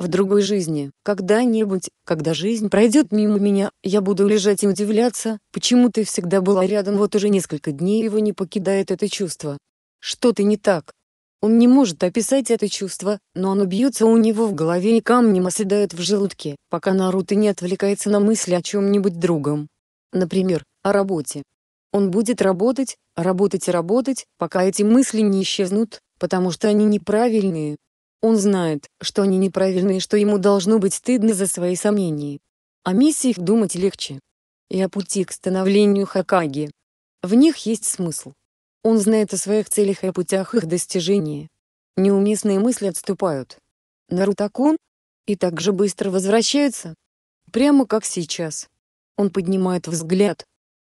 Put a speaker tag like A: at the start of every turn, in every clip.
A: в другой жизни. Когда-нибудь, когда жизнь пройдет мимо меня, я буду лежать и удивляться, почему ты всегда была рядом вот уже несколько дней его не покидает это чувство. Что-то не так. Он не может описать это чувство, но оно бьется у него в голове и камнем оседает в желудке, пока Наруто не отвлекается на мысли о чем-нибудь другом. Например, о работе. Он будет работать, работать и работать, пока эти мысли не исчезнут, потому что они неправильные, он знает, что они неправильные и что ему должно быть стыдно за свои сомнения. О миссиях думать легче. И о пути к становлению Хакаги. В них есть смысл. Он знает о своих целях и о путях их достижения. Неуместные мысли отступают. Нарутакон? И так же быстро возвращается? Прямо как сейчас. Он поднимает взгляд.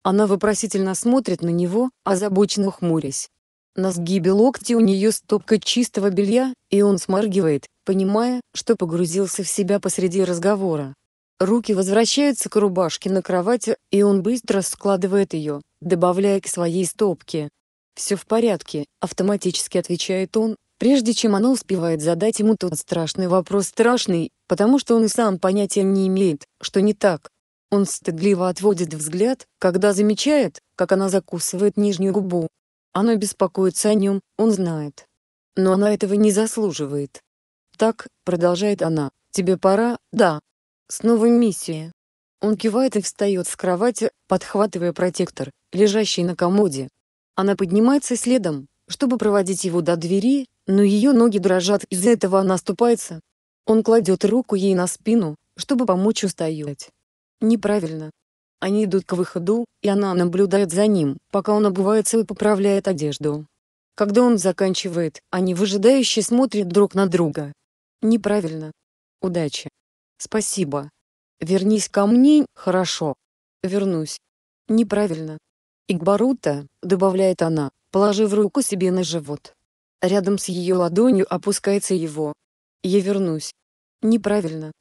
A: Она вопросительно смотрит на него, озабоченно хмурясь. На сгибе локти у нее стопка чистого белья, и он сморгивает, понимая, что погрузился в себя посреди разговора. Руки возвращаются к рубашке на кровати, и он быстро складывает ее, добавляя к своей стопке. «Все в порядке», — автоматически отвечает он, прежде чем она успевает задать ему тот страшный вопрос страшный, потому что он и сам понятия не имеет, что не так. Он стыдливо отводит взгляд, когда замечает, как она закусывает нижнюю губу, она беспокоится о нем, он знает. Но она этого не заслуживает. Так, продолжает она, тебе пора, да. Снова миссия. Он кивает и встает с кровати, подхватывая протектор, лежащий на комоде. Она поднимается следом, чтобы проводить его до двери, но ее ноги дрожат, из-за этого она ступается. Он кладет руку ей на спину, чтобы помочь устоять. Неправильно. Они идут к выходу, и она наблюдает за ним, пока он обувается и поправляет одежду. Когда он заканчивает, они выжидающе смотрят друг на друга. Неправильно. Удачи. Спасибо. Вернись ко мне, хорошо. Вернусь. Неправильно. Игбарута, добавляет она, положив руку себе на живот. Рядом с ее ладонью опускается его. Я вернусь. Неправильно.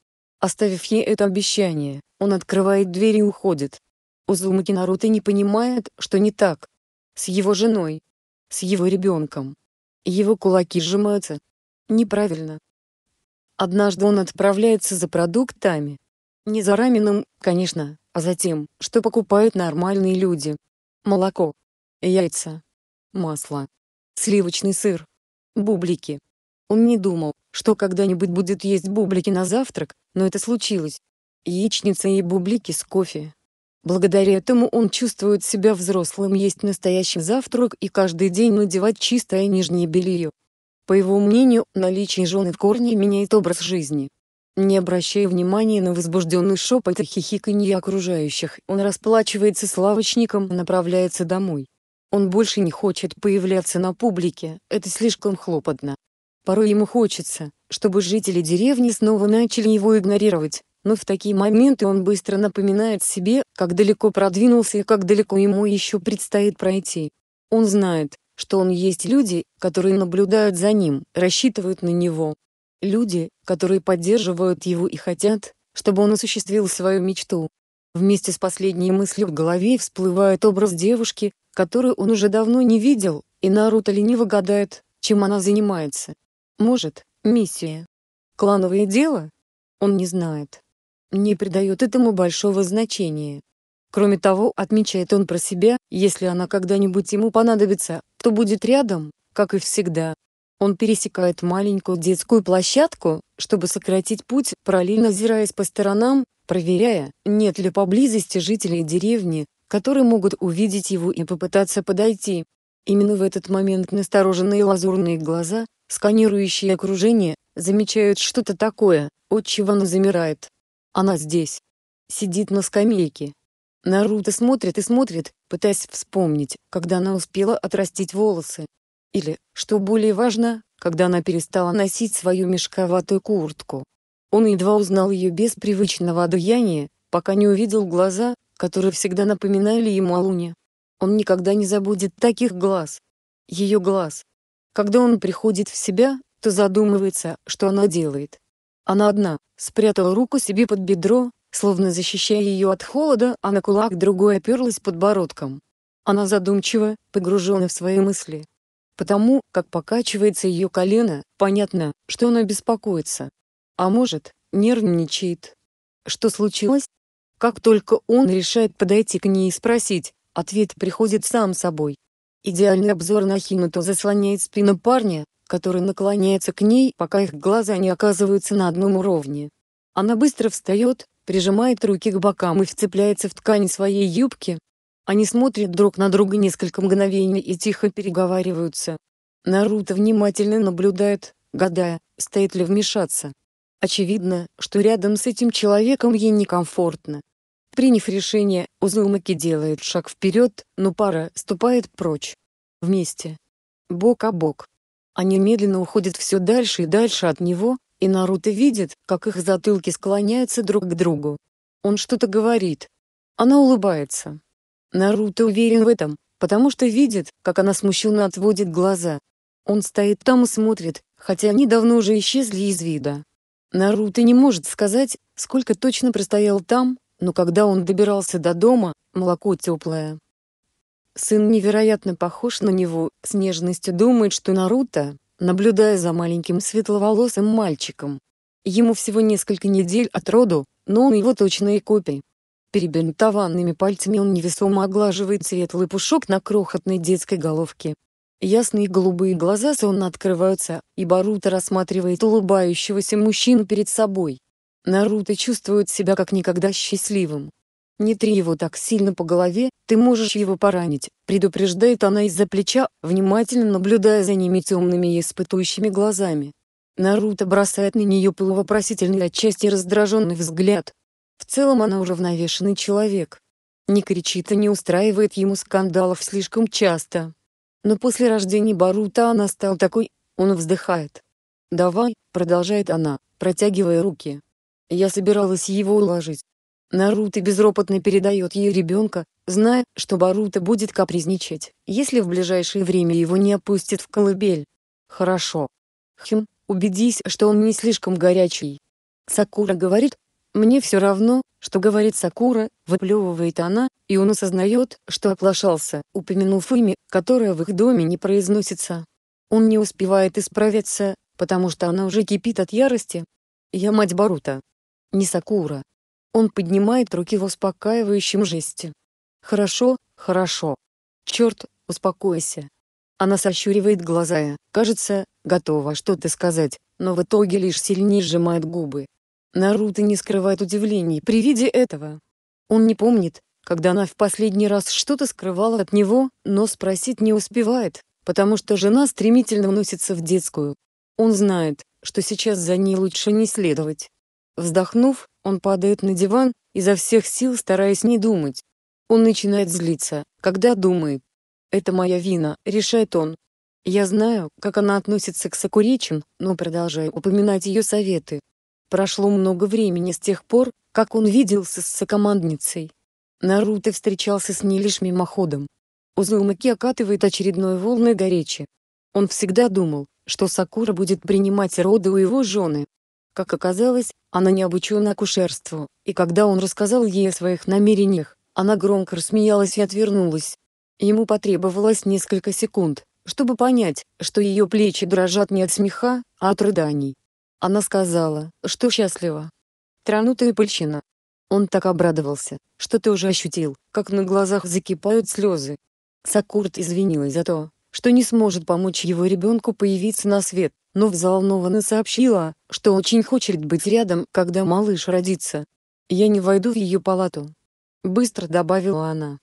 A: Оставив ей это обещание, он открывает дверь и уходит. Узумаки Наруто не понимает, что не так. С его женой. С его ребенком. Его кулаки сжимаются. Неправильно. Однажды он отправляется за продуктами. Не за раменом, конечно, а за тем, что покупают нормальные люди. Молоко. Яйца. Масло. Сливочный сыр. Бублики. Он не думал, что когда-нибудь будет есть бублики на завтрак, но это случилось яичница и бублики с кофе. Благодаря этому он чувствует себя взрослым есть настоящий завтрак и каждый день надевать чистое нижнее белье. По его мнению, наличие жены в корне меняет образ жизни. Не обращая внимания на возбужденный шепот и хихиканье окружающих, он расплачивается с лавочником и направляется домой. Он больше не хочет появляться на публике, это слишком хлопотно. Порой ему хочется, чтобы жители деревни снова начали его игнорировать, но в такие моменты он быстро напоминает себе, как далеко продвинулся и как далеко ему еще предстоит пройти. Он знает, что он есть люди, которые наблюдают за ним, рассчитывают на него. Люди, которые поддерживают его и хотят, чтобы он осуществил свою мечту. Вместе с последней мыслью в голове всплывает образ девушки, которую он уже давно не видел, и Наруто лениво гадает, чем она занимается. Может, миссия? Клановое дело? Он не знает не придает этому большого значения. Кроме того, отмечает он про себя, если она когда-нибудь ему понадобится, то будет рядом, как и всегда. Он пересекает маленькую детскую площадку, чтобы сократить путь, параллельно озираясь по сторонам, проверяя, нет ли поблизости жителей деревни, которые могут увидеть его и попытаться подойти. Именно в этот момент настороженные лазурные глаза, сканирующие окружение, замечают что-то такое, от чего она замирает. Она здесь. Сидит на скамейке. Наруто смотрит и смотрит, пытаясь вспомнить, когда она успела отрастить волосы. Или, что более важно, когда она перестала носить свою мешковатую куртку. Он едва узнал ее без привычного одуяния, пока не увидел глаза, которые всегда напоминали ему о Луне. Он никогда не забудет таких глаз. Ее глаз. Когда он приходит в себя, то задумывается, что она делает. Она одна, спрятала руку себе под бедро, словно защищая ее от холода, а на кулак другой оперлась подбородком. Она задумчиво, погружена в свои мысли. Потому, как покачивается ее колено, понятно, что она беспокоится. А может, нервничает. Что случилось? Как только он решает подойти к ней и спросить, ответ приходит сам собой. Идеальный обзор на хинуто заслоняет спину парня, который наклоняется к ней, пока их глаза не оказываются на одном уровне. Она быстро встает, прижимает руки к бокам и вцепляется в ткань своей юбки. Они смотрят друг на друга несколько мгновений и тихо переговариваются. Наруто внимательно наблюдает, гадая, стоит ли вмешаться. Очевидно, что рядом с этим человеком ей некомфортно. Приняв решение, Узумаки делает шаг вперед, но пара ступает прочь. Вместе. Бок о бок. Они медленно уходят все дальше и дальше от него, и Наруто видит, как их затылки склоняются друг к другу. Он что-то говорит. Она улыбается. Наруто уверен в этом, потому что видит, как она смущенно отводит глаза. Он стоит там и смотрит, хотя они давно уже исчезли из вида. Наруто не может сказать, сколько точно простоял там, но когда он добирался до дома, молоко теплое. Сын невероятно похож на него, с нежностью думает, что Наруто, наблюдая за маленьким светловолосым мальчиком. Ему всего несколько недель от роду, но он его точные копии. Перебинтованными пальцами он невесомо оглаживает светлый пушок на крохотной детской головке. Ясные голубые глаза сонно открываются, и Барута рассматривает улыбающегося мужчину перед собой. Наруто чувствует себя как никогда счастливым. Не три его так сильно по голове, ты можешь его поранить, предупреждает она из-за плеча, внимательно наблюдая за ними темными и испытующими глазами. Наруто бросает на нее полувопросительный отчасти раздраженный взгляд. В целом она уравновешенный человек. Не кричит и не устраивает ему скандалов слишком часто. Но после рождения Барута она стала такой, он вздыхает. «Давай», — продолжает она, протягивая руки. «Я собиралась его уложить, Наруто безропотно передает ей ребенка, зная, что Баруто будет капризничать, если в ближайшее время его не опустят в колыбель. Хорошо. Хим, убедись, что он не слишком горячий. Сакура говорит, мне все равно, что говорит Сакура, выплевывает она, и он осознает, что оплошался, упомянув имя, которое в их доме не произносится. Он не успевает исправиться, потому что она уже кипит от ярости. Я мать Барута. Не Сакура, он поднимает руки в успокаивающем жесте. «Хорошо, хорошо. Черт, успокойся». Она сощуривает глаза и, кажется, готова что-то сказать, но в итоге лишь сильнее сжимает губы. Наруто не скрывает удивления при виде этого. Он не помнит, когда она в последний раз что-то скрывала от него, но спросить не успевает, потому что жена стремительно вносится в детскую. Он знает, что сейчас за ней лучше не следовать. Вздохнув, он падает на диван, изо всех сил стараясь не думать. Он начинает злиться, когда думает. «Это моя вина», — решает он. Я знаю, как она относится к Сакуричин, но продолжаю упоминать ее советы. Прошло много времени с тех пор, как он виделся с сокомандницей. Наруто встречался с ней лишь мимоходом. Узумаки окатывает очередной волной горечи. Он всегда думал, что Сакура будет принимать роды у его жены. Как оказалось, она не обучена акушерству, и когда он рассказал ей о своих намерениях, она громко рассмеялась и отвернулась. Ему потребовалось несколько секунд, чтобы понять, что ее плечи дрожат не от смеха, а от рыданий. Она сказала, что счастлива. Тронутая пыльщина. Он так обрадовался, что ты уже ощутил, как на глазах закипают слезы. Сакурт извинилась за то, что не сможет помочь его ребенку появиться на свет, но взволнованно сообщила, что очень хочет быть рядом, когда малыш родится. «Я не войду в ее палату», — быстро добавила она.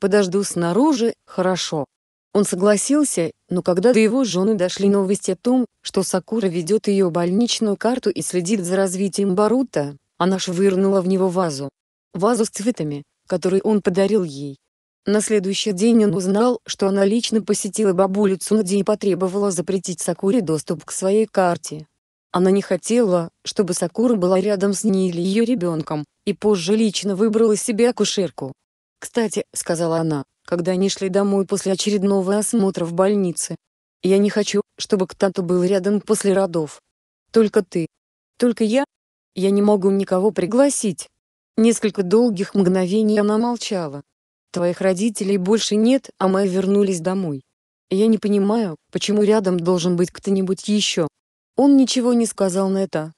A: «Подожду снаружи, хорошо». Он согласился, но когда до его жены дошли новости о том, что Сакура ведет ее больничную карту и следит за развитием Барута, она швырнула в него вазу. Вазу с цветами, которые он подарил ей. На следующий день он узнал, что она лично посетила бабулю Цунади и потребовала запретить Сакуре доступ к своей карте. Она не хотела, чтобы Сакура была рядом с ней или ее ребенком, и позже лично выбрала себе акушерку. «Кстати», — сказала она, когда они шли домой после очередного осмотра в больнице, «я не хочу, чтобы кто-то был рядом после родов. Только ты. Только я. Я не могу никого пригласить». Несколько долгих мгновений она молчала, Твоих родителей больше нет, а мы вернулись домой. Я не понимаю, почему рядом должен быть кто-нибудь еще. Он ничего не сказал на это.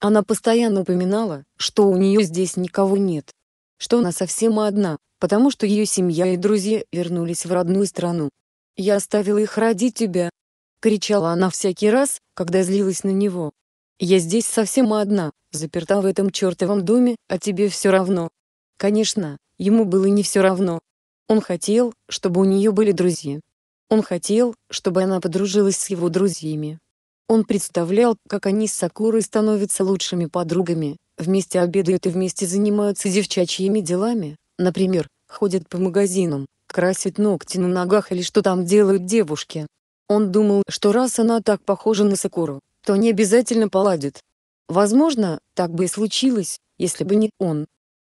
A: Она постоянно упоминала, что у нее здесь никого нет. Что она совсем одна, потому что ее семья и друзья вернулись в родную страну. «Я оставила их ради тебя!» — кричала она всякий раз, когда злилась на него. «Я здесь совсем одна, заперта в этом чертовом доме, а тебе все равно, Конечно, ему было не все равно. Он хотел, чтобы у нее были друзья. Он хотел, чтобы она подружилась с его друзьями. Он представлял, как они с Сакурой становятся лучшими подругами, вместе обедают и вместе занимаются девчачьими делами, например, ходят по магазинам, красят ногти на ногах или что там делают девушки. Он думал, что раз она так похожа на Сакуру, то не обязательно поладит. Возможно, так бы и случилось, если бы не он.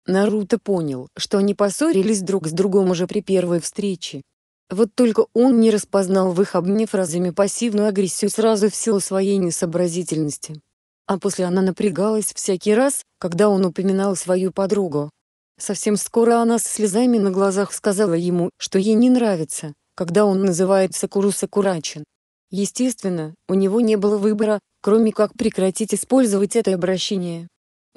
A: Наруто понял, что они поссорились друг с другом уже при первой встрече. Вот только он не распознал в их обмене фразами пассивную агрессию сразу в силу своей несообразительности. А после она напрягалась всякий раз, когда он упоминал свою подругу. Совсем скоро она с слезами на глазах сказала ему, что ей не нравится, когда он называется Сакуру Сакурачин. Естественно, у него не было выбора, кроме как прекратить использовать это обращение.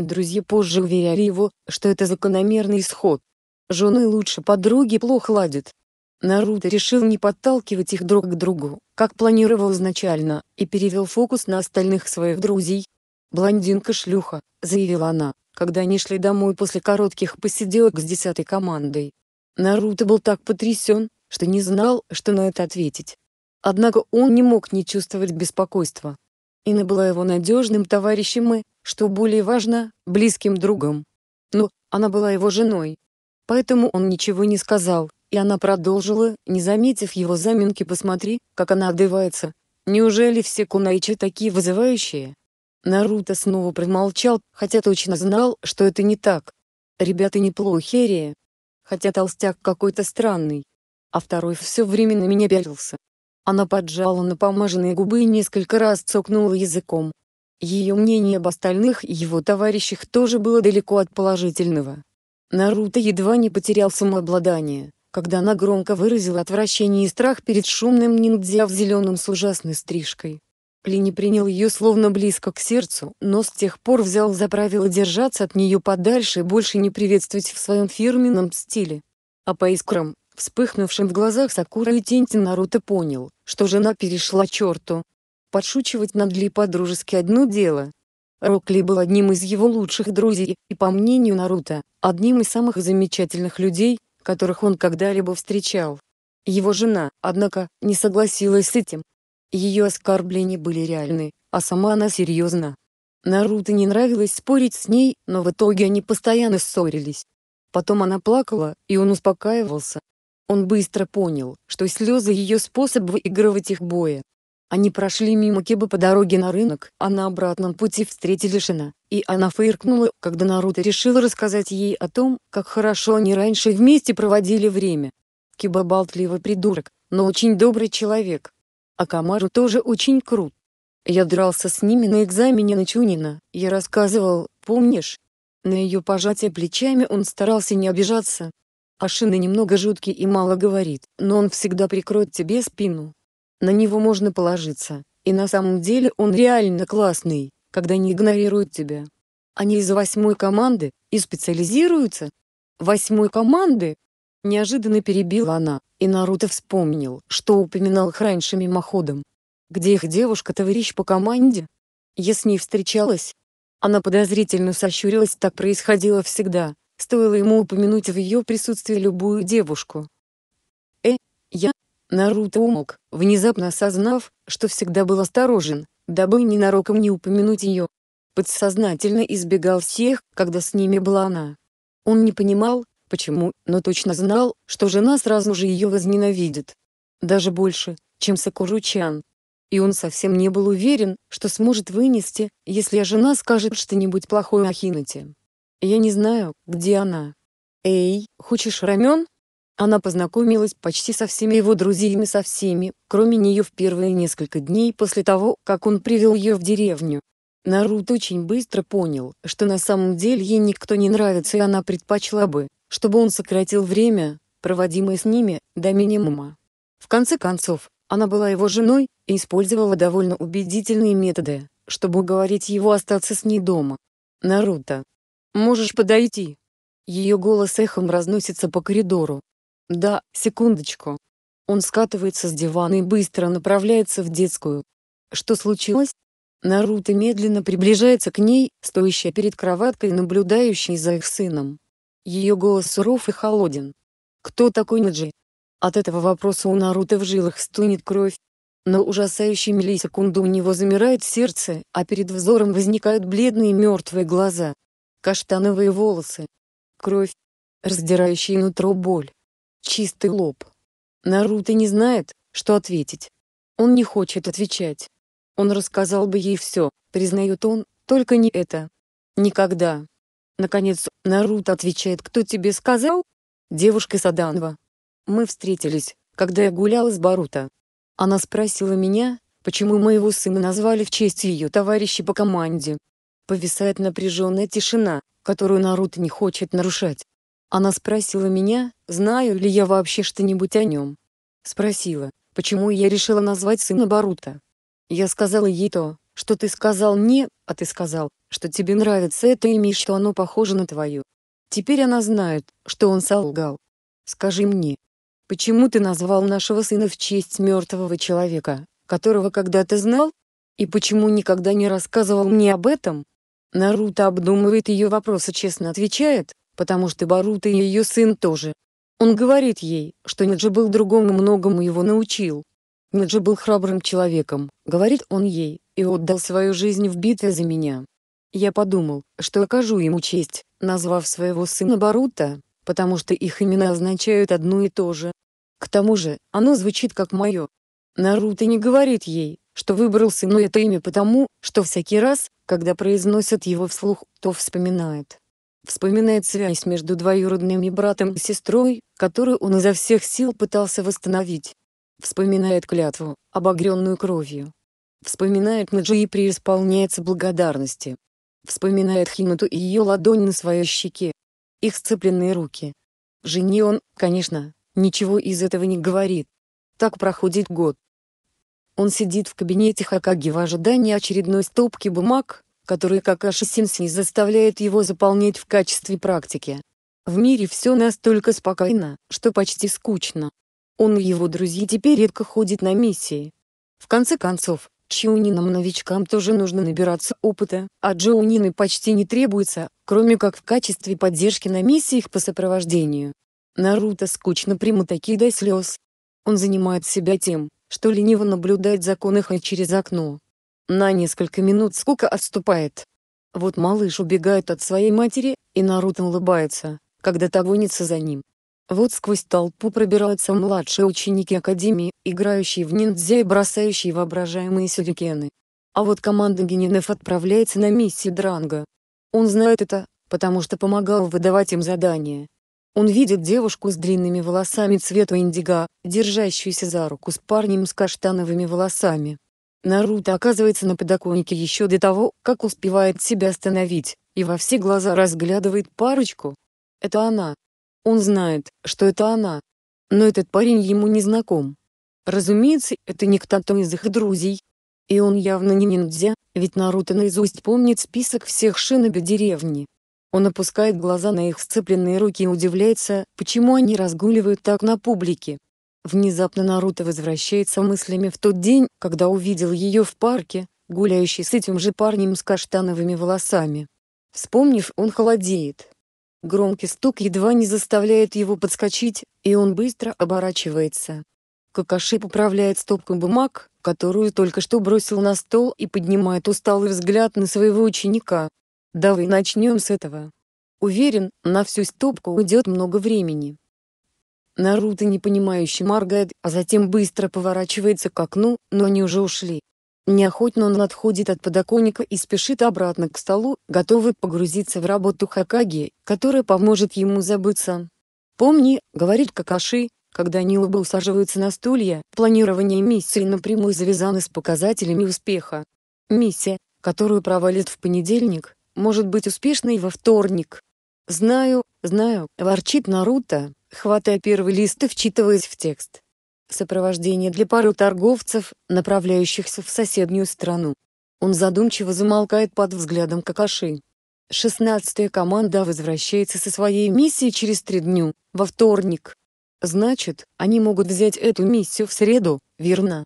A: Друзья позже уверяли его, что это закономерный исход. Жены лучше подруги плохо ладят. Наруто решил не подталкивать их друг к другу, как планировал изначально, и перевел фокус на остальных своих друзей. «Блондинка-шлюха», — заявила она, когда они шли домой после коротких посиделок с десятой командой. Наруто был так потрясен, что не знал, что на это ответить. Однако он не мог не чувствовать беспокойства, Инна была его надежным товарищем и, что более важно, близким другом. Но она была его женой. Поэтому он ничего не сказал, и она продолжила, не заметив его заминки «посмотри, как она одевается». Неужели все кунаичи такие вызывающие? Наруто снова промолчал, хотя точно знал, что это не так. Ребята неплохерие. Хотя толстяк какой-то странный. А второй все время на меня пялился. Она поджала на помаженные губы и несколько раз цокнула языком. Ее мнение об остальных и его товарищах тоже было далеко от положительного. Наруто едва не потерял самообладание, когда она громко выразила отвращение и страх перед шумным ниндзя в зеленом с ужасной стрижкой. Лини принял ее словно близко к сердцу, но с тех пор взял за правило держаться от нее подальше и больше не приветствовать в своем фирменном стиле. А по искрам, Вспыхнувшим в глазах Сакура и Тинти Наруто понял, что жена перешла черту. Подшучивать над Ли по-дружески одно дело. Рокли был одним из его лучших друзей, и по мнению Наруто, одним из самых замечательных людей, которых он когда-либо встречал. Его жена, однако, не согласилась с этим. Ее оскорбления были реальны, а сама она серьезна. Наруто не нравилось спорить с ней, но в итоге они постоянно ссорились. Потом она плакала, и он успокаивался, он быстро понял, что слезы ее способ выигрывать их боя. Они прошли мимо Кеба по дороге на рынок, а на обратном пути встретили Шина, и она фыркнула, когда Наруто решил рассказать ей о том, как хорошо они раньше вместе проводили время. Кеба болтливый придурок, но очень добрый человек. А Камару тоже очень крут. Я дрался с ними на экзамене на Чунина, я рассказывал, помнишь? На ее пожатие плечами он старался не обижаться, Ашина немного жуткий и мало говорит, но он всегда прикроет тебе спину. На него можно положиться, и на самом деле он реально классный, когда не игнорирует тебя. Они из восьмой команды и специализируются. Восьмой команды? Неожиданно перебила она, и Наруто вспомнил, что упоминал их раньше мимоходом. Где их девушка-товарищ по команде? Я с ней встречалась. Она подозрительно сощурилась, так происходило всегда, Стоило ему упомянуть в ее присутствии любую девушку. «Э, я...» Наруто умолк, внезапно осознав, что всегда был осторожен, дабы ненароком не упомянуть ее. Подсознательно избегал всех, когда с ними была она. Он не понимал, почему, но точно знал, что жена сразу же ее возненавидит. Даже больше, чем Сакуручан. И он совсем не был уверен, что сможет вынести, если жена скажет что-нибудь плохое о Хинате. Я не знаю, где она. Эй, хочешь рамен? Она познакомилась почти со всеми его друзьями, со всеми, кроме нее в первые несколько дней после того, как он привел ее в деревню. Нарут очень быстро понял, что на самом деле ей никто не нравится и она предпочла бы, чтобы он сократил время, проводимое с ними, до минимума. В конце концов, она была его женой и использовала довольно убедительные методы, чтобы уговорить его остаться с ней дома. Наруто, «Можешь подойти». Ее голос эхом разносится по коридору. «Да, секундочку». Он скатывается с дивана и быстро направляется в детскую. «Что случилось?» Наруто медленно приближается к ней, стоящая перед кроваткой и наблюдающей за их сыном. Ее голос суров и холоден. «Кто такой Наджи?» От этого вопроса у Наруто в жилах стынет кровь. Но ужасающей миллисекунду у него замирает сердце, а перед взором возникают бледные мертвые глаза каштановые волосы, кровь, раздирающая нутро боль, чистый лоб. Наруто не знает, что ответить. Он не хочет отвечать. Он рассказал бы ей все, признает он, только не это. Никогда. Наконец, Наруто отвечает «Кто тебе сказал?» «Девушка саданва. «Мы встретились, когда я гуляла с Барута. Она спросила меня, почему моего сына назвали в честь ее товарища по команде, повисает напряженная тишина, которую Наруто не хочет нарушать. Она спросила меня, знаю ли я вообще что-нибудь о нем. Спросила, почему я решила назвать сына Барута. Я сказала ей то, что ты сказал мне, а ты сказал, что тебе нравится это имя и что оно похоже на твое. Теперь она знает, что он солгал. Скажи мне, почему ты назвал нашего сына в честь мертвого человека, которого когда-то знал? И почему никогда не рассказывал мне об этом? Наруто обдумывает ее вопросы, честно отвечает, потому что Барута и ее сын тоже. Он говорит ей, что Ниджи был другом и многому его научил. Ниджи был храбрым человеком, говорит он ей, и отдал свою жизнь в битве за меня. Я подумал, что окажу ему честь, назвав своего сына Барута, потому что их имена означают одно и то же. К тому же, оно звучит как мое. Наруто не говорит ей, что выбрал сыну это имя потому, что всякий раз, когда произносят его вслух, то вспоминает. Вспоминает связь между двоюродными братом и сестрой, которую он изо всех сил пытался восстановить. Вспоминает клятву, обогренную кровью. Вспоминает Наджи и преисполняется благодарности. Вспоминает Хинуту и ее ладонь на своей щеке. Их сцепленные руки. Жене он, конечно, ничего из этого не говорит. Так проходит год. Он сидит в кабинете Хакаги в ожидании очередной стопки бумаг, которые Какаши Синси заставляет его заполнять в качестве практики. В мире все настолько спокойно, что почти скучно. Он и его друзья теперь редко ходят на миссии. В конце концов, Чиуниным новичкам тоже нужно набираться опыта, а Джоунины почти не требуется, кроме как в качестве поддержки на миссиях по сопровождению. Наруто скучно прямо такие до слез. Он занимает себя тем, что лениво наблюдать за конохой через окно. На несколько минут скука отступает. Вот малыш убегает от своей матери, и Наруто улыбается, когда та гонится за ним. Вот сквозь толпу пробираются младшие ученики Академии, играющие в ниндзя и бросающие воображаемые сюрикены. А вот команда генинов отправляется на миссию Дранга. Он знает это, потому что помогал выдавать им задания, он видит девушку с длинными волосами цвета индиго, держащуюся за руку с парнем с каштановыми волосами. Наруто оказывается на подоконнике еще до того, как успевает себя остановить, и во все глаза разглядывает парочку. Это она. Он знает, что это она. Но этот парень ему не знаком. Разумеется, это не кто-то из их друзей. И он явно не ниндзя, ведь Наруто наизусть помнит список всех шиноби деревни. Он опускает глаза на их сцепленные руки и удивляется, почему они разгуливают так на публике. Внезапно Наруто возвращается мыслями в тот день, когда увидел ее в парке, гуляющей с этим же парнем с каштановыми волосами. Вспомнив, он холодеет. Громкий стук едва не заставляет его подскочить, и он быстро оборачивается. Какаши поправляет стопку бумаг, которую только что бросил на стол и поднимает усталый взгляд на своего ученика. Давай начнем с этого. Уверен, на всю стопку уйдет много времени. Наруто непонимающе моргает, а затем быстро поворачивается к окну, но они уже ушли. Неохотно он отходит от подоконника и спешит обратно к столу, готовый погрузиться в работу Хакаги, которая поможет ему забыться. «Помни», — говорит Какаши, когда они оба усаживаются на стулья, планирование миссии напрямую завязано с показателями успеха. Миссия, которую провалит в понедельник, может быть успешной во вторник. Знаю, знаю, ворчит Наруто, хватая первый лист и вчитываясь в текст. Сопровождение для пары торговцев, направляющихся в соседнюю страну. Он задумчиво замолкает под взглядом Какаши. Шестнадцатая команда возвращается со своей миссией через три дню, во вторник. Значит, они могут взять эту миссию в среду, верно?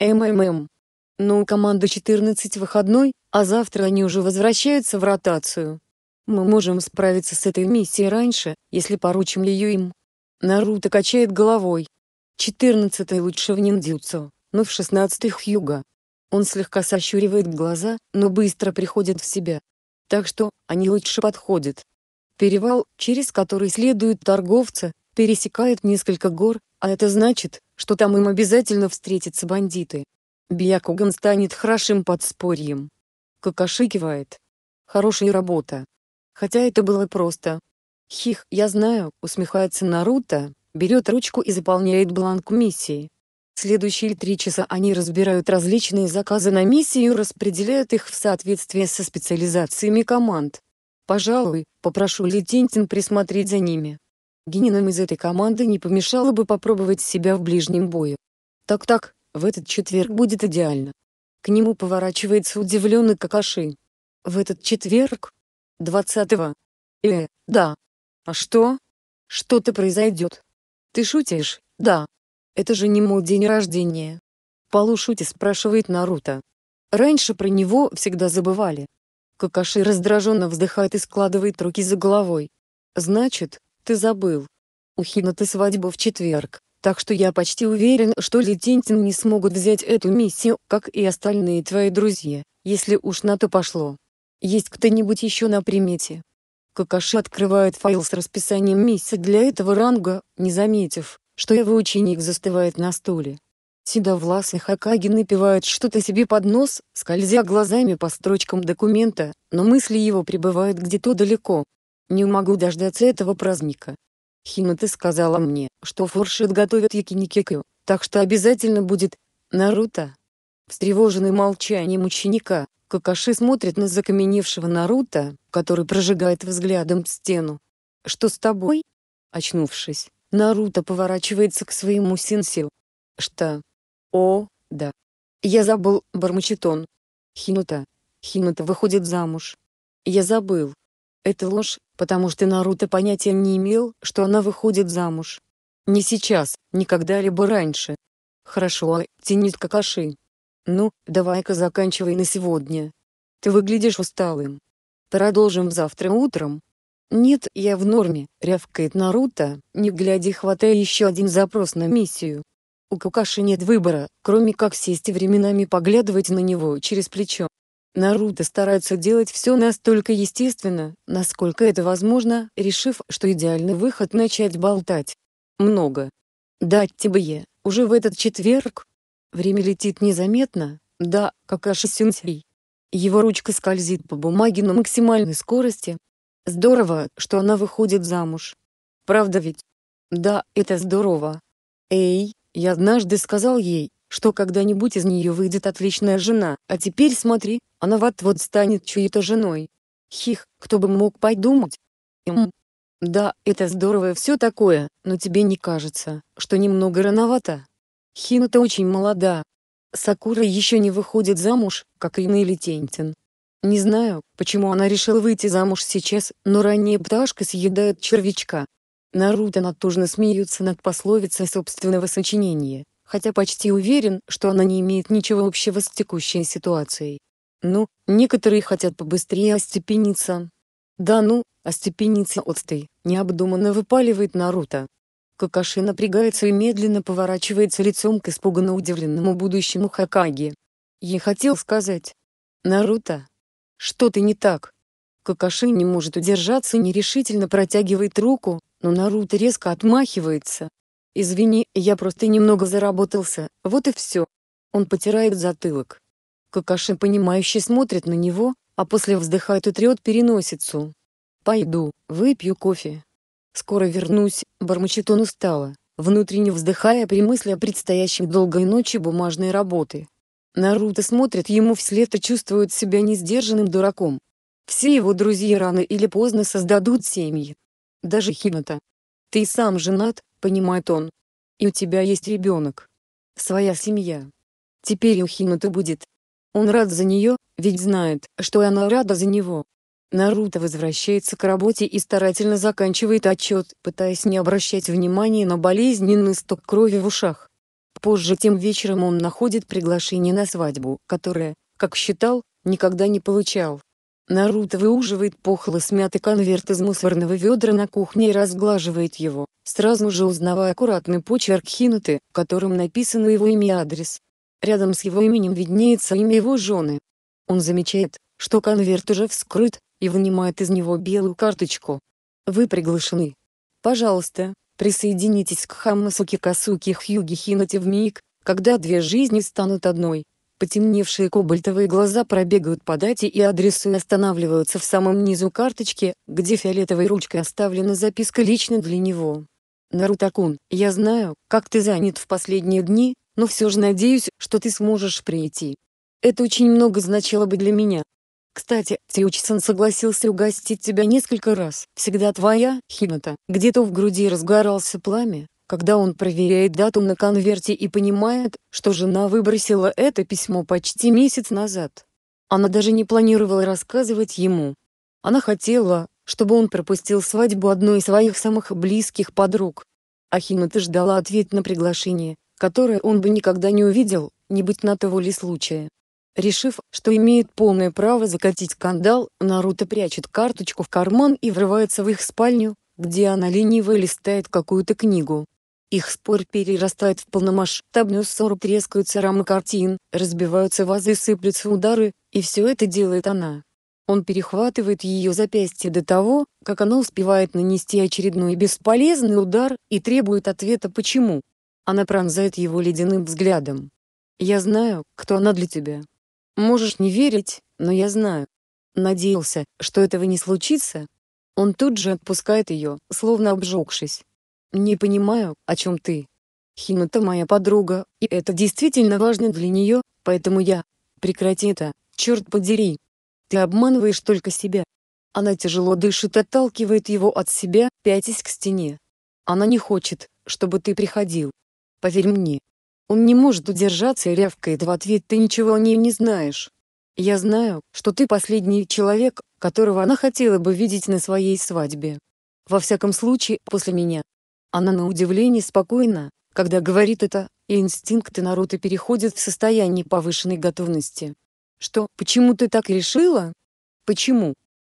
A: МММ. Но «Ну, у команды 14 выходной, а завтра они уже возвращаются в ротацию. Мы можем справиться с этой миссией раньше, если поручим ее им. Наруто качает головой. 14 лучше в ниндзюцу, но в 16-й Хьюга. Он слегка сощуривает глаза, но быстро приходит в себя. Так что, они лучше подходят. Перевал, через который следуют торговцы, пересекает несколько гор, а это значит, что там им обязательно встретятся бандиты. Бьякуган станет хорошим подспорьем. Какаши кивает. Хорошая работа. Хотя это было просто. Хих, я знаю, усмехается Наруто, берет ручку и заполняет бланк миссии. Следующие три часа они разбирают различные заказы на миссию и распределяют их в соответствии со специализациями команд. Пожалуй, попрошу Летентин присмотреть за ними. Генинам из этой команды не помешало бы попробовать себя в ближнем бою. Так-так, в этот четверг будет идеально. К нему поворачивается удивленный Какаши. В этот четверг? двадцатого? Э, да. А что? Что-то произойдет. Ты шутишь, да. Это же не мой день рождения. Полушути спрашивает Наруто. Раньше про него всегда забывали. Какаши раздраженно вздыхает и складывает руки за головой. Значит, ты забыл. У ты свадьба в четверг. Так что я почти уверен, что Летентин не смогут взять эту миссию, как и остальные твои друзья, если уж на то пошло. Есть кто-нибудь еще на примете? Какаши открывает файл с расписанием миссии для этого ранга, не заметив, что его ученик застывает на стуле. Седовлас и Хакаги напевают что-то себе под нос, скользя глазами по строчкам документа, но мысли его пребывают где-то далеко. Не могу дождаться этого праздника, Химата сказала мне, что фуршет готовят якиникекю, так что обязательно будет. Наруто. Встревоженный молчанием ученика, Какаши смотрит на закаменевшего Наруто, который прожигает взглядом стену. «Что с тобой?» Очнувшись, Наруто поворачивается к своему синсил. «Что?» «О, да. Я забыл», — бормочет он. «Хинута. Хинута выходит замуж. Я забыл, это ложь, потому что Наруто понятия не имел, что она выходит замуж. Не сейчас, ни когда-либо раньше. Хорошо, а тянет Какаши. Ну, давай-ка заканчивай на сегодня. Ты выглядишь усталым. Продолжим завтра утром. Нет, я в норме, рявкает Наруто, не глядя хватая еще один запрос на миссию. У Какаши нет выбора, кроме как сесть и временами поглядывать на него через плечо. Наруто старается делать все настолько естественно, насколько это возможно, решив, что идеальный выход начать болтать. Много. Дать тебе, уже в этот четверг. Время летит незаметно, да, Какаши-сенсей. Его ручка скользит по бумаге на максимальной скорости. Здорово, что она выходит замуж. Правда ведь? Да, это здорово. Эй, я однажды сказал ей, что когда-нибудь из нее выйдет отличная жена, а теперь смотри, она вот-вот станет чьей-то женой. Хих, кто бы мог подумать? Им. Да, это здорово и все такое, но тебе не кажется, что немного рановато? Хина-то очень молода. Сакура еще не выходит замуж, как и или Тентин. Не знаю, почему она решила выйти замуж сейчас, но ранняя пташка съедает червячка. Наруто натужно смеются над пословицей собственного сочинения хотя почти уверен, что она не имеет ничего общего с текущей ситуацией. Ну, некоторые хотят побыстрее остепениться. Да ну, остепениться отстой, необдуманно выпаливает Наруто. Какаши напрягается и медленно поворачивается лицом к испуганно удивленному будущему Хакаги. Я хотел сказать. Наруто. что ты не так. Какаши не может удержаться и нерешительно протягивает руку, но Наруто резко отмахивается, «Извини, я просто немного заработался, вот и все». Он потирает затылок. Какаши понимающе смотрит на него, а после вздыхает и трет переносицу. «Пойду, выпью кофе. Скоро вернусь», — бормочет он устало, внутренне вздыхая при мысли о предстоящем долгой ночи бумажной работы. Наруто смотрит ему вслед и чувствует себя несдержанным дураком. Все его друзья рано или поздно создадут семьи. Даже Хината. Ты сам женат, понимает он. И у тебя есть ребенок. Своя семья. Теперь у Хината будет. Он рад за нее, ведь знает, что она рада за него. Наруто возвращается к работе и старательно заканчивает отчет, пытаясь не обращать внимания на болезненный сток крови в ушах. Позже тем вечером он находит приглашение на свадьбу, которое, как считал, никогда не получал. Наруто выуживает пухло смятый конверт из мусорного ведра на кухне и разглаживает его, сразу же узнавая аккуратный почерк Хинуты, которым котором написано его имя и адрес. Рядом с его именем виднеется имя его жены. Он замечает, что конверт уже вскрыт, и вынимает из него белую карточку. Вы приглашены. Пожалуйста, присоединитесь к Хаммасуки Касуке, Хьюги Хинате в миг, когда две жизни станут одной. Потемневшие кобальтовые глаза пробегают по дате и адресу и останавливаются в самом низу карточки, где фиолетовой ручкой оставлена записка лично для него. «Нарутакун, я знаю, как ты занят в последние дни, но все же надеюсь, что ты сможешь прийти. Это очень много значило бы для меня. Кстати, Тиучсон согласился угостить тебя несколько раз. Всегда твоя, Хината». Где-то в груди разгорался пламя, когда он проверяет дату на конверте и понимает, что жена выбросила это письмо почти месяц назад. Она даже не планировала рассказывать ему. Она хотела, чтобы он пропустил свадьбу одной из своих самых близких подруг. Ахимата ждала ответ на приглашение, которое он бы никогда не увидел, не быть на того ли случая. Решив, что имеет полное право закатить скандал, Наруто прячет карточку в карман и врывается в их спальню, где она лениво листает какую-то книгу. Их спор перерастает в полномасштабную ссору, трескаются рамы картин, разбиваются вазы, сыплются удары, и все это делает она. Он перехватывает ее запястье до того, как она успевает нанести очередной бесполезный удар, и требует ответа «почему?». Она пронзает его ледяным взглядом. «Я знаю, кто она для тебя. Можешь не верить, но я знаю». Надеялся, что этого не случится. Он тут же отпускает ее, словно обжегшись. «Не понимаю, о чем ты. Хинута моя подруга, и это действительно важно для нее, поэтому я... Прекрати это, черт подери. Ты обманываешь только себя». Она тяжело дышит, отталкивает его от себя, пятясь к стене. Она не хочет, чтобы ты приходил. Поверь мне. Он не может удержаться и рявкает в ответ «ты ничего о ней не знаешь». Я знаю, что ты последний человек, которого она хотела бы видеть на своей свадьбе. Во всяком случае, после меня. Она на удивление спокойна, когда говорит это, и инстинкты Наруто переходят в состояние повышенной готовности. «Что, почему ты так решила?» «Почему?»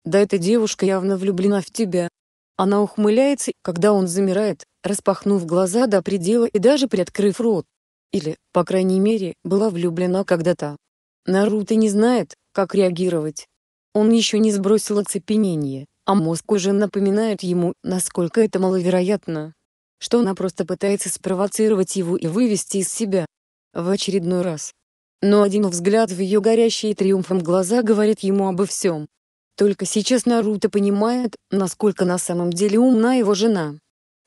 A: «Да эта девушка явно влюблена в тебя». Она ухмыляется, когда он замирает, распахнув глаза до предела и даже приоткрыв рот. Или, по крайней мере, была влюблена когда-то. Наруто не знает, как реагировать. Он еще не сбросил оцепенение, а мозг уже напоминает ему, насколько это маловероятно что она просто пытается спровоцировать его и вывести из себя. В очередной раз. Но один взгляд в ее горящие триумфом глаза говорит ему обо всем. Только сейчас Наруто понимает, насколько на самом деле умна его жена.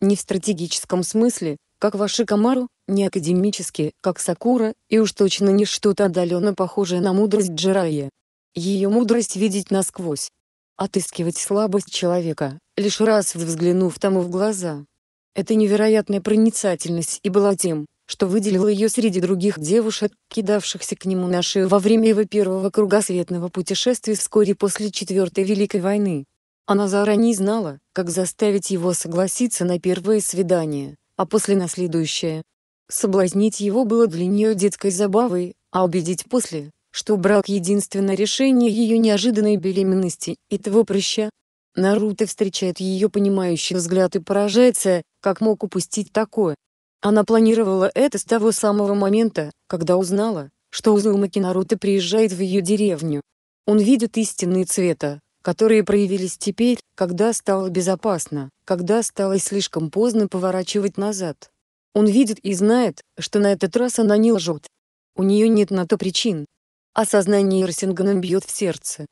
A: Не в стратегическом смысле, как ваши Камару, не академически, как Сакура, и уж точно не что-то отдаленно похожее на мудрость Джирая. Ее мудрость видеть насквозь. Отыскивать слабость человека, лишь раз взглянув тому в глаза. Эта невероятная проницательность и была тем, что выделила ее среди других девушек, кидавшихся к нему на шею во время его первого кругосветного путешествия вскоре после Четвертой Великой войны. Она заранее знала, как заставить его согласиться на первое свидание, а после на следующее. Соблазнить его было для нее детской забавой, а убедить после, что брак — единственное решение ее неожиданной беременности и того прыща, Наруто встречает ее понимающий взгляд и поражается, как мог упустить такое. Она планировала это с того самого момента, когда узнала, что Узумаки Наруто приезжает в ее деревню. Он видит истинные цвета, которые проявились теперь, когда стало безопасно, когда стало слишком поздно поворачивать назад. Он видит и знает, что на этот раз она не лжет. У нее нет на то причин. Осознание Ирсингана бьет в сердце,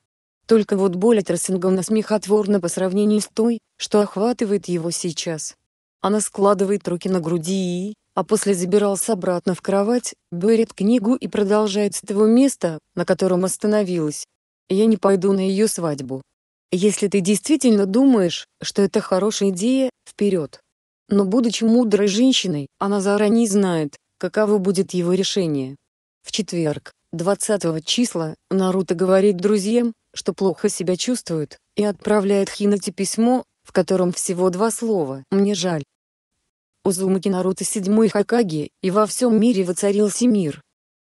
A: только вот боль от Рассингана смехотворна по сравнению с той, что охватывает его сейчас. Она складывает руки на груди и, а после забирался обратно в кровать, берет книгу и продолжает с того места, на котором остановилась. «Я не пойду на ее свадьбу. Если ты действительно думаешь, что это хорошая идея, вперед!» Но будучи мудрой женщиной, она заранее знает, каково будет его решение. В четверг, 20 числа, Наруто говорит друзьям, что плохо себя чувствуют, и отправляет Хинати письмо, в котором всего два слова «мне жаль». Узумаки Наруто седьмой Хакаги, и во всем мире воцарился мир.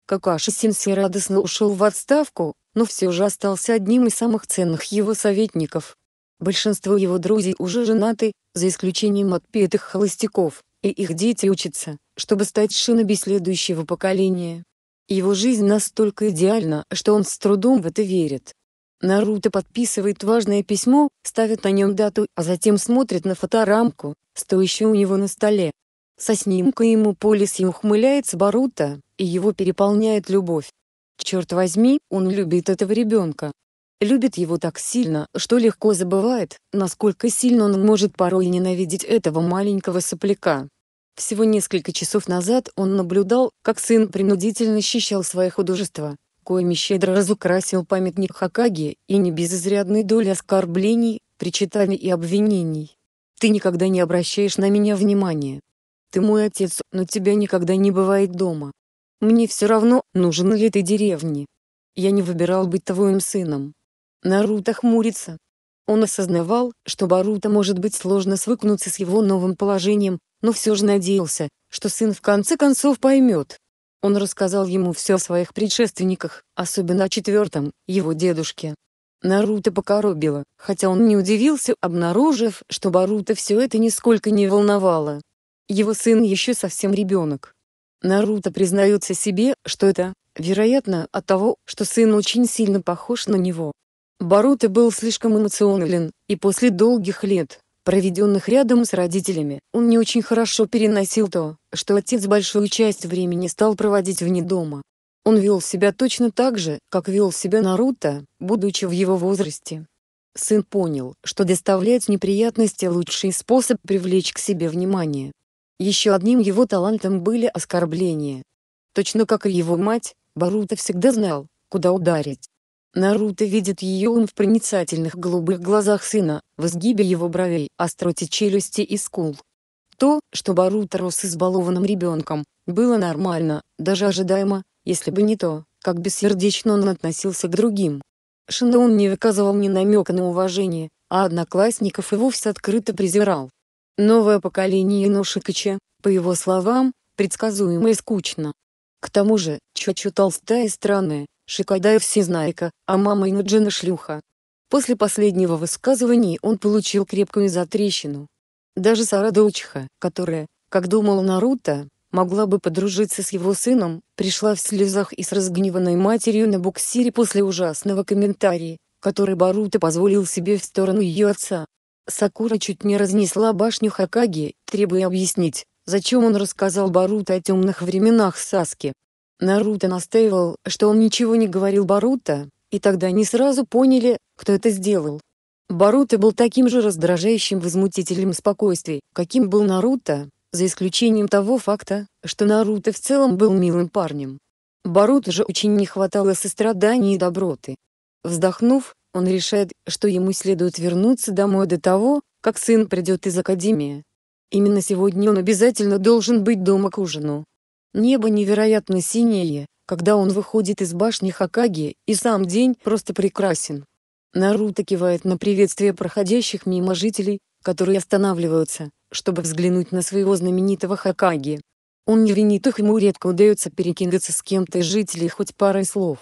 A: Какаши Синси радостно ушел в отставку, но все же остался одним из самых ценных его советников. Большинство его друзей уже женаты, за исключением отпетых холостяков, и их дети учатся, чтобы стать шиноби следующего поколения. Его жизнь настолько идеальна, что он с трудом в это верит, Наруто подписывает важное письмо, ставит на нем дату, а затем смотрит на фоторамку, стоящую у него на столе. Со снимка ему Полиси ухмыляется Барута, и его переполняет любовь. Черт возьми, он любит этого ребенка. Любит его так сильно, что легко забывает, насколько сильно он может порой ненавидеть этого маленького сопляка. Всего несколько часов назад он наблюдал, как сын принудительно щищал свое художество, коими щедро разукрасил памятник Хакаги, и не без изрядной доли оскорблений, причитаний и обвинений. «Ты никогда не обращаешь на меня внимания. Ты мой отец, но тебя никогда не бывает дома. Мне все равно, нужен ли ты деревне. Я не выбирал быть твоим сыном». Наруто хмурится. Он осознавал, что Баруто может быть сложно свыкнуться с его новым положением, но все же надеялся, что сын в конце концов поймет, он рассказал ему все о своих предшественниках, особенно о четвертом, его дедушке. Наруто покоробило, хотя он не удивился, обнаружив, что Барута все это нисколько не волновало. Его сын еще совсем ребенок. Наруто признается себе, что это, вероятно, от того, что сын очень сильно похож на него. Баруто был слишком эмоционален, и после долгих лет, проведенных рядом с родителями. Он не очень хорошо переносил то, что отец большую часть времени стал проводить вне дома. Он вел себя точно так же, как вел себя Наруто, будучи в его возрасте. Сын понял, что доставлять неприятности – лучший способ привлечь к себе внимание. Еще одним его талантом были оскорбления. Точно как и его мать, Баруто всегда знал, куда ударить. Наруто видит ее ум в проницательных голубых глазах сына, в изгибе его бровей, остроте челюсти и скул. То, что Баруто рос избалованным ребенком, было нормально, даже ожидаемо, если бы не то, как бессердечно он относился к другим. Шиноун не выказывал ни намека на уважение, а одноклассников и вовсе открыто презирал. Новое поколение Иношикача, по его словам, предсказуемо и скучно. К тому же, Чачу толстая и странная, Шикадаев всезнайка, а мама Инуджина шлюха. После последнего высказывания он получил крепкую затрещину. Даже Сара Доучиха, которая, как думал Наруто, могла бы подружиться с его сыном, пришла в слезах и с разгневанной матерью на буксире после ужасного комментария, который Баруто позволил себе в сторону ее отца. Сакура чуть не разнесла башню Хакаги, требуя объяснить, зачем он рассказал Баруто о темных временах Саски. Наруто настаивал, что он ничего не говорил Барута, и тогда они сразу поняли, кто это сделал. Барута был таким же раздражающим возмутителем спокойствия, каким был Наруто, за исключением того факта, что Наруто в целом был милым парнем. Баруто же очень не хватало сострадания и доброты. Вздохнув, он решает, что ему следует вернуться домой до того, как сын придет из академии. Именно сегодня он обязательно должен быть дома к ужину. Небо невероятно синее, когда он выходит из башни Хакаги, и сам день просто прекрасен. Наруто кивает на приветствие проходящих мимо жителей, которые останавливаются, чтобы взглянуть на своего знаменитого Хакаги. Он не винит их, ему редко удается перекинуться с кем-то из жителей хоть парой слов.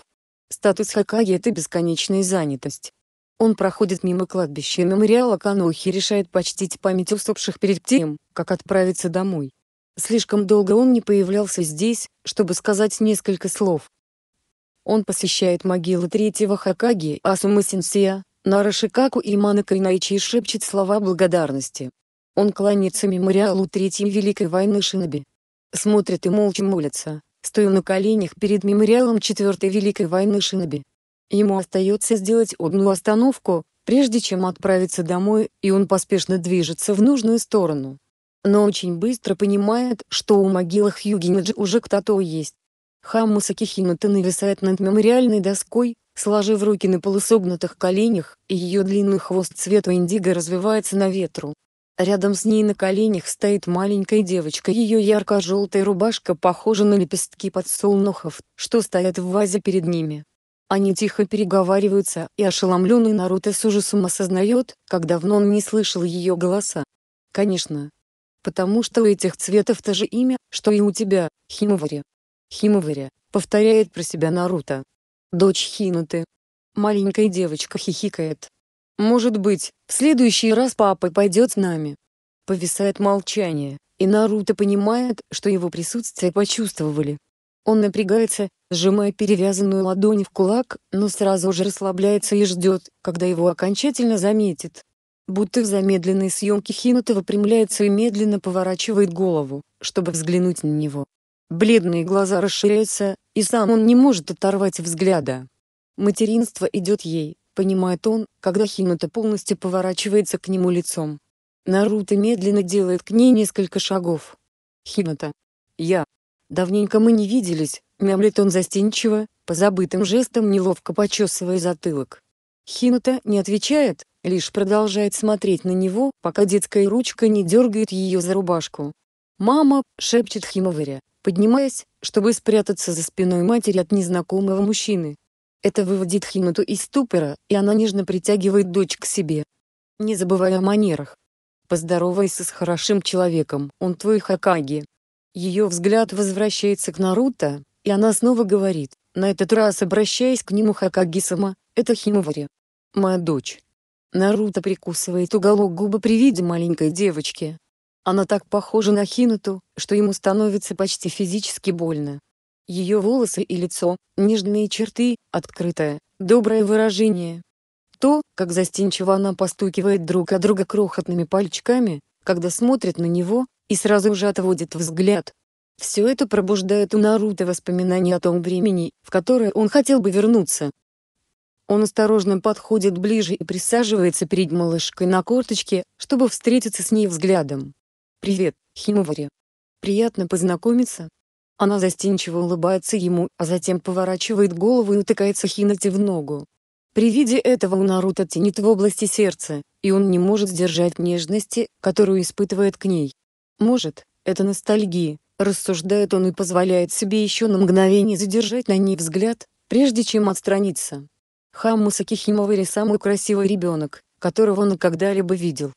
A: Статус Хакаги — это бесконечная занятость. Он проходит мимо кладбища и мемориала Канохи и решает почтить память усопших перед тем, как отправиться домой. Слишком долго он не появлялся здесь, чтобы сказать несколько слов. Он посещает могилы третьего Хакаги Асумы Сенсея, Нара и Мана и шепчет слова благодарности. Он кланяется мемориалу Третьей Великой войны Шиноби. Смотрит и молча молится, стоя на коленях перед мемориалом Четвертой Великой войны Шиноби. Ему остается сделать одну остановку, прежде чем отправиться домой, и он поспешно движется в нужную сторону но очень быстро понимает, что у могилы Хьюгениджи уже кто-то есть. Хаммуса Кихинута нависает над мемориальной доской, сложив руки на полусогнутых коленях, и ее длинный хвост цвета индиго развивается на ветру. Рядом с ней на коленях стоит маленькая девочка, ее ярко-желтая рубашка похожа на лепестки подсолнухов, что стоят в вазе перед ними. Они тихо переговариваются, и ошеломленный Наруто с ужасом осознает, как давно он не слышал ее голоса. Конечно, потому что у этих цветов то же имя, что и у тебя, Химавари. Химавари, повторяет про себя Наруто. Дочь Хинуты. Маленькая девочка хихикает. Может быть, в следующий раз папа пойдет с нами. Повисает молчание, и Наруто понимает, что его присутствие почувствовали. Он напрягается, сжимая перевязанную ладонь в кулак, но сразу же расслабляется и ждет, когда его окончательно заметит будто в замедленной съемке Хинута выпрямляется и медленно поворачивает голову, чтобы взглянуть на него. Бледные глаза расширяются, и сам он не может оторвать взгляда. Материнство идет ей, понимает он, когда Хинута полностью поворачивается к нему лицом. Наруто медленно делает к ней несколько шагов. Хината. Я. Давненько мы не виделись, мямлит он застенчиво, по забытым жестам неловко почесывая затылок. Хината не отвечает, лишь продолжает смотреть на него, пока детская ручка не дергает ее за рубашку. «Мама!» — шепчет Химоваря, поднимаясь, чтобы спрятаться за спиной матери от незнакомого мужчины. Это выводит Химату из ступора, и она нежно притягивает дочь к себе. Не забывая о манерах. «Поздоровайся с хорошим человеком, он твой Хакаги». Ее взгляд возвращается к Наруто, и она снова говорит, на этот раз обращаясь к нему Хакаги-сама, «Это Химовари. Моя дочь». Наруто прикусывает уголок губы при виде маленькой девочки. Она так похожа на Хинату, что ему становится почти физически больно. Ее волосы и лицо, нежные черты, открытое, доброе выражение. То, как застенчиво она постукивает друг о друга крохотными пальчиками, когда смотрит на него, и сразу же отводит взгляд. Все это пробуждает у Наруто воспоминания о том времени, в которое он хотел бы вернуться, он осторожно подходит ближе и присаживается перед малышкой на корточке, чтобы встретиться с ней взглядом. «Привет, Химовари. Приятно познакомиться». Она застенчиво улыбается ему, а затем поворачивает голову и утыкается Хинати в ногу. При виде этого у Наруто тянет в области сердца, и он не может сдержать нежности, которую испытывает к ней. Может, это ностальгия, рассуждает он и позволяет себе еще на мгновение задержать на ней взгляд, прежде чем отстраниться. Хам Мусаки Химовари самый красивый ребенок, которого он когда-либо видел.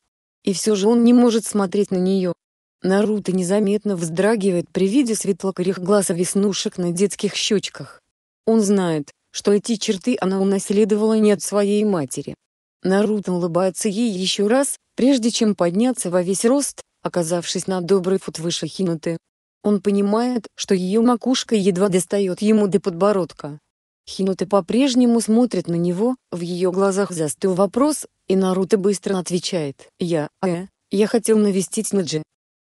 A: И все же он не может смотреть на нее. Наруто незаметно вздрагивает при виде светло-корих глаз и веснушек на детских щечках. Он знает, что эти черты она унаследовала не от своей матери. Наруто улыбается ей еще раз, прежде чем подняться во весь рост, оказавшись на добрый фут выше Хинуты. Он понимает, что ее макушка едва достает ему до подбородка. Хинута по-прежнему смотрит на него, в ее глазах застыл вопрос, и Наруто быстро отвечает. «Я, э, я хотел навестить Наджи.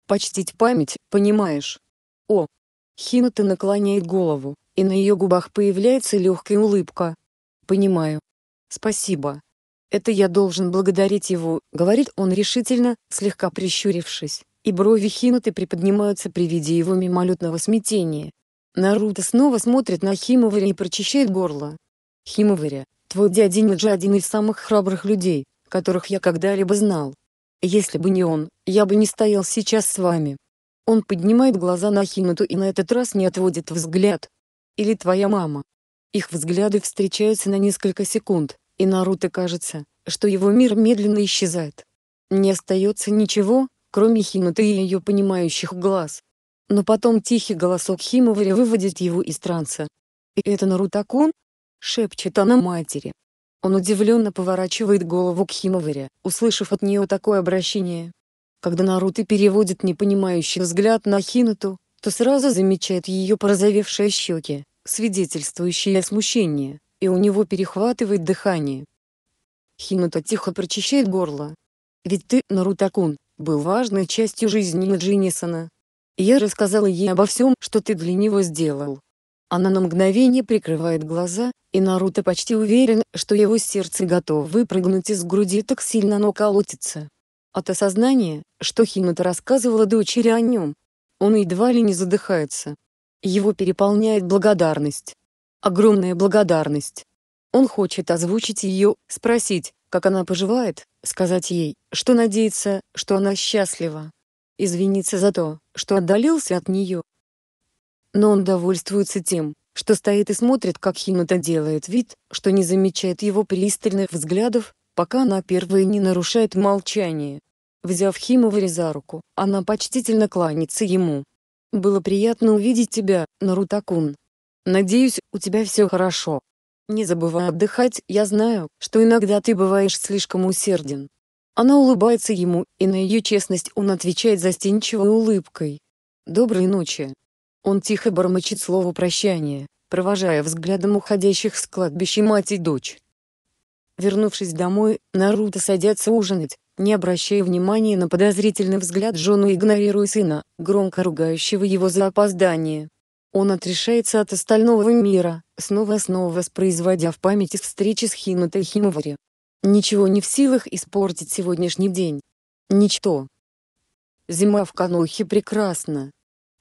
A: Почтить память, понимаешь?» «О!» Хинута наклоняет голову, и на ее губах появляется легкая улыбка. «Понимаю. Спасибо. Это я должен благодарить его», — говорит он решительно, слегка прищурившись, и брови Хинуты приподнимаются при виде его мимолетного смятения. Наруто снова смотрит на Химоваря и прочищает горло. «Химоваря, твой дядя Ниджа один из самых храбрых людей, которых я когда-либо знал. Если бы не он, я бы не стоял сейчас с вами». Он поднимает глаза на Хинату и на этот раз не отводит взгляд. «Или твоя мама». Их взгляды встречаются на несколько секунд, и Наруто кажется, что его мир медленно исчезает. Не остается ничего, кроме Хинаты и ее понимающих глаз. Но потом тихий голосок Химоваря выводит его из транса. «И это Нарутакун?» — шепчет она матери. Он удивленно поворачивает голову к Химоваре, услышав от нее такое обращение. Когда Наруто переводит непонимающий взгляд на Хинату, то сразу замечает ее порозовевшие щеки, свидетельствующие о смущении, и у него перехватывает дыхание. Хинута тихо прочищает горло. «Ведь ты, Нарутакун, был важной частью жизни Джиннисона, я рассказала ей обо всем, что ты для него сделал. Она на мгновение прикрывает глаза, и Наруто почти уверен, что его сердце готово выпрыгнуть из груди так сильно оно колотится. От осознания, что Химата рассказывала дочери о нем, он едва ли не задыхается. Его переполняет благодарность. Огромная благодарность. Он хочет озвучить ее, спросить, как она поживает, сказать ей, что надеется, что она счастлива извиниться за то, что отдалился от нее. Но он довольствуется тем, что стоит и смотрит, как Хината делает вид, что не замечает его пристальных взглядов, пока она первая не нарушает молчание. Взяв Химовари за руку, она почтительно кланяется ему. «Было приятно увидеть тебя, Нарутакун. Надеюсь, у тебя все хорошо. Не забывай отдыхать, я знаю, что иногда ты бываешь слишком усерден, она улыбается ему, и на ее честность он отвечает застенчивой улыбкой. «Доброй ночи». Он тихо бормочет слово прощания, провожая взглядом уходящих с кладбища мать и дочь. Вернувшись домой, Наруто садятся ужинать, не обращая внимания на подозрительный взгляд жену игнорируя сына, громко ругающего его за опоздание. Он отрешается от остального мира, снова-снова воспроизводя в памяти встречи с Хинатой Химовари. Ничего не в силах испортить сегодняшний день. Ничто. Зима в Канохе прекрасна.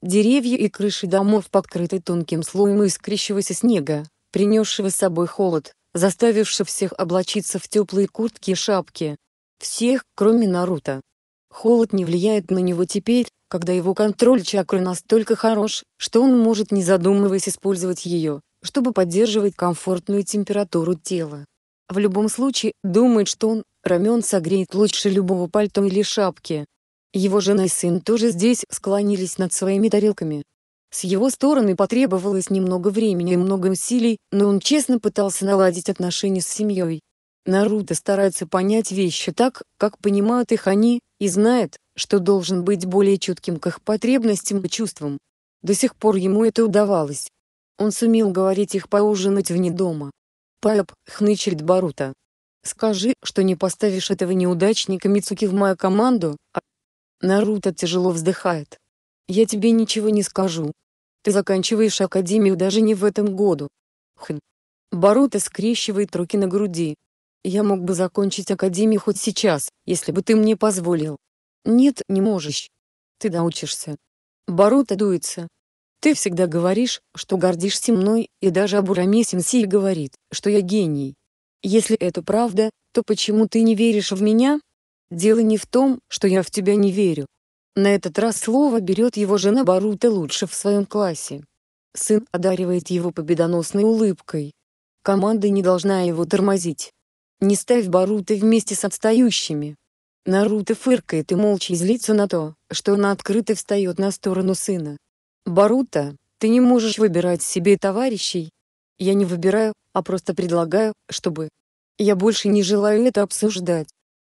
A: Деревья и крыши домов покрыты тонким слоем искрящегося снега, принесшего с собой холод, заставивший всех облачиться в теплые куртки и шапки. Всех, кроме Наруто. Холод не влияет на него теперь, когда его контроль чакры настолько хорош, что он может не задумываясь использовать ее, чтобы поддерживать комфортную температуру тела. В любом случае, думает, что он, Ромен, согреет лучше любого пальто или шапки. Его жена и сын тоже здесь склонились над своими тарелками. С его стороны потребовалось немного времени и много усилий, но он честно пытался наладить отношения с семьей. Наруто старается понять вещи так, как понимают их они, и знает, что должен быть более чутким к их потребностям и чувствам. До сих пор ему это удавалось. Он сумел говорить их поужинать вне дома. Пап, хнычет Барута. Скажи, что не поставишь этого неудачника Мицуки в мою команду, а... Наруто тяжело вздыхает. Я тебе ничего не скажу. Ты заканчиваешь академию даже не в этом году. Хм. Барута скрещивает руки на груди. Я мог бы закончить академию хоть сейчас, если бы ты мне позволил. Нет, не можешь. Ты научишься. Барута дуется, ты всегда говоришь, что гордишься мной, и даже Абурами Сенсей говорит, что я гений. Если это правда, то почему ты не веришь в меня? Дело не в том, что я в тебя не верю. На этот раз слово берет его жена Барута лучше в своем классе. Сын одаривает его победоносной улыбкой. Команда не должна его тормозить. Не ставь Барута вместе с отстающими. Наруто фыркает и молча злится на то, что она открыто встает на сторону сына. Барута, ты не можешь выбирать себе товарищей. Я не выбираю, а просто предлагаю, чтобы... Я больше не желаю это обсуждать.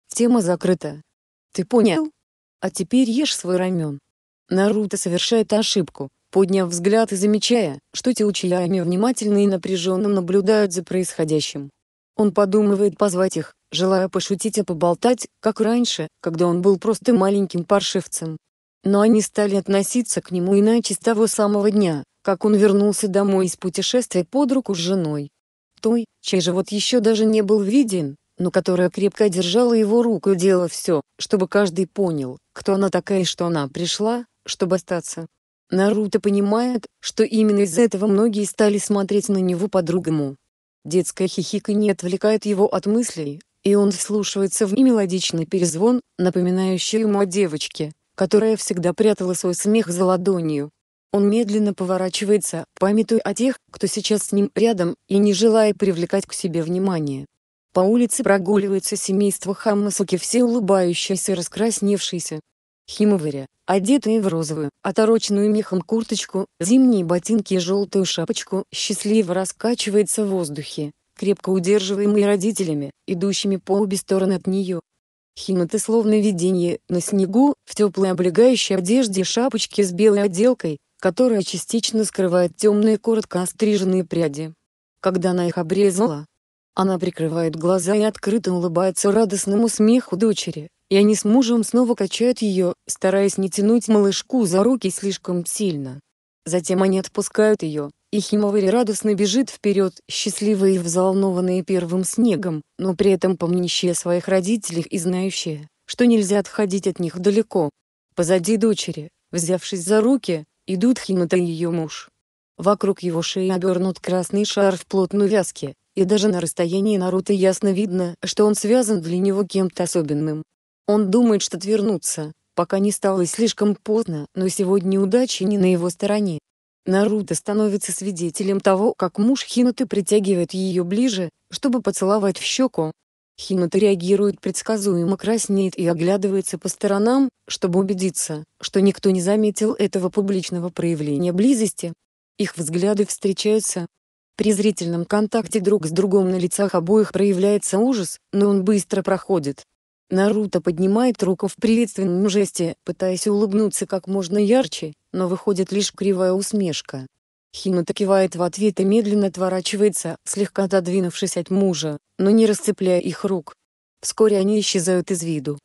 A: Тема закрыта. Ты понял? А теперь ешь свой рамен. Наруто совершает ошибку, подняв взгляд и замечая, что Теучиями внимательно и напряженно наблюдают за происходящим. Он подумывает позвать их, желая пошутить и поболтать, как раньше, когда он был просто маленьким паршивцем, но они стали относиться к нему иначе с того самого дня, как он вернулся домой из путешествия под руку с женой. Той, чей живот еще даже не был виден, но которая крепко держала его руку и делала все, чтобы каждый понял, кто она такая и что она пришла, чтобы остаться. Наруто понимает, что именно из-за этого многие стали смотреть на него по-другому. Детское хихиканье отвлекает его от мыслей, и он вслушивается в мелодичный перезвон, напоминающий ему о девочке, которая всегда прятала свой смех за ладонью. Он медленно поворачивается, памятуя о тех, кто сейчас с ним рядом, и не желая привлекать к себе внимание. По улице прогуливается семейство Хаммасуки, все улыбающиеся и раскрасневшиеся. Химоваря, одетые в розовую, отороченную мехом курточку, зимние ботинки и желтую шапочку, счастливо раскачивается в воздухе, крепко удерживаемый родителями, идущими по обе стороны от нее, Химаты словно видение на снегу, в теплой облегающей одежде и шапочке с белой отделкой, которая частично скрывает темные коротко остриженные пряди. Когда она их обрезала, она прикрывает глаза и открыто улыбается радостному смеху дочери, и они с мужем снова качают ее, стараясь не тянуть малышку за руки слишком сильно. Затем они отпускают ее, и Химовари радостно бежит вперед, счастливая и взволнованная первым снегом, но при этом помнящая своих родителей и знающая, что нельзя отходить от них далеко. Позади дочери, взявшись за руки, идут Химата и ее муж. Вокруг его шеи обернут красный шар в плотной вязке, и даже на расстоянии Наруто ясно видно, что он связан для него кем-то особенным. Он думает, что отвернуться, пока не стало слишком поздно, но сегодня удача не на его стороне. Наруто становится свидетелем того, как муж Хинуты притягивает ее ближе, чтобы поцеловать в щеку. Хинута реагирует предсказуемо, краснеет и оглядывается по сторонам, чтобы убедиться, что никто не заметил этого публичного проявления близости. Их взгляды встречаются. При зрительном контакте друг с другом на лицах обоих проявляется ужас, но он быстро проходит. Наруто поднимает руку в приветственном жесте, пытаясь улыбнуться как можно ярче, но выходит лишь кривая усмешка. Хината кивает в ответ и медленно отворачивается, слегка отодвинувшись от мужа, но не расцепляя их рук. Вскоре они исчезают из виду.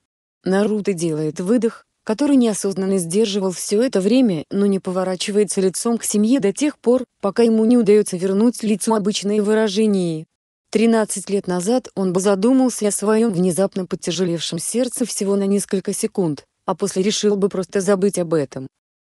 A: Наруто делает выдох, который неосознанно сдерживал все это время, но не поворачивается лицом к семье до тех пор, пока ему не удается вернуть лицу обычное выражение. 13 лет назад он бы задумался о своем внезапно подтяжелевшем сердце всего на несколько секунд, а после решил бы просто забыть об этом.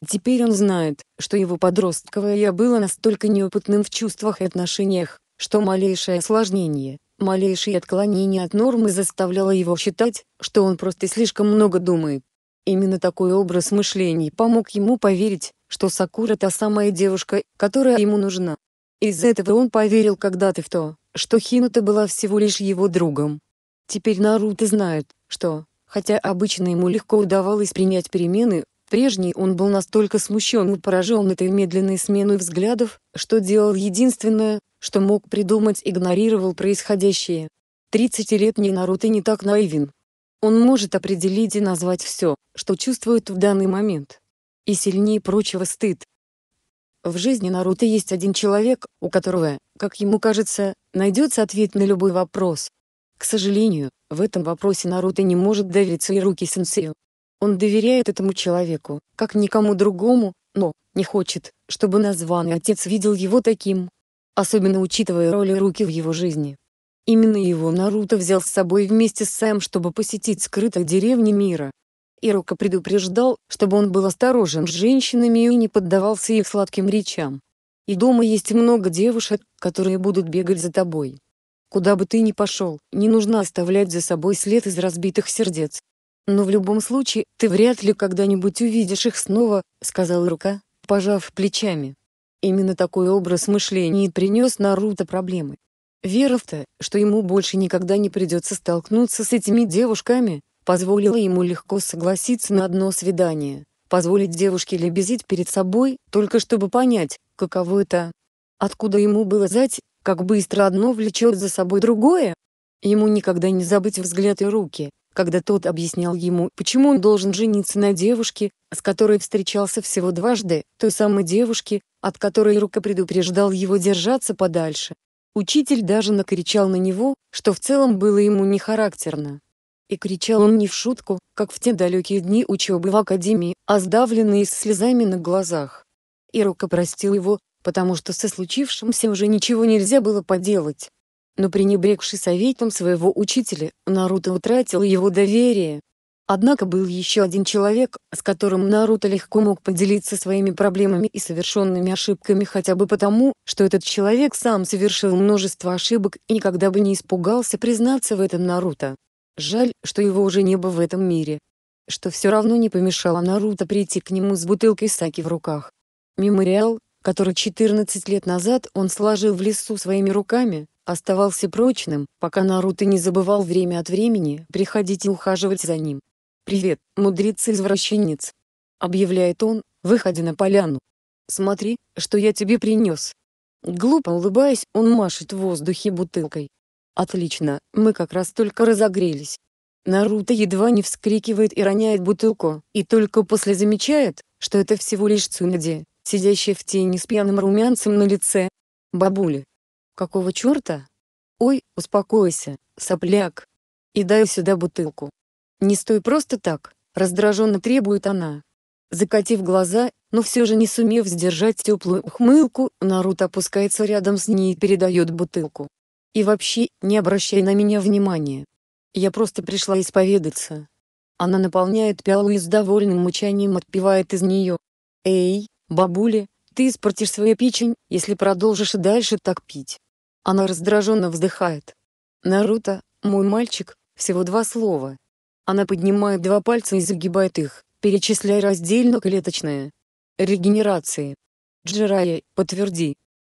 A: Теперь он знает, что его подростковое «я» было настолько неопытным в чувствах и отношениях, что малейшее осложнение, малейшее отклонение от нормы заставляло его считать, что он просто слишком много думает. Именно такой образ мышления помог ему поверить, что Сакура та самая девушка, которая ему нужна. Из-за этого он поверил когда-то в то, что Хинута была всего лишь его другом. Теперь Наруто знает, что, хотя обычно ему легко удавалось принять перемены, Прежний он был настолько смущен и поражен этой медленной сменой взглядов, что делал единственное, что мог придумать, игнорировал происходящее. 30-летний Наруто не так наивен. Он может определить и назвать все, что чувствует в данный момент. И сильнее прочего стыд. В жизни Наруто есть один человек, у которого, как ему кажется, найдется ответ на любой вопрос. К сожалению, в этом вопросе Наруто не может довериться и руки сенсею. Он доверяет этому человеку, как никому другому, но не хочет, чтобы названный отец видел его таким. Особенно учитывая роль руки в его жизни. Именно его Наруто взял с собой вместе с Сэм, чтобы посетить скрытые деревни мира. Ирока предупреждал, чтобы он был осторожен с женщинами и не поддавался их сладким речам. И дома есть много девушек, которые будут бегать за тобой. Куда бы ты ни пошел, не нужно оставлять за собой след из разбитых сердец но в любом случае ты вряд ли когда-нибудь увидишь их снова», — сказал Рука, пожав плечами. Именно такой образ мышления и принес Наруто проблемы. Вера в то, что ему больше никогда не придется столкнуться с этими девушками, позволила ему легко согласиться на одно свидание, позволить девушке лебезить перед собой, только чтобы понять, каково это. Откуда ему было знать, как быстро одно влечет за собой другое? Ему никогда не забыть взгляд и руки, когда тот объяснял ему, почему он должен жениться на девушке, с которой встречался всего дважды, той самой девушке, от которой Рука предупреждал его держаться подальше. Учитель даже накричал на него, что в целом было ему не характерно. И кричал он не в шутку, как в те далекие дни учебы в академии, а сдавленные с слезами на глазах. И Рука простил его, потому что со случившимся уже ничего нельзя было поделать но пренебрегший советом своего учителя, Наруто утратил его доверие. Однако был еще один человек, с которым Наруто легко мог поделиться своими проблемами и совершенными ошибками хотя бы потому, что этот человек сам совершил множество ошибок и никогда бы не испугался признаться в этом Наруто. Жаль, что его уже не было в этом мире. Что все равно не помешало Наруто прийти к нему с бутылкой саки в руках. Мемориал, который 14 лет назад он сложил в лесу своими руками, оставался прочным, пока Наруто не забывал время от времени приходить и ухаживать за ним. «Привет, мудрец-извращенец!» — объявляет он, выходя на поляну. «Смотри, что я тебе принес!» Глупо улыбаясь, он машет в воздухе бутылкой. «Отлично, мы как раз только разогрелись!» Наруто едва не вскрикивает и роняет бутылку, и только после замечает, что это всего лишь Цунади, сидящая в тени с пьяным румянцем на лице. «Бабуля, Какого черта? Ой, успокойся, сопляк. И дай сюда бутылку. Не стой просто так, раздраженно требует она. Закатив глаза, но все же не сумев сдержать теплую ухмылку, Наруто опускается рядом с ней и передает бутылку. И вообще, не обращай на меня внимания. Я просто пришла исповедаться. Она наполняет пиалу и с довольным мучанием отпивает из нее. Эй, бабуля, ты испортишь свою печень, если продолжишь и дальше так пить. Она раздраженно вздыхает. «Наруто, мой мальчик, всего два слова». Она поднимает два пальца и загибает их, перечисляя раздельно клеточные. Регенерации. Джирая, подтверди.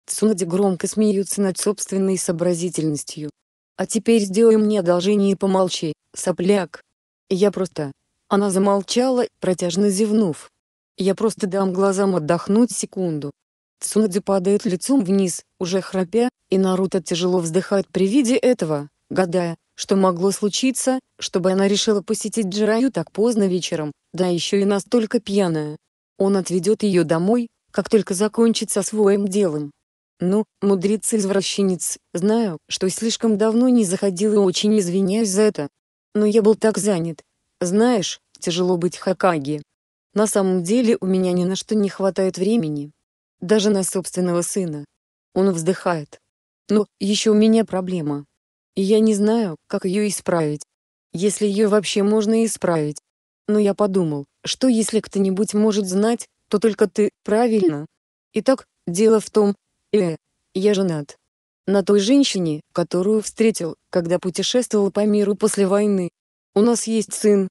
A: Цунади громко смеются над собственной сообразительностью. «А теперь сделай мне одолжение и помолчи, сопляк». «Я просто...» Она замолчала, протяжно зевнув. «Я просто дам глазам отдохнуть секунду». Цунади падает лицом вниз, уже храпя, и Наруто тяжело вздыхает при виде этого, гадая, что могло случиться, чтобы она решила посетить Джираю так поздно вечером, да еще и настолько пьяная. Он отведет ее домой, как только закончит со своим делом. Ну, мудрец-извращенец, знаю, что слишком давно не заходил и очень извиняюсь за это. Но я был так занят. Знаешь, тяжело быть Хакаги. На самом деле у меня ни на что не хватает времени даже на собственного сына. Он вздыхает. Но еще у меня проблема. И я не знаю, как ее исправить. Если ее вообще можно исправить. Но я подумал, что если кто-нибудь может знать, то только ты, правильно? Итак, дело в том, э, я женат. На той женщине, которую встретил, когда путешествовал по миру после войны. У нас есть сын.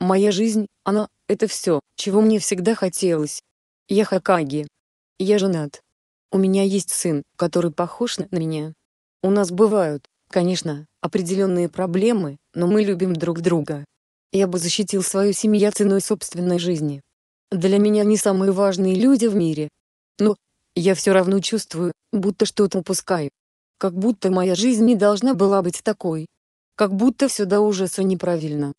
A: Моя жизнь, она, это все, чего мне всегда хотелось. Я Хакаги. Я женат. У меня есть сын, который похож на меня. У нас бывают, конечно, определенные проблемы, но мы любим друг друга. Я бы защитил свою семью ценой собственной жизни. Для меня не самые важные люди в мире. Но я все равно чувствую, будто что-то упускаю. Как будто моя жизнь не должна была быть такой. Как будто все до ужаса неправильно.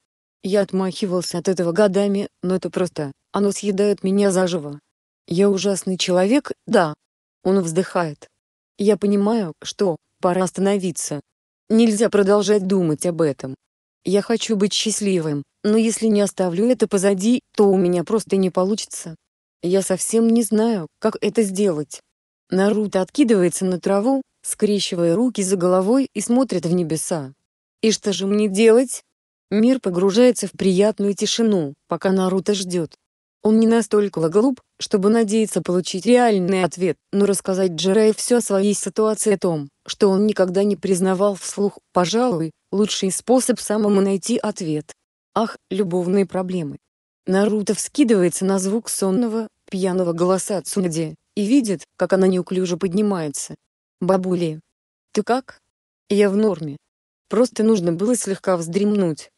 A: Я отмахивался от этого годами, но это просто, оно съедает меня заживо. Я ужасный человек, да. Он вздыхает. Я понимаю, что пора остановиться. Нельзя продолжать думать об этом. Я хочу быть счастливым, но если не оставлю это позади, то у меня просто не получится. Я совсем не знаю, как это сделать. Наруто откидывается на траву, скрещивая руки за головой и смотрит в небеса. И что же мне делать? Мир погружается в приятную тишину, пока Наруто ждет, он не настолько глуп, чтобы надеяться получить реальный ответ, но рассказать Джерей все о своей ситуации о том, что он никогда не признавал вслух, пожалуй, лучший способ самому найти ответ. Ах, любовные проблемы. Наруто вскидывается на звук сонного, пьяного голоса Цунади, и видит, как она неуклюже поднимается. «Бабули, ты как?» «Я в норме. Просто нужно было слегка вздремнуть.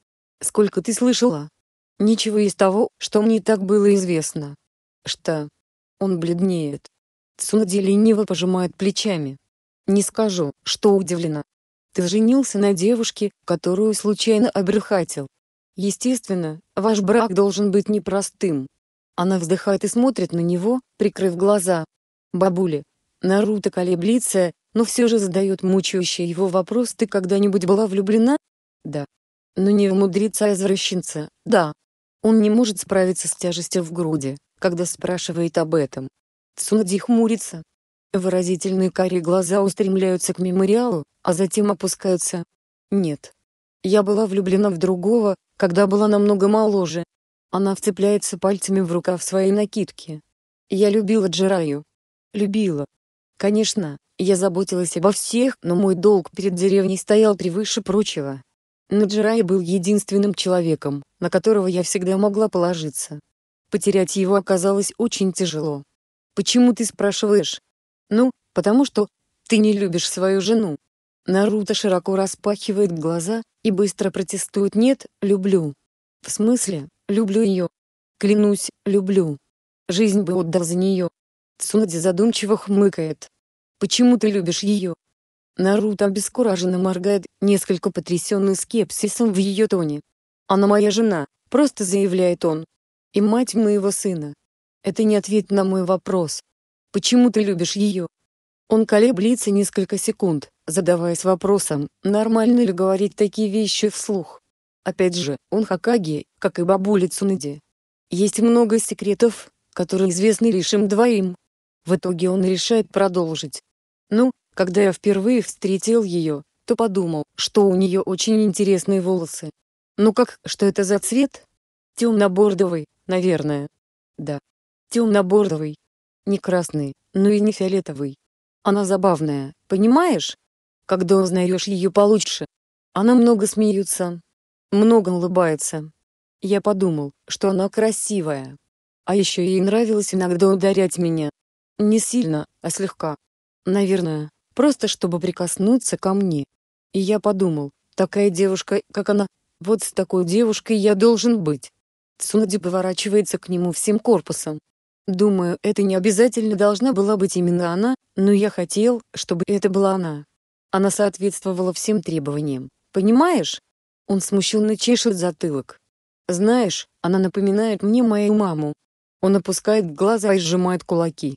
A: Сколько ты слышала?» Ничего из того, что мне так было известно. Что? Он бледнеет. Цунади лениво пожимает плечами. Не скажу, что удивлена. Ты женился на девушке, которую случайно обрюхатил. Естественно, ваш брак должен быть непростым. Она вздыхает и смотрит на него, прикрыв глаза. Бабуля. Наруто колеблется, но все же задает мучающий его вопрос «Ты когда-нибудь была влюблена?» «Да». «Но не в мудреца-извращенца, да». Он не может справиться с тяжестью в груди, когда спрашивает об этом. Цунади хмурится. Выразительные карие глаза устремляются к мемориалу, а затем опускаются. Нет. Я была влюблена в другого, когда была намного моложе. Она вцепляется пальцами в рукав своей накидки. Я любила Джираю. Любила. Конечно, я заботилась обо всех, но мой долг перед деревней стоял превыше прочего. Наджирай был единственным человеком, на которого я всегда могла положиться. Потерять его оказалось очень тяжело. «Почему ты спрашиваешь?» «Ну, потому что ты не любишь свою жену». Наруто широко распахивает глаза и быстро протестует «нет, люблю». В смысле, люблю ее. Клянусь, люблю. Жизнь бы отдал за нее. Цунади задумчиво хмыкает. «Почему ты любишь ее?» Наруто обескураженно моргает, несколько потрясенный скепсисом в ее тоне. «Она моя жена», — просто заявляет он. «И мать моего сына». Это не ответ на мой вопрос. «Почему ты любишь ее?» Он колеблется несколько секунд, задаваясь вопросом, нормально ли говорить такие вещи вслух. Опять же, он Хакаги, как и бабуля Цунади. Есть много секретов, которые известны лишь им двоим. В итоге он решает продолжить. «Ну, когда я впервые встретил ее, то подумал, что у нее очень интересные волосы. Ну как, что это за цвет? Темно-бордовый, наверное. Да. Темно-бордовый. Не красный, но и не фиолетовый. Она забавная, понимаешь? Когда узнаешь ее получше. Она много смеется. Много улыбается. Я подумал, что она красивая. А еще ей нравилось иногда ударять меня. Не сильно, а слегка. Наверное просто чтобы прикоснуться ко мне. И я подумал, такая девушка, как она, вот с такой девушкой я должен быть. Цунади поворачивается к нему всем корпусом. Думаю, это не обязательно должна была быть именно она, но я хотел, чтобы это была она. Она соответствовала всем требованиям. Понимаешь? Он смущенно чешет затылок. Знаешь, она напоминает мне мою маму. Он опускает глаза и сжимает кулаки.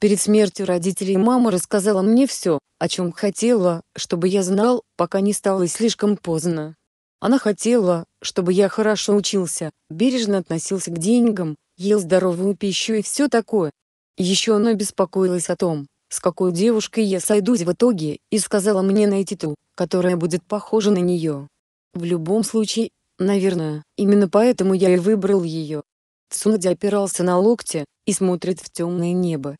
A: Перед смертью родителей мама рассказала мне все, о чем хотела, чтобы я знал, пока не стало слишком поздно. Она хотела, чтобы я хорошо учился, бережно относился к деньгам, ел здоровую пищу и все такое. Еще она беспокоилась о том, с какой девушкой я сойдусь в итоге, и сказала мне найти ту, которая будет похожа на нее. В любом случае, наверное, именно поэтому я и выбрал ее. Цунди опирался на локти и смотрит в темное небо,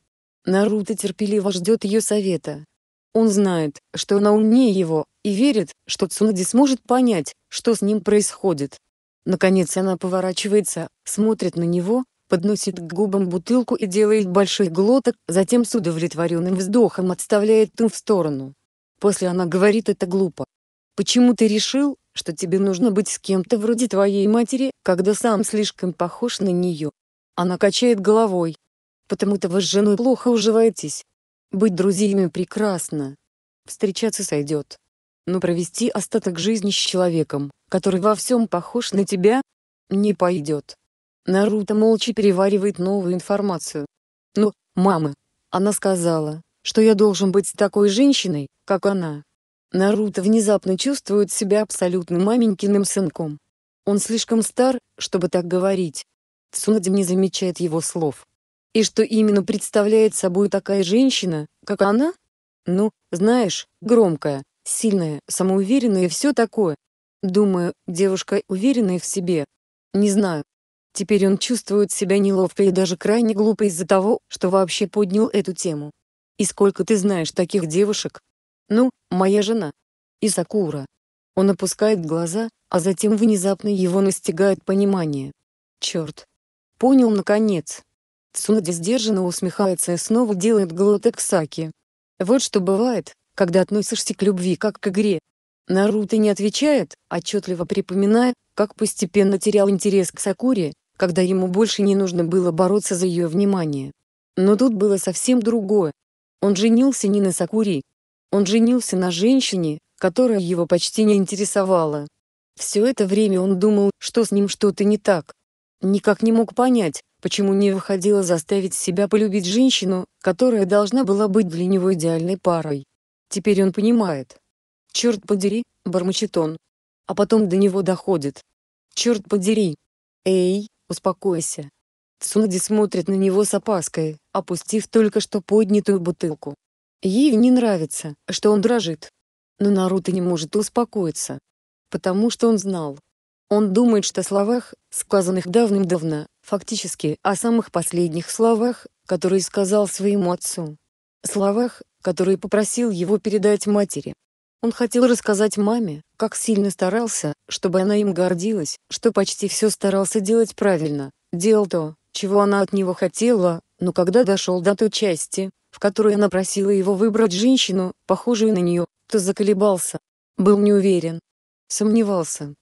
A: Наруто терпеливо ждет ее совета. Он знает, что она умнее его, и верит, что Цунади сможет понять, что с ним происходит. Наконец она поворачивается, смотрит на него, подносит к губам бутылку и делает большой глоток, затем с удовлетворенным вздохом отставляет им в сторону. После она говорит это глупо. «Почему ты решил, что тебе нужно быть с кем-то вроде твоей матери, когда сам слишком похож на нее?» Она качает головой потому-то вы с женой плохо уживаетесь. Быть друзьями прекрасно. Встречаться сойдет. Но провести остаток жизни с человеком, который во всем похож на тебя, не пойдет. Наруто молча переваривает новую информацию. Но мама!» Она сказала, что я должен быть такой женщиной, как она. Наруто внезапно чувствует себя абсолютно маменькиным сынком. Он слишком стар, чтобы так говорить. Цунади не замечает его слов. И что именно представляет собой такая женщина, как она? Ну, знаешь, громкая, сильная, самоуверенная и все такое. Думаю, девушка уверенная в себе. Не знаю. Теперь он чувствует себя неловко и даже крайне глупо из-за того, что вообще поднял эту тему. И сколько ты знаешь таких девушек? Ну, моя жена. И Сакура. Он опускает глаза, а затем внезапно его настигает понимание. Черт. Понял наконец. Цунади сдержанно усмехается и снова делает глоток саки. Вот что бывает, когда относишься к любви как к игре. Наруто не отвечает, а отчетливо припоминая, как постепенно терял интерес к Сакуре, когда ему больше не нужно было бороться за ее внимание. Но тут было совсем другое. Он женился не на Сакури. Он женился на женщине, которая его почти не интересовала. Все это время он думал, что с ним что-то не так. Никак не мог понять, почему не выходило заставить себя полюбить женщину, которая должна была быть для него идеальной парой. Теперь он понимает. «Черт подери», — бормочет он. А потом до него доходит. «Черт подери! Эй, успокойся!» Цунади смотрит на него с опаской, опустив только что поднятую бутылку. Ей не нравится, что он дрожит. Но Наруто не может успокоиться. Потому что он знал, он думает, что словах, сказанных давным-давно, фактически о самых последних словах, которые сказал своему отцу. Словах, которые попросил его передать матери. Он хотел рассказать маме, как сильно старался, чтобы она им гордилась, что почти все старался делать правильно, делал то, чего она от него хотела, но когда дошел до той части, в которой она просила его выбрать женщину, похожую на нее, то заколебался. Был не уверен. Сомневался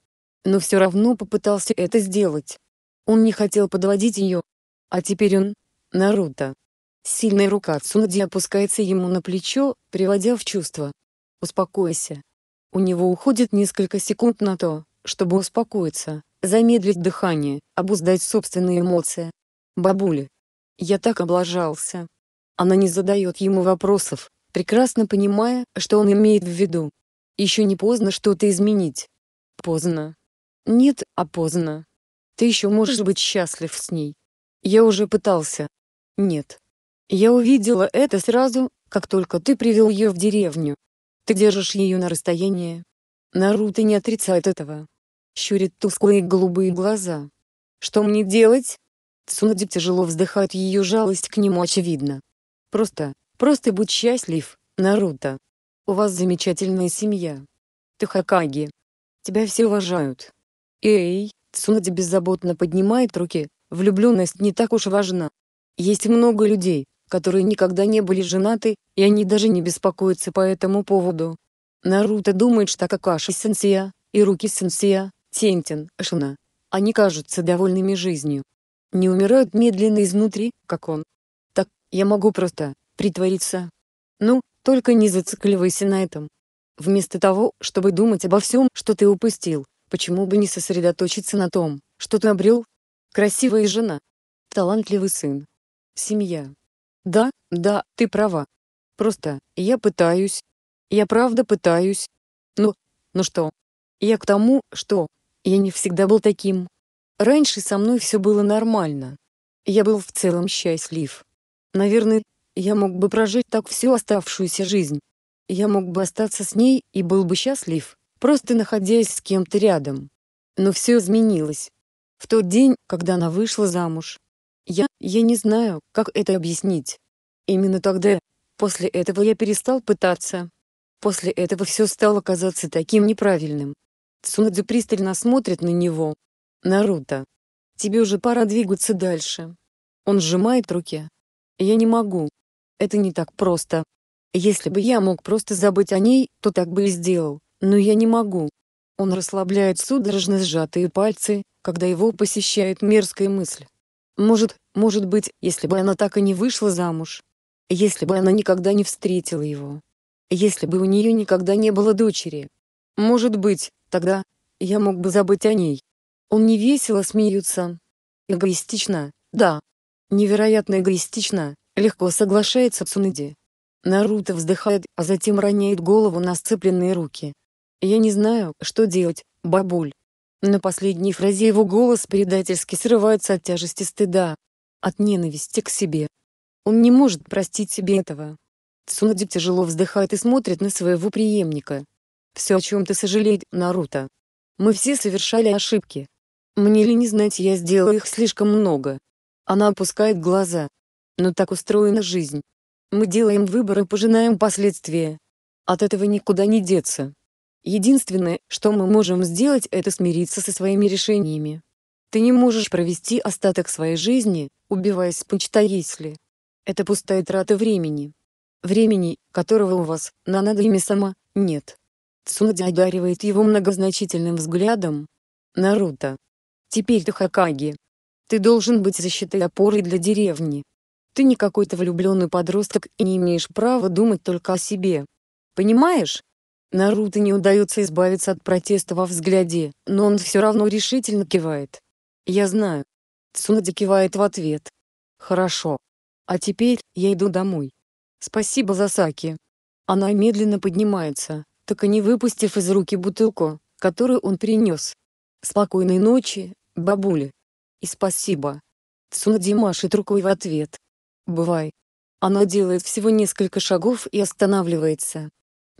A: но все равно попытался это сделать. Он не хотел подводить ее. А теперь он... Наруто. Сильная рука Цунади опускается ему на плечо, приводя в чувство. «Успокойся». У него уходит несколько секунд на то, чтобы успокоиться, замедлить дыхание, обуздать собственные эмоции. «Бабуля, я так облажался». Она не задает ему вопросов, прекрасно понимая, что он имеет в виду. Еще не поздно что-то изменить. Поздно. Нет, а поздно. Ты еще можешь быть счастлив с ней. Я уже пытался. Нет. Я увидела это сразу, как только ты привел ее в деревню. Ты держишь ее на расстоянии. Наруто не отрицает этого. Щурит тусклые голубые глаза. Что мне делать? Цунади тяжело вздыхает, ее жалость к нему очевидна. Просто, просто будь счастлив, Наруто. У вас замечательная семья. Ты Хакаги. Тебя все уважают. Эй, Цунади беззаботно поднимает руки, влюбленность не так уж важна. Есть много людей, которые никогда не были женаты, и они даже не беспокоятся по этому поводу. Наруто думает, что Какаши Сенсия, и руки Сенсия, Тентин, Шина. Они кажутся довольными жизнью. Не умирают медленно изнутри, как он. Так, я могу просто притвориться. Ну, только не зацикливайся на этом. Вместо того, чтобы думать обо всем, что ты упустил, Почему бы не сосредоточиться на том, что ты обрел? Красивая жена. Талантливый сын. Семья. Да, да, ты права. Просто, я пытаюсь. Я правда пытаюсь. Ну, ну что? Я к тому, что... Я не всегда был таким. Раньше со мной все было нормально. Я был в целом счастлив. Наверное, я мог бы прожить так всю оставшуюся жизнь. Я мог бы остаться с ней и был бы счастлив просто находясь с кем-то рядом. Но все изменилось. В тот день, когда она вышла замуж. Я, я не знаю, как это объяснить. Именно тогда, после этого я перестал пытаться. После этого все стало казаться таким неправильным. Цунадзе пристально смотрит на него. «Наруто, тебе уже пора двигаться дальше». Он сжимает руки. «Я не могу. Это не так просто. Если бы я мог просто забыть о ней, то так бы и сделал. Но я не могу. Он расслабляет судорожно сжатые пальцы, когда его посещает мерзкая мысль. Может, может быть, если бы она так и не вышла замуж. Если бы она никогда не встретила его. Если бы у нее никогда не было дочери. Может быть, тогда я мог бы забыть о ней. Он невесело смеется. Эгоистично, да. Невероятно эгоистично, легко соглашается Цунади. Наруто вздыхает, а затем роняет голову на сцепленные руки. «Я не знаю, что делать, бабуль». На последней фразе его голос предательски срывается от тяжести стыда, от ненависти к себе. Он не может простить себе этого. Цунади тяжело вздыхает и смотрит на своего преемника. «Все, о чем ты сожалеешь, Наруто. Мы все совершали ошибки. Мне ли не знать, я сделал их слишком много». Она опускает глаза. Но так устроена жизнь. Мы делаем выбор и пожинаем последствия. От этого никуда не деться. Единственное, что мы можем сделать, это смириться со своими решениями. Ты не можешь провести остаток своей жизни, убиваясь почта если. Это пустая трата времени. Времени, которого у вас, на надо ими сама, нет. Цунади одаривает его многозначительным взглядом. Наруто. Теперь ты Хакаги. Ты должен быть защитой опорой для деревни. Ты не какой-то влюбленный подросток и не имеешь права думать только о себе. Понимаешь? Наруто не удается избавиться от протеста во взгляде, но он все равно решительно кивает. «Я знаю». Цунади кивает в ответ. «Хорошо. А теперь я иду домой. Спасибо за Саки». Она медленно поднимается, так и не выпустив из руки бутылку, которую он принес. «Спокойной ночи, бабуля». «И спасибо». Цунади машет рукой в ответ. «Бывай». Она делает всего несколько шагов и останавливается.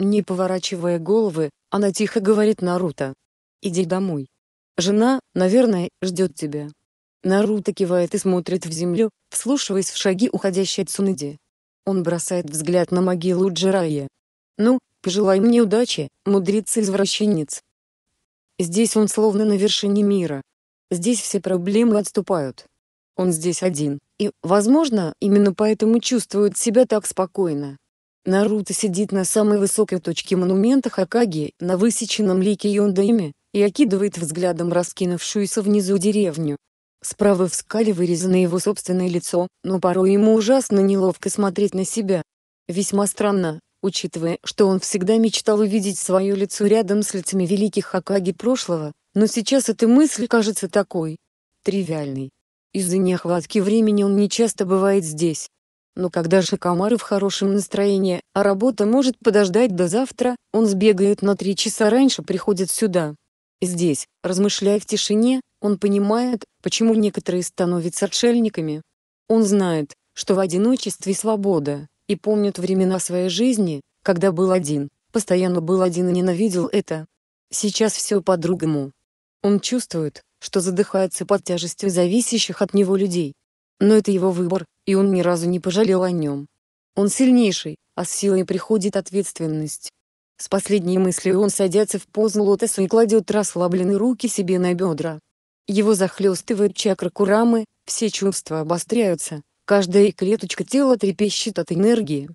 A: Не поворачивая головы, она тихо говорит Наруто. «Иди домой. Жена, наверное, ждет тебя». Наруто кивает и смотрит в землю, вслушиваясь в шаги уходящей Цунади. Он бросает взгляд на могилу Джирая. «Ну, пожелай мне удачи, мудрец-извращенец». Здесь он словно на вершине мира. Здесь все проблемы отступают. Он здесь один, и, возможно, именно поэтому чувствует себя так спокойно. Наруто сидит на самой высокой точке монумента Хакаги, на высеченном лике Юндайме, и окидывает взглядом раскинувшуюся внизу деревню. Справа в скале вырезано его собственное лицо, но порой ему ужасно неловко смотреть на себя. Весьма странно, учитывая, что он всегда мечтал увидеть свое лицо рядом с лицами великих Хакаги прошлого, но сейчас эта мысль кажется такой тривиальной. Из-за нехватки времени он не часто бывает здесь, но когда же комары в хорошем настроении, а работа может подождать до завтра, он сбегает на три часа раньше, приходит сюда. Здесь, размышляя в тишине, он понимает, почему некоторые становятся отшельниками. Он знает, что в одиночестве свобода, и помнит времена своей жизни, когда был один, постоянно был один и ненавидел это. Сейчас все по-другому. Он чувствует, что задыхается под тяжестью зависящих от него людей. Но это его выбор, и он ни разу не пожалел о нем. Он сильнейший, а с силой приходит ответственность. С последней мыслью он садится в позу лотоса и кладет расслабленные руки себе на бедра. Его захлестывает чакра Курамы, все чувства обостряются, каждая клеточка тела трепещет от энергии.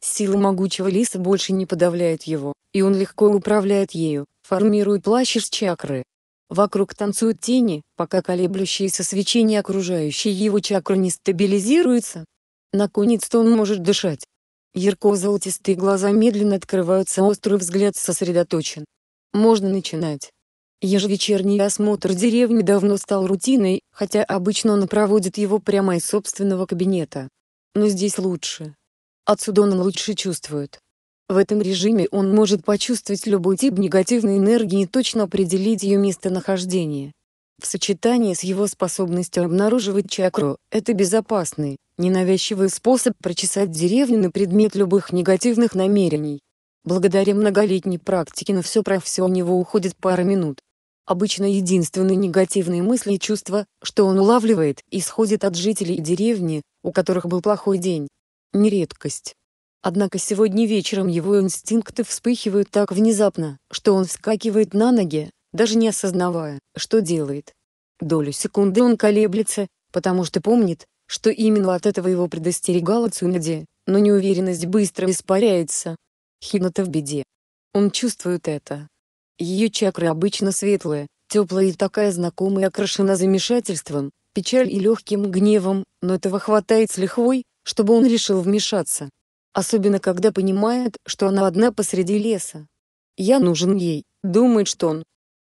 A: Сила могучего лиса больше не подавляет его, и он легко управляет ею, формируя плащ из чакры, Вокруг танцуют тени, пока колеблющиеся свечения окружающие его чакры не стабилизируются. Наконец-то он может дышать. Ярко-золотистые глаза медленно открываются, острый взгляд сосредоточен. Можно начинать. Ежевечерний осмотр деревни давно стал рутиной, хотя обычно он проводит его прямо из собственного кабинета. Но здесь лучше. Отсюда он лучше чувствует. В этом режиме он может почувствовать любой тип негативной энергии и точно определить ее местонахождение. В сочетании с его способностью обнаруживать чакру, это безопасный, ненавязчивый способ прочесать деревню на предмет любых негативных намерений. Благодаря многолетней практике на все про все у него уходит пара минут. Обычно единственные негативные мысли и чувства, что он улавливает, исходят от жителей деревни, у которых был плохой день. Нередкость. Однако сегодня вечером его инстинкты вспыхивают так внезапно, что он вскакивает на ноги, даже не осознавая, что делает. Долю секунды он колеблется, потому что помнит, что именно от этого его предостерегала Цунади, но неуверенность быстро испаряется. Хината в беде. Он чувствует это. Ее чакры обычно светлые, теплая и такая знакомая окрашена замешательством, печаль и легким гневом, но этого хватает с лихвой, чтобы он решил вмешаться. Особенно когда понимает, что она одна посреди леса. Я нужен ей, думает, что он.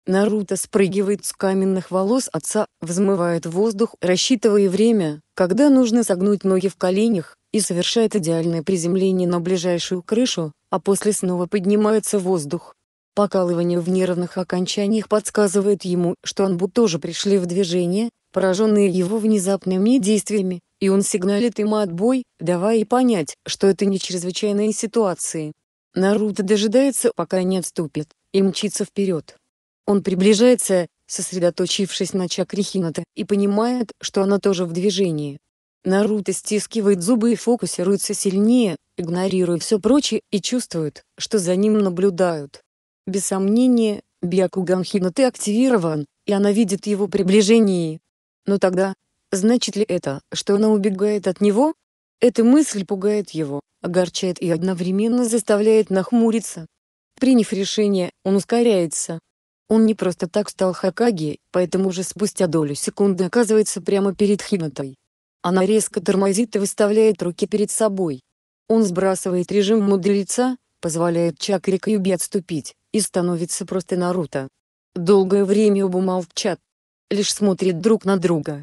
A: Наруто спрыгивает с каменных волос отца, взмывает воздух, рассчитывая время, когда нужно согнуть ноги в коленях, и совершает идеальное приземление на ближайшую крышу, а после снова поднимается в воздух. Покалывание в нервных окончаниях подсказывает ему, что Анбу тоже пришли в движение, пораженные его внезапными действиями, и он сигналит им отбой, давая понять, что это не чрезвычайные ситуации. Наруто дожидается, пока не отступит, и мчится вперед. Он приближается, сосредоточившись на чакре Хината, и понимает, что она тоже в движении. Наруто стискивает зубы и фокусируется сильнее, игнорируя все прочее, и чувствует, что за ним наблюдают. Без сомнения, Бякуган Хинаты активирован, и она видит его приближение. Но тогда, Значит ли это, что она убегает от него? Эта мысль пугает его, огорчает и одновременно заставляет нахмуриться. Приняв решение, он ускоряется. Он не просто так стал Хакаги, поэтому уже спустя долю секунды оказывается прямо перед Хинатой. Она резко тормозит и выставляет руки перед собой. Он сбрасывает режим мудреца, позволяет чакре Кьюби отступить, и становится просто Наруто. Долгое время оба молчат. Лишь смотрит друг на друга.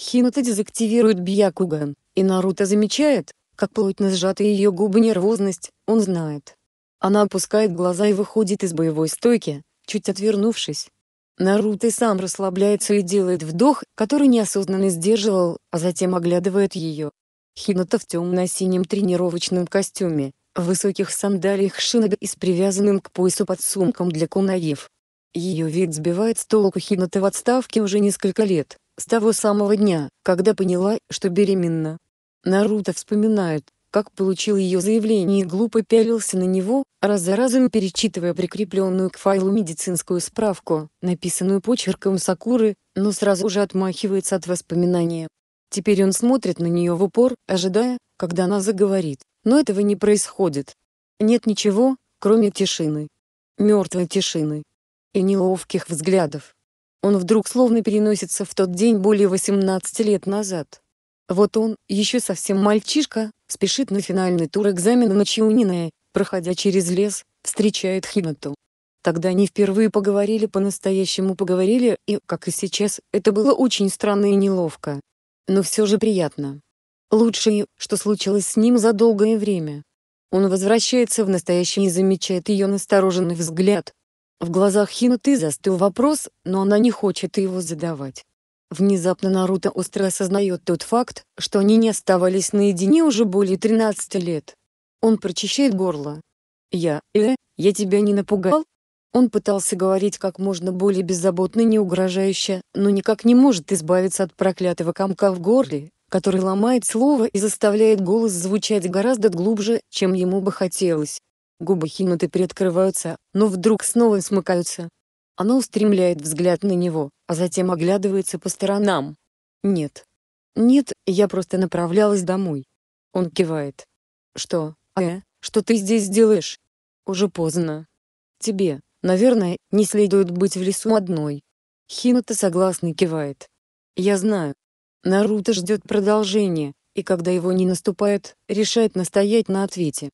A: Хината дезактивирует Бьякуган, и Наруто замечает, как плотно сжаты ее губы нервозность, он знает. Она опускает глаза и выходит из боевой стойки, чуть отвернувшись. Наруто сам расслабляется и делает вдох, который неосознанно сдерживал, а затем оглядывает ее. Хината в темно-синем тренировочном костюме, в высоких сандалиях шиноби и с привязанным к поясу под сумком для кунаев. Ее вид сбивает с толку Хината в отставке уже несколько лет. С того самого дня, когда поняла, что беременна. Наруто вспоминает, как получил ее заявление и глупо пялился на него, раз за разом перечитывая прикрепленную к файлу медицинскую справку, написанную почерком Сакуры, но сразу же отмахивается от воспоминания. Теперь он смотрит на нее в упор, ожидая, когда она заговорит, но этого не происходит. Нет ничего, кроме тишины. Мертвой тишины. И неловких взглядов. Он вдруг словно переносится в тот день более 18 лет назад. Вот он, еще совсем мальчишка, спешит на финальный тур экзамена на Чиунине, проходя через лес, встречает Хинату. Тогда они впервые поговорили по-настоящему поговорили, и, как и сейчас, это было очень странно и неловко. Но все же приятно. Лучшее, что случилось с ним за долгое время. Он возвращается в настоящее и замечает ее настороженный взгляд, в глазах Хинаты застыл вопрос, но она не хочет его задавать. Внезапно Наруто остро осознает тот факт, что они не оставались наедине уже более 13 лет. Он прочищает горло. «Я, э, я тебя не напугал?» Он пытался говорить как можно более беззаботно и неугрожающе, но никак не может избавиться от проклятого комка в горле, который ломает слово и заставляет голос звучать гораздо глубже, чем ему бы хотелось. Губы Хинуты приоткрываются, но вдруг снова смыкаются. Она устремляет взгляд на него, а затем оглядывается по сторонам. «Нет. Нет, я просто направлялась домой». Он кивает. «Что, э, что ты здесь делаешь?» «Уже поздно. Тебе, наверное, не следует быть в лесу одной». Хинута согласно кивает. «Я знаю. Наруто ждет продолжения, и когда его не наступает, решает настоять на ответе.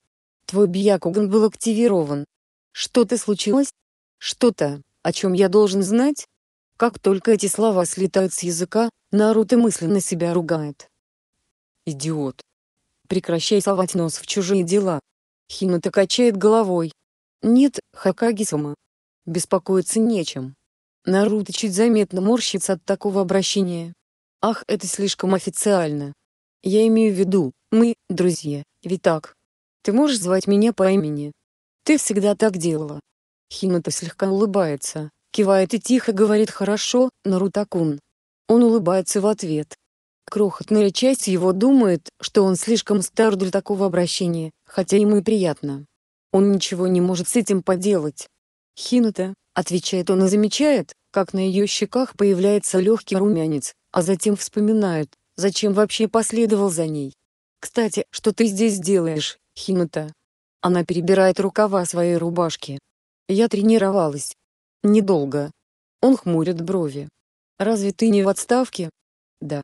A: Твой Бьякуган был активирован. Что-то случилось? Что-то, о чем я должен знать? Как только эти слова слетают с языка, Наруто мысленно себя ругает. Идиот. Прекращай совать нос в чужие дела. Хината качает головой. Нет, хакаги Беспокоиться нечем. Наруто чуть заметно морщится от такого обращения. Ах, это слишком официально. Я имею в виду, мы, друзья, ведь так. Ты можешь звать меня по имени. Ты всегда так делала. Хината слегка улыбается, кивает и тихо говорит «хорошо, Нарутакун». Он улыбается в ответ. Крохотная часть его думает, что он слишком стар для такого обращения, хотя ему и приятно. Он ничего не может с этим поделать. «Хината», — отвечает он и замечает, как на ее щеках появляется легкий румянец, а затем вспоминает, зачем вообще последовал за ней. «Кстати, что ты здесь делаешь?» Химата. Она перебирает рукава своей рубашки. Я тренировалась. Недолго. Он хмурит брови. Разве ты не в отставке? Да.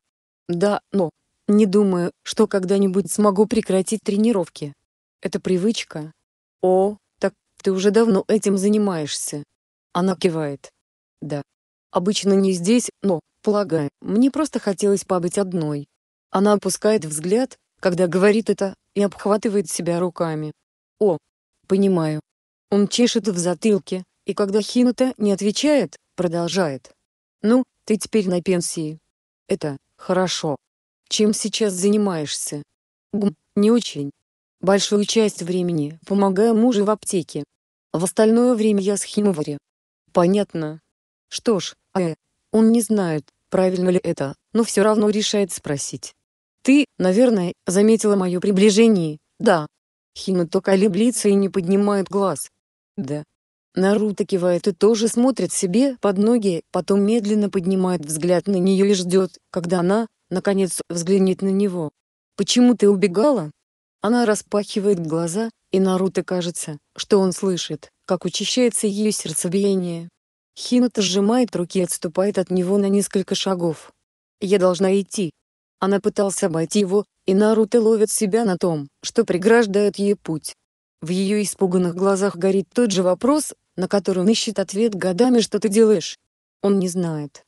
A: Да, но не думаю, что когда-нибудь смогу прекратить тренировки. Это привычка. О, так ты уже давно этим занимаешься. Она кивает. Да. Обычно не здесь, но, полагаю, мне просто хотелось побыть одной. Она опускает взгляд, когда говорит это и обхватывает себя руками. О, понимаю. Он чешет в затылке, и когда Хината не отвечает, продолжает. Ну, ты теперь на пенсии. Это, хорошо. Чем сейчас занимаешься? Гм, не очень. Большую часть времени помогаю мужу в аптеке. В остальное время я с Химовари. Понятно. Что ж, э, он не знает, правильно ли это, но все равно решает спросить. Ты, наверное, заметила мое приближение. Да. Хина Хинато колеблется и не поднимает глаз. Да. Наруто кивает и тоже смотрит себе под ноги, потом медленно поднимает взгляд на нее и ждет, когда она, наконец, взглянет на него. «Почему ты убегала?» Она распахивает глаза, и Наруто кажется, что он слышит, как учащается ее сердцебиение. Хината сжимает руки и отступает от него на несколько шагов. «Я должна идти», она пытался обойти его, и Наруто ловит себя на том, что преграждает ей путь. В ее испуганных глазах горит тот же вопрос, на который он ищет ответ годами «Что ты делаешь?» Он не знает.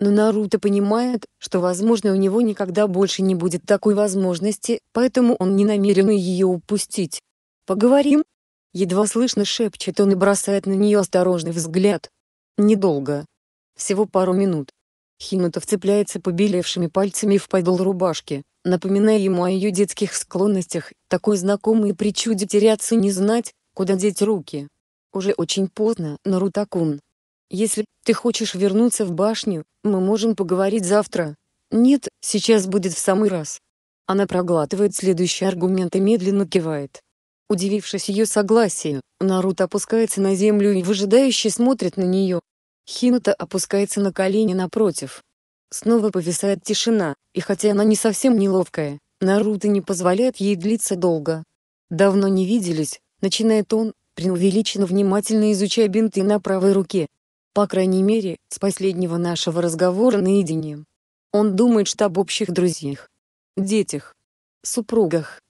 A: Но Наруто понимает, что возможно у него никогда больше не будет такой возможности, поэтому он не намерен ее упустить. «Поговорим?» Едва слышно шепчет он и бросает на нее осторожный взгляд. Недолго. Всего пару минут. Хинутов вцепляется побелевшими пальцами в подол рубашки, напоминая ему о ее детских склонностях, такой знакомой причуде теряться не знать, куда деть руки. Уже очень поздно, Нарутакун. Если ты хочешь вернуться в башню, мы можем поговорить завтра. Нет, сейчас будет в самый раз. Она проглатывает следующий аргумент и медленно кивает. Удивившись ее согласию, Нарут опускается на землю и выжидающе смотрит на нее, Хината опускается на колени напротив. Снова повисает тишина, и хотя она не совсем неловкая, Наруто не позволяет ей длиться долго. «Давно не виделись», — начинает он, преувеличенно внимательно изучая бинты на правой руке. По крайней мере, с последнего нашего разговора наедине. Он думает, что об общих друзьях, детях, супругах,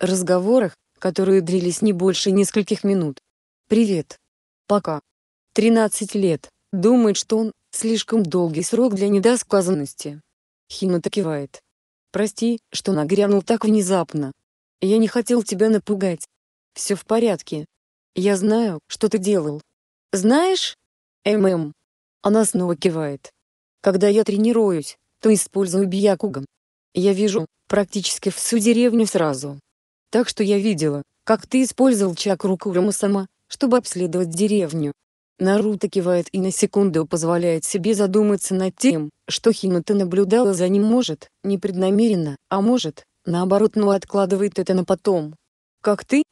A: разговорах, которые длились не больше нескольких минут. «Привет. Пока. 13 лет. Думает, что он слишком долгий срок для недосказанности. Хината кивает. Прости, что нагрянул так внезапно. Я не хотел тебя напугать. Все в порядке. Я знаю, что ты делал. Знаешь? ММ. Она снова кивает. Когда я тренируюсь, то использую биякуган. Я вижу, практически всю деревню сразу. Так что я видела, как ты использовал чакру Курама сама, чтобы обследовать деревню. Наруто кивает и на секунду позволяет себе задуматься над тем, что Хината наблюдала за ним может, не преднамеренно, а может, наоборот, но откладывает это на потом. «Как ты?»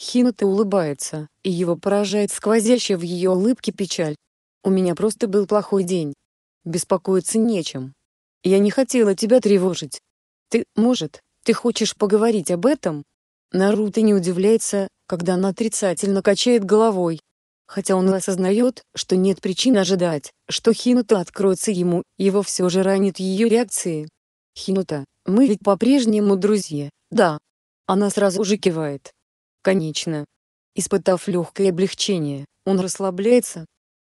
A: Хината улыбается, и его поражает сквозящая в ее улыбке печаль. «У меня просто был плохой день. Беспокоиться нечем. Я не хотела тебя тревожить. Ты, может, ты хочешь поговорить об этом?» Наруто не удивляется, когда она отрицательно качает головой, Хотя он осознает, что нет причин ожидать, что Хинута откроется ему, его все же ранит ее реакции. «Хинута, мы ведь по-прежнему друзья, да?» Она сразу же кивает. «Конечно». Испытав легкое облегчение, он расслабляется.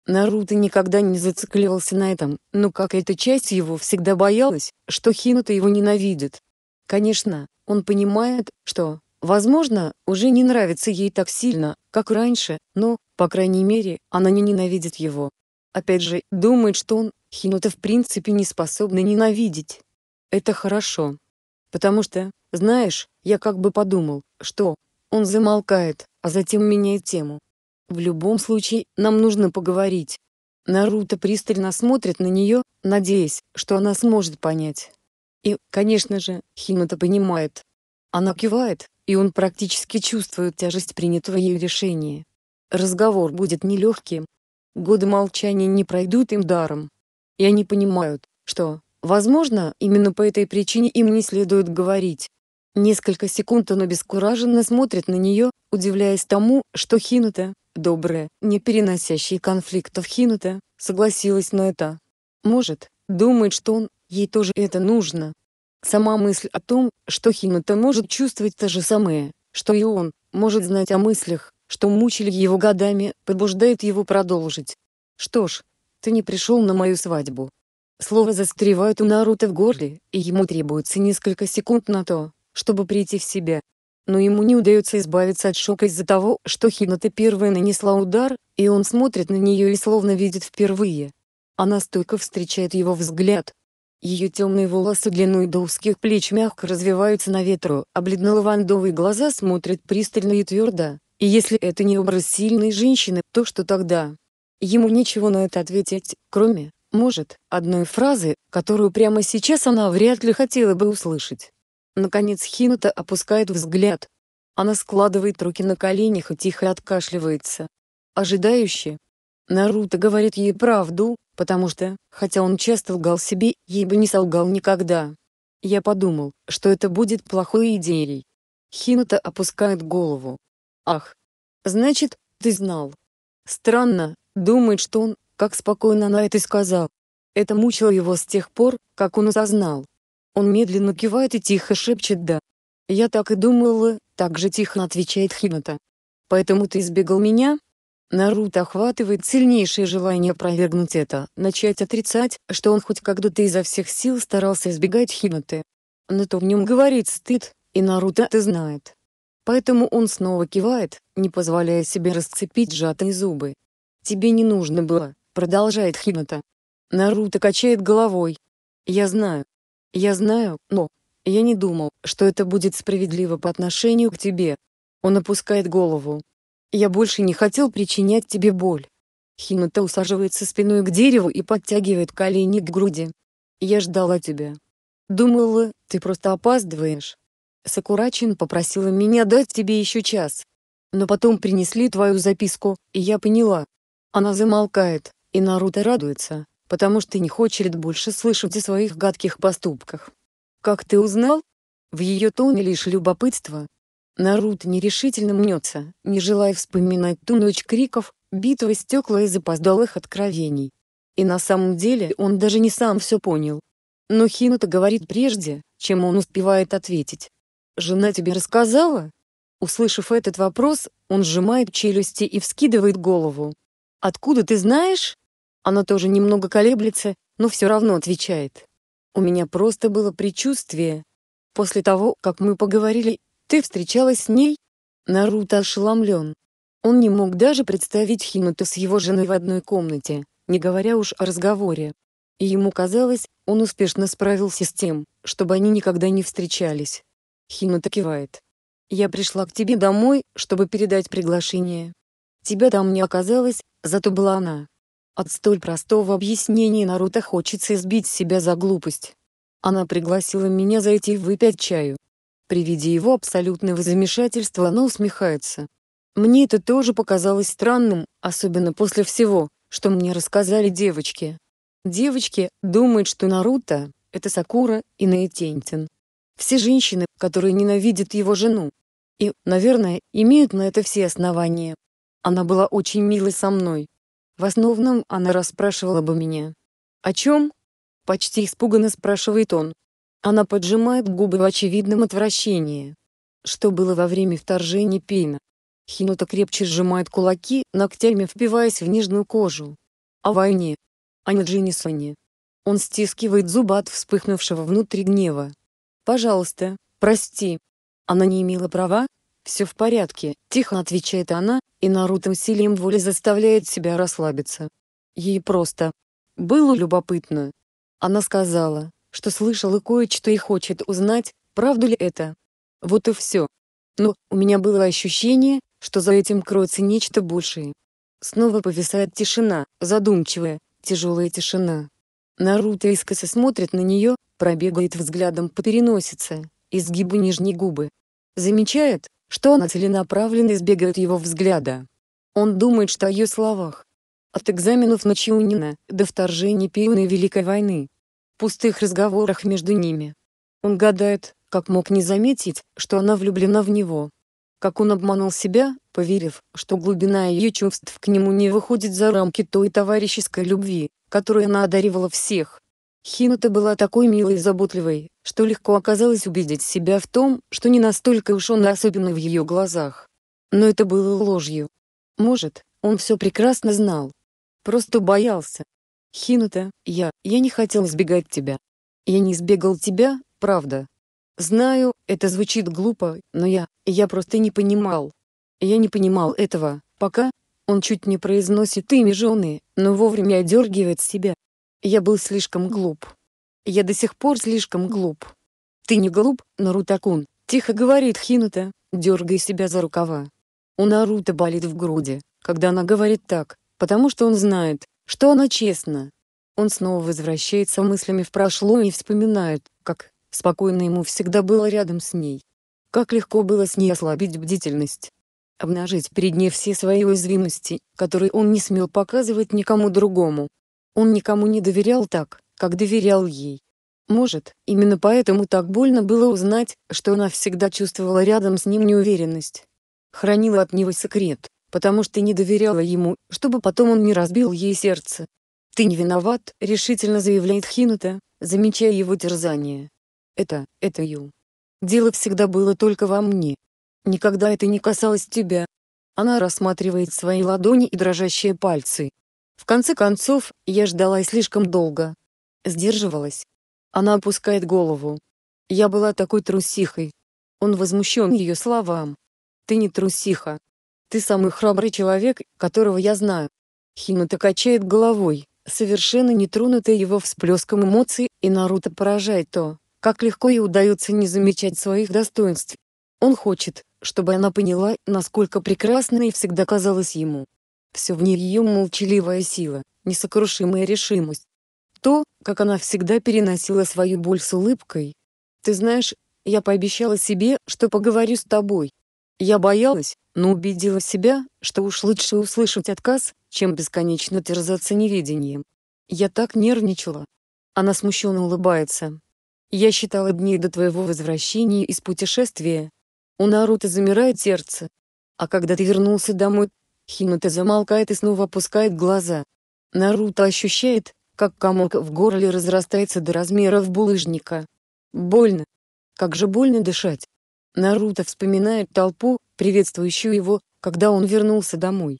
A: Наруто никогда не зацикливался на этом, но как эта часть его всегда боялась, что Хинута его ненавидит. Конечно, он понимает, что, Возможно, уже не нравится ей так сильно, как раньше, но, по крайней мере, она не ненавидит его. Опять же, думает, что он, Хинота в принципе не способна ненавидеть. Это хорошо. Потому что, знаешь, я как бы подумал, что... Он замолкает, а затем меняет тему. В любом случае, нам нужно поговорить. Наруто пристально смотрит на нее, надеясь, что она сможет понять. И, конечно же, Хинота понимает. Она кивает, и он практически чувствует тяжесть принятого ею решения. Разговор будет нелегким. Годы молчания не пройдут им даром. И они понимают, что, возможно, именно по этой причине им не следует говорить. Несколько секунд он обескураженно смотрит на нее, удивляясь тому, что Хинута, добрая, не переносящая конфликтов Хинута, согласилась на это. Может, думает, что он, ей тоже это нужно, Сама мысль о том, что Химата может чувствовать то же самое, что и он, может знать о мыслях, что мучили его годами, побуждает его продолжить. «Что ж, ты не пришел на мою свадьбу». Слово застревает у Наруто в горле, и ему требуется несколько секунд на то, чтобы прийти в себя. Но ему не удается избавиться от шока из-за того, что Хината первая нанесла удар, и он смотрит на нее и словно видит впервые. Она стойко встречает его взгляд, ее темные волосы длиной до узких плеч мягко развиваются на ветру, а бледно-лавандовые глаза смотрят пристально и твердо. И если это не образ сильной женщины, то что тогда? Ему нечего на это ответить, кроме, может, одной фразы, которую прямо сейчас она вряд ли хотела бы услышать. Наконец Хината опускает взгляд. Она складывает руки на коленях и тихо откашливается. Ожидающе, Наруто говорит ей правду, потому что, хотя он часто лгал себе, ей бы не солгал никогда. Я подумал, что это будет плохой идеей. Хинута опускает голову. Ах. Значит, ты знал. Странно, думает, что он, как спокойно она это сказал. Это мучило его с тех пор, как он осознал. Он медленно кивает и тихо шепчет «да». «Я так и думала», — так же тихо отвечает Хината. «Поэтому ты избегал меня?» Наруто охватывает сильнейшее желание опровергнуть это, начать отрицать, что он хоть когда-то изо всех сил старался избегать Хинаты. Но то в нем говорит стыд, и Наруто это знает. Поэтому он снова кивает, не позволяя себе расцепить сжатые зубы. «Тебе не нужно было», — продолжает Хината. Наруто качает головой. «Я знаю. Я знаю, но... Я не думал, что это будет справедливо по отношению к тебе». Он опускает голову, я больше не хотел причинять тебе боль. Хината усаживается спиной к дереву и подтягивает колени к груди. Я ждала тебя. Думала, ты просто опаздываешь. Сакурачин попросила меня дать тебе еще час. Но потом принесли твою записку, и я поняла. Она замолкает, и Наруто радуется, потому что не хочет больше слышать о своих гадких поступках. Как ты узнал? В ее тоне лишь любопытство, Наруто нерешительно мнется, не желая вспоминать ту ночь криков, битвы стекла и запоздалых откровений. И на самом деле он даже не сам все понял. Но Хинута говорит прежде, чем он успевает ответить. «Жена тебе рассказала?» Услышав этот вопрос, он сжимает челюсти и вскидывает голову. «Откуда ты знаешь?» Она тоже немного колеблется, но все равно отвечает. «У меня просто было предчувствие. После того, как мы поговорили, ты встречалась с ней? Наруто ошеломлен. Он не мог даже представить Хинуто с его женой в одной комнате, не говоря уж о разговоре. И ему казалось, он успешно справился с тем, чтобы они никогда не встречались. Хинуто кивает. «Я пришла к тебе домой, чтобы передать приглашение. Тебя там не оказалось, зато была она». От столь простого объяснения Наруто хочется избить себя за глупость. Она пригласила меня зайти выпить чаю, при виде его абсолютного замешательства она усмехается. Мне это тоже показалось странным, особенно после всего, что мне рассказали девочки. Девочки думают, что Наруто — это Сакура и Наитентин. Все женщины, которые ненавидят его жену. И, наверное, имеют на это все основания. Она была очень милой со мной. В основном она расспрашивала бы меня. «О чем?» — почти испуганно спрашивает он. Она поджимает губы в очевидном отвращении. Что было во время вторжения Пейна? Хинута крепче сжимает кулаки, ногтями впиваясь в нежную кожу. О войне. О а Неджинисоне. Он стискивает зубы от вспыхнувшего внутри гнева. «Пожалуйста, прости. Она не имела права?» «Все в порядке», — тихо отвечает она, и Наруто усилием воли заставляет себя расслабиться. Ей просто было любопытно. Она сказала, что слышал и кое-что и хочет узнать, правду ли это. Вот и все. Но, у меня было ощущение, что за этим кроется нечто большее. Снова повисает тишина, задумчивая, тяжелая тишина. Наруто искоса смотрит на нее, пробегает взглядом по переносице, изгибу нижней губы. Замечает, что она целенаправленно избегает его взгляда. Он думает, что о ее словах. От экзаменов на Чунина до вторжения Пионы Великой войны пустых разговорах между ними. Он гадает, как мог не заметить, что она влюблена в него. Как он обманул себя, поверив, что глубина ее чувств к нему не выходит за рамки той товарищеской любви, которую она одаривала всех. Хината была такой милой и заботливой, что легко оказалось убедить себя в том, что не настолько уж он особенный в ее глазах. Но это было ложью. Может, он все прекрасно знал. Просто боялся, Хинута, я, я не хотел избегать тебя. Я не избегал тебя, правда. Знаю, это звучит глупо, но я, я просто не понимал. Я не понимал этого, пока... Он чуть не произносит имя жены, но вовремя одергивает себя. Я был слишком глуп. Я до сих пор слишком глуп. Ты не глуп, Нарутакун, тихо говорит Хинута, дергая себя за рукава. У Наруто болит в груди, когда она говорит так, потому что он знает, что оно честно. Он снова возвращается мыслями в прошлое и вспоминает, как спокойно ему всегда было рядом с ней. Как легко было с ней ослабить бдительность. Обнажить перед ней все свои уязвимости, которые он не смел показывать никому другому. Он никому не доверял так, как доверял ей. Может, именно поэтому так больно было узнать, что она всегда чувствовала рядом с ним неуверенность. Хранила от него секрет потому что не доверяла ему, чтобы потом он не разбил ей сердце. «Ты не виноват», — решительно заявляет Хинута, замечая его терзание. «Это, это Ю. Дело всегда было только во мне. Никогда это не касалось тебя». Она рассматривает свои ладони и дрожащие пальцы. В конце концов, я ждала слишком долго. Сдерживалась. Она опускает голову. Я была такой трусихой. Он возмущен ее словам. Ты не трусиха, ты самый храбрый человек, которого я знаю. Хината качает головой, совершенно не тронутая его всплеском эмоций, и Наруто поражает то, как легко ей удается не замечать своих достоинств. Он хочет, чтобы она поняла, насколько прекрасной всегда казалась ему. Все в ней ее молчаливая сила, несокрушимая решимость. То, как она всегда переносила свою боль с улыбкой. «Ты знаешь, я пообещала себе, что поговорю с тобой. Я боялась, но убедила себя, что уж лучше услышать отказ, чем бесконечно терзаться неведением. Я так нервничала. Она смущенно улыбается. Я считала дни до твоего возвращения из путешествия. У Наруто замирает сердце. А когда ты вернулся домой, Хинута замолкает и снова опускает глаза. Наруто ощущает, как комок в горле разрастается до размеров булыжника. Больно. Как же больно дышать. Наруто вспоминает толпу, приветствующую его, когда он вернулся домой.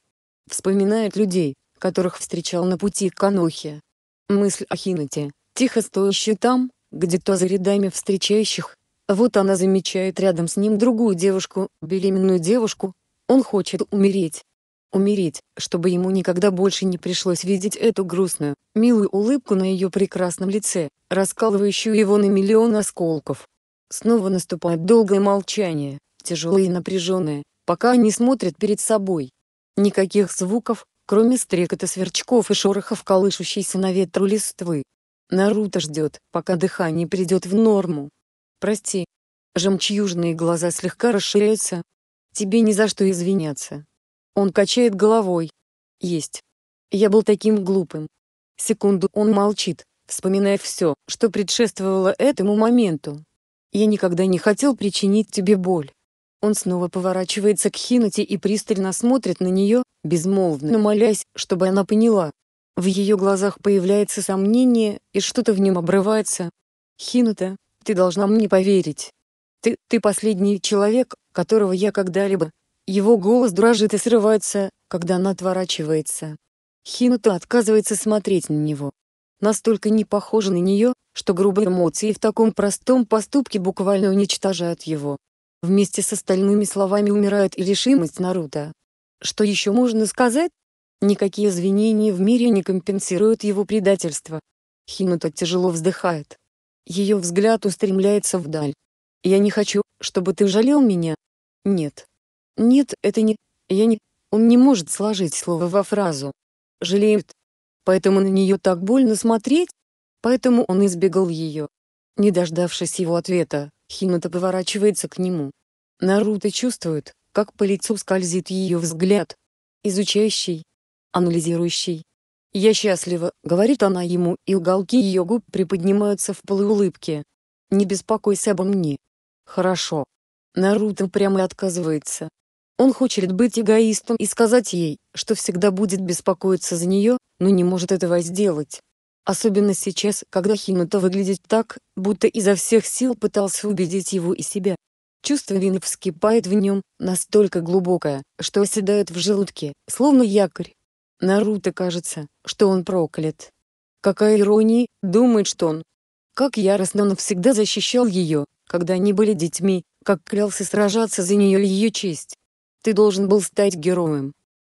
A: Вспоминает людей, которых встречал на пути к Анохе. Мысль о Хинате, тихо стоящей там, где-то за рядами встречающих. Вот она замечает рядом с ним другую девушку, беременную девушку. Он хочет умереть. Умереть, чтобы ему никогда больше не пришлось видеть эту грустную, милую улыбку на ее прекрасном лице, раскалывающую его на миллион осколков. Снова наступает долгое молчание, тяжелое и напряженное, пока они смотрят перед собой. Никаких звуков, кроме стрекота сверчков и шорохов колышущейся на ветру листвы. Наруто ждет, пока дыхание придет в норму. «Прости». Жемчужные глаза слегка расширяются. «Тебе ни за что извиняться». Он качает головой. «Есть. Я был таким глупым». Секунду он молчит, вспоминая все, что предшествовало этому моменту. Я никогда не хотел причинить тебе боль. Он снова поворачивается к Хинути и пристально смотрит на нее, безмолвно молясь, чтобы она поняла. В ее глазах появляется сомнение, и что-то в нем обрывается. «Хинута, ты должна мне поверить. Ты, ты последний человек, которого я когда-либо...» Его голос дрожит и срывается, когда она отворачивается. Хинута отказывается смотреть на него настолько не похожа на нее, что грубые эмоции в таком простом поступке буквально уничтожают его. Вместе с остальными словами умирает и решимость Наруто. Что еще можно сказать? Никакие извинения в мире не компенсируют его предательство. Хинута тяжело вздыхает. Ее взгляд устремляется вдаль. «Я не хочу, чтобы ты жалел меня». «Нет». «Нет, это не... Я не...» Он не может сложить слово во фразу. «Жалеют». Поэтому на нее так больно смотреть? Поэтому он избегал ее. Не дождавшись его ответа, Хината поворачивается к нему. Наруто чувствует, как по лицу скользит ее взгляд. Изучающий. Анализирующий. «Я счастлива», — говорит она ему, и уголки ее губ приподнимаются в полуулыбке. «Не беспокойся обо мне». «Хорошо». Наруто прямо отказывается, он хочет быть эгоистом и сказать ей, что всегда будет беспокоиться за нее, но не может этого сделать. Особенно сейчас, когда Хинута выглядит так, будто изо всех сил пытался убедить его и себя. Чувство вины вскипает в нем, настолько глубокое, что оседает в желудке, словно якорь. Наруто кажется, что он проклят. Какая ирония, думает, что он. Как яростно он всегда защищал ее, когда они были детьми, как клялся сражаться за нее и ее честь. Ты должен был стать героем.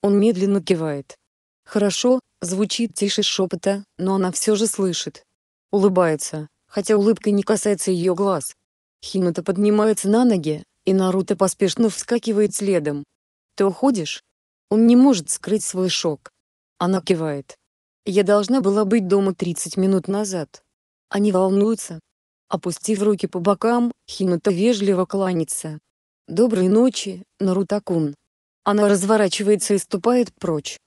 A: Он медленно кивает. Хорошо, звучит тише шепота, но она все же слышит. Улыбается, хотя улыбка не касается ее глаз. Хината поднимается на ноги, и Наруто поспешно вскакивает следом. Ты уходишь? Он не может скрыть свой шок. Она кивает. Я должна была быть дома 30 минут назад. Они волнуются. Опустив руки по бокам, Хината вежливо кланяется. «Доброй ночи, Нарутакун». Она разворачивается и ступает прочь.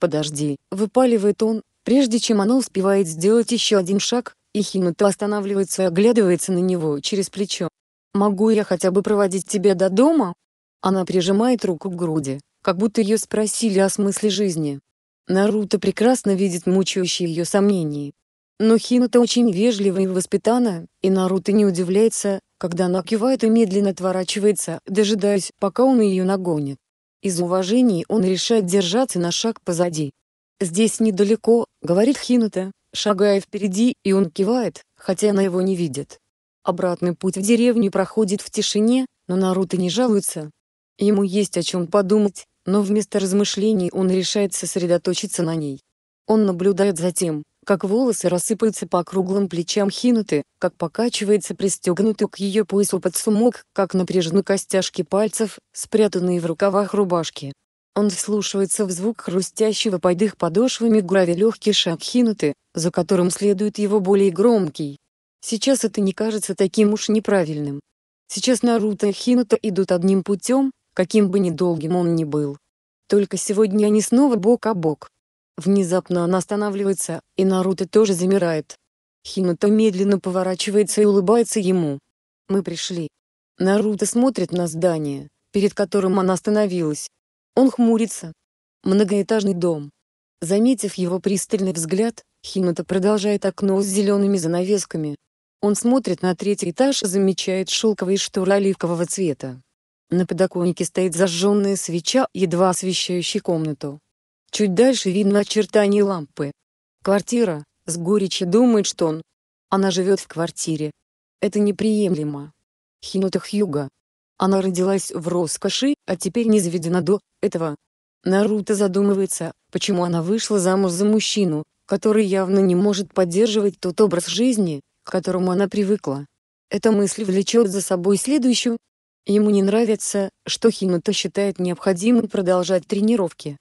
A: «Подожди», — выпаливает он, прежде чем она успевает сделать еще один шаг, и Хинута останавливается и оглядывается на него через плечо. «Могу я хотя бы проводить тебя до дома?» Она прижимает руку к груди, как будто ее спросили о смысле жизни. Наруто прекрасно видит мучающие ее сомнения. Но Хинута очень вежлива и воспитана, и Наруто не удивляется, когда она кивает и медленно отворачивается, дожидаясь, пока он ее нагонит. Из уважения он решает держаться на шаг позади. «Здесь недалеко», — говорит Хината, шагая впереди, и он кивает, хотя она его не видит. Обратный путь в деревню проходит в тишине, но Наруто не жалуется. Ему есть о чем подумать, но вместо размышлений он решает сосредоточиться на ней. Он наблюдает за тем, как волосы рассыпаются по круглым плечам Хинуты, как покачивается пристегнутый к ее поясу под сумок, как напряжены костяшки пальцев, спрятанные в рукавах рубашки. Он вслушивается в звук хрустящего под их подошвами граве легкий шаг Хинуты, за которым следует его более громкий. Сейчас это не кажется таким уж неправильным. Сейчас Наруто и Хинута идут одним путем, каким бы недолгим он ни был. Только сегодня они снова бок о бок. Внезапно она останавливается, и Наруто тоже замирает. Хинуто медленно поворачивается и улыбается ему. «Мы пришли». Наруто смотрит на здание, перед которым она остановилась. Он хмурится. Многоэтажный дом. Заметив его пристальный взгляд, Хинуто продолжает окно с зелеными занавесками. Он смотрит на третий этаж и замечает шелковые шторы оливкового цвета. На подоконнике стоит зажженная свеча, едва освещающая комнату. Чуть дальше видно очертания лампы. Квартира, с горечью думает, что он. Она живет в квартире. Это неприемлемо. Хинута Хьюга. Она родилась в роскоши, а теперь не заведена до этого. Наруто задумывается, почему она вышла замуж за мужчину, который явно не может поддерживать тот образ жизни, к которому она привыкла. Эта мысль влечет за собой следующую. Ему не нравится, что Хинута считает необходимым продолжать тренировки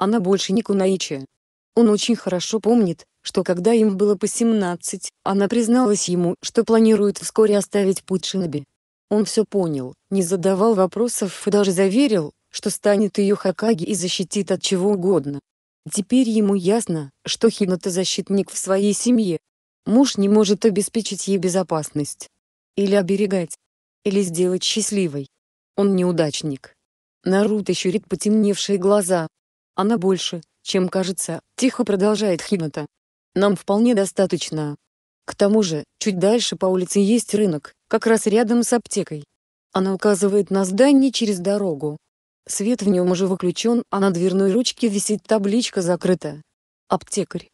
A: она больше не Кунаичи. Он очень хорошо помнит, что когда им было по 17, она призналась ему, что планирует вскоре оставить путь Шиноби. Он все понял, не задавал вопросов и даже заверил, что станет ее Хакаги и защитит от чего угодно. Теперь ему ясно, что Хината защитник в своей семье. Муж не может обеспечить ей безопасность. Или оберегать. Или сделать счастливой. Он неудачник. Наруто щурит потемневшие глаза, она больше, чем кажется, тихо продолжает Хината. Нам вполне достаточно. К тому же, чуть дальше по улице есть рынок, как раз рядом с аптекой. Она указывает на здание через дорогу. Свет в нем уже выключен, а на дверной ручке висит табличка «Закрыто». Аптекарь.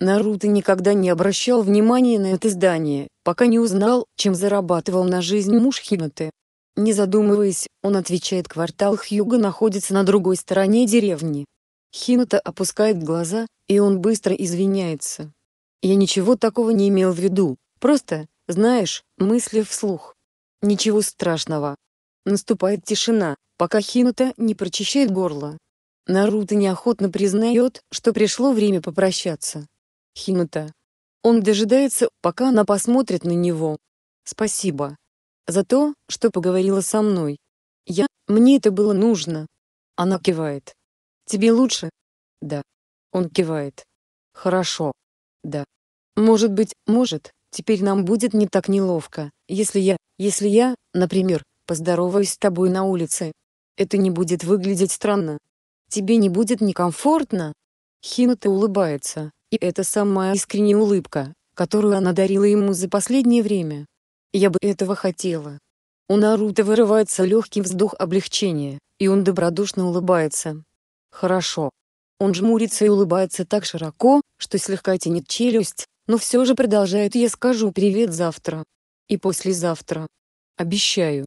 A: Наруто никогда не обращал внимания на это здание, пока не узнал, чем зарабатывал на жизнь муж Хинаты. Не задумываясь, он отвечает «Квартал Хьюга находится на другой стороне деревни, Хината опускает глаза, и он быстро извиняется. «Я ничего такого не имел в виду, просто, знаешь, мысли вслух. Ничего страшного». Наступает тишина, пока Хината не прочищает горло. Наруто неохотно признает, что пришло время попрощаться. Хината. Он дожидается, пока она посмотрит на него. «Спасибо. За то, что поговорила со мной. Я... Мне это было нужно». Она кивает. Тебе лучше? Да. Он кивает. Хорошо. Да. Может быть, может, теперь нам будет не так неловко, если я, если я, например, поздороваюсь с тобой на улице. Это не будет выглядеть странно. Тебе не будет некомфортно? Хината улыбается, и это самая искренняя улыбка, которую она дарила ему за последнее время. Я бы этого хотела. У Наруто вырывается легкий вздох облегчения, и он добродушно улыбается. Хорошо. Он жмурится и улыбается так широко, что слегка тянет челюсть, но все же продолжает «Я скажу привет завтра». И послезавтра. Обещаю.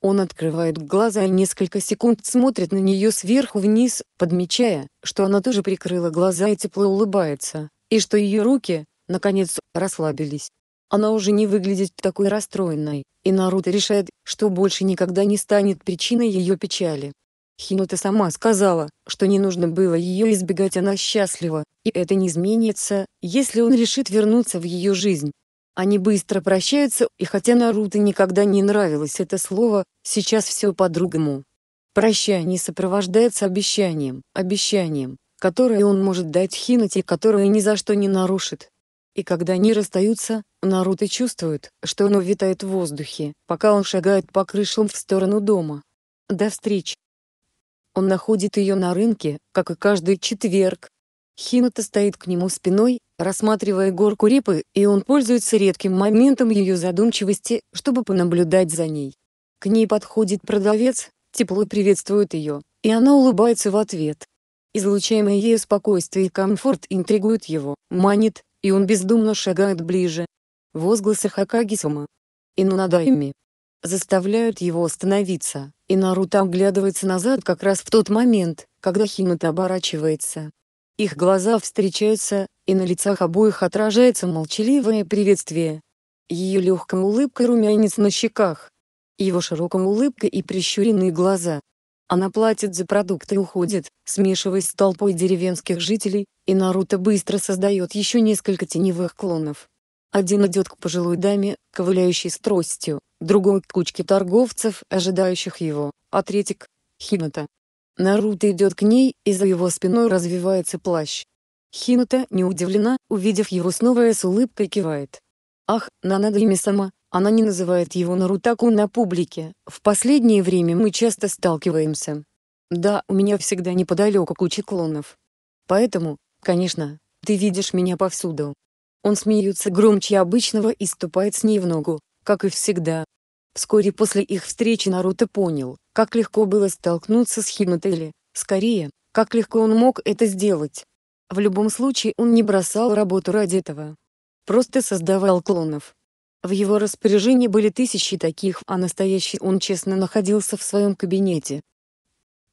A: Он открывает глаза и несколько секунд смотрит на нее сверху вниз, подмечая, что она тоже прикрыла глаза и тепло улыбается, и что ее руки, наконец, расслабились. Она уже не выглядит такой расстроенной, и Наруто решает, что больше никогда не станет причиной ее печали. Хину сама сказала, что не нужно было ее избегать, она счастлива, и это не изменится, если он решит вернуться в ее жизнь. Они быстро прощаются, и хотя Наруто никогда не нравилось это слово, сейчас все по-другому. Прощание сопровождается обещанием, обещанием, которое он может дать Хинате которое ни за что не нарушит. И когда они расстаются, Наруто чувствует, что оно витает в воздухе, пока он шагает по крышам в сторону дома. До встречи! Он находит ее на рынке, как и каждый четверг. Хината стоит к нему спиной, рассматривая горку репы, и он пользуется редким моментом ее задумчивости, чтобы понаблюдать за ней. К ней подходит продавец, тепло приветствует ее, и она улыбается в ответ. Излучаемое ею спокойствие и комфорт интригуют его, манит, и он бездумно шагает ближе. Возгласы Хакагисума. Инунадайми заставляют его остановиться, и Наруто оглядывается назад как раз в тот момент, когда Химата оборачивается. Их глаза встречаются, и на лицах обоих отражается молчаливое приветствие. Ее легкая улыбка и румянец на щеках. Его широкая улыбка и прищуренные глаза. Она платит за продукты и уходит, смешиваясь с толпой деревенских жителей, и Наруто быстро создает еще несколько теневых клонов. Один идет к пожилой даме, ковыляющей с тростью, другой к кучке торговцев, ожидающих его, а третий к Хината. Наруто идет к ней, и за его спиной развивается плащ. Хината не удивлена, увидев его снова и с улыбкой кивает. Ах, Нанада имя сама, она не называет его Нарутаку на публике, в последнее время мы часто сталкиваемся. Да, у меня всегда неподалеку куча клонов. Поэтому, конечно, ты видишь меня повсюду. Он смеется громче обычного и ступает с ней в ногу как и всегда. Вскоре после их встречи Наруто понял, как легко было столкнуться с Химатели, скорее, как легко он мог это сделать. В любом случае он не бросал работу ради этого. Просто создавал клонов. В его распоряжении были тысячи таких, а настоящий он честно находился в своем кабинете.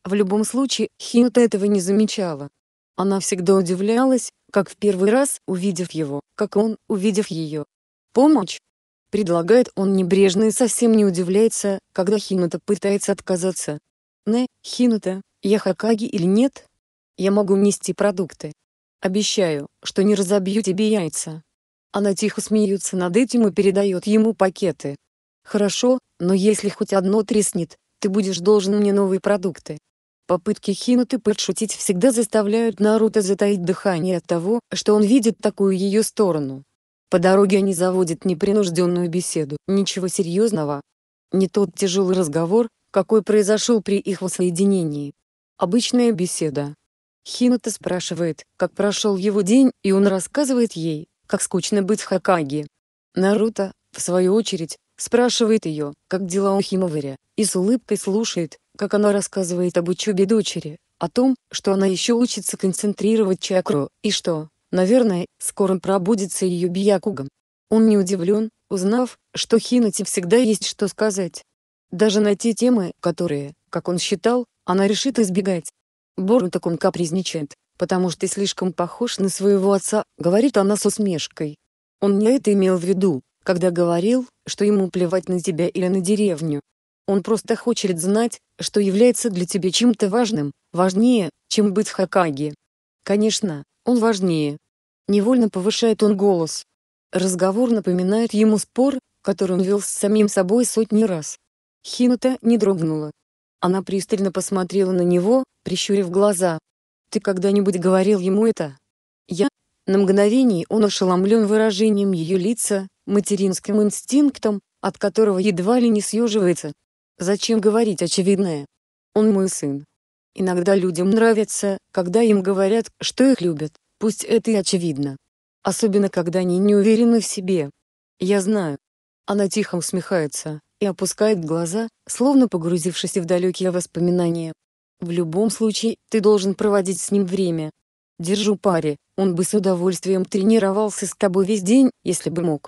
A: В любом случае, Хинта этого не замечала. Она всегда удивлялась, как в первый раз, увидев его, как он, увидев ее. Помощь, Предлагает он небрежно и совсем не удивляется, когда Хинута пытается отказаться. «Не, Хинута, я Хакаги или нет? Я могу нести продукты. Обещаю, что не разобью тебе яйца». Она тихо смеется над этим и передает ему пакеты. «Хорошо, но если хоть одно треснет, ты будешь должен мне новые продукты». Попытки Хинуты подшутить всегда заставляют Наруто затаить дыхание от того, что он видит такую ее сторону. По дороге они заводят непринужденную беседу. Ничего серьезного. Не тот тяжелый разговор, какой произошел при их воссоединении. Обычная беседа. Хината спрашивает, как прошел его день, и он рассказывает ей, как скучно быть в Хакаге. Наруто, в свою очередь, спрашивает ее, как дела у Химоваря, и с улыбкой слушает, как она рассказывает об учебе дочери, о том, что она еще учится концентрировать чакру, и что, Наверное, скоро пробудится ее Бьякугом. Он не удивлен, узнав, что Хинати всегда есть что сказать. Даже на те темы, которые, как он считал, она решит избегать. Бору так он капризничает, потому что слишком похож на своего отца, говорит она с усмешкой. Он не это имел в виду, когда говорил, что ему плевать на тебя или на деревню. Он просто хочет знать, что является для тебя чем-то важным, важнее, чем быть в Хакаге. Конечно, он важнее, Невольно повышает он голос. Разговор напоминает ему спор, который он вел с самим собой сотни раз. Хинута не дрогнула. Она пристально посмотрела на него, прищурив глаза. «Ты когда-нибудь говорил ему это?» «Я?» На мгновение он ошеломлен выражением ее лица, материнским инстинктом, от которого едва ли не съеживается. Зачем говорить очевидное? Он мой сын. Иногда людям нравится, когда им говорят, что их любят. Пусть это и очевидно. Особенно когда они не уверены в себе. Я знаю. Она тихо усмехается и опускает глаза, словно погрузившись в далекие воспоминания. В любом случае, ты должен проводить с ним время. Держу пари, он бы с удовольствием тренировался с тобой весь день, если бы мог.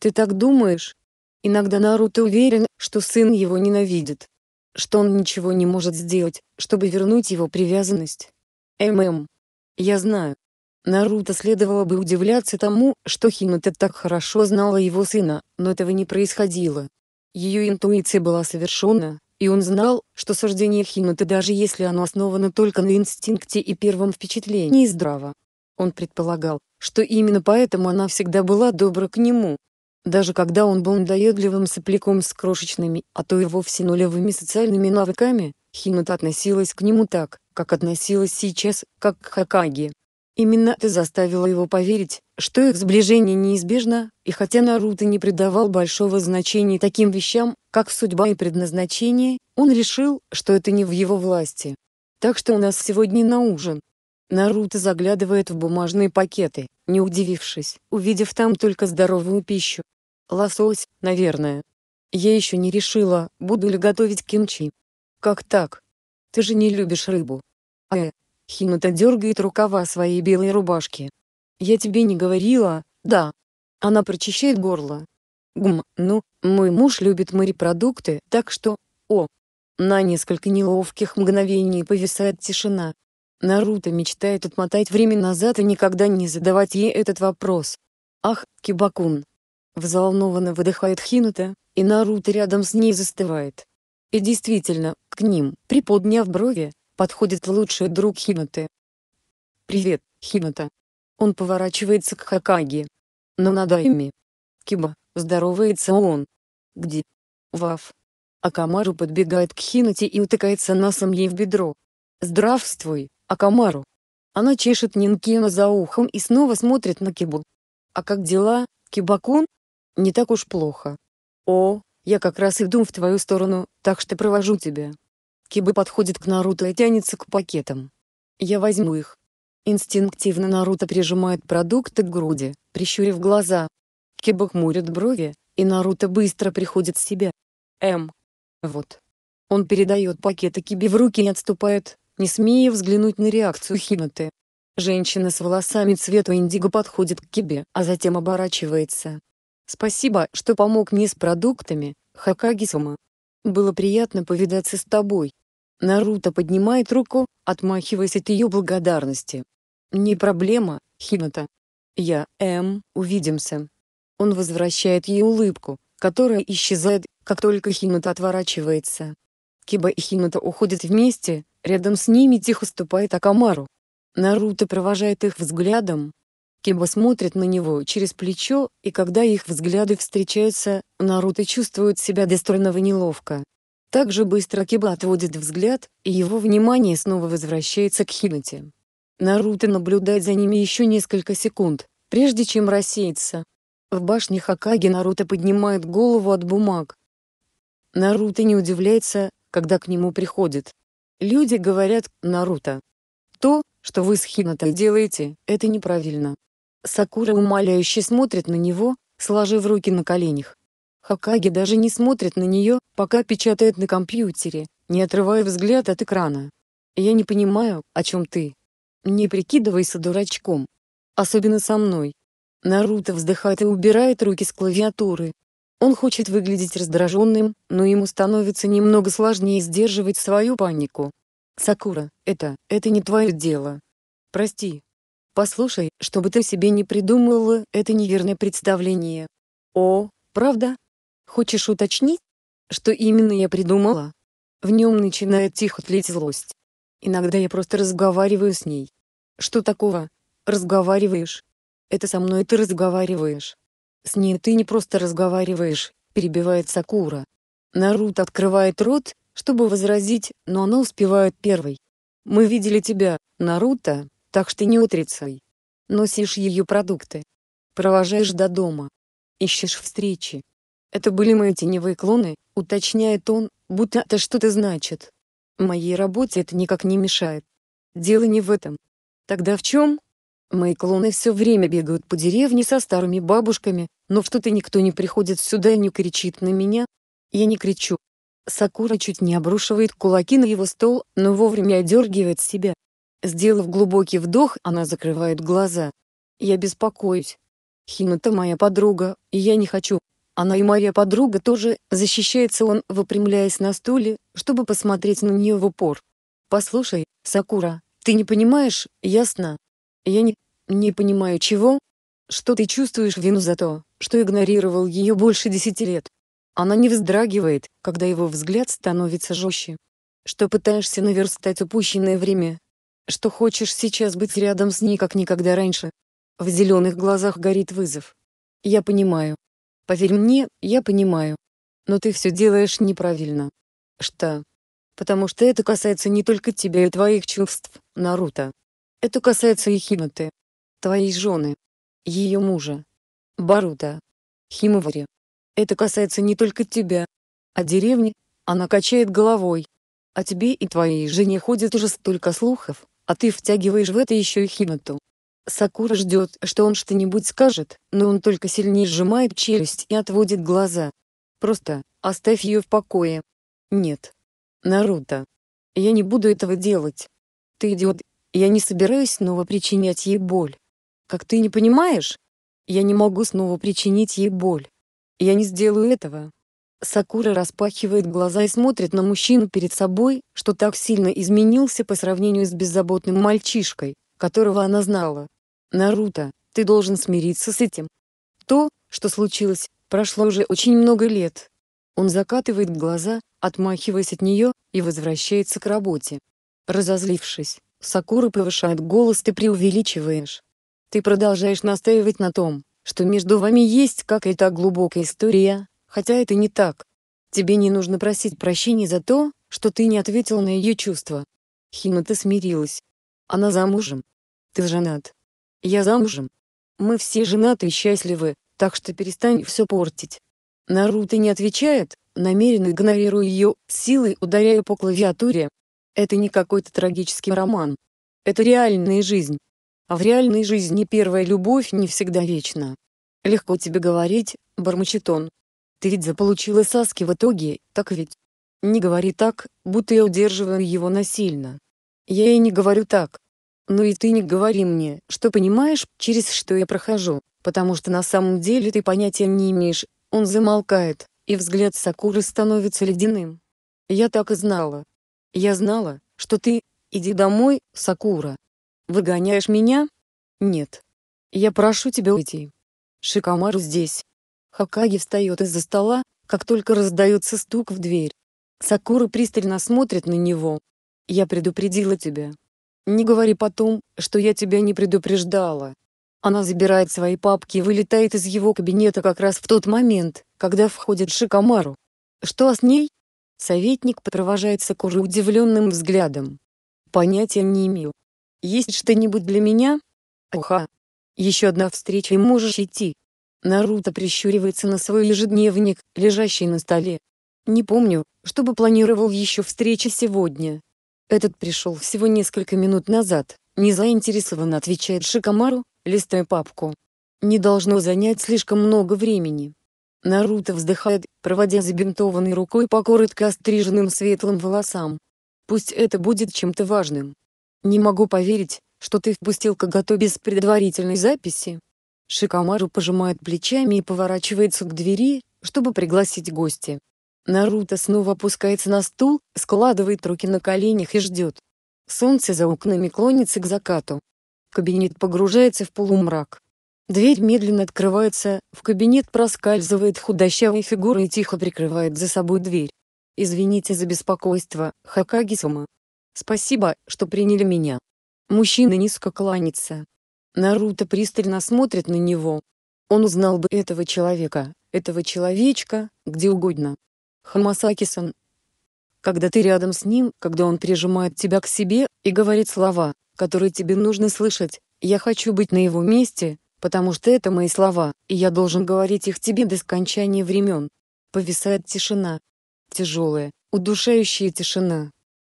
A: Ты так думаешь? Иногда Наруто уверен, что сын его ненавидит. Что он ничего не может сделать, чтобы вернуть его привязанность. ММ. Я знаю. Наруто следовало бы удивляться тому, что Химата так хорошо знала его сына, но этого не происходило. Ее интуиция была совершенна, и он знал, что суждение Химата даже если оно основано только на инстинкте и первом впечатлении здраво. Он предполагал, что именно поэтому она всегда была добра к нему. Даже когда он был надоедливым сопляком с крошечными, а то и вовсе нулевыми социальными навыками, Химута относилась к нему так, как относилась сейчас, как к Хакаге. Именно это заставило его поверить, что их сближение неизбежно, и хотя Наруто не придавал большого значения таким вещам, как судьба и предназначение, он решил, что это не в его власти. Так что у нас сегодня на ужин. Наруто заглядывает в бумажные пакеты, не удивившись, увидев там только здоровую пищу. Лосось, наверное. Я еще не решила, буду ли готовить кимчи. Как так? Ты же не любишь рыбу. Э, а, Хината дергает рукава своей белой рубашки. Я тебе не говорила, да. Она прочищает горло. Гм, ну, мой муж любит морепродукты, так что... О! На несколько неловких мгновений повисает тишина. Наруто мечтает отмотать время назад и никогда не задавать ей этот вопрос. «Ах, Кибакун!» Взволнованно выдыхает Хинута, и Наруто рядом с ней застывает. И действительно, к ним, приподняв брови, подходит лучший друг Хинаты. «Привет, Хината!» Он поворачивается к Хакаги. «Но «Ну, надо ими!» «Киба!» — здоровается он. «Где?» «Ваф!» Акамару подбегает к Хинате и утыкается носом ей в бедро. «Здравствуй, Акамару!» Она чешет Нинкина за ухом и снова смотрит на Кибу. «А как дела, Кибакун?» «Не так уж плохо. О, я как раз иду в твою сторону, так что провожу тебя». Кибы подходит к Наруто и тянется к пакетам. Я возьму их. Инстинктивно Наруто прижимает продукты к груди, прищурив глаза. Киба хмурит брови, и Наруто быстро приходит в себя. М. Вот. Он передает пакеты Кибе в руки и отступает, не смея взглянуть на реакцию Хинаты. Женщина с волосами цвета индиго подходит к Кибе, а затем оборачивается. «Спасибо, что помог мне с продуктами, Хакагисума. Было приятно повидаться с тобой». Наруто поднимает руку, отмахиваясь от ее благодарности. «Не проблема, Хината. Я, М, увидимся». Он возвращает ей улыбку, которая исчезает, как только Хината отворачивается. Киба и Хината уходят вместе, рядом с ними тихо ступает Акамару. Наруто провожает их взглядом, Киба смотрит на него через плечо, и когда их взгляды встречаются, Наруто чувствует себя достойного неловко. Так же быстро Киба отводит взгляд, и его внимание снова возвращается к Хинате. Наруто наблюдает за ними еще несколько секунд, прежде чем рассеяться. В башне Хакаги Наруто поднимает голову от бумаг. Наруто не удивляется, когда к нему приходит. Люди говорят «Наруто». То, что вы с Хинатой делаете, это неправильно. Сакура умоляюще смотрит на него, сложив руки на коленях. Хакаги даже не смотрит на нее, пока печатает на компьютере, не отрывая взгляд от экрана. «Я не понимаю, о чем ты. Не прикидывайся дурачком. Особенно со мной». Наруто вздыхает и убирает руки с клавиатуры. Он хочет выглядеть раздраженным, но ему становится немного сложнее сдерживать свою панику. «Сакура, это, это не твое дело. Прости, Послушай, чтобы ты себе не придумывала, это неверное представление. О, правда? Хочешь уточнить, что именно я придумала? В нем начинает тихо тлеть злость. Иногда я просто разговариваю с ней. Что такого? Разговариваешь? Это со мной ты разговариваешь. С ней ты не просто разговариваешь, перебивает Сакура. Наруто открывает рот, чтобы возразить, но она успевает первой. Мы видели тебя, Наруто. Так что не утрицай. Носишь ее продукты. Провожаешь до дома. Ищешь встречи. Это были мои теневые клоны, уточняет он, будто это что-то значит. Моей работе это никак не мешает. Дело не в этом. Тогда в чем? Мои клоны все время бегают по деревне со старыми бабушками, но что-то никто не приходит сюда и не кричит на меня. Я не кричу. Сакура чуть не обрушивает кулаки на его стол, но вовремя одергивает себя. Сделав глубокий вдох, она закрывает глаза. «Я беспокоюсь. Хината моя подруга, и я не хочу. Она и моя подруга тоже», — защищается он, выпрямляясь на стуле, чтобы посмотреть на нее в упор. «Послушай, Сакура, ты не понимаешь, ясно? Я не... не понимаю чего? Что ты чувствуешь вину за то, что игнорировал ее больше десяти лет?» Она не вздрагивает, когда его взгляд становится жестче. «Что пытаешься наверстать упущенное время, что хочешь сейчас быть рядом с ней как никогда раньше. В зеленых глазах горит вызов. Я понимаю. Поверь мне, я понимаю. Но ты все делаешь неправильно. Что? Потому что это касается не только тебя и твоих чувств, Наруто. Это касается и Химоты, Твоей жены. Ее мужа. Барута. Химовари. Это касается не только тебя. А деревни, она качает головой. О а тебе и твоей жене ходит уже столько слухов, а ты втягиваешь в это еще и Хинату. Сакура ждет, что он что-нибудь скажет, но он только сильнее сжимает челюсть и отводит глаза. Просто, оставь ее в покое. Нет. Наруто. Я не буду этого делать. Ты идиот. Я не собираюсь снова причинять ей боль. Как ты не понимаешь? Я не могу снова причинить ей боль. Я не сделаю этого. Сакура распахивает глаза и смотрит на мужчину перед собой, что так сильно изменился по сравнению с беззаботным мальчишкой, которого она знала. «Наруто, ты должен смириться с этим. То, что случилось, прошло уже очень много лет». Он закатывает глаза, отмахиваясь от нее, и возвращается к работе. Разозлившись, Сакура повышает голос «ты преувеличиваешь». Ты продолжаешь настаивать на том, что между вами есть какая-то глубокая история, Хотя это не так. Тебе не нужно просить прощения за то, что ты не ответил на ее чувства. Хината смирилась. Она замужем. Ты женат. Я замужем. Мы все женаты и счастливы, так что перестань все портить. Наруто не отвечает, намеренно игнорируя ее, силой ударяя по клавиатуре. Это не какой-то трагический роман. Это реальная жизнь. А в реальной жизни первая любовь не всегда вечна. Легко тебе говорить, бормочет он, ты ведь заполучила Саски в итоге, так ведь? Не говори так, будто я удерживаю его насильно. Я и не говорю так. Ну и ты не говори мне, что понимаешь, через что я прохожу, потому что на самом деле ты понятия не имеешь. Он замолкает, и взгляд Сакуры становится ледяным. Я так и знала. Я знала, что ты... Иди домой, Сакура. Выгоняешь меня? Нет. Я прошу тебя уйти. Шикамару здесь, Хакаги встает из-за стола, как только раздается стук в дверь. Сакура пристально смотрит на него. «Я предупредила тебя. Не говори потом, что я тебя не предупреждала». Она забирает свои папки и вылетает из его кабинета как раз в тот момент, когда входит Шикамару. «Что с ней?» Советник провожает Сакуру удивленным взглядом. «Понятия не имею. Есть что-нибудь для меня?» «Уха! Еще одна встреча и можешь идти!» Наруто прищуривается на свой ежедневник, лежащий на столе. Не помню, чтобы планировал еще встречи сегодня. Этот пришел всего несколько минут назад, Незаинтересованно отвечает Шикамару, листая папку. Не должно занять слишком много времени. Наруто вздыхает, проводя забинтованной рукой по коротко остриженным светлым волосам. Пусть это будет чем-то важным. Не могу поверить, что ты впустил Кагато без предварительной записи. Шикамару пожимает плечами и поворачивается к двери, чтобы пригласить гостя. Наруто снова опускается на стул, складывает руки на коленях и ждет. Солнце за окнами клонится к закату. Кабинет погружается в полумрак. Дверь медленно открывается, в кабинет проскальзывает худощавая фигура и тихо прикрывает за собой дверь. «Извините за беспокойство, Хакагисума. Спасибо, что приняли меня». Мужчина низко кланится. Наруто пристально смотрит на него. Он узнал бы этого человека, этого человечка, где угодно. Хамасаки-сан. Когда ты рядом с ним, когда он прижимает тебя к себе и говорит слова, которые тебе нужно слышать, я хочу быть на его месте, потому что это мои слова, и я должен говорить их тебе до скончания времен. Повисает тишина. Тяжелая, удушающая тишина.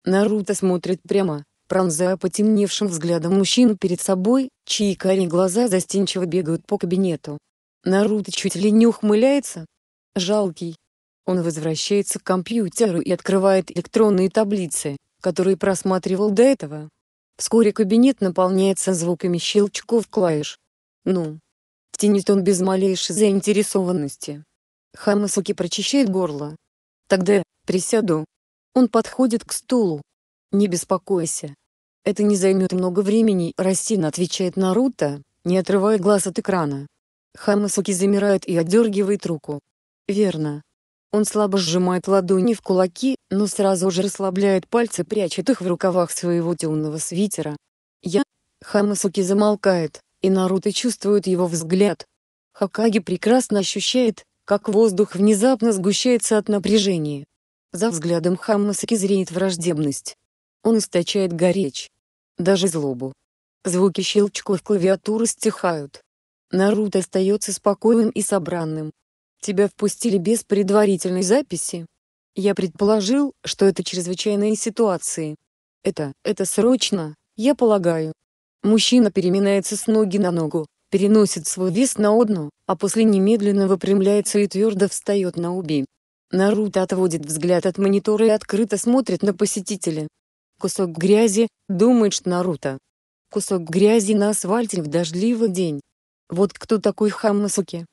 A: Наруто смотрит прямо, пронзая потемневшим взглядом мужчину перед собой, чьи карие глаза застенчиво бегают по кабинету. Наруто чуть ли не ухмыляется. Жалкий. Он возвращается к компьютеру и открывает электронные таблицы, которые просматривал до этого. Вскоре кабинет наполняется звуками щелчков клавиш. «Ну?» — тянет он без малейшей заинтересованности. Хамасуки прочищает горло. «Тогда я присяду». Он подходит к стулу. «Не беспокойся, это не займет много времени, Рассин отвечает Наруто, не отрывая глаз от экрана. Хамасуки замирает и отдергивает руку. Верно. Он слабо сжимает ладони в кулаки, но сразу же расслабляет пальцы, прячет их в рукавах своего темного свитера. Я... Хамасуки замолкает, и Наруто чувствует его взгляд. Хакаги прекрасно ощущает, как воздух внезапно сгущается от напряжения. За взглядом Хамасаки зреет враждебность, он источает горечь. Даже злобу. Звуки щелчков клавиатуры стихают. Нарут остается спокойным и собранным. Тебя впустили без предварительной записи. Я предположил, что это чрезвычайные ситуации. Это, это срочно, я полагаю. Мужчина переминается с ноги на ногу, переносит свой вес на одну, а после немедленно выпрямляется и твердо встает на уби. Наруто отводит взгляд от монитора и открыто смотрит на посетителя. Кусок грязи, думает что Наруто. Кусок грязи на асфальте в дождливый день. Вот кто такой Хамасуки.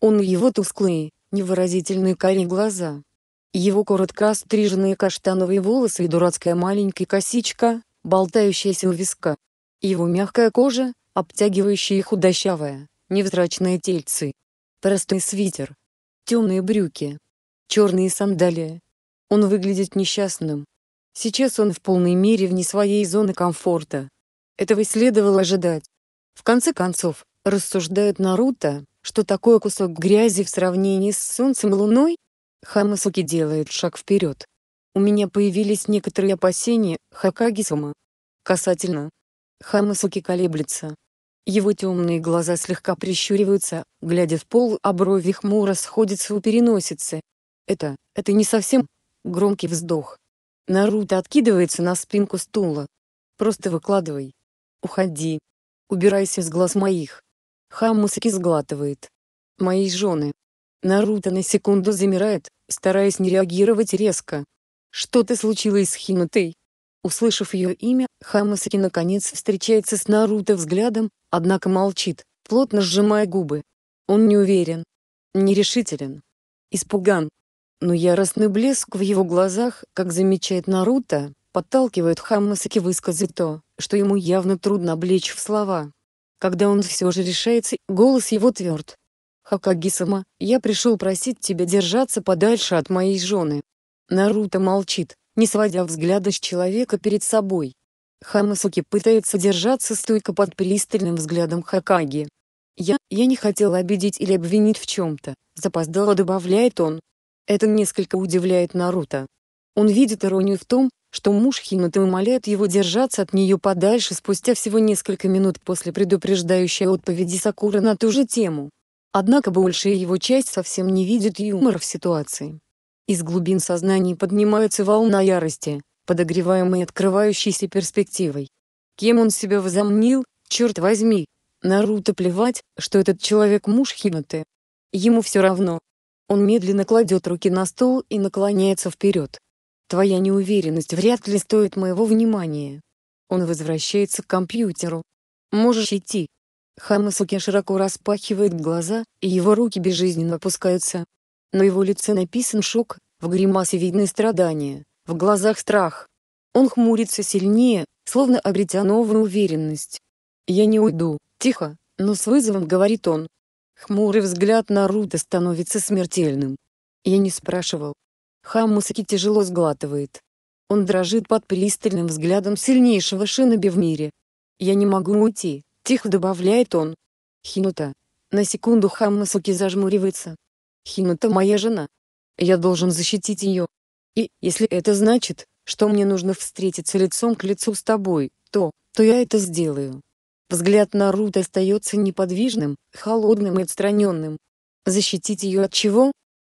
A: Он и его тусклые, невыразительные карие глаза. Его коротко стриженные каштановые волосы и дурацкая маленькая косичка, болтающаяся у виска. Его мягкая кожа, обтягивающая и худощавая, невзрачные тельцы. Простой свитер. Темные брюки. Черные сандалии. Он выглядит несчастным. Сейчас он в полной мере вне своей зоны комфорта. Этого и следовало ожидать. В конце концов, рассуждает Наруто, что такое кусок грязи в сравнении с Солнцем и Луной? Хамасуки делает шаг вперед. У меня появились некоторые опасения, Хакагисума. Касательно. Хамасуки колеблется. Его темные глаза слегка прищуриваются, глядя в пол, а брови хмуро сходятся у переносицы. Это, это не совсем... Громкий вздох. Наруто откидывается на спинку стула. Просто выкладывай. Уходи. Убирайся с глаз моих. Хаммусаки сглатывает. Мои жены. Наруто на секунду замирает, стараясь не реагировать резко. Что-то случилось с Хинатой. Услышав ее имя, Хамасаки наконец встречается с Наруто взглядом, однако молчит, плотно сжимая губы. Он не уверен. Нерешителен. Испуган. Но яростный блеск в его глазах, как замечает Наруто, подталкивает Хаммасаки высказать то, что ему явно трудно облечь в слова. Когда он все же решается, голос его тверд. «Хакагисама, я пришел просить тебя держаться подальше от моей жены». Наруто молчит, не сводя взгляда с человека перед собой. Хамасуки пытается держаться стойко под пристальным взглядом Хакаги. «Я, я не хотел обидеть или обвинить в чем-то», — запоздало добавляет он, это несколько удивляет Наруто. Он видит иронию в том, что муж Хинаты умоляет его держаться от нее подальше спустя всего несколько минут после предупреждающей отповеди Сакуры на ту же тему. Однако большая его часть совсем не видит юмора в ситуации. Из глубин сознания поднимается волна ярости, подогреваемой открывающейся перспективой. Кем он себя возомнил, черт возьми. Наруто плевать, что этот человек муж Хинаты. Ему все равно, он медленно кладет руки на стол и наклоняется вперед. «Твоя неуверенность вряд ли стоит моего внимания». Он возвращается к компьютеру. «Можешь идти». Хамасуки широко распахивает глаза, и его руки безжизненно опускаются. На его лице написан шок, в гримасе видны страдания, в глазах страх. Он хмурится сильнее, словно обретя новую уверенность. «Я не уйду», — тихо, но с вызовом говорит он. Хмурый взгляд Наруто становится смертельным. Я не спрашивал. Хаммусаки тяжело сглатывает. Он дрожит под пристальным взглядом сильнейшего шиноби в мире. «Я не могу уйти», — тихо добавляет он. «Хинута». На секунду Хаммусаки зажмуривается. «Хинута моя жена. Я должен защитить ее. И, если это значит, что мне нужно встретиться лицом к лицу с тобой, то, то я это сделаю. Взгляд на Наруто остается неподвижным, холодным и отстраненным. «Защитить ее от чего?»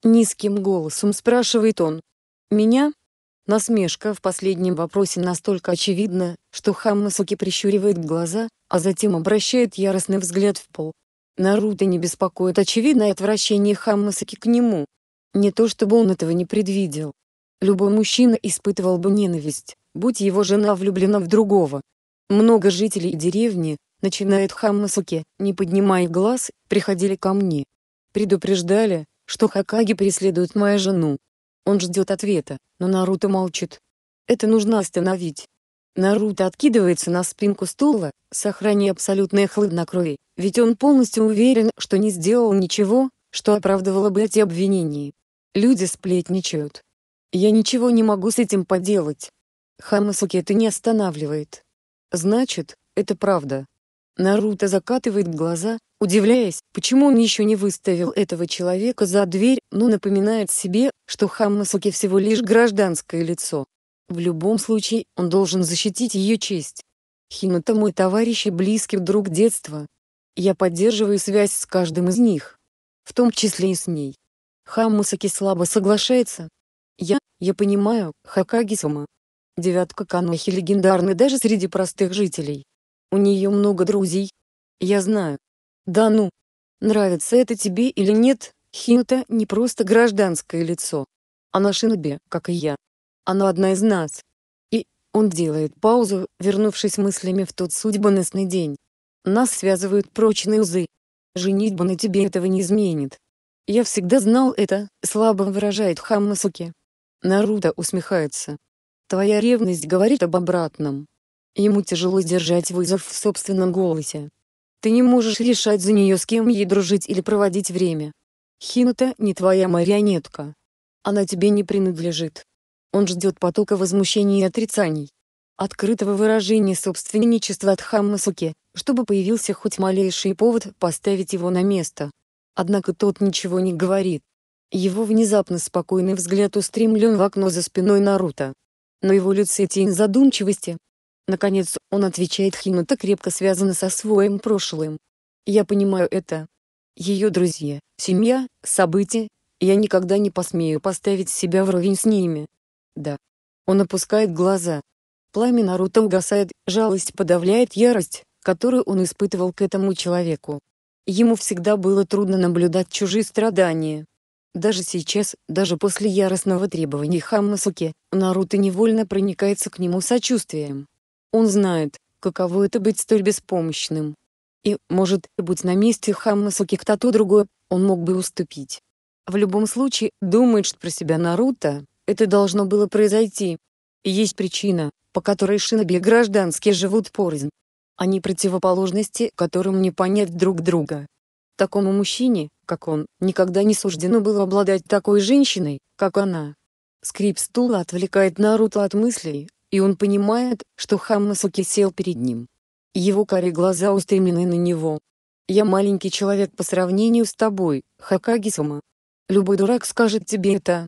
A: Низким голосом спрашивает он. «Меня?» Насмешка в последнем вопросе настолько очевидна, что Хаммасуки прищуривает глаза, а затем обращает яростный взгляд в пол. Наруто не беспокоит очевидное отвращение Хаммасуки к нему. Не то чтобы он этого не предвидел. Любой мужчина испытывал бы ненависть, будь его жена влюблена в другого, много жителей деревни, начиная от Хаммасуки, не поднимая глаз, приходили ко мне. Предупреждали, что Хакаги преследует мою жену. Он ждет ответа, но Наруто молчит. Это нужно остановить. Наруто откидывается на спинку стула, сохраняя абсолютное хладнокровие, ведь он полностью уверен, что не сделал ничего, что оправдывало бы эти обвинения. Люди сплетничают. Я ничего не могу с этим поделать. Хамасуки это не останавливает. Значит, это правда. Наруто закатывает глаза, удивляясь, почему он еще не выставил этого человека за дверь, но напоминает себе, что Хамасуки всего лишь гражданское лицо. В любом случае, он должен защитить ее честь. Хината мой товарищ и близкий друг детства. Я поддерживаю связь с каждым из них. В том числе и с ней. Хамасаки слабо соглашается. Я, я понимаю, Хакагисума. Девятка Канохи легендарна даже среди простых жителей. У нее много друзей. Я знаю. Да ну. Нравится это тебе или нет, Хинута не просто гражданское лицо. Она шинобе, как и я. Она одна из нас. И, он делает паузу, вернувшись мыслями в тот судьбоносный день. Нас связывают прочные узы. Женитьба на тебе этого не изменит. Я всегда знал это, слабо выражает Хаммасуки. Наруто усмехается. Твоя ревность говорит об обратном. Ему тяжело держать вызов в собственном голосе. Ты не можешь решать за нее с кем ей дружить или проводить время. Хината не твоя марионетка. Она тебе не принадлежит. Он ждет потока возмущений и отрицаний. Открытого выражения собственничества от Хаммасуки, чтобы появился хоть малейший повод поставить его на место. Однако тот ничего не говорит. Его внезапно спокойный взгляд устремлен в окно за спиной Наруто. На его лице тень задумчивости. Наконец, он отвечает Хим это крепко связано со своим прошлым. Я понимаю это. Ее друзья, семья, события. Я никогда не посмею поставить себя вровень с ними. Да. Он опускает глаза. Пламя Наруто угасает, жалость подавляет ярость, которую он испытывал к этому человеку. Ему всегда было трудно наблюдать чужие страдания. Даже сейчас, даже после яростного требования Хаммасуки, Наруто невольно проникается к нему сочувствием. Он знает, каково это быть столь беспомощным. И, может, будь на месте Хаммасуки кто-то другой, он мог бы уступить. В любом случае, думает про себя Наруто, это должно было произойти. есть причина, по которой шиноби и гражданские живут порознь. Они а противоположности, которым не понять друг друга. Такому мужчине, как он, никогда не суждено было обладать такой женщиной, как она. Скрип стула отвлекает Наруто от мыслей, и он понимает, что Хамасуки сел перед ним. Его карие глаза устремлены на него. «Я маленький человек по сравнению с тобой, Хакагисума. Любой дурак скажет тебе это.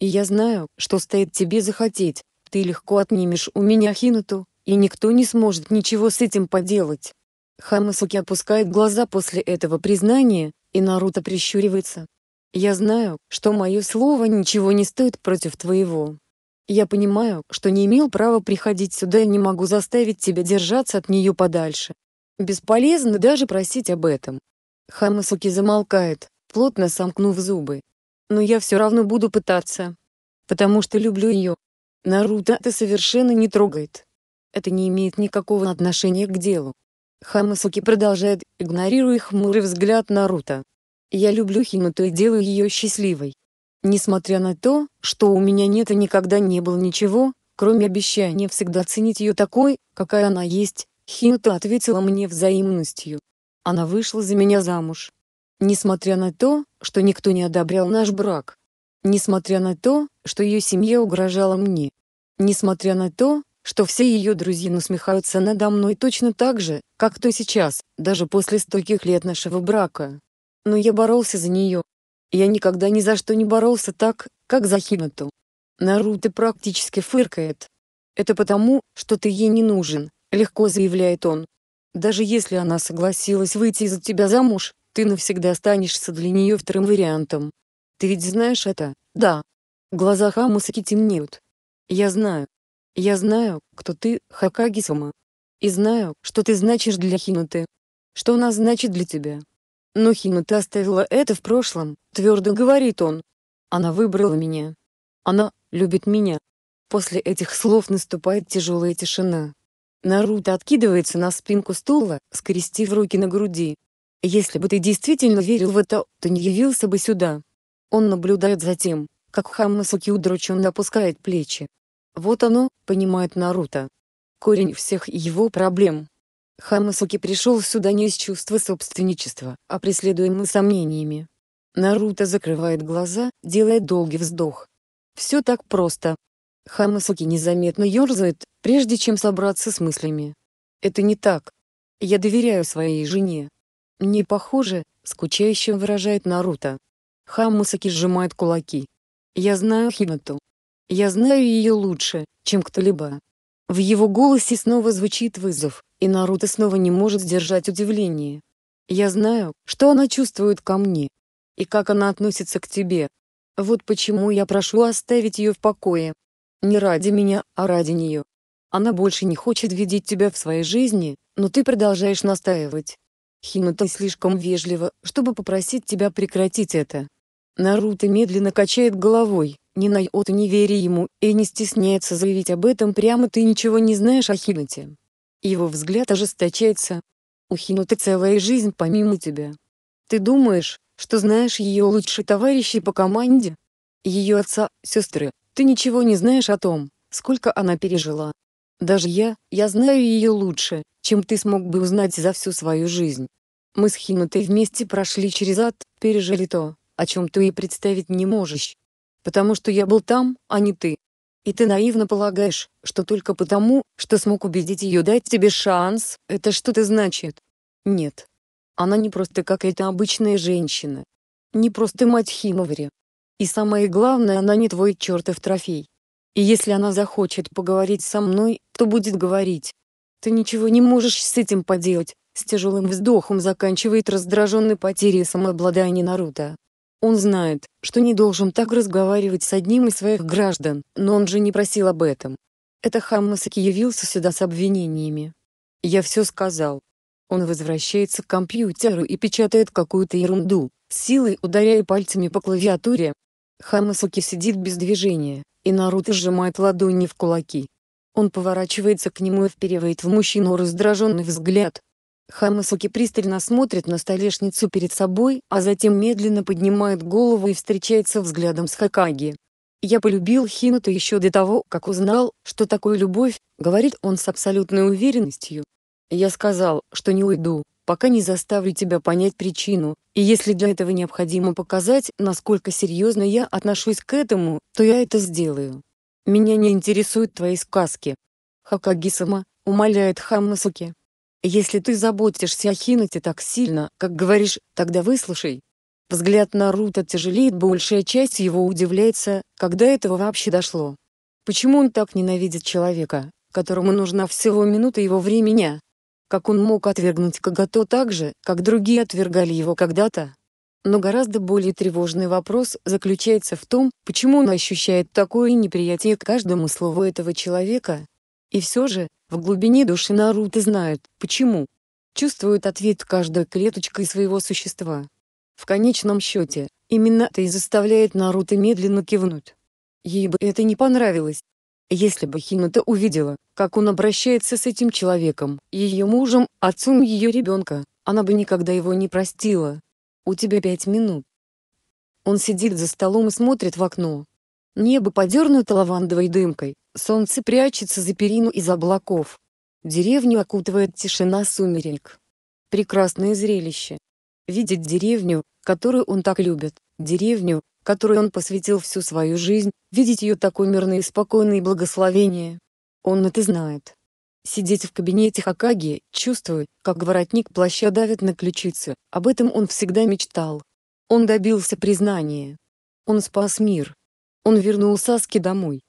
A: И я знаю, что стоит тебе захотеть, ты легко отнимешь у меня Хинату, и никто не сможет ничего с этим поделать. Хамасуки опускает глаза после этого признания, и Наруто прищуривается. «Я знаю, что мое слово ничего не стоит против твоего. Я понимаю, что не имел права приходить сюда и не могу заставить тебя держаться от нее подальше. Бесполезно даже просить об этом». Хамасуки замолкает, плотно сомкнув зубы. «Но я все равно буду пытаться. Потому что люблю ее. Наруто это совершенно не трогает. Это не имеет никакого отношения к делу. Хамасуки продолжает, игнорируя хмурый взгляд Наруто. «Я люблю Хинуту и делаю ее счастливой. Несмотря на то, что у меня нет и никогда не было ничего, кроме обещания всегда ценить ее такой, какая она есть», Хинута ответила мне взаимностью. Она вышла за меня замуж. Несмотря на то, что никто не одобрял наш брак. Несмотря на то, что ее семья угрожала мне. Несмотря на то, что все ее друзья насмехаются надо мной точно так же, как то сейчас, даже после стольких лет нашего брака. Но я боролся за нее. Я никогда ни за что не боролся так, как за Хинату. Наруто практически фыркает. «Это потому, что ты ей не нужен», — легко заявляет он. «Даже если она согласилась выйти за тебя замуж, ты навсегда останешься для нее вторым вариантом. Ты ведь знаешь это, да?» В глазах Амусаки темнеют. «Я знаю. Я знаю, кто ты, Хакагисума. И знаю, что ты значишь для Хинуты. Что она значит для тебя. Но ну, Хинута оставила это в прошлом, твердо говорит он. Она выбрала меня. Она любит меня. После этих слов наступает тяжелая тишина. Наруто откидывается на спинку стула, скрестив руки на груди. Если бы ты действительно верил в это, то не явился бы сюда. Он наблюдает за тем, как Хамасуки удрученно опускает плечи. Вот оно, понимает Наруто, корень всех его проблем. Хамасуки пришел сюда не из чувства собственничества, а преследуемый сомнениями. Наруто закрывает глаза, делая долгий вздох. Все так просто. Хамасуки незаметно ерзает, прежде чем собраться с мыслями. Это не так. Я доверяю своей жене. Не похоже, скучающе выражает Наруто. Хамасуки сжимает кулаки. Я знаю Хинату. Я знаю ее лучше, чем кто-либо. В его голосе снова звучит вызов, и Наруто снова не может сдержать удивление. «Я знаю, что она чувствует ко мне. И как она относится к тебе. Вот почему я прошу оставить ее в покое. Не ради меня, а ради нее. Она больше не хочет видеть тебя в своей жизни, но ты продолжаешь настаивать. Хинута слишком вежливо, чтобы попросить тебя прекратить это». Наруто медленно качает головой ни на йоту не вери ему, и не стесняется заявить об этом прямо «ты ничего не знаешь о Хинате». Его взгляд ожесточается. «У Хиноты целая жизнь помимо тебя. Ты думаешь, что знаешь ее лучше товарищей по команде? Ее отца, сестры, ты ничего не знаешь о том, сколько она пережила. Даже я, я знаю ее лучше, чем ты смог бы узнать за всю свою жизнь. Мы с Хинатой вместе прошли через ад, пережили то, о чем ты и представить не можешь. Потому что я был там, а не ты. И ты наивно полагаешь, что только потому, что смог убедить ее дать тебе шанс, это что-то значит. Нет. Она не просто какая-то обычная женщина. Не просто мать Химовари. И самое главное, она не твой чертов трофей. И если она захочет поговорить со мной, то будет говорить. Ты ничего не можешь с этим поделать, с тяжелым вздохом заканчивает раздраженный потерей самообладания Наруто. Он знает, что не должен так разговаривать с одним из своих граждан, но он же не просил об этом. Это Хаммасаки явился сюда с обвинениями. Я все сказал. Он возвращается к компьютеру и печатает какую-то ерунду, силой ударяя пальцами по клавиатуре. Хамасуки сидит без движения, и Наруто сжимает ладони в кулаки. Он поворачивается к нему и вперевает в мужчину раздраженный взгляд, Хамасуки пристально смотрит на столешницу перед собой, а затем медленно поднимает голову и встречается взглядом с Хакаги. «Я полюбил Хинуто еще до того, как узнал, что такое любовь», — говорит он с абсолютной уверенностью. «Я сказал, что не уйду, пока не заставлю тебя понять причину, и если для этого необходимо показать, насколько серьезно я отношусь к этому, то я это сделаю. Меня не интересуют твои сказки». Хакаги-сама, умоляет Хамасуки. Если ты заботишься о Хинате так сильно, как говоришь, тогда выслушай. Взгляд на Рута тяжелеет, большая часть его удивляется, когда этого вообще дошло. Почему он так ненавидит человека, которому нужна всего минута его времени? Как он мог отвергнуть Кагато так же, как другие отвергали его когда-то? Но гораздо более тревожный вопрос заключается в том, почему он ощущает такое неприятие к каждому слову этого человека, и все же, в глубине души Наруто знает, почему. Чувствует ответ каждой клеточкой своего существа. В конечном счете, именно это и заставляет Наруто медленно кивнуть. Ей бы это не понравилось. Если бы Хината увидела, как он обращается с этим человеком, ее мужем, отцом ее ребенка, она бы никогда его не простила. У тебя пять минут. Он сидит за столом и смотрит в окно. Небо подернуто лавандовой дымкой, Солнце прячется за перину из облаков. Деревню окутывает тишина сумерек. Прекрасное зрелище. Видеть деревню, которую он так любит, деревню, которой он посвятил всю свою жизнь, видеть ее такой мирной и спокойной и благословение. Он это знает. Сидеть в кабинете Хакаги, чувствуя, как воротник плаща давит на ключицу, об этом он всегда мечтал. Он добился признания. Он спас мир. Он вернул Саски домой.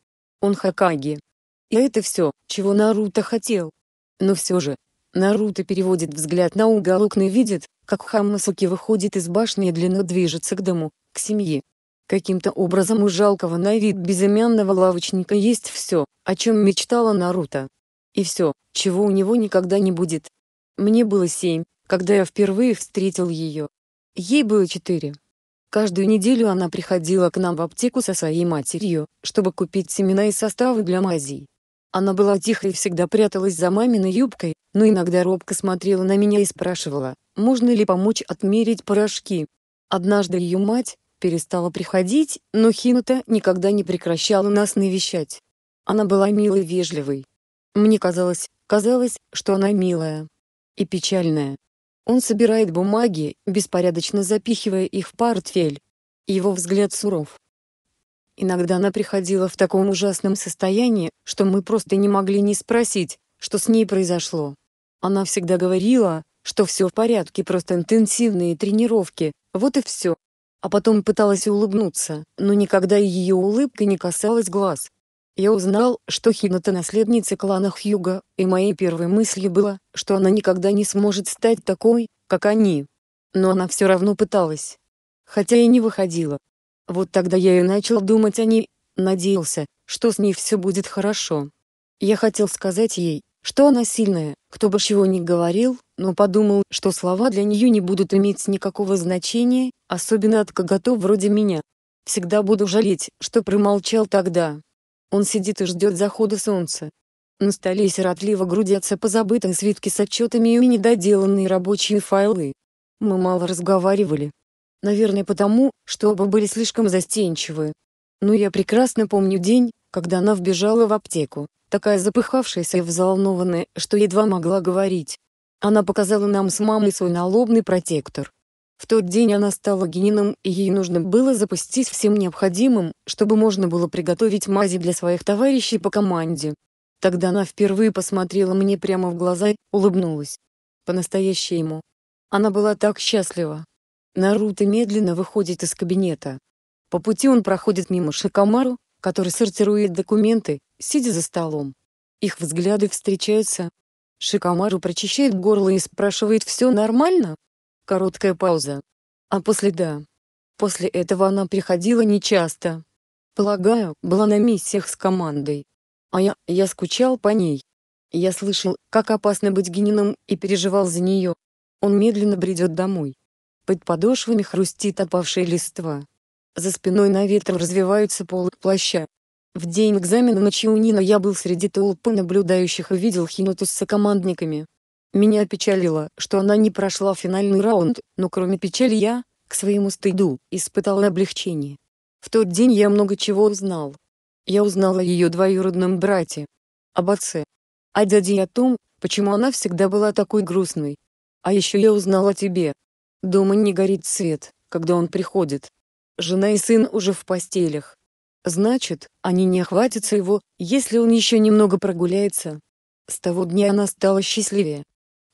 A: Он Хакаги. И это все, чего Наруто хотел. Но все же, Наруто переводит взгляд на уголок и видит, как Хамасуки выходит из башни и длинно движется к дому, к семье. Каким-то образом у жалкого на вид безымянного лавочника есть все, о чем мечтала Наруто. И все, чего у него никогда не будет. Мне было семь, когда я впервые встретил ее. Ей было четыре. Каждую неделю она приходила к нам в аптеку со своей матерью, чтобы купить семена и составы для мазей. Она была тихой и всегда пряталась за маминой юбкой, но иногда робко смотрела на меня и спрашивала, можно ли помочь отмерить порошки. Однажды ее мать перестала приходить, но Хината никогда не прекращала нас навещать. Она была милой и вежливой. Мне казалось, казалось, что она милая и печальная, он собирает бумаги, беспорядочно запихивая их в портфель. Его взгляд суров. Иногда она приходила в таком ужасном состоянии, что мы просто не могли не спросить, что с ней произошло. Она всегда говорила, что все в порядке, просто интенсивные тренировки, вот и все. А потом пыталась улыбнуться, но никогда ее улыбка не касалась глаз. Я узнал, что Хината наследница клана Хьюга, и моей первой мыслью было, что она никогда не сможет стать такой, как они. Но она все равно пыталась. Хотя и не выходила. Вот тогда я и начал думать о ней, надеялся, что с ней все будет хорошо. Я хотел сказать ей, что она сильная, кто бы чего ни говорил, но подумал, что слова для нее не будут иметь никакого значения, особенно от кого-то вроде меня. Всегда буду жалеть, что промолчал тогда. Он сидит и ждет захода солнца. На столе сиротливо грудятся позабытые свитки с отчетами и недоделанные рабочие файлы. Мы мало разговаривали. Наверное потому, что оба были слишком застенчивы. Но я прекрасно помню день, когда она вбежала в аптеку, такая запыхавшаяся и взволнованная, что едва могла говорить. Она показала нам с мамой свой налобный протектор, в тот день она стала генином, и ей нужно было запастись всем необходимым, чтобы можно было приготовить мази для своих товарищей по команде. Тогда она впервые посмотрела мне прямо в глаза и улыбнулась. По-настоящему. Она была так счастлива. Наруто медленно выходит из кабинета. По пути он проходит мимо Шикамару, который сортирует документы, сидя за столом. Их взгляды встречаются. Шикамару прочищает горло и спрашивает «Все нормально?». Короткая пауза. А после да. После этого она приходила нечасто. Полагаю, была на миссиях с командой. А я, я скучал по ней. Я слышал, как опасно быть генином, и переживал за нее. Он медленно бредет домой. Под подошвами хрустит опавшие листва. За спиной на ветром развиваются полы плаща. В день экзамена на Чиунина я был среди толпы наблюдающих и видел Хинуту с сокомандниками. Меня опечалило, что она не прошла финальный раунд, но кроме печали я, к своему стыду, испытала облегчение. В тот день я много чего узнал. Я узнала о ее двоюродном брате. Об отце. О дяде и о том, почему она всегда была такой грустной. А еще я узнала о тебе. Дома не горит свет, когда он приходит. Жена и сын уже в постелях. Значит, они не охватятся его, если он еще немного прогуляется. С того дня она стала счастливее.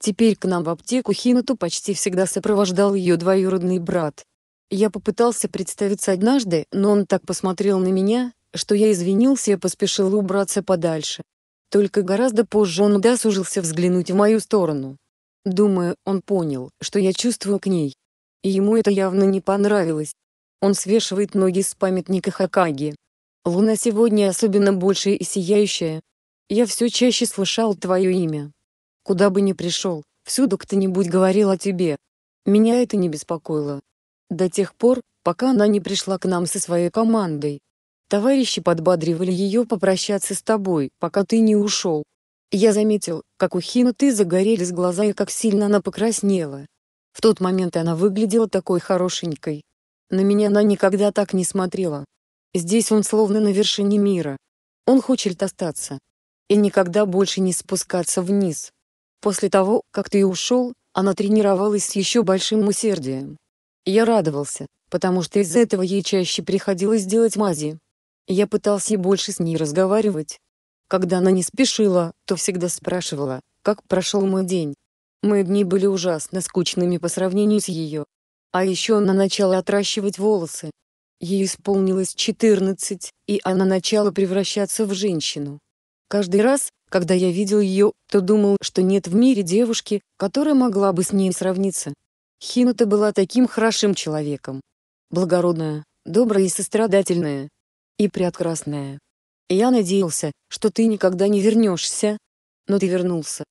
A: Теперь к нам в аптеку Хинату почти всегда сопровождал ее двоюродный брат. Я попытался представиться однажды, но он так посмотрел на меня, что я извинился и поспешил убраться подальше. Только гораздо позже он удосужился взглянуть в мою сторону. Думаю, он понял, что я чувствую к ней. И ему это явно не понравилось. Он свешивает ноги с памятника Хакаги. Луна сегодня особенно большая и сияющая. Я все чаще слышал твое имя. Куда бы ни пришел, всюду кто-нибудь говорил о тебе. Меня это не беспокоило. До тех пор, пока она не пришла к нам со своей командой. Товарищи подбадривали ее попрощаться с тобой, пока ты не ушел. Я заметил, как у Хина ты загорелись глаза и как сильно она покраснела. В тот момент она выглядела такой хорошенькой. На меня она никогда так не смотрела. Здесь он словно на вершине мира. Он хочет остаться. И никогда больше не спускаться вниз. После того, как ты ушел, она тренировалась с еще большим усердием. Я радовался, потому что из-за этого ей чаще приходилось делать мази. Я пытался больше с ней разговаривать. Когда она не спешила, то всегда спрашивала, как прошел мой день. Мои дни были ужасно скучными по сравнению с ее. А еще она начала отращивать волосы. Ей исполнилось 14, и она начала превращаться в женщину. Каждый раз, когда я видел ее, то думал, что нет в мире девушки, которая могла бы с ней сравниться. Хинута была таким хорошим человеком. Благородная, добрая и сострадательная. И прекрасная. Я надеялся, что ты никогда не вернешься. Но ты вернулся.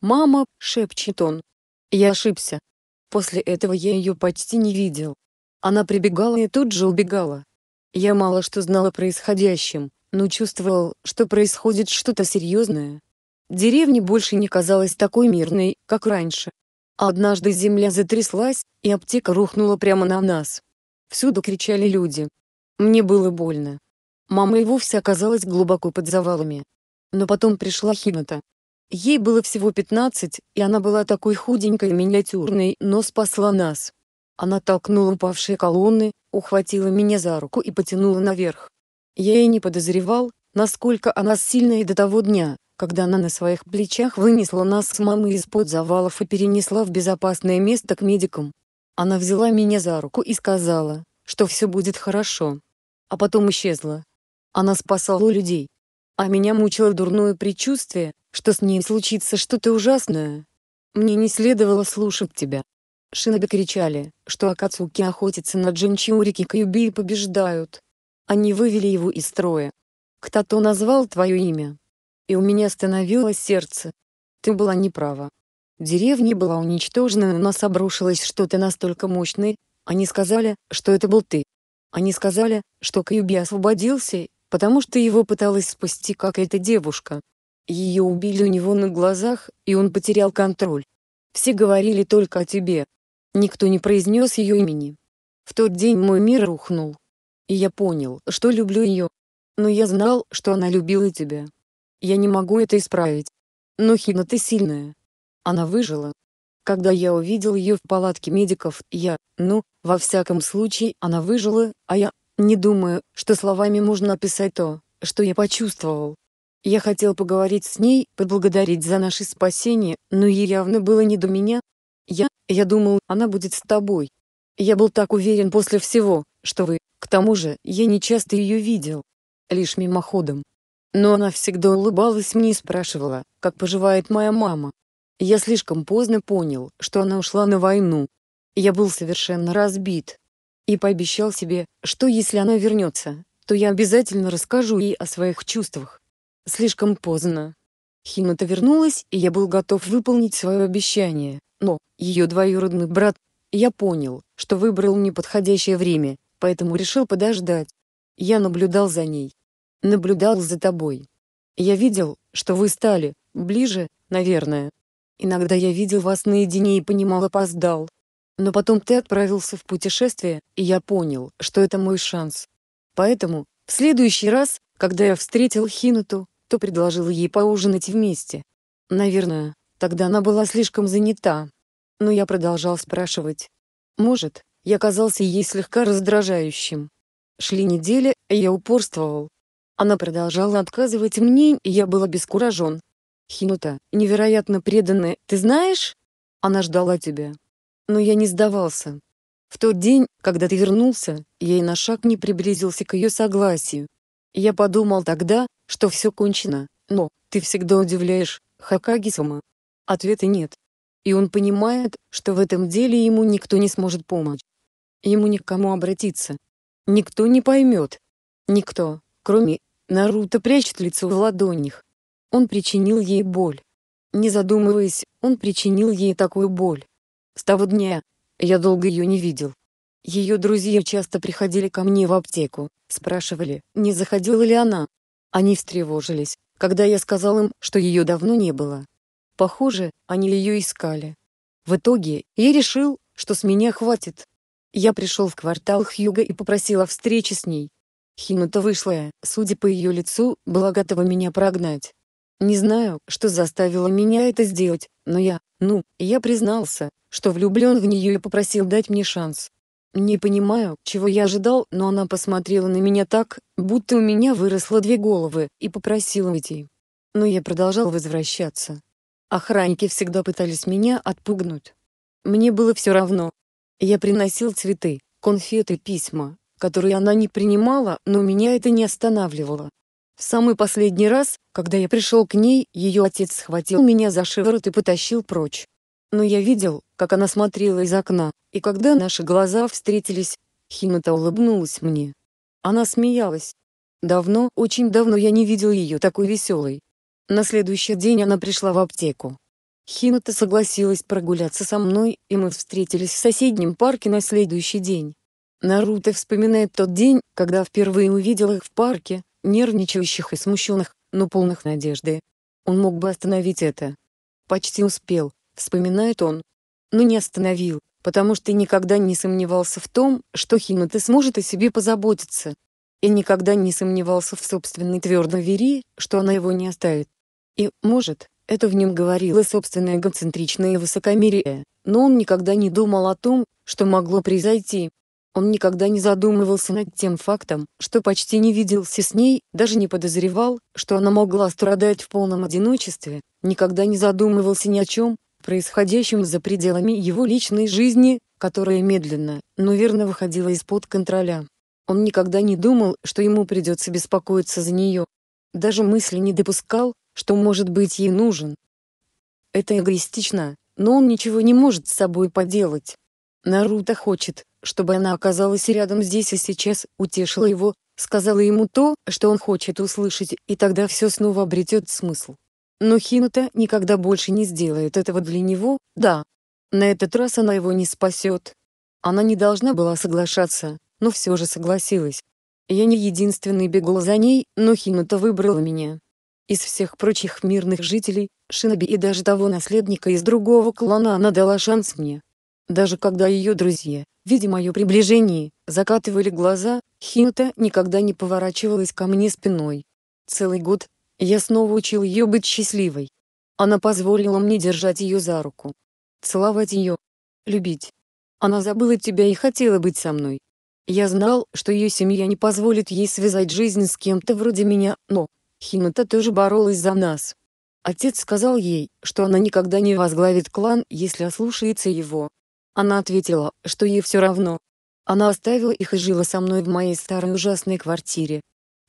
A: «Мама», — шепчет он. Я ошибся. После этого я ее почти не видел. Она прибегала и тут же убегала. Я мало что знала о происходящем но чувствовал, что происходит что-то серьезное. Деревня больше не казалась такой мирной, как раньше. Однажды земля затряслась, и аптека рухнула прямо на нас. Всюду кричали люди. Мне было больно. Мама и вовсе оказалась глубоко под завалами. Но потом пришла Хината. Ей было всего 15, и она была такой худенькой и миниатюрной, но спасла нас. Она толкнула упавшие колонны, ухватила меня за руку и потянула наверх. Я и не подозревал, насколько она сильна и до того дня, когда она на своих плечах вынесла нас с мамой из-под завалов и перенесла в безопасное место к медикам. Она взяла меня за руку и сказала, что все будет хорошо. А потом исчезла. Она спасала людей. А меня мучило дурное предчувствие, что с ней случится что-то ужасное. Мне не следовало слушать тебя. Шиноби кричали, что Акацуки охотятся на Джинчиурики Кьюби и побеждают. Они вывели его из строя. Кто-то назвал твое имя. И у меня остановилось сердце. Ты была неправа. Деревня была уничтожена, на нас обрушилось что-то настолько мощное. Они сказали, что это был ты. Они сказали, что Каюби освободился, потому что его пыталась спасти какая-то девушка. Ее убили у него на глазах, и он потерял контроль. Все говорили только о тебе. Никто не произнес ее имени. В тот день мой мир рухнул. И я понял, что люблю ее. Но я знал, что она любила тебя. Я не могу это исправить. Но Хина ты сильная. Она выжила. Когда я увидел ее в палатке медиков, я, ну, во всяком случае, она выжила, а я, не думаю, что словами можно описать то, что я почувствовал. Я хотел поговорить с ней, поблагодарить за наше спасение, но ей явно было не до меня. Я, я думал, она будет с тобой. Я был так уверен после всего, что вы, к тому же, я не часто ее видел. Лишь мимоходом. Но она всегда улыбалась мне и спрашивала, как поживает моя мама. Я слишком поздно понял, что она ушла на войну. Я был совершенно разбит. И пообещал себе, что если она вернется, то я обязательно расскажу ей о своих чувствах. Слишком поздно. Хината вернулась, и я был готов выполнить свое обещание, но, ее двоюродный брат, я понял, что выбрал неподходящее время, поэтому решил подождать. Я наблюдал за ней. Наблюдал за тобой. Я видел, что вы стали ближе, наверное. Иногда я видел вас наедине и понимал, опоздал. Но потом ты отправился в путешествие, и я понял, что это мой шанс. Поэтому, в следующий раз, когда я встретил Хинуту, то предложил ей поужинать вместе. Наверное, тогда она была слишком занята. Но я продолжал спрашивать. Может, я казался ей слегка раздражающим. Шли недели, а я упорствовал. Она продолжала отказывать мне, и я был обескуражен. «Хинута, невероятно преданная, ты знаешь? Она ждала тебя». Но я не сдавался. В тот день, когда ты вернулся, я и на шаг не приблизился к ее согласию. Я подумал тогда, что все кончено, но, ты всегда удивляешь, Хакагисума. Ответа нет. И он понимает, что в этом деле ему никто не сможет помочь. Ему ни к кому обратиться. Никто не поймет. Никто, кроме Наруто прячет лицо в ладонях. Он причинил ей боль. Не задумываясь, он причинил ей такую боль. С того дня я долго ее не видел. Ее друзья часто приходили ко мне в аптеку, спрашивали, не заходила ли она. Они встревожились, когда я сказал им, что ее давно не было. Похоже, они ее искали. В итоге, я решил, что с меня хватит. Я пришел в квартал Хьюга и попросил о встрече с ней. Хинута вышла, судя по ее лицу, была готова меня прогнать. Не знаю, что заставило меня это сделать, но я, ну, я признался, что влюблен в нее и попросил дать мне шанс. Не понимаю, чего я ожидал, но она посмотрела на меня так, будто у меня выросло две головы, и попросила уйти. Но я продолжал возвращаться. Охранники всегда пытались меня отпугнуть. Мне было все равно, я приносил цветы, конфеты, письма, которые она не принимала, но меня это не останавливало. В самый последний раз, когда я пришел к ней, ее отец схватил меня за шиворот и потащил прочь. Но я видел, как она смотрела из окна, и когда наши глаза встретились, Химата улыбнулась мне. Она смеялась. Давно, очень давно я не видел ее такой веселой. На следующий день она пришла в аптеку. Хината согласилась прогуляться со мной, и мы встретились в соседнем парке на следующий день. Наруто вспоминает тот день, когда впервые увидел их в парке, нервничающих и смущенных, но полных надежды. Он мог бы остановить это. Почти успел, вспоминает он. Но не остановил, потому что никогда не сомневался в том, что Хината сможет о себе позаботиться. И никогда не сомневался в собственной твердой вере, что она его не оставит. И, может, это в нем говорило собственное эгоцентричное высокомерие, но он никогда не думал о том, что могло произойти. Он никогда не задумывался над тем фактом, что почти не виделся с ней, даже не подозревал, что она могла страдать в полном одиночестве, никогда не задумывался ни о чем, происходящем за пределами его личной жизни, которая медленно, но верно выходила из-под контроля. Он никогда не думал, что ему придется беспокоиться за нее. Даже мысли не допускал, что, может быть, ей нужен. Это эгоистично, но он ничего не может с собой поделать. Наруто хочет, чтобы она оказалась рядом здесь и сейчас, утешила его, сказала ему то, что он хочет услышать, и тогда все снова обретет смысл. Но Хинута никогда больше не сделает этого для него, да. На этот раз она его не спасет. Она не должна была соглашаться, но все же согласилась. Я не единственный бегал за ней, но Хинута выбрала меня. Из всех прочих мирных жителей, Шиноби и даже того наследника из другого клана она дала шанс мне. Даже когда ее друзья, видя мое приближение, закатывали глаза, Хинта никогда не поворачивалась ко мне спиной. Целый год, я снова учил ее быть счастливой. Она позволила мне держать ее за руку. Целовать ее. Любить. Она забыла тебя и хотела быть со мной. Я знал, что ее семья не позволит ей связать жизнь с кем-то вроде меня, но, Хината тоже боролась за нас. Отец сказал ей, что она никогда не возглавит клан, если ослушается его. Она ответила, что ей все равно. Она оставила их и жила со мной в моей старой ужасной квартире.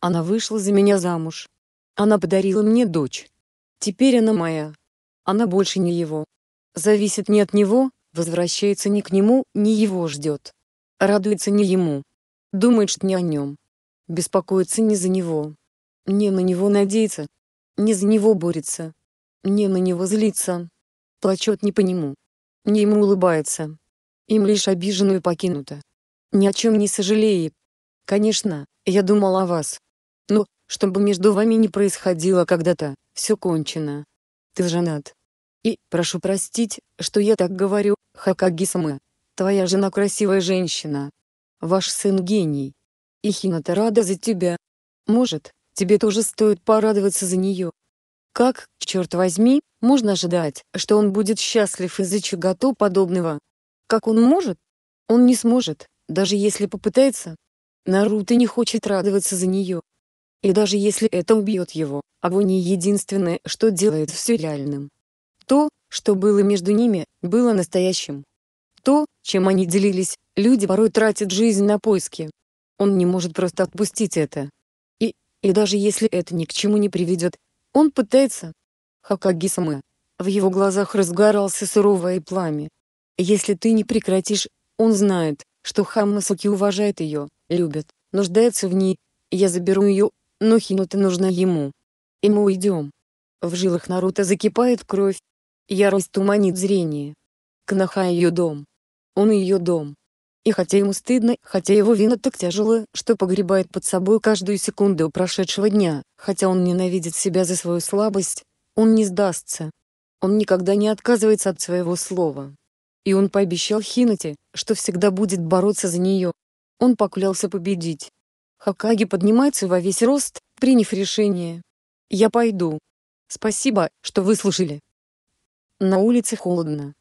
A: Она вышла за меня замуж. Она подарила мне дочь. Теперь она моя. Она больше не его. Зависит не от него, возвращается не к нему, ни его ждет. Радуется не ему. Думает, что не о нем. Беспокоится не за него. Не на него надеется. Не за него борется. Не на него злится. Плачет не по нему. Не ему улыбается. Им лишь обиженную покинуто. Ни о чем не сожалеет. Конечно, я думал о вас. Но, чтобы между вами не происходило когда-то, все кончено. Ты женат. И, прошу простить, что я так говорю, Хакаги-сама. Твоя жена красивая женщина. Ваш сын гений. И Хината рада за тебя. Может, тебе тоже стоит порадоваться за нее. Как, черт возьми, можно ожидать, что он будет счастлив из-за чего-то подобного? Как он может? Он не сможет, даже если попытается. Наруто не хочет радоваться за нее. И даже если это убьет его, огонь а единственное, что делает все реальным. То, что было между ними, было настоящим. То, чем они делились, люди порой тратят жизнь на поиски. Он не может просто отпустить это. И даже если это ни к чему не приведет, он пытается. Хакаги-сама. В его глазах разгорался суровое пламя. Если ты не прекратишь, он знает, что Хамасуки уважает ее, любит, нуждается в ней. Я заберу ее, но Хинота нужна ему. И мы уйдем. В жилах Наруто закипает кровь. Ярость туманит зрение. Кнаха ее дом. Он ее дом. И хотя ему стыдно, хотя его вина так тяжела, что погребает под собой каждую секунду прошедшего дня, хотя он ненавидит себя за свою слабость, он не сдастся. Он никогда не отказывается от своего слова. И он пообещал Хинате, что всегда будет бороться за нее. Он поклялся победить. Хакаги поднимается во весь рост, приняв решение. «Я пойду. Спасибо, что выслушали». На улице холодно.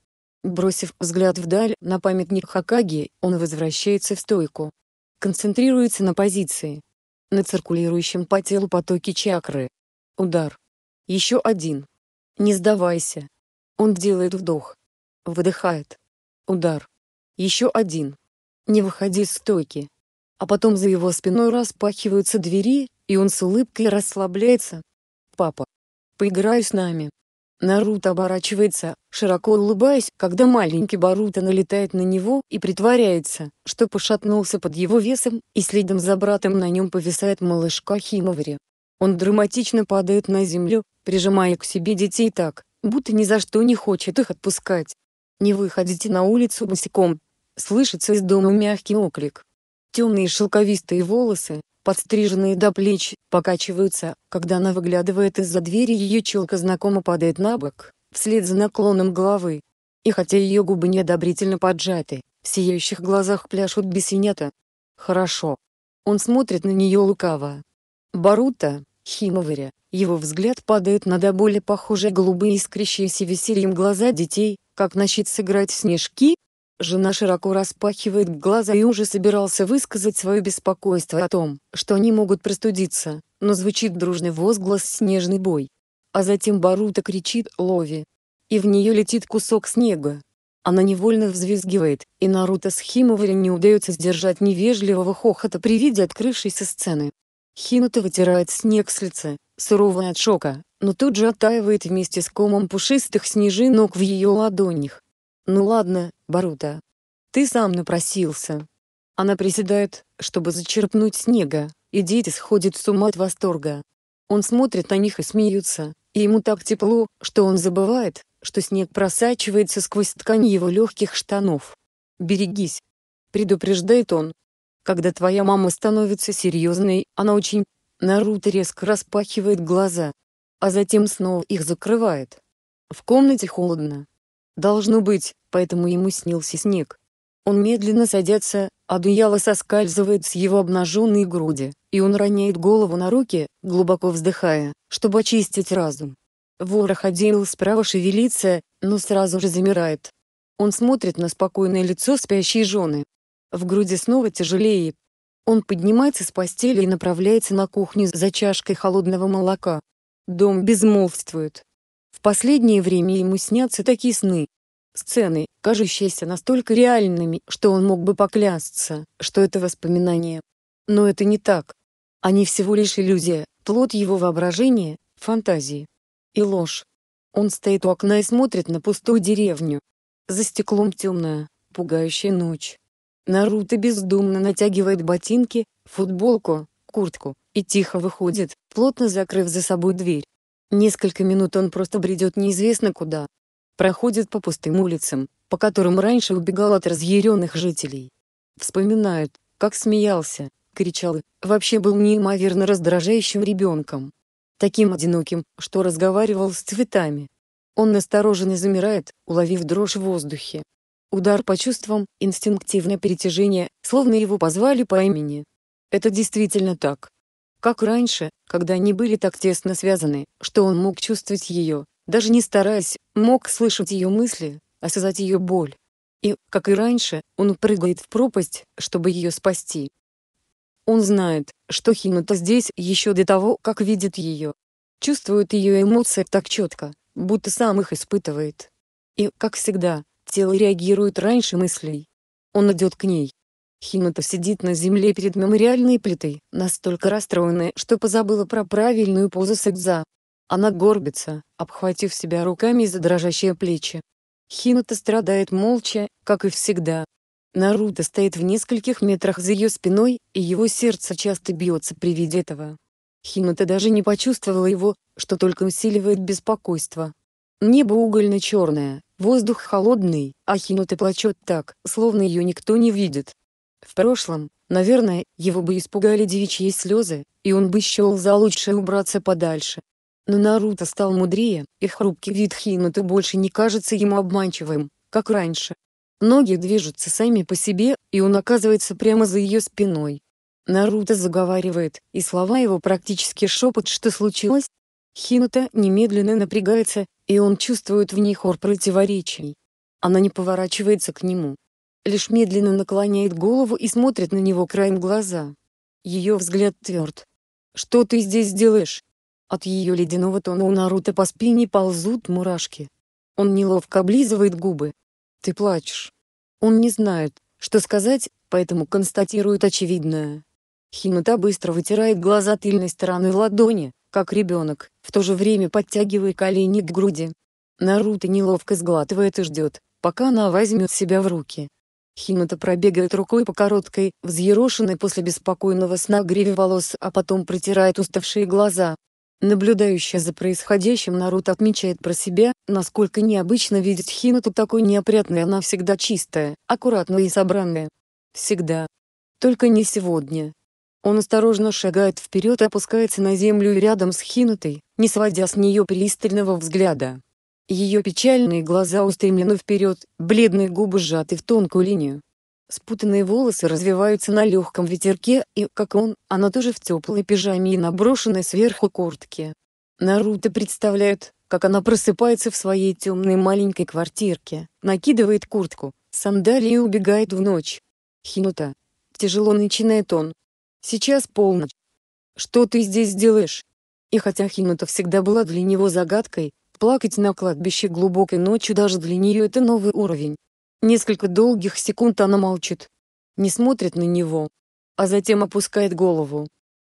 A: Бросив взгляд вдаль на памятник Хакаги, он возвращается в стойку. Концентрируется на позиции. На циркулирующем по телу потоке чакры. Удар. Еще один. Не сдавайся. Он делает вдох. Выдыхает. Удар. Еще один. Не выходи из стойки. А потом за его спиной распахиваются двери, и он с улыбкой расслабляется. «Папа, поиграй с нами». Наруто оборачивается, широко улыбаясь, когда маленький Баруто налетает на него и притворяется, что пошатнулся под его весом, и следом за братом на нем повисает малышка Химовари. Он драматично падает на землю, прижимая к себе детей так, будто ни за что не хочет их отпускать. «Не выходите на улицу босиком!» Слышится из дома мягкий оклик. Темные шелковистые волосы, подстриженные до плеч, покачиваются, когда она выглядывает из-за двери ее челка знакомо падает на бок, вслед за наклоном головы. И хотя ее губы неодобрительно поджаты, в сияющих глазах пляшут бесенята. Хорошо. Он смотрит на нее лукаво. Барута, Химоваря, его взгляд падает на до боли похожие голубые искрящиеся весельем глаза детей, как начать сыграть снежки, Жена широко распахивает глаза и уже собирался высказать свое беспокойство о том, что они могут простудиться, но звучит дружный возглас «снежный бой». А затем Барута кричит «Лови!» И в нее летит кусок снега. Она невольно взвизгивает, и Наруто с Химовари не удается сдержать невежливого хохота при виде открывшейся сцены. Хинута вытирает снег с лица, суровая от шока, но тут же оттаивает вместе с комом пушистых снежинок в ее ладонях. «Ну ладно, Барута, ты сам напросился». Она приседает, чтобы зачерпнуть снега, и дети сходят с ума от восторга. Он смотрит на них и смеются, и ему так тепло, что он забывает, что снег просачивается сквозь ткань его легких штанов. «Берегись!» — предупреждает он. «Когда твоя мама становится серьезной, она очень...» Наруто резко распахивает глаза, а затем снова их закрывает. В комнате холодно. Должно быть, поэтому ему снился снег. Он медленно садится, одеяло соскальзывает с его обнаженной груди, и он роняет голову на руки, глубоко вздыхая, чтобы очистить разум. Ворох одеял справа шевелится, но сразу же замирает. Он смотрит на спокойное лицо спящей жены. В груди снова тяжелее. Он поднимается с постели и направляется на кухню за чашкой холодного молока. Дом безмолвствует. В последнее время ему снятся такие сны, сцены, кажущиеся настолько реальными, что он мог бы поклясться, что это воспоминания. Но это не так. Они всего лишь иллюзия, плод его воображения, фантазии. И ложь. Он стоит у окна и смотрит на пустую деревню. За стеклом темная, пугающая ночь. Наруто бездумно натягивает ботинки, футболку, куртку, и тихо выходит, плотно закрыв за собой дверь. Несколько минут он просто бредет неизвестно куда. Проходит по пустым улицам, по которым раньше убегал от разъяренных жителей. Вспоминают, как смеялся, кричал, и вообще был неимоверно раздражающим ребенком. Таким одиноким, что разговаривал с цветами. Он настороженно замирает, уловив дрожь в воздухе. Удар по чувствам, инстинктивное перетяжение, словно его позвали по имени. Это действительно так. Как раньше, когда они были так тесно связаны, что он мог чувствовать ее, даже не стараясь, мог слышать ее мысли, осязать а ее боль. И, как и раньше, он прыгает в пропасть, чтобы ее спасти. Он знает, что Хинута здесь еще до того, как видит ее. Чувствует ее эмоции так четко, будто сам их испытывает. И, как всегда, тело реагирует раньше мыслей. Он идет к ней, Химата сидит на земле перед мемориальной плитой, настолько расстроенная, что позабыла про правильную позу сэкза. Она горбится, обхватив себя руками за дрожащие плечи. Хината страдает молча, как и всегда. Наруто стоит в нескольких метрах за ее спиной, и его сердце часто бьется при виде этого. Хината даже не почувствовала его, что только усиливает беспокойство. Небо угольно-черное, воздух холодный, а Хината плачет так, словно ее никто не видит. В прошлом, наверное, его бы испугали девичьи слезы, и он бы счел за лучшее убраться подальше. Но Наруто стал мудрее, и хрупкий вид Хинуты больше не кажется ему обманчивым, как раньше. Ноги движутся сами по себе, и он оказывается прямо за ее спиной. Наруто заговаривает, и слова его практически шепот «Что случилось?». Хинута немедленно напрягается, и он чувствует в ней хор противоречий. Она не поворачивается к нему, лишь медленно наклоняет голову и смотрит на него краем глаза. Ее взгляд тверд. «Что ты здесь делаешь?» От ее ледяного тона у Наруто по спине ползут мурашки. Он неловко облизывает губы. «Ты плачешь». Он не знает, что сказать, поэтому констатирует очевидное. Хината быстро вытирает глаза тыльной стороной ладони, как ребенок, в то же время подтягивая колени к груди. Наруто неловко сглатывает и ждет, пока она возьмет себя в руки. Хината пробегает рукой по короткой, взъерошенной после беспокойного сна гриве волос, а потом протирает уставшие глаза. Наблюдающая за происходящим Наруто отмечает про себя, насколько необычно видеть Хинату такой неопрятной, она всегда чистая, аккуратная и собранная. Всегда. Только не сегодня. Он осторожно шагает вперед и опускается на землю рядом с Хинатой, не сводя с нее пристального взгляда. Ее печальные глаза устремлены вперед, бледные губы сжаты в тонкую линию. Спутанные волосы развиваются на легком ветерке, и, как он, она тоже в теплой пижаме и наброшенной сверху куртке. Наруто представляет, как она просыпается в своей темной маленькой квартирке, накидывает куртку, сандалии и убегает в ночь. Хинута. Тяжело начинает он. Сейчас полночь. Что ты здесь делаешь? И хотя Хинута всегда была для него загадкой, Плакать на кладбище глубокой ночью даже для нее это новый уровень. Несколько долгих секунд она молчит. Не смотрит на него. А затем опускает голову.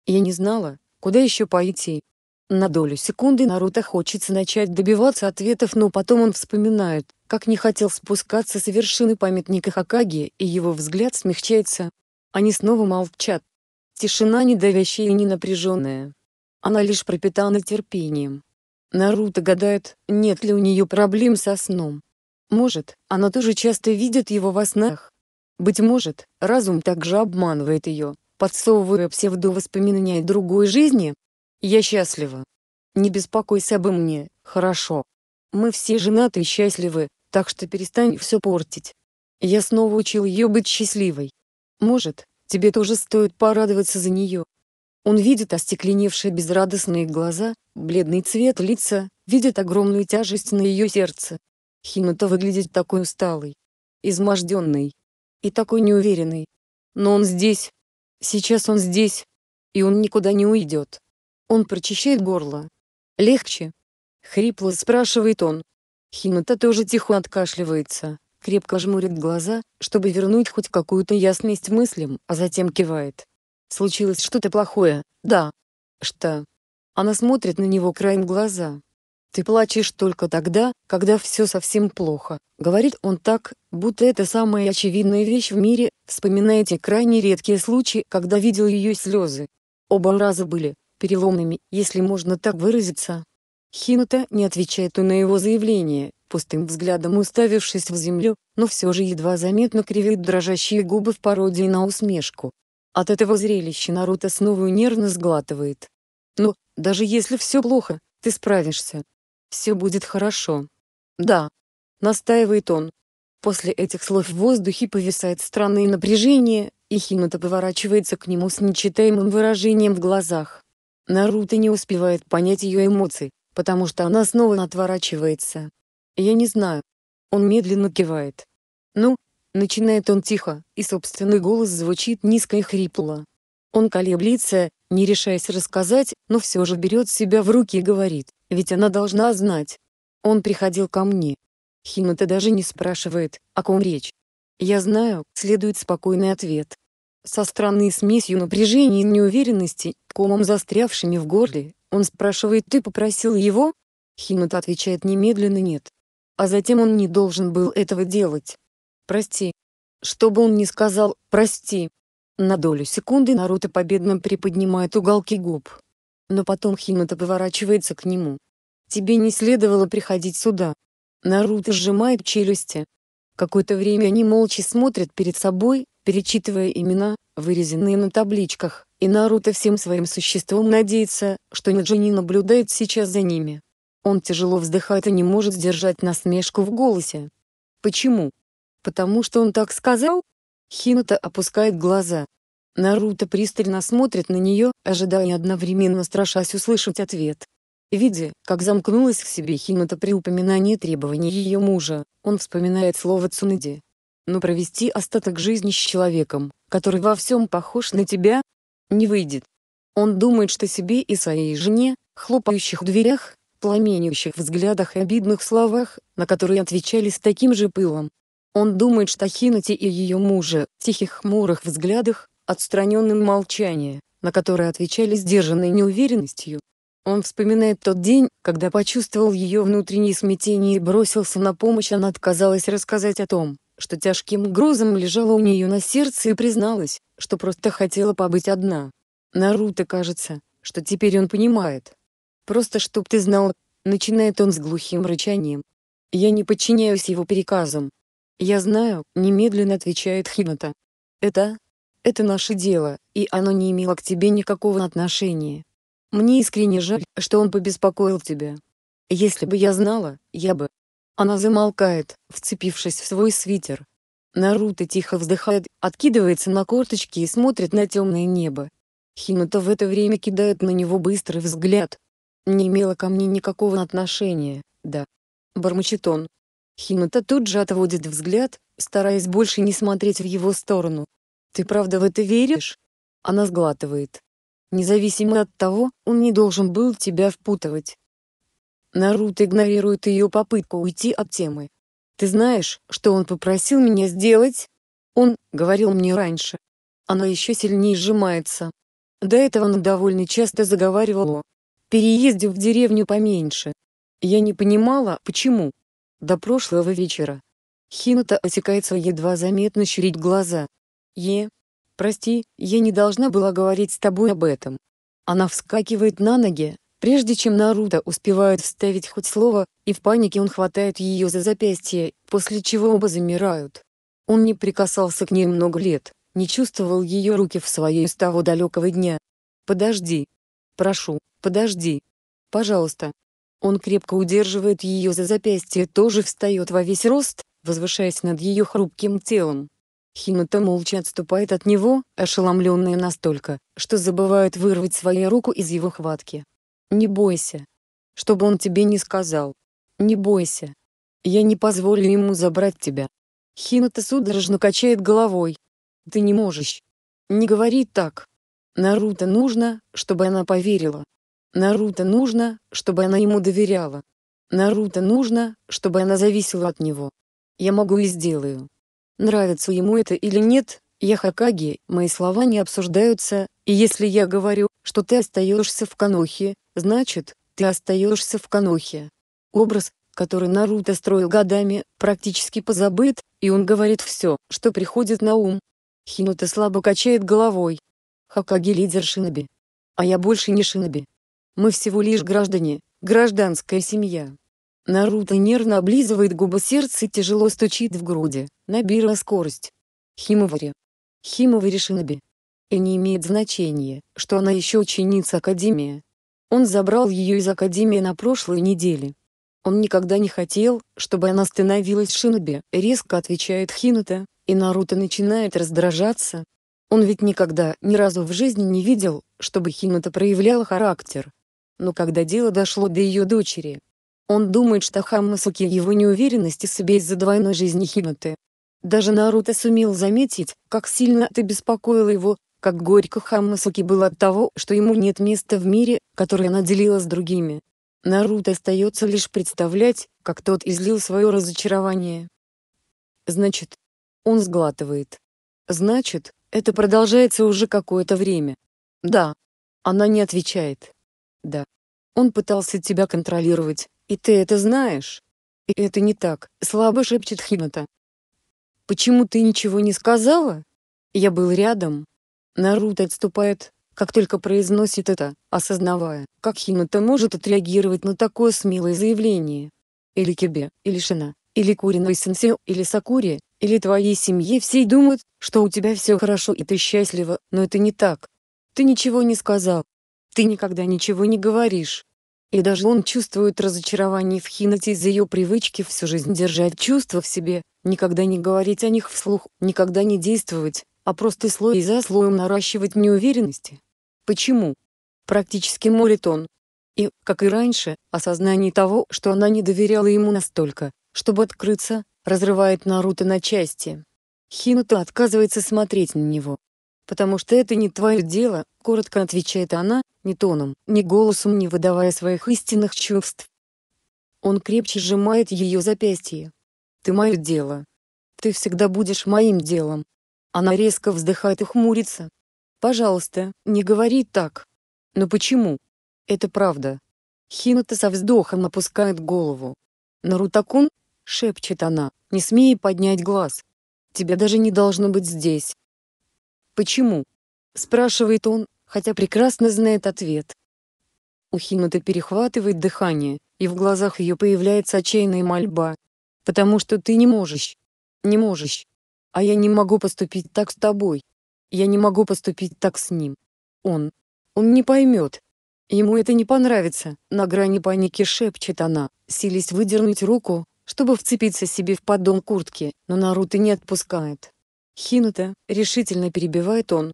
A: Я не знала, куда еще пойти. На долю секунды Наруто хочется начать добиваться ответов, но потом он вспоминает, как не хотел спускаться с вершины памятника Хакаги, и его взгляд смягчается. Они снова молчат. Тишина недавящая и не напряженная Она лишь пропитана терпением, Наруто гадает, нет ли у нее проблем со сном. Может, она тоже часто видит его во снах. Быть может, разум также обманывает ее, подсовывая псевдовоспоминания другой жизни. Я счастлива. Не беспокойся обо мне, хорошо. Мы все женаты и счастливы, так что перестань все портить. Я снова учил ее быть счастливой. Может, тебе тоже стоит порадоваться за нее. Он видит остекленевшие безрадостные глаза, бледный цвет лица, видит огромную тяжесть на ее сердце. Хинута выглядит такой усталой, изможденной и такой неуверенной. Но он здесь. Сейчас он здесь. И он никуда не уйдет. Он прочищает горло. «Легче?» — хрипло спрашивает он. Хинута тоже тихо откашливается, крепко жмурит глаза, чтобы вернуть хоть какую-то ясность мыслям, а затем кивает. Случилось что-то плохое, да? Что? Она смотрит на него краем глаза. Ты плачешь только тогда, когда все совсем плохо, говорит он так, будто это самая очевидная вещь в мире, вспоминаете крайне редкие случаи, когда видел ее слезы. Оба раза были переломными, если можно так выразиться. Хината не отвечает на его заявление, пустым взглядом уставившись в землю, но все же едва заметно кривит дрожащие губы в пародии на усмешку, от этого зрелища Наруто снова нервно сглатывает. Но «Ну, даже если все плохо, ты справишься. Все будет хорошо». «Да», — настаивает он. После этих слов в воздухе повисает странное напряжение, и Хината поворачивается к нему с нечитаемым выражением в глазах. Наруто не успевает понять ее эмоции, потому что она снова отворачивается. «Я не знаю». Он медленно кивает. «Ну, Начинает он тихо, и собственный голос звучит низко и хрипло. Он колеблется, не решаясь рассказать, но все же берет себя в руки и говорит, ведь она должна знать. Он приходил ко мне. Химата даже не спрашивает, о ком речь. «Я знаю», — следует спокойный ответ. Со странной смесью напряжения и неуверенности, комом застрявшими в горле, он спрашивает «ты попросил его?» Химата отвечает немедленно «нет». А затем он не должен был этого делать. «Прости». Чтобы он не сказал «прости». На долю секунды Наруто победно приподнимает уголки губ. Но потом Химата поворачивается к нему. «Тебе не следовало приходить сюда». Наруто сжимает челюсти. Какое-то время они молча смотрят перед собой, перечитывая имена, вырезанные на табличках, и Наруто всем своим существом надеется, что Ниджини наблюдает сейчас за ними. Он тяжело вздыхает и не может сдержать насмешку в голосе. «Почему?» «Потому что он так сказал?» Хинута опускает глаза. Наруто пристально смотрит на нее, ожидая одновременно страшась услышать ответ. Видя, как замкнулась в себе Хинута при упоминании требований ее мужа, он вспоминает слово Цунади. «Но провести остаток жизни с человеком, который во всем похож на тебя, не выйдет». Он думает, что себе и своей жене, хлопающих в дверях, пламенеющих взглядах и обидных словах, на которые отвечали с таким же пылом, он думает что Хинати и ее мужа, в тихих хмурых взглядах, отстраненным молчании, на которое отвечали сдержанной неуверенностью. Он вспоминает тот день, когда почувствовал ее внутреннее смятение и бросился на помощь, она отказалась рассказать о том, что тяжким грузом лежало у нее на сердце и призналась, что просто хотела побыть одна. Наруто кажется, что теперь он понимает. «Просто чтоб ты знал», — начинает он с глухим рычанием. «Я не подчиняюсь его приказам, «Я знаю», — немедленно отвечает Хината. «Это... это наше дело, и оно не имело к тебе никакого отношения. Мне искренне жаль, что он побеспокоил тебя. Если бы я знала, я бы...» Она замолкает, вцепившись в свой свитер. Наруто тихо вздыхает, откидывается на корточки и смотрит на темное небо. Хинута в это время кидает на него быстрый взгляд. «Не имела ко мне никакого отношения, да?» Бормочет он, Химата тут же отводит взгляд, стараясь больше не смотреть в его сторону. «Ты правда в это веришь?» Она сглатывает. «Независимо от того, он не должен был тебя впутывать». Наруто игнорирует ее попытку уйти от темы. «Ты знаешь, что он попросил меня сделать?» «Он говорил мне раньше». Она еще сильнее сжимается. До этого она довольно часто заговаривала о переезде в деревню поменьше. Я не понимала, почему, до прошлого вечера. Хината осекается едва заметно щерить глаза. Е. Прости, я не должна была говорить с тобой об этом. Она вскакивает на ноги, прежде чем Наруто успевает вставить хоть слово, и в панике он хватает ее за запястье, после чего оба замирают. Он не прикасался к ней много лет, не чувствовал ее руки в своей с того далекого дня. «Подожди. Прошу, подожди. Пожалуйста, он крепко удерживает ее за запястье, тоже встает во весь рост, возвышаясь над ее хрупким телом. Хината молча отступает от него, ошеломленная настолько, что забывает вырвать свою руку из его хватки. «Не бойся. чтобы он тебе не сказал. Не бойся. Я не позволю ему забрать тебя». Хината судорожно качает головой. «Ты не можешь. Не говори так. Наруто нужно, чтобы она поверила. Наруто нужно, чтобы она ему доверяла. Наруто нужно, чтобы она зависела от него. Я могу и сделаю. Нравится ему это или нет, я Хакаги, мои слова не обсуждаются, и если я говорю, что ты остаешься в Канохе, значит, ты остаешься в Канохе. Образ, который Наруто строил годами, практически позабыт, и он говорит все, что приходит на ум. Хинута слабо качает головой. Хакаги лидер Шиноби. А я больше не Шиноби. Мы всего лишь граждане, гражданская семья. Наруто нервно облизывает губы сердце тяжело стучит в груди. набирая скорость. Химовари. Химовари Шиноби. И не имеет значения, что она еще ученица Академии. Он забрал ее из Академии на прошлой неделе. Он никогда не хотел, чтобы она становилась Шиноби, резко отвечает Хинута, и Наруто начинает раздражаться. Он ведь никогда ни разу в жизни не видел, чтобы Хинута проявляла характер но когда дело дошло до ее дочери, он думает, что Хамасуки его неуверенности себе из-за двойной жизни Хинаты. Даже Наруто сумел заметить, как сильно это беспокоило его, как горько Хамасуки было от того, что ему нет места в мире, которое она делила с другими. Наруто остается лишь представлять, как тот излил свое разочарование. Значит, он сглатывает. Значит, это продолжается уже какое-то время. Да. Она не отвечает. Да. Он пытался тебя контролировать, и ты это знаешь. И это не так, слабо шепчет Хината. Почему ты ничего не сказала? Я был рядом. Наруто отступает, как только произносит это, осознавая, как Хината может отреагировать на такое смелое заявление. Или Кибе, или Шина, или Куриной Сенсео, или Сакури, или твоей семье все думают, что у тебя все хорошо и ты счастлива, но это не так. Ты ничего не сказал, ты никогда ничего не говоришь. И даже он чувствует разочарование в Хинате из-за ее привычки всю жизнь держать чувства в себе, никогда не говорить о них вслух, никогда не действовать, а просто слой за слоем наращивать неуверенности. Почему? Практически молит он. И, как и раньше, осознание того, что она не доверяла ему настолько, чтобы открыться, разрывает Наруто на части. Хинута отказывается смотреть на него, «Потому что это не твое дело», — коротко отвечает она, ни тоном, ни голосом не выдавая своих истинных чувств. Он крепче сжимает ее запястье. «Ты мое дело. Ты всегда будешь моим делом». Она резко вздыхает и хмурится. «Пожалуйста, не говори так». «Но почему?» «Это правда». Хината со вздохом опускает голову. «Нарутакун?» — шепчет она, не смея поднять глаз. «Тебя даже не должно быть здесь». «Почему?» — спрашивает он, хотя прекрасно знает ответ. У перехватывает дыхание, и в глазах ее появляется отчаянная мольба. «Потому что ты не можешь. Не можешь. А я не могу поступить так с тобой. Я не могу поступить так с ним. Он. Он не поймет. Ему это не понравится», — на грани паники шепчет она, силясь выдернуть руку, чтобы вцепиться себе в подол куртки, но Наруто не отпускает. Хинута, решительно перебивает он.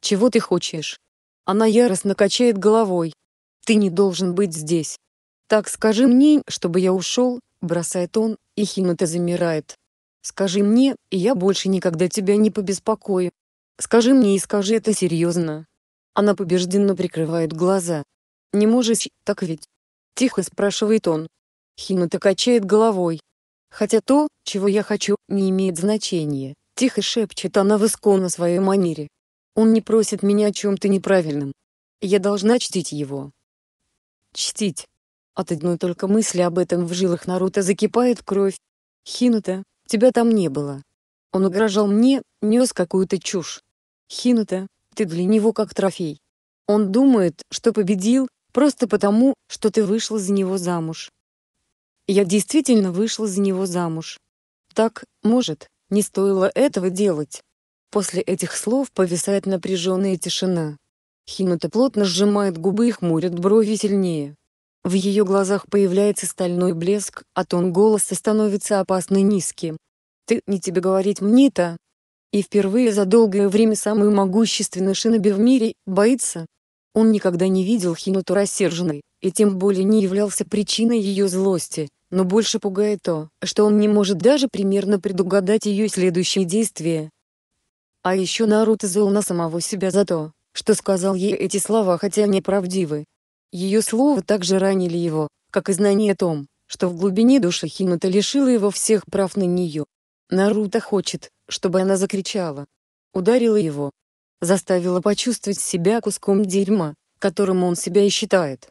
A: Чего ты хочешь? Она яростно качает головой. Ты не должен быть здесь. Так скажи мне, чтобы я ушел, бросает он, и Хинута замирает. Скажи мне, и я больше никогда тебя не побеспокою. Скажи мне и скажи это серьезно. Она побежденно прикрывает глаза. Не можешь, так ведь? Тихо спрашивает он. Хинута качает головой. Хотя то, чего я хочу, не имеет значения. — тихо шепчет она в на своей манере. «Он не просит меня о чем-то неправильном. Я должна чтить его». «Чтить». От одной только мысли об этом в жилах Наруто закипает кровь. «Хинута, тебя там не было. Он угрожал мне, нес какую-то чушь. Хинута, ты для него как трофей. Он думает, что победил, просто потому, что ты вышла за него замуж. Я действительно вышла за него замуж. Так, может, не стоило этого делать. После этих слов повисает напряженная тишина. Хинута плотно сжимает губы и хмурит брови сильнее. В ее глазах появляется стальной блеск, а тон голоса становится опасно низким. «Ты, не тебе говорить мне-то!» И впервые за долгое время самый могущественный шиноби в мире, боится. Он никогда не видел Хинуту рассерженной, и тем более не являлся причиной ее злости, но больше пугает то, что он не может даже примерно предугадать ее следующие действия. А еще Наруто зол на самого себя за то, что сказал ей эти слова хотя они правдивы. Ее слова также ранили его, как и знание о том, что в глубине души Хинута лишила его всех прав на нее. Наруто хочет, чтобы она закричала. Ударила его. Заставила почувствовать себя куском дерьма, которым он себя и считает.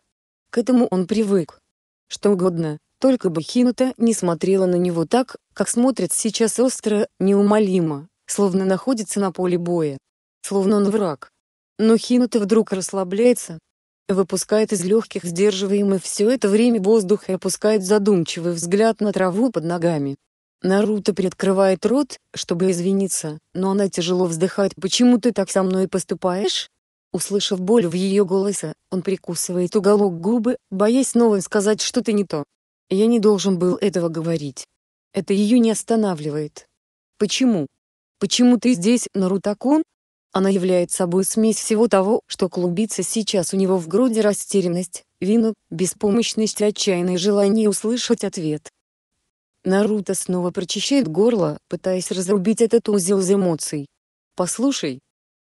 A: К этому он привык. Что угодно, только бы Хината не смотрела на него так, как смотрит сейчас остро, неумолимо, словно находится на поле боя. Словно он враг. Но Хината вдруг расслабляется, выпускает из легких сдерживаемый все это время воздух и опускает задумчивый взгляд на траву под ногами. Наруто приоткрывает рот, чтобы извиниться, но она тяжело вздыхает «Почему ты так со мной поступаешь?» Услышав боль в ее голосе, он прикусывает уголок губы, боясь снова сказать что-то не то. Я не должен был этого говорить. Это ее не останавливает. Почему? Почему ты здесь, Нарутакун? Она является собой смесь всего того, что клубится сейчас у него в груди растерянность, вину, беспомощность и отчаянное желание услышать ответ. Наруто снова прочищает горло, пытаясь разрубить этот узел из эмоций. «Послушай.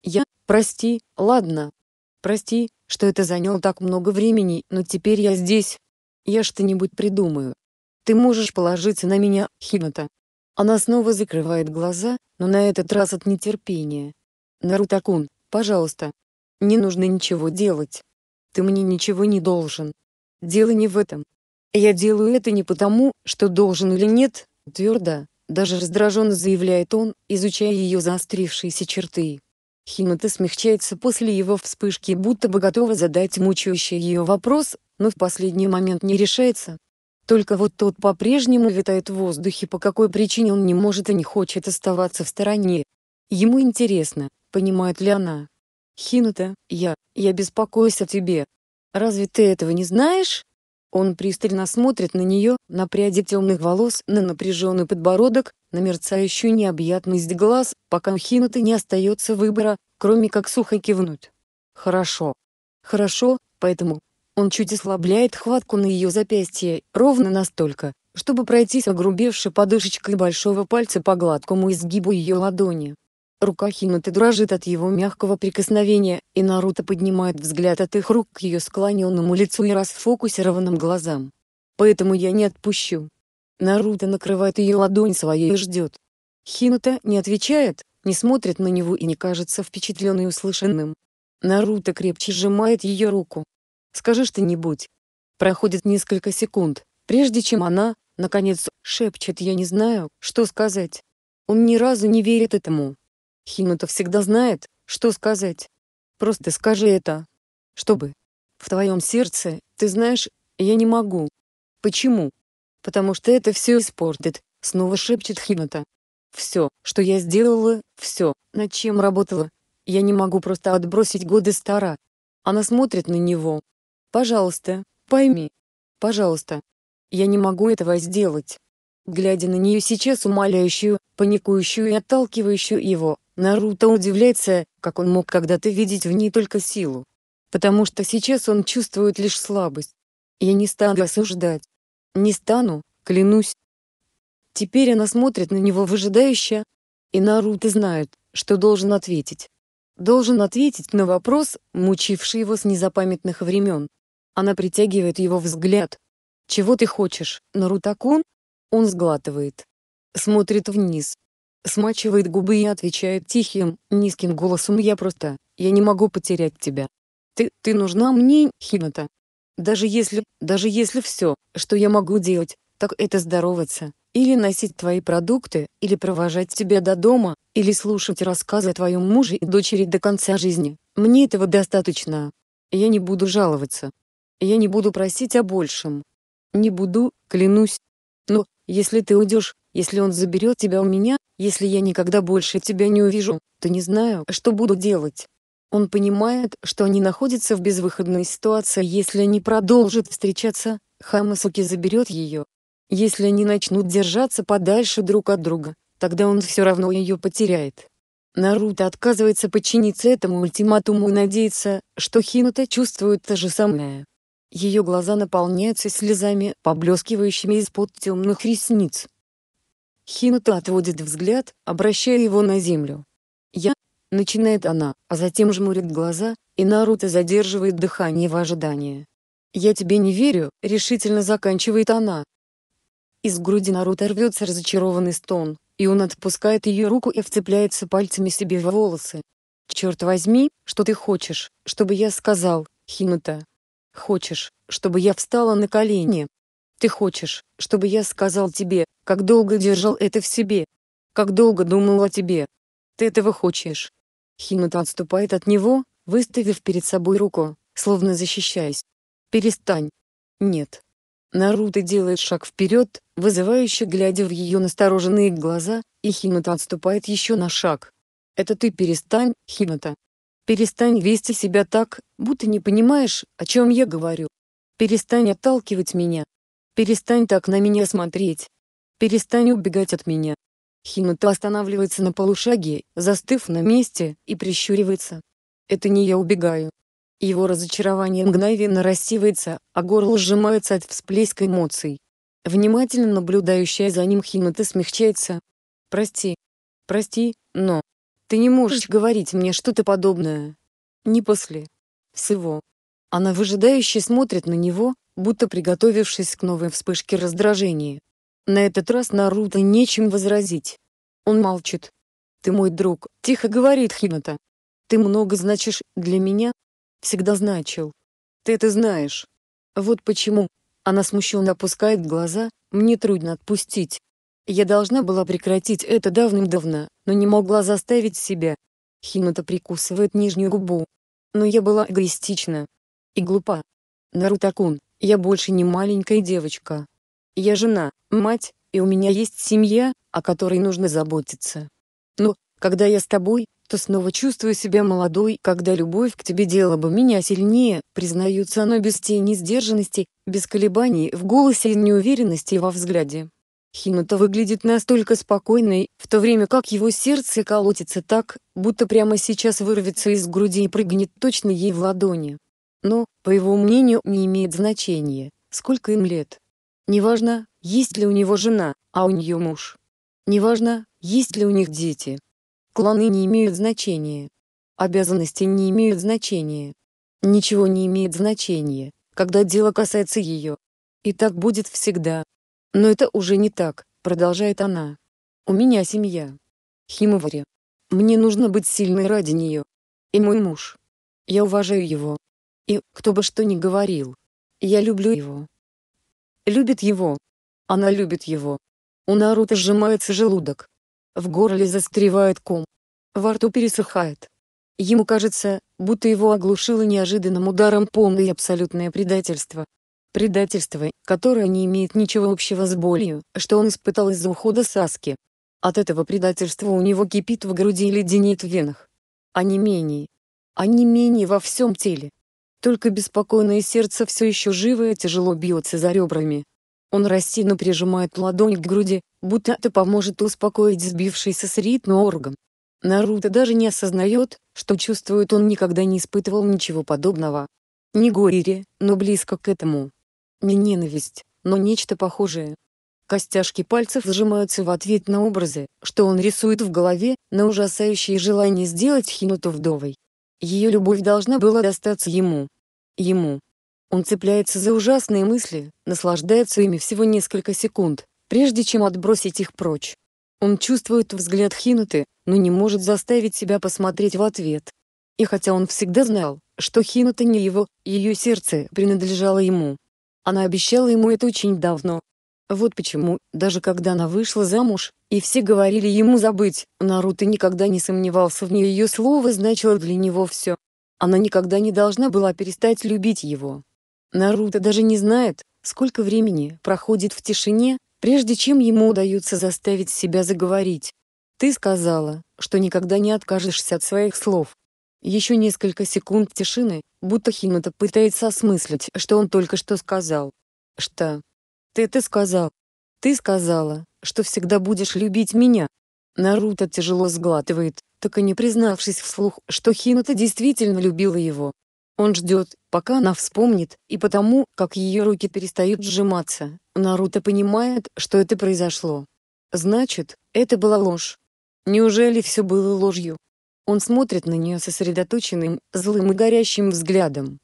A: Я, прости, ладно. Прости, что это заняло так много времени, но теперь я здесь, я что-нибудь придумаю. Ты можешь положиться на меня, Хината. Она снова закрывает глаза, но на этот раз от нетерпения. Нарутакун, пожалуйста. Не нужно ничего делать. Ты мне ничего не должен. Дело не в этом. Я делаю это не потому, что должен или нет, твердо, даже раздраженно заявляет он, изучая ее заострившиеся черты. Хината смягчается после его вспышки, будто бы готова задать мучающий ее вопрос, но в последний момент не решается. Только вот тот по-прежнему витает в воздухе по какой причине он не может и не хочет оставаться в стороне. Ему интересно, понимает ли она. «Хинута, я, я беспокоюсь о тебе. Разве ты этого не знаешь?» Он пристально смотрит на нее, на пряди темных волос, на напряженный подбородок, на мерцающую необъятность глаз, пока у Хинуты не остается выбора, кроме как сухо кивнуть. «Хорошо. Хорошо, поэтому, он чуть ослабляет хватку на ее запястье, ровно настолько, чтобы пройтись огрубевшей подушечкой большого пальца по гладкому изгибу ее ладони. Рука Хинуты дрожит от его мягкого прикосновения, и Наруто поднимает взгляд от их рук к ее склоненному лицу и расфокусированным глазам. «Поэтому я не отпущу». Наруто накрывает ее ладонь своей и ждет. Хинута не отвечает, не смотрит на него и не кажется впечатленной услышанным. Наруто крепче сжимает ее руку, Скажи что-нибудь». Проходит несколько секунд, прежде чем она, наконец, шепчет «Я не знаю, что сказать». Он ни разу не верит этому. Хинута всегда знает, что сказать. Просто скажи это. Чтобы. В твоем сердце, ты знаешь, я не могу. Почему? Потому что это все испортит, снова шепчет Хината. Все, что я сделала, все, над чем работала. Я не могу просто отбросить годы стара. Она смотрит на него, Пожалуйста, пойми. Пожалуйста. Я не могу этого сделать. Глядя на нее сейчас умоляющую, паникующую и отталкивающую его, Наруто удивляется, как он мог когда-то видеть в ней только силу. Потому что сейчас он чувствует лишь слабость. Я не стану осуждать. Не стану, клянусь. Теперь она смотрит на него выжидающе. И Наруто знает, что должен ответить. Должен ответить на вопрос, мучивший его с незапамятных времен. Она притягивает его взгляд. «Чего ты хочешь, Нарутакун?» Он сглатывает. Смотрит вниз. Смачивает губы и отвечает тихим, низким голосом «Я просто, я не могу потерять тебя. Ты, ты нужна мне, Хината. Даже если, даже если все, что я могу делать, так это здороваться, или носить твои продукты, или провожать тебя до дома, или слушать рассказы о твоем муже и дочери до конца жизни. Мне этого достаточно. Я не буду жаловаться, я не буду просить о большем. Не буду, клянусь. Но, если ты уйдешь, если он заберет тебя у меня, если я никогда больше тебя не увижу, то не знаю, что буду делать. Он понимает, что они находятся в безвыходной ситуации, если они продолжат встречаться, Хамасуки заберет ее. Если они начнут держаться подальше друг от друга, тогда он все равно ее потеряет. Наруто отказывается подчиниться этому ультиматуму и надеется, что Хинута чувствует то же самое. Ее глаза наполняются слезами, поблескивающими из-под темных ресниц. Хинута отводит взгляд, обращая его на землю. «Я...» — начинает она, а затем жмурит глаза, и Наруто задерживает дыхание в ожидании. «Я тебе не верю», — решительно заканчивает она. Из груди Наруто рвется разочарованный стон, и он отпускает ее руку и вцепляется пальцами себе в волосы. «Черт возьми, что ты хочешь, чтобы я сказал, Хинута?» хочешь, чтобы я встала на колени? Ты хочешь, чтобы я сказал тебе, как долго держал это в себе? Как долго думал о тебе? Ты этого хочешь?» Хинута отступает от него, выставив перед собой руку, словно защищаясь. «Перестань!» «Нет!» Наруто делает шаг вперед, вызывающе глядя в ее настороженные глаза, и Хината отступает еще на шаг. «Это ты перестань, Хината!» Перестань вести себя так, будто не понимаешь, о чем я говорю. Перестань отталкивать меня. Перестань так на меня смотреть. Перестань убегать от меня. Хинута останавливается на полушаге, застыв на месте, и прищуривается. Это не я убегаю. Его разочарование мгновенно рассеивается, а горло сжимается от всплеска эмоций. Внимательно наблюдающая за ним Хинута смягчается. «Прости. Прости, но...» Ты не можешь хм. говорить мне что-то подобное. Не после. Всего. Она выжидающе смотрит на него, будто приготовившись к новой вспышке раздражения. На этот раз Наруто нечем возразить. Он молчит. «Ты мой друг», — тихо говорит Хината. «Ты много значишь для меня?» «Всегда значил». «Ты это знаешь». «Вот почему». Она смущенно опускает глаза, мне трудно отпустить. Я должна была прекратить это давным-давно, но не могла заставить себя. Хината прикусывает нижнюю губу. Но я была эгоистична. И глупа. Нарутакун, я больше не маленькая девочка. Я жена, мать, и у меня есть семья, о которой нужно заботиться. Но, когда я с тобой, то снова чувствую себя молодой, когда любовь к тебе делала бы меня сильнее, признается оно без тени сдержанности, без колебаний в голосе и неуверенности во взгляде. Химата выглядит настолько спокойной, в то время как его сердце колотится так, будто прямо сейчас вырвется из груди и прыгнет точно ей в ладони. Но, по его мнению, не имеет значения, сколько им лет. Неважно, есть ли у него жена, а у нее муж. Неважно, есть ли у них дети. Кланы не имеют значения. Обязанности не имеют значения. Ничего не имеет значения, когда дело касается ее. И так будет всегда. Но это уже не так, продолжает она. У меня семья. Химовари. Мне нужно быть сильной ради нее. И мой муж. Я уважаю его. И, кто бы что ни говорил, я люблю его. Любит его. Она любит его. У Наруто сжимается желудок. В горле застревает ком. Во рту пересыхает. Ему кажется, будто его оглушило неожиданным ударом полное и абсолютное предательство. Предательство, которое не имеет ничего общего с болью, что он испытал из-за ухода Саски. От этого предательства у него кипит в груди и леденит в венах. А не менее. А не менее во всем теле. Только беспокойное сердце все еще живое тяжело бьется за ребрами. Он рассеянно прижимает ладонь к груди, будто это поможет успокоить сбившийся с ритма орган. Наруто даже не осознает, что чувствует он никогда не испытывал ничего подобного. Не горе, но близко к этому. Не ненависть, но нечто похожее. Костяшки пальцев сжимаются в ответ на образы, что он рисует в голове, на ужасающее желание сделать Хинуту вдовой. Ее любовь должна была достаться ему. Ему. Он цепляется за ужасные мысли, наслаждается ими всего несколько секунд, прежде чем отбросить их прочь. Он чувствует взгляд Хинуты, но не может заставить себя посмотреть в ответ. И хотя он всегда знал, что Хинута не его, ее сердце принадлежало ему. Она обещала ему это очень давно. Вот почему, даже когда она вышла замуж, и все говорили ему забыть, Наруто никогда не сомневался в ней, ее слово значило для него все. Она никогда не должна была перестать любить его. Наруто даже не знает, сколько времени проходит в тишине, прежде чем ему удается заставить себя заговорить. «Ты сказала, что никогда не откажешься от своих слов», еще несколько секунд тишины, будто Химата пытается осмыслить, что он только что сказал. «Что? Ты это сказал? Ты сказала, что всегда будешь любить меня?» Наруто тяжело сглатывает, так и не признавшись вслух, что Хината действительно любила его. Он ждет, пока она вспомнит, и потому, как ее руки перестают сжиматься, Наруто понимает, что это произошло. Значит, это была ложь. Неужели все было ложью? Он смотрит на нее сосредоточенным, злым и горящим взглядом.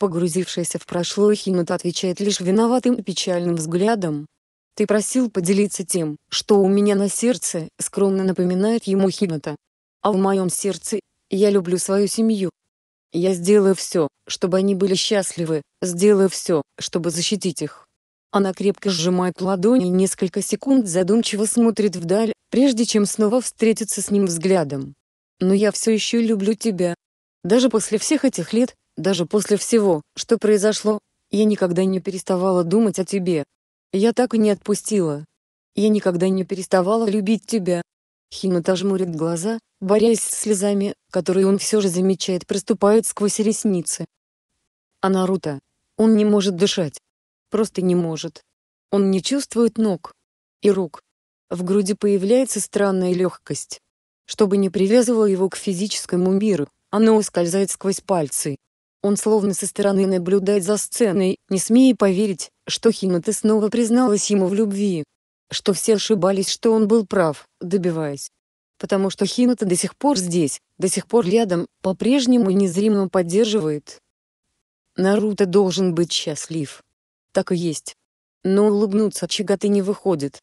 A: Погрузившаяся в прошлое Хинат отвечает лишь виноватым и печальным взглядом. «Ты просил поделиться тем, что у меня на сердце», — скромно напоминает ему Хината. «А в моем сердце я люблю свою семью. Я сделаю все, чтобы они были счастливы, сделаю все, чтобы защитить их». Она крепко сжимает ладони и несколько секунд задумчиво смотрит вдаль, прежде чем снова встретиться с ним взглядом но я все еще люблю тебя. Даже после всех этих лет, даже после всего, что произошло, я никогда не переставала думать о тебе. Я так и не отпустила. Я никогда не переставала любить тебя. Хинута жмурит глаза, борясь с слезами, которые он все же замечает проступают сквозь ресницы. А Наруто? Он не может дышать. Просто не может. Он не чувствует ног и рук. В груди появляется странная легкость чтобы не привязывало его к физическому миру, оно ускользает сквозь пальцы. Он словно со стороны наблюдает за сценой, не смея поверить, что Хината снова призналась ему в любви. Что все ошибались, что он был прав, добиваясь. Потому что Хината до сих пор здесь, до сих пор рядом, по-прежнему незримо поддерживает. Наруто должен быть счастлив. Так и есть. Но улыбнуться Чигаты не выходит.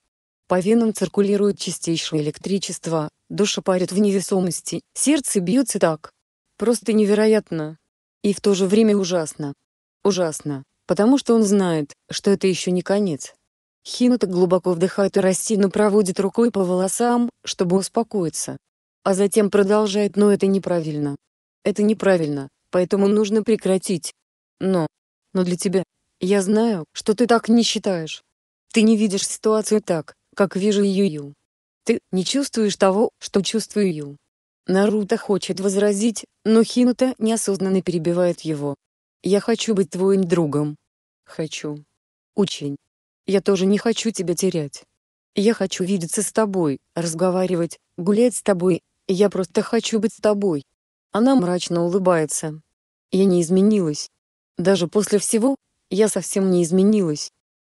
A: По венам циркулирует чистейшее электричество, душа парит в невесомости, сердце бьется так. Просто невероятно. И в то же время ужасно. Ужасно, потому что он знает, что это еще не конец. Хинута глубоко вдыхает и рассеянно проводит рукой по волосам, чтобы успокоиться. А затем продолжает, но это неправильно. Это неправильно, поэтому нужно прекратить. Но. Но для тебя. Я знаю, что ты так не считаешь. Ты не видишь ситуацию так, как вижу Юю. Ты не чувствуешь того, что чувствую Ю. Наруто хочет возразить, но Хинута неосознанно перебивает его. Я хочу быть твоим другом. Хочу. Очень. Я тоже не хочу тебя терять. Я хочу видеться с тобой, разговаривать, гулять с тобой. Я просто хочу быть с тобой. Она мрачно улыбается. Я не изменилась. Даже после всего, я совсем не изменилась.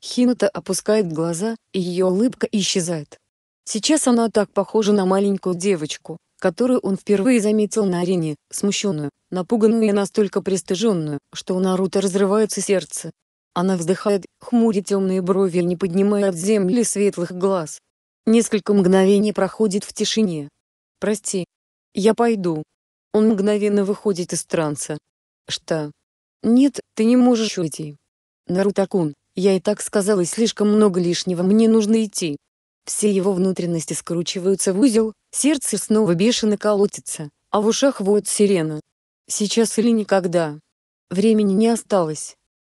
A: Хината опускает глаза, и ее улыбка исчезает. Сейчас она так похожа на маленькую девочку, которую он впервые заметил на арене, смущенную, напуганную и настолько пристыженную, что у Наруто разрывается сердце. Она вздыхает, хмурит темные брови и не поднимая от земли светлых глаз. Несколько мгновений проходит в тишине. «Прости. Я пойду». Он мгновенно выходит из транса. «Что?» «Нет, ты не можешь уйти». «Наруто-кун, я и так сказала слишком много лишнего, мне нужно идти. Все его внутренности скручиваются в узел, сердце снова бешено колотится, а в ушах воет сирена. Сейчас или никогда. Времени не осталось.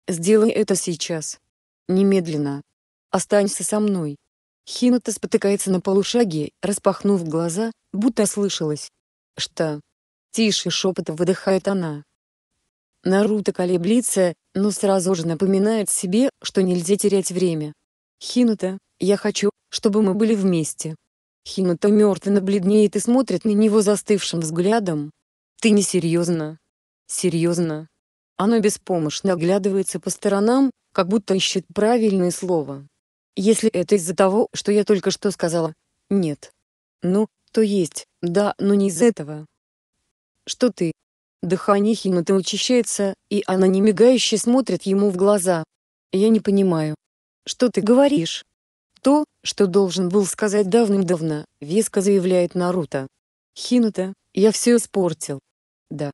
A: Сделай это сейчас. Немедленно. Останься со мной. Хината спотыкается на полушаге, распахнув глаза, будто слышалось. «Что?» Тише шепотом выдыхает она. Наруто колеблется, но сразу же напоминает себе, что нельзя терять время. «Хинута, я хочу, чтобы мы были вместе». Хинута мертвенно бледнеет и смотрит на него застывшим взглядом. «Ты не серьезно? «Серьезно». Оно беспомощно оглядывается по сторонам, как будто ищет правильное слово. «Если это из-за того, что я только что сказала?» «Нет». «Ну, то есть, да, но не из этого». «Что ты, Дыхание Хината ну учащается, и она не мигающе смотрит ему в глаза. «Я не понимаю. Что ты говоришь?» «То, что должен был сказать давным-давно», — веско заявляет Наруто. «Хината, я все испортил». «Да.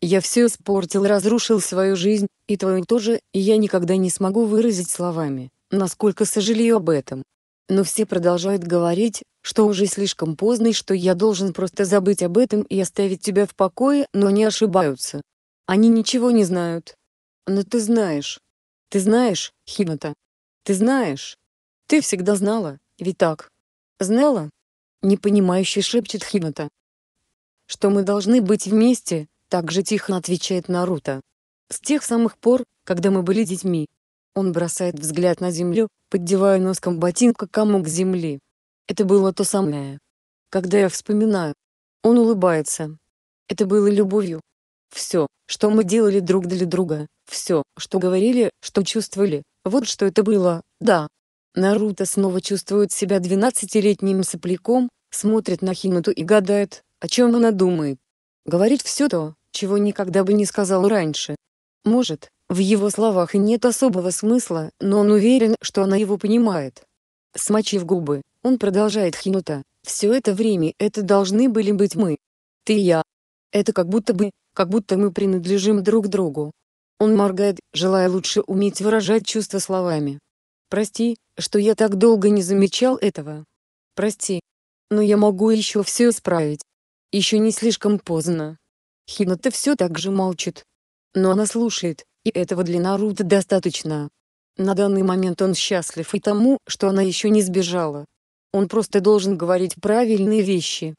A: Я все испортил разрушил свою жизнь, и твою тоже, и я никогда не смогу выразить словами, насколько сожалею об этом но все продолжают говорить, что уже слишком поздно и что я должен просто забыть об этом и оставить тебя в покое, но не ошибаются. Они ничего не знают. Но ты знаешь. Ты знаешь, Хината. Ты знаешь. Ты всегда знала, ведь так? Знала? Непонимающе шепчет Хината. Что мы должны быть вместе, так же тихо отвечает Наруто. С тех самых пор, когда мы были детьми, он бросает взгляд на землю, поддевая носком ботинка комок земли. Это было то самое. Когда я вспоминаю. Он улыбается. Это было любовью. Все, что мы делали друг для друга, все, что говорили, что чувствовали, вот что это было, да. Наруто снова чувствует себя двенадцатилетним сопляком, смотрит на Хинуту и гадает, о чем она думает. Говорит все то, чего никогда бы не сказал раньше. Может, в его словах нет особого смысла, но он уверен, что она его понимает. Смочив губы, он продолжает Хинута, «Все это время это должны были быть мы. Ты и я. Это как будто бы, как будто мы принадлежим друг другу». Он моргает, желая лучше уметь выражать чувства словами. «Прости, что я так долго не замечал этого. Прости. Но я могу еще все исправить. Еще не слишком поздно». Хината все так же молчит. Но она слушает, и этого для Наруто достаточно. На данный момент он счастлив и тому, что она еще не сбежала. Он просто должен говорить правильные вещи.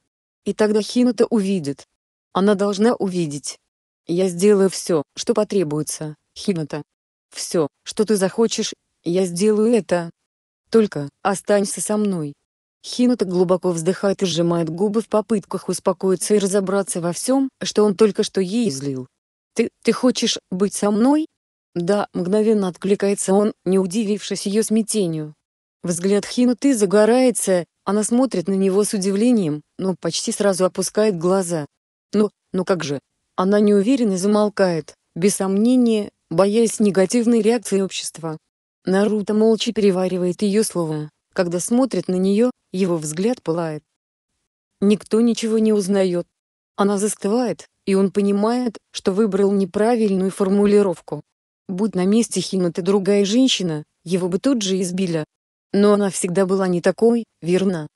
A: И тогда Хината увидит. Она должна увидеть. Я сделаю все, что потребуется, Хината. Все, что ты захочешь, я сделаю это. Только, останься со мной. Хината глубоко вздыхает и сжимает губы в попытках успокоиться и разобраться во всем, что он только что ей излил. «Ты, ты хочешь быть со мной?» «Да», — мгновенно откликается он, не удивившись ее смятению. Взгляд Хинуты загорается, она смотрит на него с удивлением, но почти сразу опускает глаза. «Ну, ну как же?» Она неуверенно замолкает, без сомнения, боясь негативной реакции общества. Наруто молча переваривает ее слово. Когда смотрит на нее, его взгляд пылает. Никто ничего не узнает, она застывает, и он понимает, что выбрал неправильную формулировку. Будь на месте Хинаты другая женщина, его бы тут же избили. Но она всегда была не такой, верно?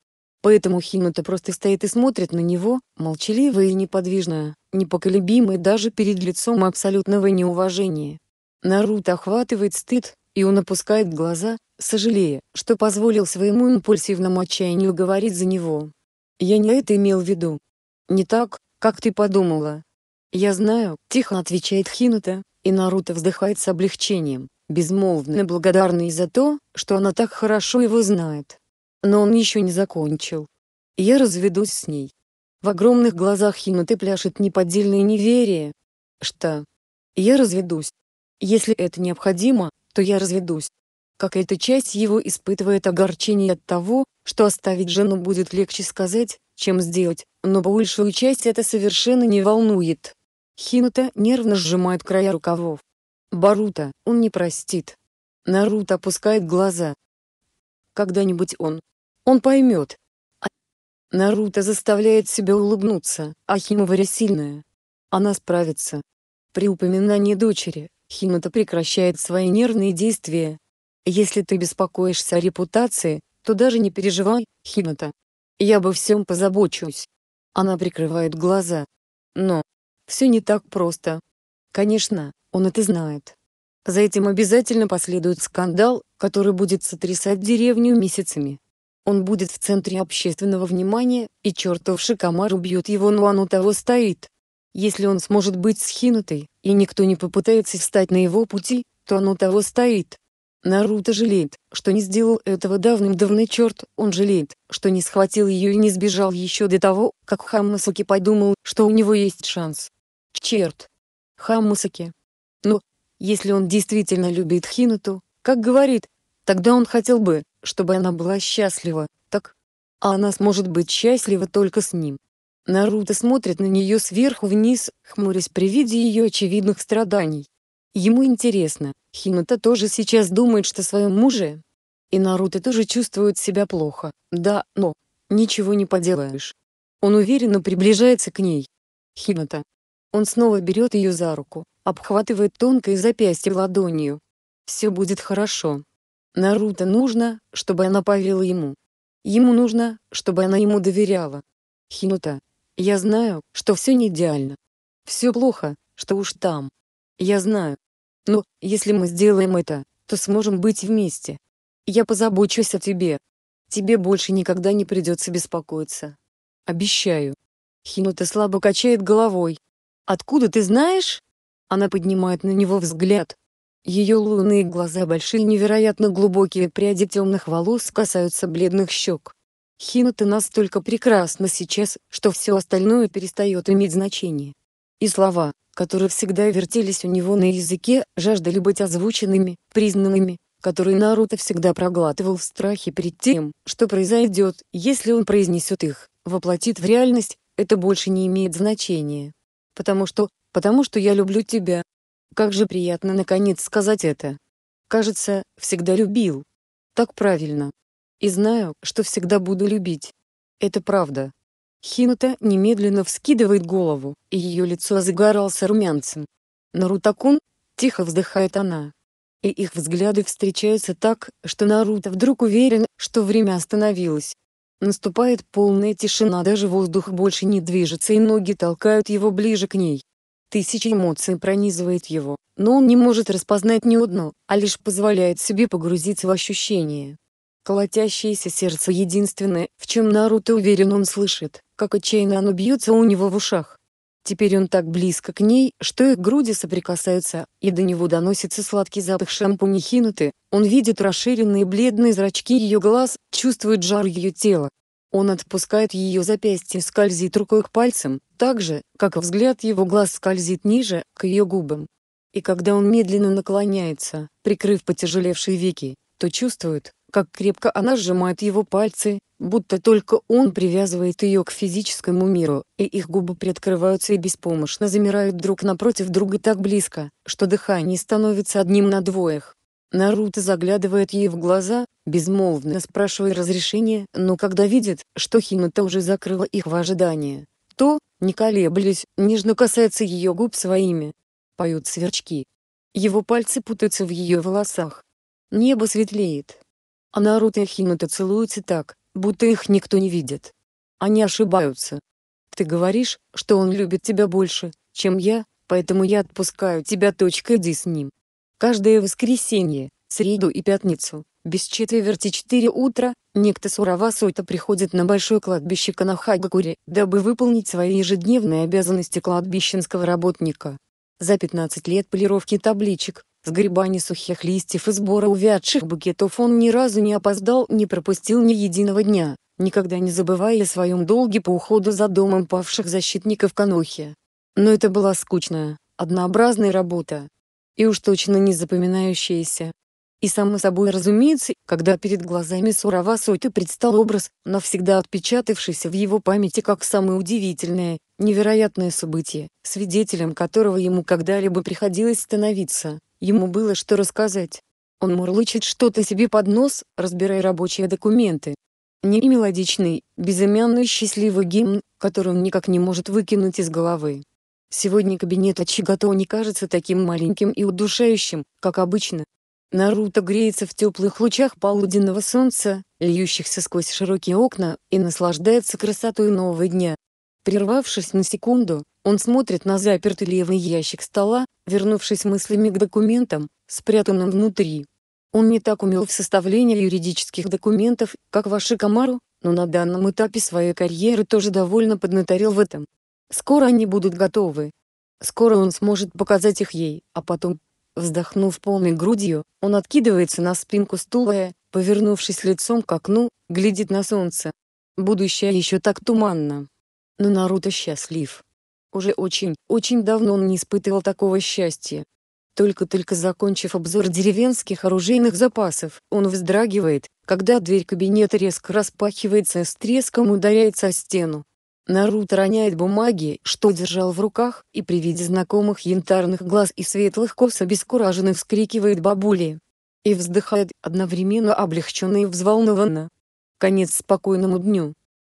A: Поэтому Хинута просто стоит и смотрит на него, молчаливая и неподвижная, непоколебимая даже перед лицом абсолютного неуважения. Наруто охватывает стыд, и он опускает глаза, сожалея, что позволил своему импульсивному отчаянию говорить за него. «Я не это имел в виду. Не так, «Как ты подумала?» «Я знаю», — тихо отвечает Хинута, и Наруто вздыхает с облегчением, безмолвно благодарный за то, что она так хорошо его знает. Но он еще не закончил. «Я разведусь с ней». В огромных глазах Хинуты пляшет неподдельное неверие. «Что? Я разведусь. Если это необходимо, то я разведусь». Какая-то часть его испытывает огорчение от того, что оставить жену будет легче сказать, чем сделать, но большую часть это совершенно не волнует. Хинута нервно сжимает края рукавов. Барута, он не простит. Наруто опускает глаза. Когда-нибудь он. Он поймет. А... Наруто заставляет себя улыбнуться, а Химоваря сильная. Она справится. При упоминании дочери, Химата прекращает свои нервные действия. Если ты беспокоишься о репутации, то даже не переживай, Химата. Я бы всем позабочусь. Она прикрывает глаза. Но. Все не так просто. Конечно, он это знает. За этим обязательно последует скандал, который будет сотрясать деревню месяцами. Он будет в центре общественного внимания, и чертов шикомар убьет его, но оно того стоит. Если он сможет быть схинутой, и никто не попытается встать на его пути, то оно того стоит. Наруто жалеет, что не сделал этого давным-давно черт, он жалеет, что не схватил ее и не сбежал еще до того, как Хаммасаки подумал, что у него есть шанс. Черт! Хаммасаки. Но, если он действительно любит Хинату, как говорит, тогда он хотел бы, чтобы она была счастлива, так? А она сможет быть счастлива только с ним. Наруто смотрит на нее сверху вниз, хмурясь при виде ее очевидных страданий. Ему интересно, Хината тоже сейчас думает, что своем муже? И Наруто тоже чувствует себя плохо, да, но... Ничего не поделаешь. Он уверенно приближается к ней. Хината. Он снова берет ее за руку, обхватывает тонкое запястье ладонью. Все будет хорошо. Наруто нужно, чтобы она поверила ему. Ему нужно, чтобы она ему доверяла. Хината. Я знаю, что все не идеально. Все плохо, что уж там. Я знаю. Но, если мы сделаем это, то сможем быть вместе. Я позабочусь о тебе. Тебе больше никогда не придется беспокоиться. Обещаю. Хинута слабо качает головой. Откуда ты знаешь? Она поднимает на него взгляд. Ее лунные глаза большие невероятно глубокие пряди темных волос касаются бледных щек. Хинута настолько прекрасна сейчас, что все остальное перестает иметь значение. И слова, которые всегда вертелись у него на языке, жаждали быть озвученными, признанными, которые Наруто всегда проглатывал в страхе перед тем, что произойдет, если он произнесет их, воплотит в реальность, это больше не имеет значения. Потому что, потому что я люблю тебя. Как же приятно наконец сказать это. Кажется, всегда любил. Так правильно. И знаю, что всегда буду любить. Это правда. Хинута немедленно вскидывает голову, и ее лицо загорался румянцем. «Нарутакун?» — тихо вздыхает она. И их взгляды встречаются так, что Наруто вдруг уверен, что время остановилось. Наступает полная тишина, даже воздух больше не движется и ноги толкают его ближе к ней. Тысячи эмоций пронизывает его, но он не может распознать ни одно, а лишь позволяет себе погрузиться в ощущения. Колотящееся сердце единственное, в чем Наруто уверен он слышит, как отчаянно оно бьется у него в ушах. Теперь он так близко к ней, что их груди соприкасаются, и до него доносится сладкий запах шампуня Хинуты, он видит расширенные бледные зрачки ее глаз, чувствует жар ее тела. Он отпускает ее запястье и скользит рукой к пальцам, так же, как взгляд его глаз скользит ниже, к ее губам. И когда он медленно наклоняется, прикрыв потяжелевшие веки, то чувствует, как крепко она сжимает его пальцы, будто только он привязывает ее к физическому миру, и их губы приоткрываются и беспомощно замирают друг напротив друга так близко, что дыхание становится одним на двоих. Наруто заглядывает ей в глаза, безмолвно спрашивая разрешения, но когда видит, что Химата уже закрыла их в ожидании, то, не колеблясь, нежно касается ее губ своими. Поют сверчки. Его пальцы путаются в ее волосах. Небо светлеет. А Наруто и Хинута целуются так, будто их никто не видит. Они ошибаются. Ты говоришь, что он любит тебя больше, чем я, поэтому я отпускаю тебя. Точка, иди с ним. Каждое воскресенье, среду и пятницу, без четверти 4 утра, некто Сурава Сойта приходит на большое кладбище Канахагакури, дабы выполнить свои ежедневные обязанности кладбищенского работника. За 15 лет полировки табличек, с сгребания сухих листьев и сбора увядших букетов он ни разу не опоздал, не пропустил ни единого дня, никогда не забывая о своем долге по уходу за домом павших защитников Канохи. Но это была скучная, однообразная работа. И уж точно не запоминающаяся. И само собой разумеется, когда перед глазами Сурава Соты предстал образ, навсегда отпечатавшийся в его памяти как самое удивительное, невероятное событие, свидетелем которого ему когда-либо приходилось становиться, Ему было что рассказать. Он мурлычет что-то себе под нос, разбирая рабочие документы. Не мелодичный, безымянный счастливый гимн, который он никак не может выкинуть из головы. Сегодня кабинет Ачигато не кажется таким маленьким и удушающим, как обычно. Наруто греется в теплых лучах полуденного солнца, льющихся сквозь широкие окна, и наслаждается красотой нового дня. Прервавшись на секунду, он смотрит на запертый левый ящик стола, вернувшись мыслями к документам, спрятанным внутри. Он не так умел в составлении юридических документов, как ваши комару, но на данном этапе своей карьеры тоже довольно поднаторил в этом. Скоро они будут готовы. Скоро он сможет показать их ей, а потом, вздохнув полной грудью, он откидывается на спинку стула и, повернувшись лицом к окну, глядит на солнце. Будущее еще так туманно. Но Наруто счастлив. Уже очень, очень давно он не испытывал такого счастья. Только-только закончив обзор деревенских оружейных запасов, он вздрагивает, когда дверь кабинета резко распахивается и с треском ударяется о стену. Наруто роняет бумаги, что держал в руках, и при виде знакомых янтарных глаз и светлых кос обескураженно вскрикивает бабули. И вздыхает, одновременно облегченно и взволнованно. Конец спокойному дню.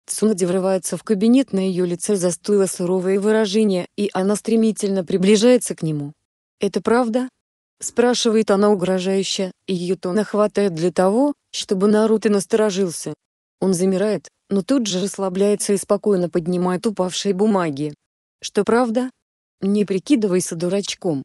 A: Цунади врывается в кабинет, на ее лице застыло суровое выражение, и она стремительно приближается к нему. «Это правда?» — спрашивает она угрожающе, и ее тон охватывает для того, чтобы Наруто насторожился. Он замирает, но тут же расслабляется и спокойно поднимает упавшие бумаги. «Что правда?» «Не прикидывайся дурачком.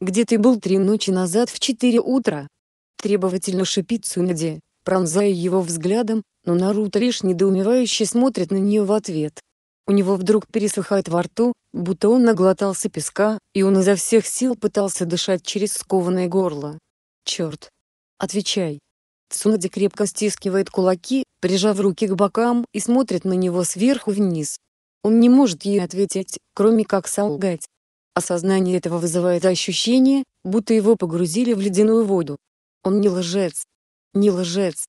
A: Где ты был три ночи назад в четыре утра?» Требовательно шипит Цунади, пронзая его взглядом, но Наруто лишь недоумевающе смотрит на нее в ответ. У него вдруг пересыхает во рту, будто он наглотался песка, и он изо всех сил пытался дышать через скованное горло. «Черт! Отвечай!» Цунади крепко стискивает кулаки, прижав руки к бокам и смотрит на него сверху вниз. Он не может ей ответить, кроме как солгать. Осознание этого вызывает ощущение, будто его погрузили в ледяную воду. Он не лжец. Не лжец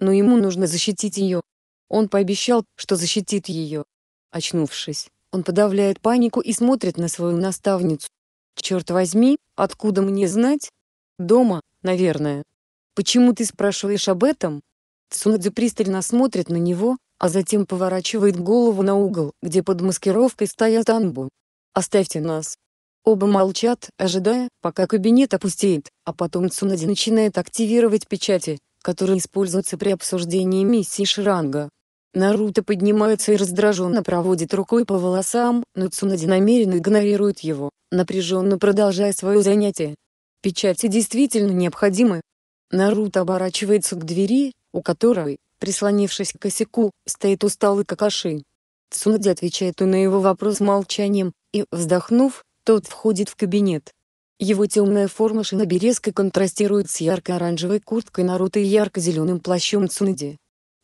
A: но ему нужно защитить ее. Он пообещал, что защитит ее. Очнувшись, он подавляет панику и смотрит на свою наставницу. «Черт возьми, откуда мне знать?» «Дома, наверное». «Почему ты спрашиваешь об этом?» Цунадзе пристально смотрит на него, а затем поворачивает голову на угол, где под маскировкой стоят Анбу. «Оставьте нас». Оба молчат, ожидая, пока кабинет опустеет, а потом Цунади начинает активировать печати, которые используются при обсуждении миссии Ширанга. Наруто поднимается и раздраженно проводит рукой по волосам, но Цунади намеренно игнорирует его, напряженно продолжая свое занятие. Печати действительно необходимы. Наруто оборачивается к двери, у которой, прислонившись к косяку, стоит усталый какаши. Цунади отвечает на его вопрос молчанием, и, вздохнув, тот входит в кабинет. Его темная форма шиноби резко контрастирует с ярко-оранжевой курткой Наруто и ярко-зеленым плащом Цунади.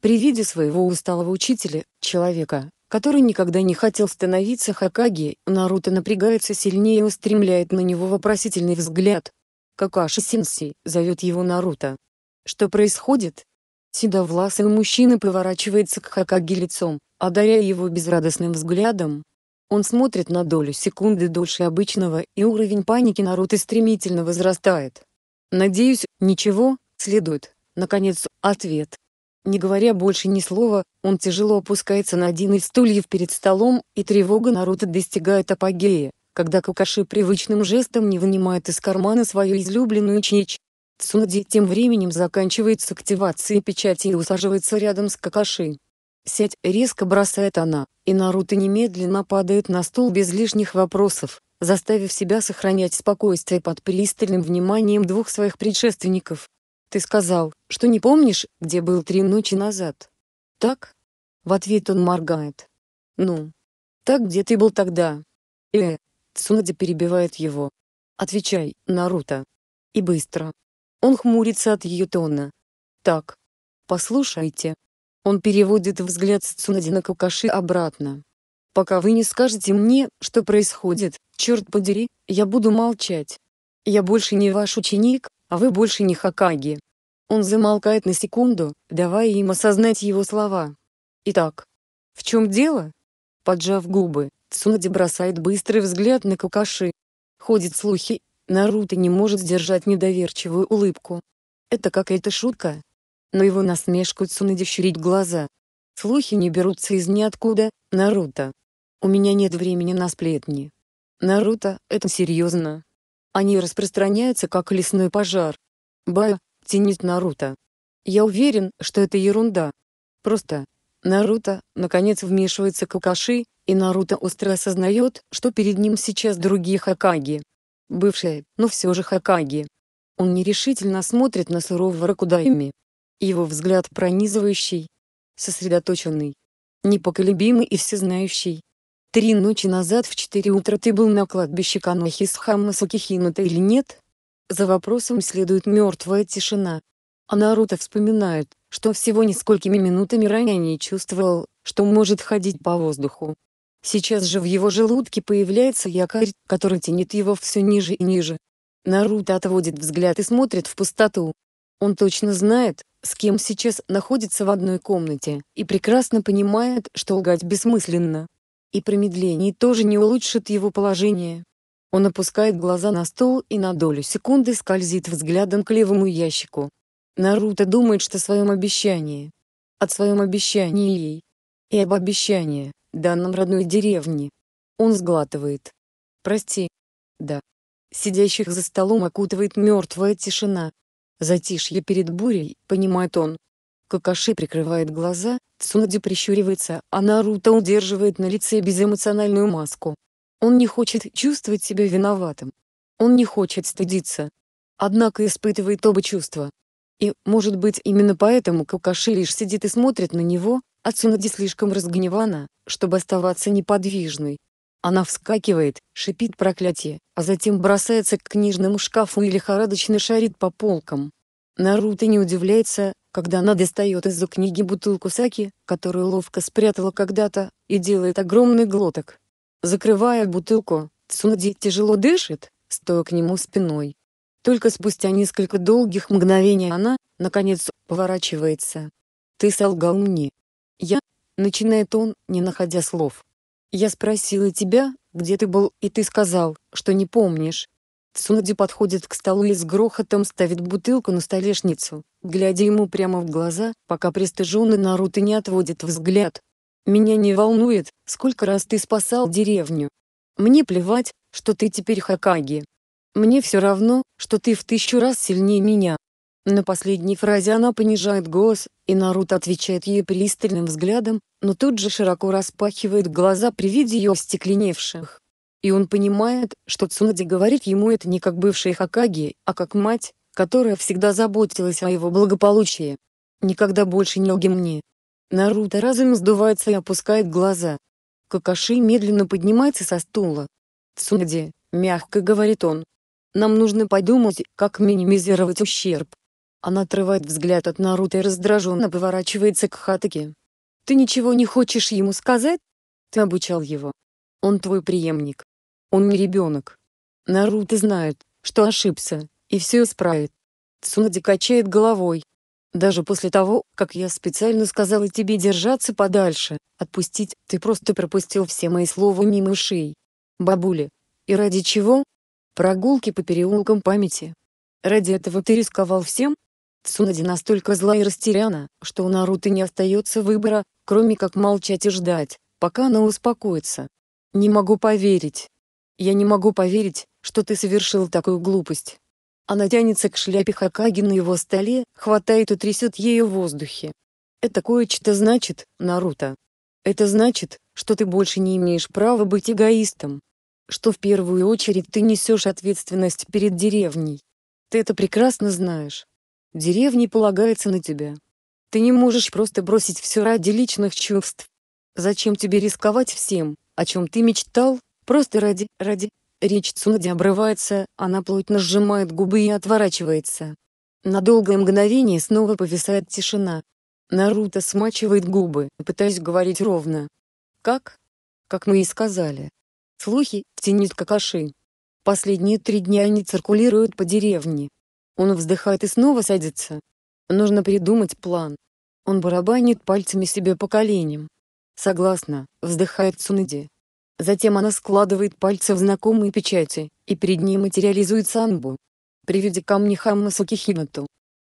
A: При виде своего усталого учителя, человека, который никогда не хотел становиться Хакаги, Наруто напрягается сильнее и устремляет на него вопросительный взгляд. Какаши-сенсей, зовет его Наруто. Что происходит? Седовласый мужчина поворачивается к Хакаги лицом, одаряя его безрадостным взглядом, он смотрит на долю секунды дольше обычного, и уровень паники Наруто стремительно возрастает. «Надеюсь, ничего?» — следует, наконец, ответ. Не говоря больше ни слова, он тяжело опускается на один из стульев перед столом, и тревога Наруто достигает апогея, когда Какаши привычным жестом не вынимает из кармана свою излюбленную чич. Цунади тем временем заканчивает с активацией печати и усаживается рядом с Какаши. Сеть резко бросает она, и Наруто немедленно падает на стул без лишних вопросов, заставив себя сохранять спокойствие под пристальным вниманием двух своих предшественников. «Ты сказал, что не помнишь, где был три ночи назад?» «Так?» В ответ он моргает. «Ну? Так где ты был тогда?» «Э-э!» перебивает его. «Отвечай, Наруто!» «И быстро!» Он хмурится от ее тона. «Так. Послушайте, он переводит взгляд с Цунади на Кукаши обратно. «Пока вы не скажете мне, что происходит, черт подери, я буду молчать. Я больше не ваш ученик, а вы больше не Хакаги». Он замолкает на секунду, давая им осознать его слова. «Итак, в чем дело?» Поджав губы, Цунади бросает быстрый взгляд на Кукаши. Ходят слухи, Наруто не может сдержать недоверчивую улыбку. «Это какая-то шутка», но его насмешку Цунади щурит глаза. Слухи не берутся из ниоткуда, Наруто. У меня нет времени на сплетни. Наруто, это серьезно. Они распространяются как лесной пожар. Бая, тянет Наруто. Я уверен, что это ерунда. Просто. Наруто, наконец вмешивается Какаши, и Наруто остро осознает, что перед ним сейчас другие Хакаги. Бывшие, но все же Хакаги. Он нерешительно смотрит на сурового Ракудайми. Его взгляд пронизывающий, сосредоточенный, непоколебимый и всезнающий. Три ночи назад в четыре утра ты был на кладбище Канохи с Хаммасакихината или нет? За вопросом следует мертвая тишина. А Наруто вспоминает, что всего несколькими минутами ранее чувствовал, что может ходить по воздуху. Сейчас же в его желудке появляется якорь, который тянет его все ниже и ниже. Наруто отводит взгляд и смотрит в пустоту. Он точно знает, с кем сейчас находится в одной комнате, и прекрасно понимает, что лгать бессмысленно. И промедление тоже не улучшит его положение. Он опускает глаза на стол и на долю секунды скользит взглядом к левому ящику. Наруто думает, что о своем обещании. от своем обещании ей. И об обещании, данном родной деревне. Он сглатывает. «Прости». «Да». Сидящих за столом окутывает мертвая тишина. Затишье перед бурей, понимает он. Какаши прикрывает глаза, Цунади прищуривается, а Наруто удерживает на лице безэмоциональную маску. Он не хочет чувствовать себя виноватым. Он не хочет стыдиться. Однако испытывает оба чувства. И, может быть, именно поэтому Какаши лишь сидит и смотрит на него, а Цунади слишком разгневана, чтобы оставаться неподвижной. Она вскакивает, шипит проклятие, а затем бросается к книжному шкафу и лихорадочно шарит по полкам. Наруто не удивляется, когда она достает из-за книги бутылку саки, которую ловко спрятала когда-то, и делает огромный глоток. Закрывая бутылку, Цунади тяжело дышит, стоя к нему спиной. Только спустя несколько долгих мгновений она, наконец, поворачивается. «Ты солгал мне». «Я...» — начинает он, не находя слов. Я спросила тебя, где ты был, и ты сказал, что не помнишь. Цунди подходит к столу и с грохотом ставит бутылку на столешницу, глядя ему прямо в глаза, пока пристыженный Наруто не отводит взгляд. «Меня не волнует, сколько раз ты спасал деревню. Мне плевать, что ты теперь Хакаги. Мне все равно, что ты в тысячу раз сильнее меня. На последней фразе она понижает голос, и Наруто отвечает ей пристальным взглядом, но тут же широко распахивает глаза при виде ее остекленевших. И он понимает, что Цунади говорит ему это не как бывшая Хакаги, а как мать, которая всегда заботилась о его благополучии. «Никогда больше не лги мне». Наруто разом сдувается и опускает глаза. Какаши медленно поднимается со стула. «Цунади», — мягко говорит он, — «нам нужно подумать, как минимизировать ущерб». Она отрывает взгляд от Наруто и раздраженно поворачивается к Хатаке. «Ты ничего не хочешь ему сказать? Ты обучал его. Он твой преемник. Он не ребенок. Наруто знает, что ошибся, и все исправит». Цунади качает головой. «Даже после того, как я специально сказала тебе держаться подальше, отпустить, ты просто пропустил все мои слова мимо ушей. Бабуля, и ради чего? Прогулки по переулкам памяти. Ради этого ты рисковал всем? Цунади настолько зла и растеряна, что у Наруто не остается выбора, кроме как молчать и ждать, пока она успокоится. «Не могу поверить. Я не могу поверить, что ты совершил такую глупость». Она тянется к шляпе Хакаги на его столе, хватает и трясет ею в воздухе. «Это кое-что значит, Наруто. Это значит, что ты больше не имеешь права быть эгоистом. Что в первую очередь ты несешь ответственность перед деревней. Ты это прекрасно знаешь. В деревне полагается на тебя. Ты не можешь просто бросить все ради личных чувств. Зачем тебе рисковать всем, о чем ты мечтал, просто ради, ради. Речь Цунади обрывается, она плотно сжимает губы и отворачивается. На долгое мгновение снова повисает тишина. Наруто смачивает губы, пытаясь говорить ровно. Как? Как мы и сказали. Слухи, тянет какаши. Последние три дня они циркулируют по деревне. Он вздыхает и снова садится. Нужно придумать план. Он барабанит пальцами себе по коленям. Согласна, вздыхает Суныди. Затем она складывает пальцы в знакомые печати, и перед ней материализуется Анбу. Приведи камни мне Хаммасу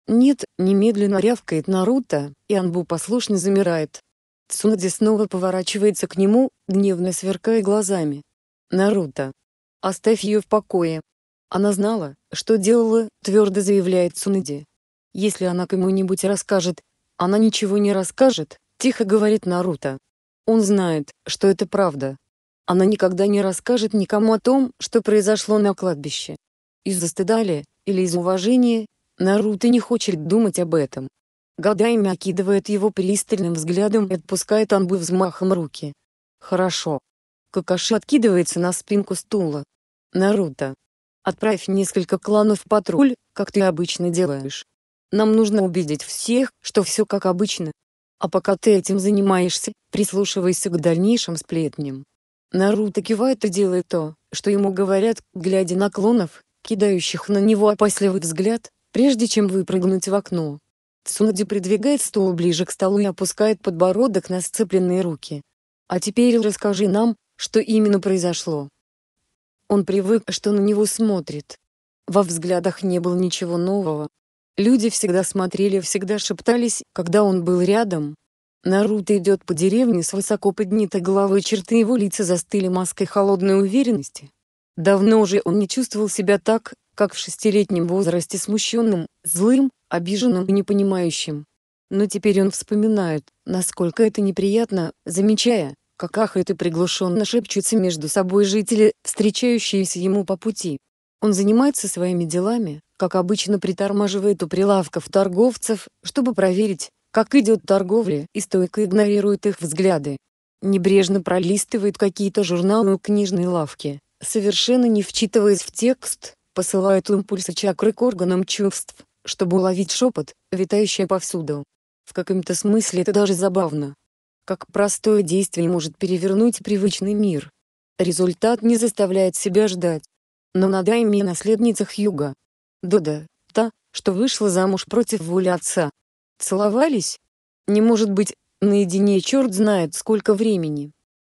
A: Нет, немедленно рявкает Наруто, и Анбу послушно замирает. Цунади снова поворачивается к нему, гневно сверкая глазами. Наруто. Оставь ее в покое, она знала, что делала, твердо заявляет Цунади. Если она кому-нибудь расскажет, она ничего не расскажет, тихо говорит Наруто. Он знает, что это правда. Она никогда не расскажет никому о том, что произошло на кладбище. Из-за стыда ли, или из уважения, Наруто не хочет думать об этом. Гадайми окидывает его пристальным взглядом и отпускает Анбу взмахом руки. «Хорошо». Какаши откидывается на спинку стула. «Наруто, Отправь несколько кланов в патруль, как ты обычно делаешь. Нам нужно убедить всех, что все как обычно. А пока ты этим занимаешься, прислушивайся к дальнейшим сплетням. Наруто кивает и делает то, что ему говорят, глядя на клонов, кидающих на него опасливый взгляд, прежде чем выпрыгнуть в окно. Цунади придвигает стул ближе к столу и опускает подбородок на сцепленные руки. А теперь расскажи нам, что именно произошло. Он привык, что на него смотрит. Во взглядах не было ничего нового. Люди всегда смотрели, всегда шептались, когда он был рядом. Наруто идет по деревне с высоко поднятой головой, черты его лица застыли маской холодной уверенности. Давно уже он не чувствовал себя так, как в шестилетнем возрасте смущенным, злым, обиженным и непонимающим. Но теперь он вспоминает, насколько это неприятно, замечая, как ахает и приглушенно шепчутся между собой жители, встречающиеся ему по пути. Он занимается своими делами, как обычно притормаживает у прилавков торговцев, чтобы проверить, как идет торговля, и стойко игнорирует их взгляды. Небрежно пролистывает какие-то журналы у книжной лавки, совершенно не вчитываясь в текст, посылает импульсы чакры к органам чувств, чтобы уловить шепот, витающий повсюду. В каком-то смысле это даже забавно как простое действие может перевернуть привычный мир. Результат не заставляет себя ждать. Но надо Надайми наследницах Юга. Дода, та, что вышла замуж против воли отца. Целовались? Не может быть, наедине черт знает сколько времени.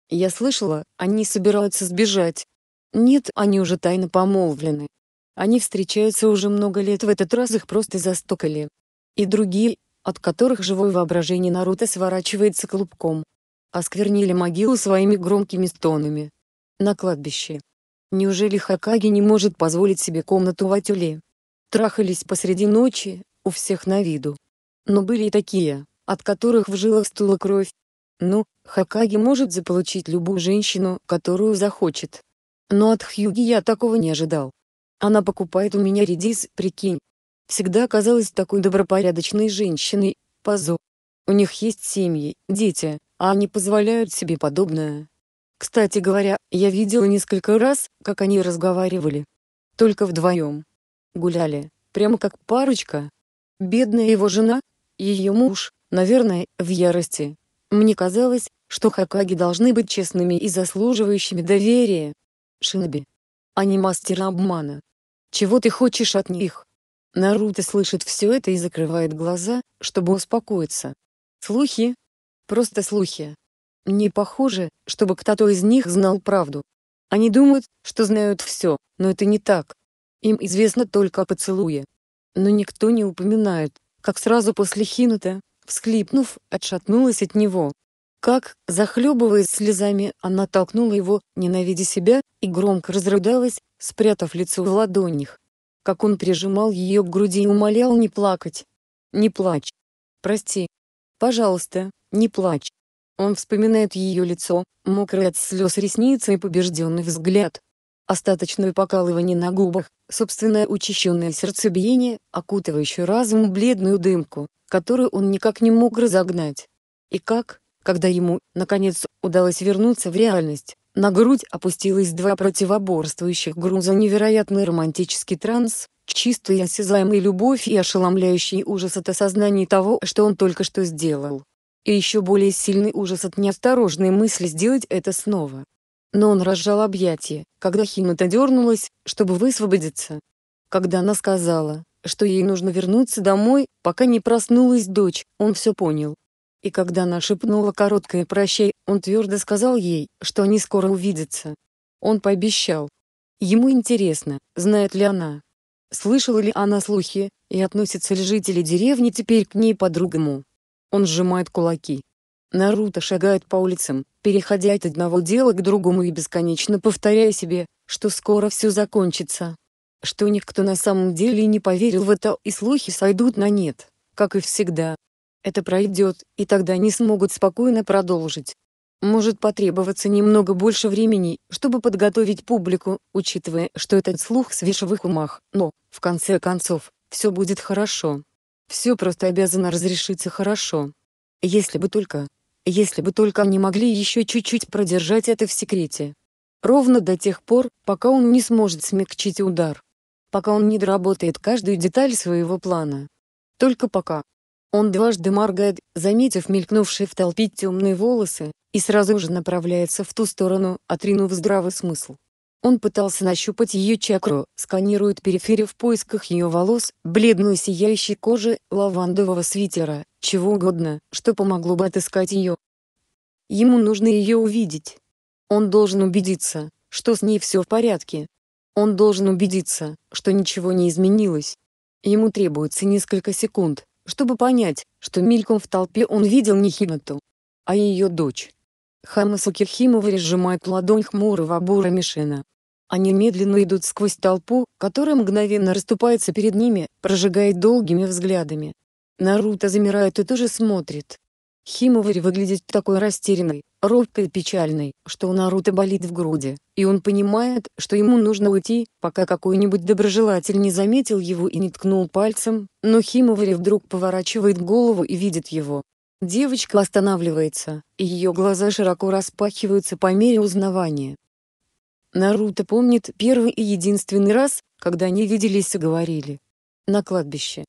A: Я слышала, они собираются сбежать. Нет, они уже тайно помолвлены. Они встречаются уже много лет, в этот раз их просто застукали. И другие, от которых живое воображение Наруто сворачивается клубком. Осквернили а могилу своими громкими стонами. На кладбище. Неужели Хакаги не может позволить себе комнату в Атюле? Трахались посреди ночи, у всех на виду. Но были и такие, от которых в жилах стула кровь. Ну, Хакаги может заполучить любую женщину, которую захочет. Но от Хьюги я такого не ожидал. Она покупает у меня редис, прикинь, всегда казалась такой добропорядочной женщиной, позор. У них есть семьи, дети, а они позволяют себе подобное. Кстати говоря, я видела несколько раз, как они разговаривали. Только вдвоем. Гуляли, прямо как парочка. Бедная его жена, ее муж, наверное, в ярости. Мне казалось, что Хакаги должны быть честными и заслуживающими доверия. Шиноби. Они мастера обмана. Чего ты хочешь от них? Наруто слышит все это и закрывает глаза, чтобы успокоиться. Слухи? Просто слухи. Не похоже, чтобы кто-то из них знал правду. Они думают, что знают все, но это не так. Им известно только о поцелуе. Но никто не упоминает, как сразу после хината, всхлипнув, отшатнулась от него. Как, захлебываясь слезами, она толкнула его, ненавидя себя, и громко разрыдалась, спрятав лицо в ладонях как он прижимал ее к груди и умолял не плакать. «Не плачь. Прости. Пожалуйста, не плачь». Он вспоминает ее лицо, мокрое от слез ресницы и побежденный взгляд. Остаточное покалывание на губах, собственное учащенное сердцебиение, окутывающее разум бледную дымку, которую он никак не мог разогнать. И как, когда ему, наконец, удалось вернуться в реальность, на грудь опустилось два противоборствующих груза невероятный романтический транс, чистая и любовь и ошеломляющий ужас от осознания того, что он только что сделал. И еще более сильный ужас от неосторожной мысли сделать это снова. Но он разжал объятия, когда Химата дернулась, чтобы высвободиться. Когда она сказала, что ей нужно вернуться домой, пока не проснулась дочь, он все понял и когда она шепнула короткое «прощай», он твердо сказал ей, что они скоро увидятся. Он пообещал. Ему интересно, знает ли она. Слышала ли она слухи, и относятся ли жители деревни теперь к ней по-другому. Он сжимает кулаки. Наруто шагает по улицам, переходя от одного дела к другому и бесконечно повторяя себе, что скоро все закончится. Что никто на самом деле не поверил в это и слухи сойдут на нет, как и всегда, это пройдет, и тогда они смогут спокойно продолжить. Может потребоваться немного больше времени, чтобы подготовить публику, учитывая, что этот слух свеж в умах, но, в конце концов, все будет хорошо. Все просто обязано разрешиться хорошо. Если бы только... Если бы только они могли еще чуть-чуть продержать это в секрете. Ровно до тех пор, пока он не сможет смягчить удар. Пока он не доработает каждую деталь своего плана. Только пока. Он дважды моргает, заметив мелькнувшие в толпе темные волосы, и сразу же направляется в ту сторону, отринув здравый смысл. Он пытался нащупать ее чакру, сканирует периферию в поисках ее волос, бледную сияющей кожи, лавандового свитера, чего угодно, что помогло бы отыскать ее. Ему нужно ее увидеть. Он должен убедиться, что с ней все в порядке. Он должен убедиться, что ничего не изменилось. Ему требуется несколько секунд, чтобы понять, что мельком в толпе он видел не Химату, а ее дочь. Хама Сукихимова разжимает ладонь хмурого Бура Мишена. Они медленно идут сквозь толпу, которая мгновенно расступается перед ними, прожигая долгими взглядами. Наруто замирает и тоже смотрит. Химоварь выглядит такой растерянной, робкой и печальной, что у Наруто болит в груди, и он понимает, что ему нужно уйти, пока какой-нибудь доброжелатель не заметил его и не ткнул пальцем, но Химовари вдруг поворачивает голову и видит его. Девочка останавливается, и ее глаза широко распахиваются по мере узнавания. Наруто помнит первый и единственный раз, когда они виделись и говорили. На кладбище.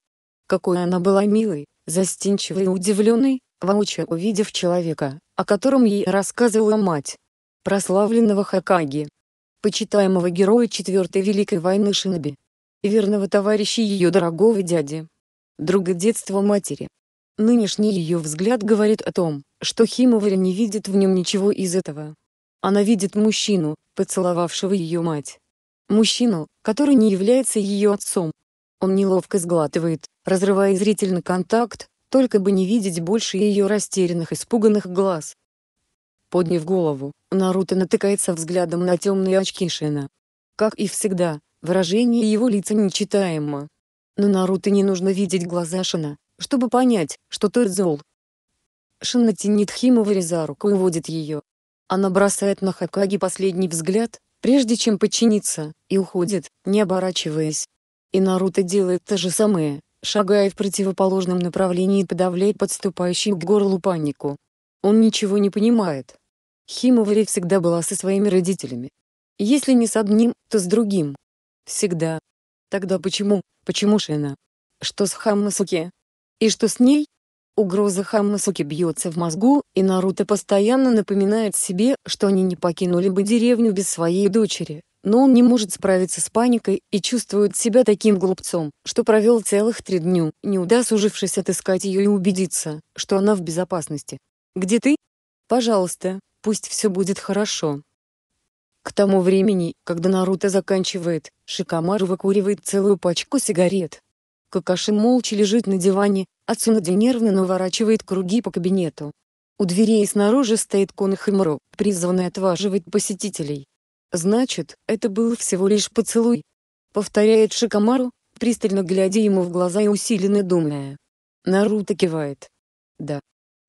A: Какой она была милой, застенчивой и удивленной, воочию увидев человека, о котором ей рассказывала мать. Прославленного Хакаги. Почитаемого героя Четвертой Великой войны Шиноби. И верного товарища ее дорогого дяди. Друга детства матери. Нынешний ее взгляд говорит о том, что Химовари не видит в нем ничего из этого. Она видит мужчину, поцеловавшего ее мать. Мужчину, который не является ее отцом. Он неловко сглатывает, разрывая зрительный контакт, только бы не видеть больше ее растерянных испуганных глаз. Подняв голову, Наруто натыкается взглядом на темные очки Шина. Как и всегда, выражение его лица нечитаемо. Но Наруто не нужно видеть глаза Шина, чтобы понять, что тот зол. Шина тянет Химовари за руку и водит ее. Она бросает на Хакаги последний взгляд, прежде чем подчиниться, и уходит, не оборачиваясь. И Наруто делает то же самое, шагая в противоположном направлении и подавляет подступающую к горлу панику. Он ничего не понимает. Химовари всегда была со своими родителями. Если не с одним, то с другим. Всегда. Тогда почему, почему Шина? Что с Хаммасуки? И что с ней? Угроза Хаммасуки бьется в мозгу, и Наруто постоянно напоминает себе, что они не покинули бы деревню без своей дочери но он не может справиться с паникой и чувствует себя таким глупцом, что провел целых три дню, не удосужившись отыскать ее и убедиться, что она в безопасности. «Где ты? Пожалуйста, пусть все будет хорошо». К тому времени, когда Наруто заканчивает, Шикамару выкуривает целую пачку сигарет. Какаши молча лежит на диване, а Цунади нервно наворачивает круги по кабинету. У дверей снаружи стоит Конахамару, призванный отваживать посетителей. Значит, это был всего лишь поцелуй? Повторяет Шикамару, пристально глядя ему в глаза и усиленно думая. Наруто кивает. Да.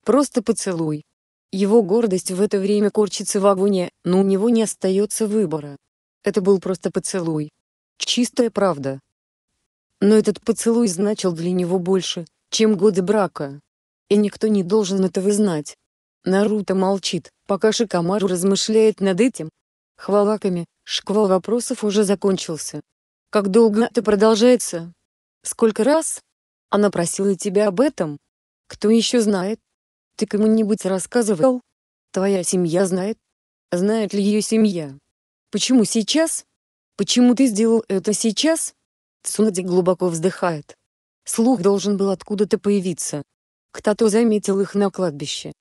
A: Просто поцелуй. Его гордость в это время корчится в агоне, но у него не остается выбора. Это был просто поцелуй. Чистая правда. Но этот поцелуй значил для него больше, чем годы брака. И никто не должен этого знать. Наруто молчит, пока Шикамару размышляет над этим, Хвалаками, шквал вопросов уже закончился. Как долго это продолжается? Сколько раз? Она просила тебя об этом? Кто еще знает? Ты кому-нибудь рассказывал? Твоя семья знает? Знает ли ее семья? Почему сейчас? Почему ты сделал это сейчас? Цунади глубоко вздыхает. Слух должен был откуда-то появиться. Кто-то заметил их на кладбище.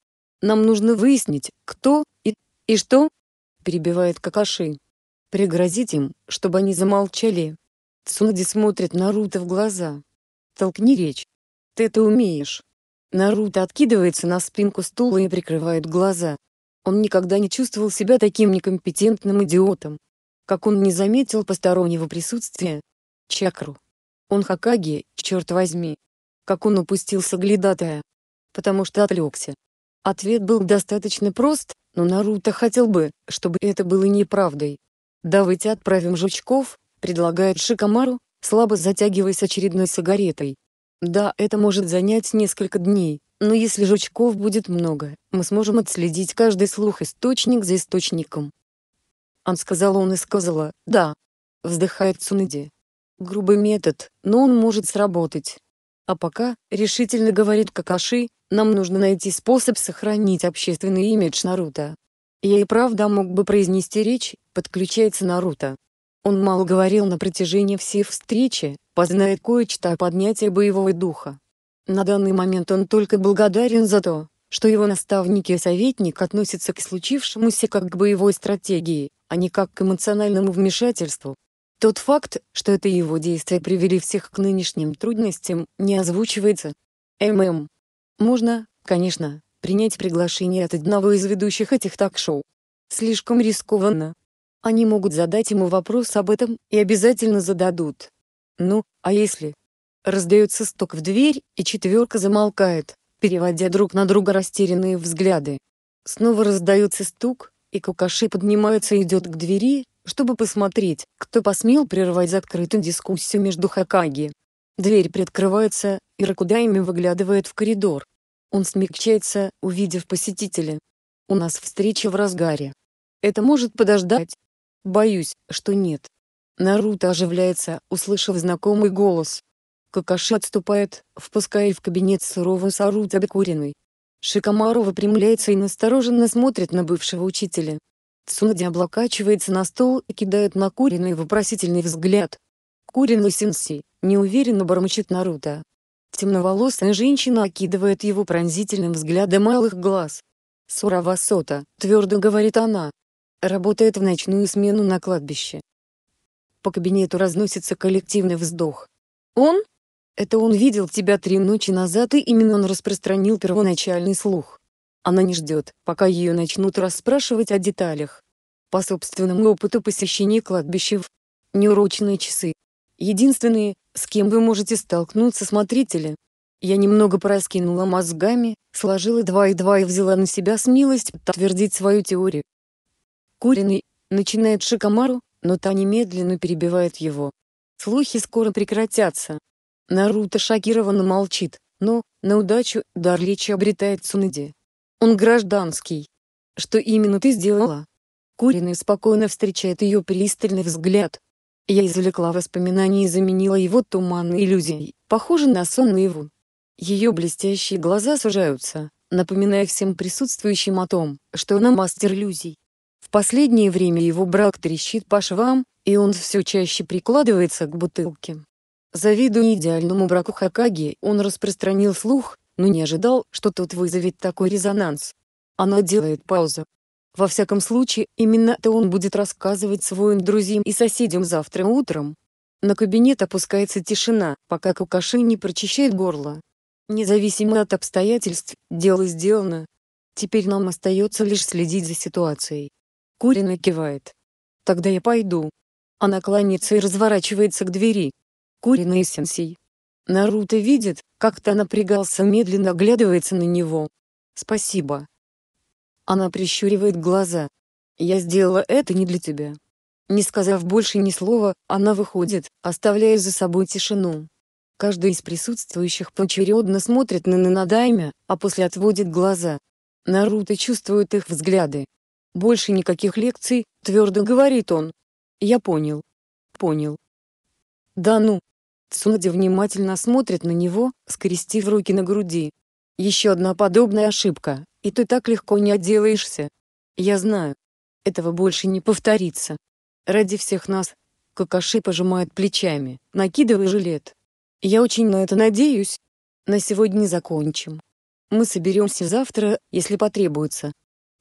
A: Нам нужно выяснить, кто и, и что перебивает Какаши. пригрозит им, чтобы они замолчали». Цунади смотрит Наруто в глаза. «Толкни речь. Ты это умеешь». Наруто откидывается на спинку стула и прикрывает глаза. Он никогда не чувствовал себя таким некомпетентным идиотом. Как он не заметил постороннего присутствия. Чакру. Он Хакаги, черт возьми. Как он упустился глядатая. Потому что отвлекся. Ответ был достаточно прост, но Наруто хотел бы, чтобы это было неправдой. «Давайте отправим жучков», — предлагает Шикамару, слабо затягиваясь очередной сигаретой. «Да, это может занять несколько дней, но если жучков будет много, мы сможем отследить каждый слух источник за источником». Он сказал он и сказала «да», — вздыхает Цунади. Грубый метод, но он может сработать. А пока, решительно говорит Какаши, нам нужно найти способ сохранить общественный имидж Наруто. Я и правда мог бы произнести речь, подключается Наруто. Он мало говорил на протяжении всей встречи, познает кое-что о поднятии боевого духа. На данный момент он только благодарен за то, что его наставники и советник относятся к случившемуся как к боевой стратегии, а не как к эмоциональному вмешательству. Тот факт, что это его действия привели всех к нынешним трудностям, не озвучивается. ММ. Можно, конечно, принять приглашение от одного из ведущих этих ток-шоу. Слишком рискованно. Они могут задать ему вопрос об этом, и обязательно зададут. Ну, а если? Раздается стук в дверь, и четверка замолкает, переводя друг на друга растерянные взгляды. Снова раздается стук, и Кукаши поднимается и идет к двери, чтобы посмотреть, кто посмел прервать закрытую дискуссию между Хакаги. Дверь приоткрывается, и Ракудайми выглядывает в коридор. Он смягчается, увидев посетителя. «У нас встреча в разгаре. Это может подождать?» «Боюсь, что нет». Наруто оживляется, услышав знакомый голос. Какаши отступает, впуская в кабинет суровую Сарута Бекуриной. Шикамару выпрямляется и настороженно смотрит на бывшего учителя. Цунди облокачивается на стол и кидает на Куриной вопросительный взгляд. Куриной сенси, неуверенно бормочет Наруто. Темноволосая женщина окидывает его пронзительным взглядом малых глаз. «Суравасота», — твердо говорит она. Работает в ночную смену на кладбище. По кабинету разносится коллективный вздох. «Он?» «Это он видел тебя три ночи назад и именно он распространил первоначальный слух». Она не ждет, пока ее начнут расспрашивать о деталях. По собственному опыту посещения кладбища в неурочные часы. Единственные, с кем вы можете столкнуться смотрители. Я немного пораскинула мозгами, сложила два и два и взяла на себя смелость подтвердить свою теорию. Куриный, начинает Шикомару, но та немедленно перебивает его. Слухи скоро прекратятся. Наруто шокированно молчит, но, на удачу, дар речи обретает Цунади. Он гражданский. Что именно ты сделала? Куриный спокойно встречает ее пристальный взгляд. Я извлекла воспоминания и заменила его туманной иллюзией, похожей на сон наяву. Ее блестящие глаза сужаются, напоминая всем присутствующим о том, что она мастер иллюзий. В последнее время его брак трещит по швам, и он все чаще прикладывается к бутылке. Завидуя идеальному браку Хакаги, он распространил слух, но не ожидал, что тут вызовет такой резонанс. Она делает паузу. Во всяком случае, именно-то он будет рассказывать своим друзьям и соседям завтра утром. На кабинет опускается тишина, пока Кукаши не прочищает горло. Независимо от обстоятельств, дело сделано. Теперь нам остается лишь следить за ситуацией. Курина кивает. «Тогда я пойду». Она кланяется и разворачивается к двери. Курина и сенсей. Наруто видит, как то напрягался медленно оглядывается на него. «Спасибо». Она прищуривает глаза. «Я сделала это не для тебя». Не сказав больше ни слова, она выходит, оставляя за собой тишину. Каждый из присутствующих поочередно смотрит на Нанадайме, а после отводит глаза. Наруто чувствует их взгляды. «Больше никаких лекций», — твердо говорит он. «Я понял». «Понял». «Да ну, Цунади внимательно смотрит на него, скрестив руки на груди. Еще одна подобная ошибка, и ты так легко не отделаешься. Я знаю. Этого больше не повторится. Ради всех нас. Какаши пожимает плечами, накидывая жилет. Я очень на это надеюсь. На сегодня закончим. Мы соберемся завтра, если потребуется.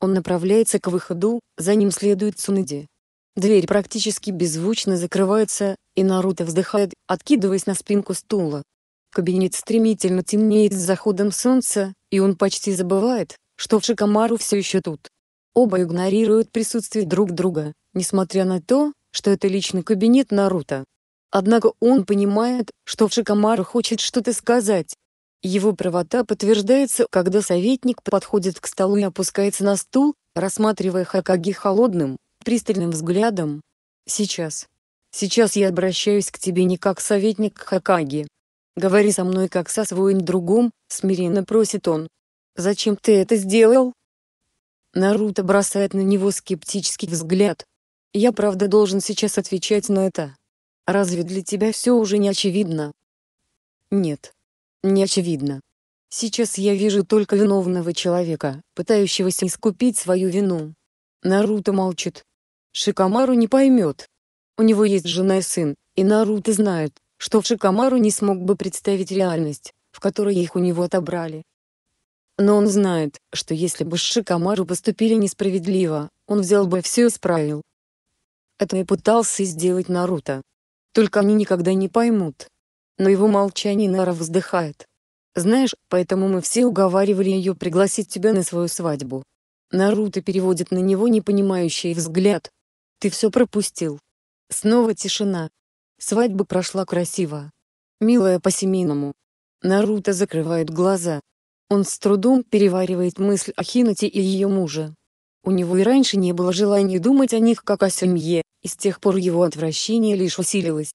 A: Он направляется к выходу, за ним следует Цунади. Дверь практически беззвучно закрывается, и Наруто вздыхает, откидываясь на спинку стула. Кабинет стремительно темнеет с заходом солнца, и он почти забывает, что Шикамару все еще тут. Оба игнорируют присутствие друг друга, несмотря на то, что это личный кабинет Наруто. Однако он понимает, что Шикамару хочет что-то сказать. Его правота подтверждается, когда советник подходит к столу и опускается на стул, рассматривая Хакаги холодным, пристальным взглядом. «Сейчас. Сейчас я обращаюсь к тебе не как советник Хакаги. Говори со мной как со своим другом», — смиренно просит он. «Зачем ты это сделал?» Наруто бросает на него скептический взгляд. «Я правда должен сейчас отвечать на это. Разве для тебя все уже не очевидно?» «Нет. Не очевидно. Сейчас я вижу только виновного человека, пытающегося искупить свою вину». Наруто молчит. Шикамару не поймет. У него есть жена и сын, и Наруто знает, что Шикамару не смог бы представить реальность, в которой их у него отобрали. Но он знает, что если бы Шикамару поступили несправедливо, он взял бы все и все исправил. Это и пытался сделать Наруто. Только они никогда не поймут. Но его молчание Нара вздыхает. Знаешь, поэтому мы все уговаривали ее пригласить тебя на свою свадьбу. Наруто переводит на него непонимающий взгляд. Ты все пропустил. Снова тишина. Свадьба прошла красиво. Милая по-семейному. Наруто закрывает глаза. Он с трудом переваривает мысль о Хинате и ее муже. У него и раньше не было желания думать о них как о семье, и с тех пор его отвращение лишь усилилось.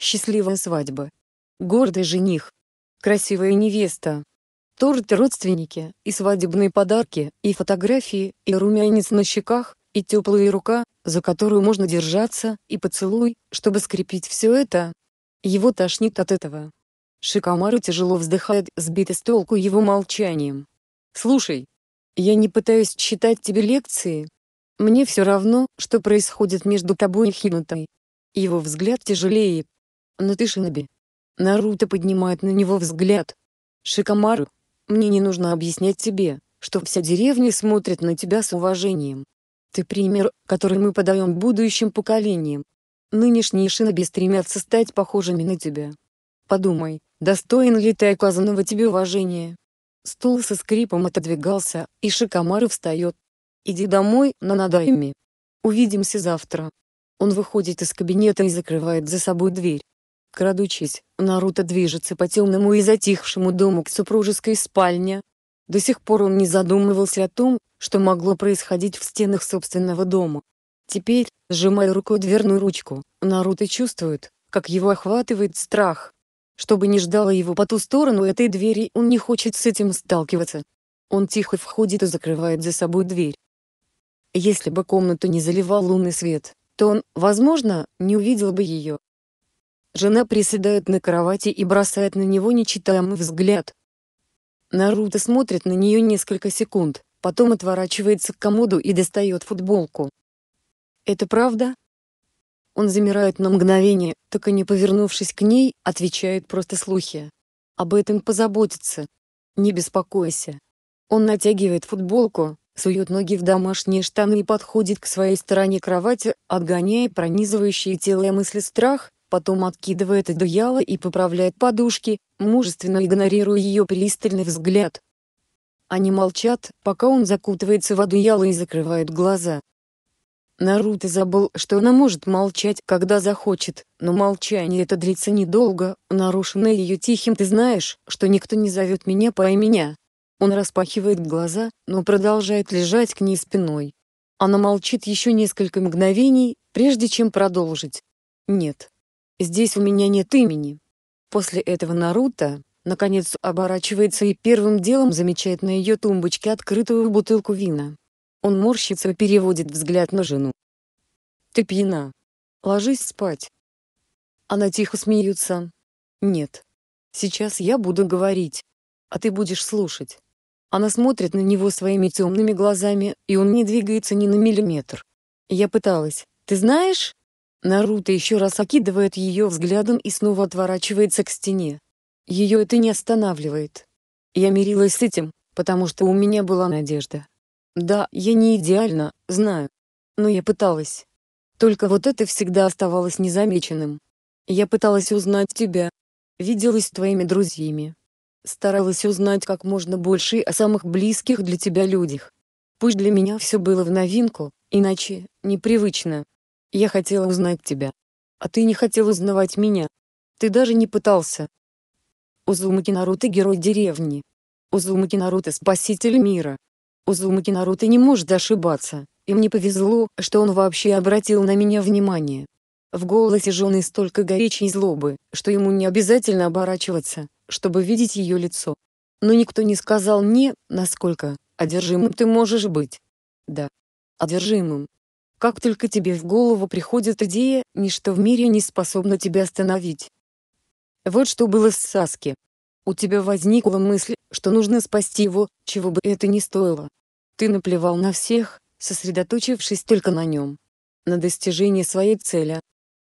A: Счастливая свадьба. Гордый жених. Красивая невеста. Торт родственники, и свадебные подарки, и фотографии, и румянец на щеках, и теплая рука, за которую можно держаться, и поцелуй, чтобы скрепить все это. Его тошнит от этого. Шикамару тяжело вздыхает, сбитый с толку его молчанием. «Слушай, я не пытаюсь читать тебе лекции. Мне все равно, что происходит между тобой и Хинатой». Его взгляд тяжелее. «Но «Ну ты шиноби». Наруто поднимает на него взгляд. «Шикамару, мне не нужно объяснять тебе, что вся деревня смотрит на тебя с уважением. Ты пример, который мы подаем будущим поколениям. Нынешние шиноби стремятся стать похожими на тебя. Подумай, достоин ли ты оказанного тебе уважения. Стул со скрипом отодвигался, и Шикамары встает. Иди домой, на Надайме. Увидимся завтра. Он выходит из кабинета и закрывает за собой дверь. Крадучись, Наруто движется по темному и затихшему дому к супружеской спальне, до сих пор он не задумывался о том, что могло происходить в стенах собственного дома. Теперь, сжимая рукой дверную ручку, Наруто чувствует, как его охватывает страх. Чтобы не ждало его по ту сторону этой двери, он не хочет с этим сталкиваться. Он тихо входит и закрывает за собой дверь. Если бы комнату не заливал лунный свет, то он, возможно, не увидел бы ее. Жена приседает на кровати и бросает на него нечитаемый взгляд, Наруто смотрит на нее несколько секунд, потом отворачивается к комоду и достает футболку. «Это правда?» Он замирает на мгновение, так и не повернувшись к ней, отвечает просто слухи. «Об этом позаботиться. Не беспокойся». Он натягивает футболку, сует ноги в домашние штаны и подходит к своей стороне кровати, отгоняя пронизывающие тело мысли страх, потом откидывает одеяло и поправляет подушки, мужественно игнорируя ее пристальный взгляд. Они молчат, пока он закутывается в одеяло и закрывает глаза. Наруто забыл, что она может молчать, когда захочет, но молчание это длится недолго, нарушенное ее тихим «ты знаешь, что никто не зовет меня по имени». Он распахивает глаза, но продолжает лежать к ней спиной. Она молчит еще несколько мгновений, прежде чем продолжить. «Нет, Здесь у меня нет имени. После этого Наруто, наконец, оборачивается и первым делом замечает на ее тумбочке открытую бутылку вина. Он морщится и переводит взгляд на жену. «Ты пьяна. Ложись спать». Она тихо смеется. «Нет. Сейчас я буду говорить. А ты будешь слушать». Она смотрит на него своими темными глазами, и он не двигается ни на миллиметр. «Я пыталась. Ты знаешь?» Наруто еще раз окидывает ее взглядом и снова отворачивается к стене. Ее это не останавливает. Я мирилась с этим, потому что у меня была надежда. Да, я не идеально, знаю. Но я пыталась. Только вот это всегда оставалось незамеченным. Я пыталась узнать тебя. Виделась с твоими друзьями. Старалась узнать как можно больше о самых близких для тебя людях. Пусть для меня все было в новинку, иначе, непривычно. Я хотела узнать тебя. А ты не хотел узнавать меня. Ты даже не пытался. Узумаки Наруто герой деревни. Узумаки Наруто спаситель мира. Узумаки Наруто не может ошибаться, и мне повезло, что он вообще обратил на меня внимание. В голосе жены столько горечи и злобы, что ему не обязательно оборачиваться, чтобы видеть ее лицо. Но никто не сказал мне, насколько одержимым ты можешь быть. Да, одержимым, как только тебе в голову приходит идея, ничто в мире не способно тебя остановить. Вот что было с Саски. У тебя возникла мысль, что нужно спасти его, чего бы это ни стоило. Ты наплевал на всех, сосредоточившись только на нем. На достижении своей цели.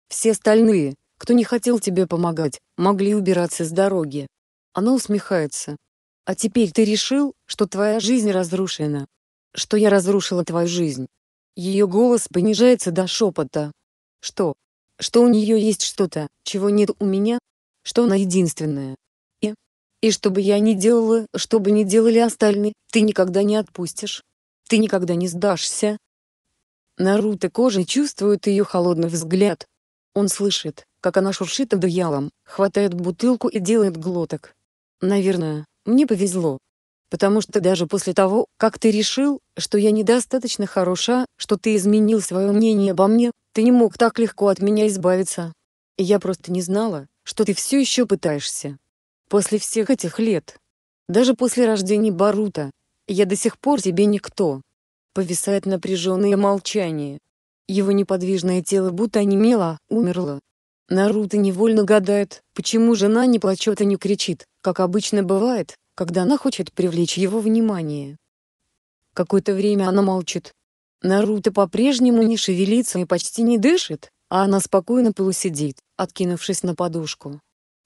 A: Все остальные, кто не хотел тебе помогать, могли убираться с дороги. Она усмехается. А теперь ты решил, что твоя жизнь разрушена. Что я разрушила твою жизнь. Ее голос понижается до шепота. Что? Что у нее есть что-то, чего нет у меня? Что она единственная? И? И что бы я ни делала, что бы ни делали остальные, ты никогда не отпустишь. Ты никогда не сдашься. Наруто кожей чувствует ее холодный взгляд. Он слышит, как она шуршит одеялом, хватает бутылку и делает глоток. Наверное, мне повезло, потому что даже после того, как ты решил, что я недостаточно хороша, что ты изменил свое мнение обо мне, ты не мог так легко от меня избавиться. И я просто не знала, что ты все еще пытаешься. После всех этих лет, даже после рождения Барута, я до сих пор тебе никто. Повисает напряженное молчание. Его неподвижное тело будто онемело, умерло. Наруто невольно гадает, почему жена не плачет и не кричит, как обычно бывает, когда она хочет привлечь его внимание. Какое-то время она молчит. Наруто по-прежнему не шевелится и почти не дышит, а она спокойно полусидит, откинувшись на подушку.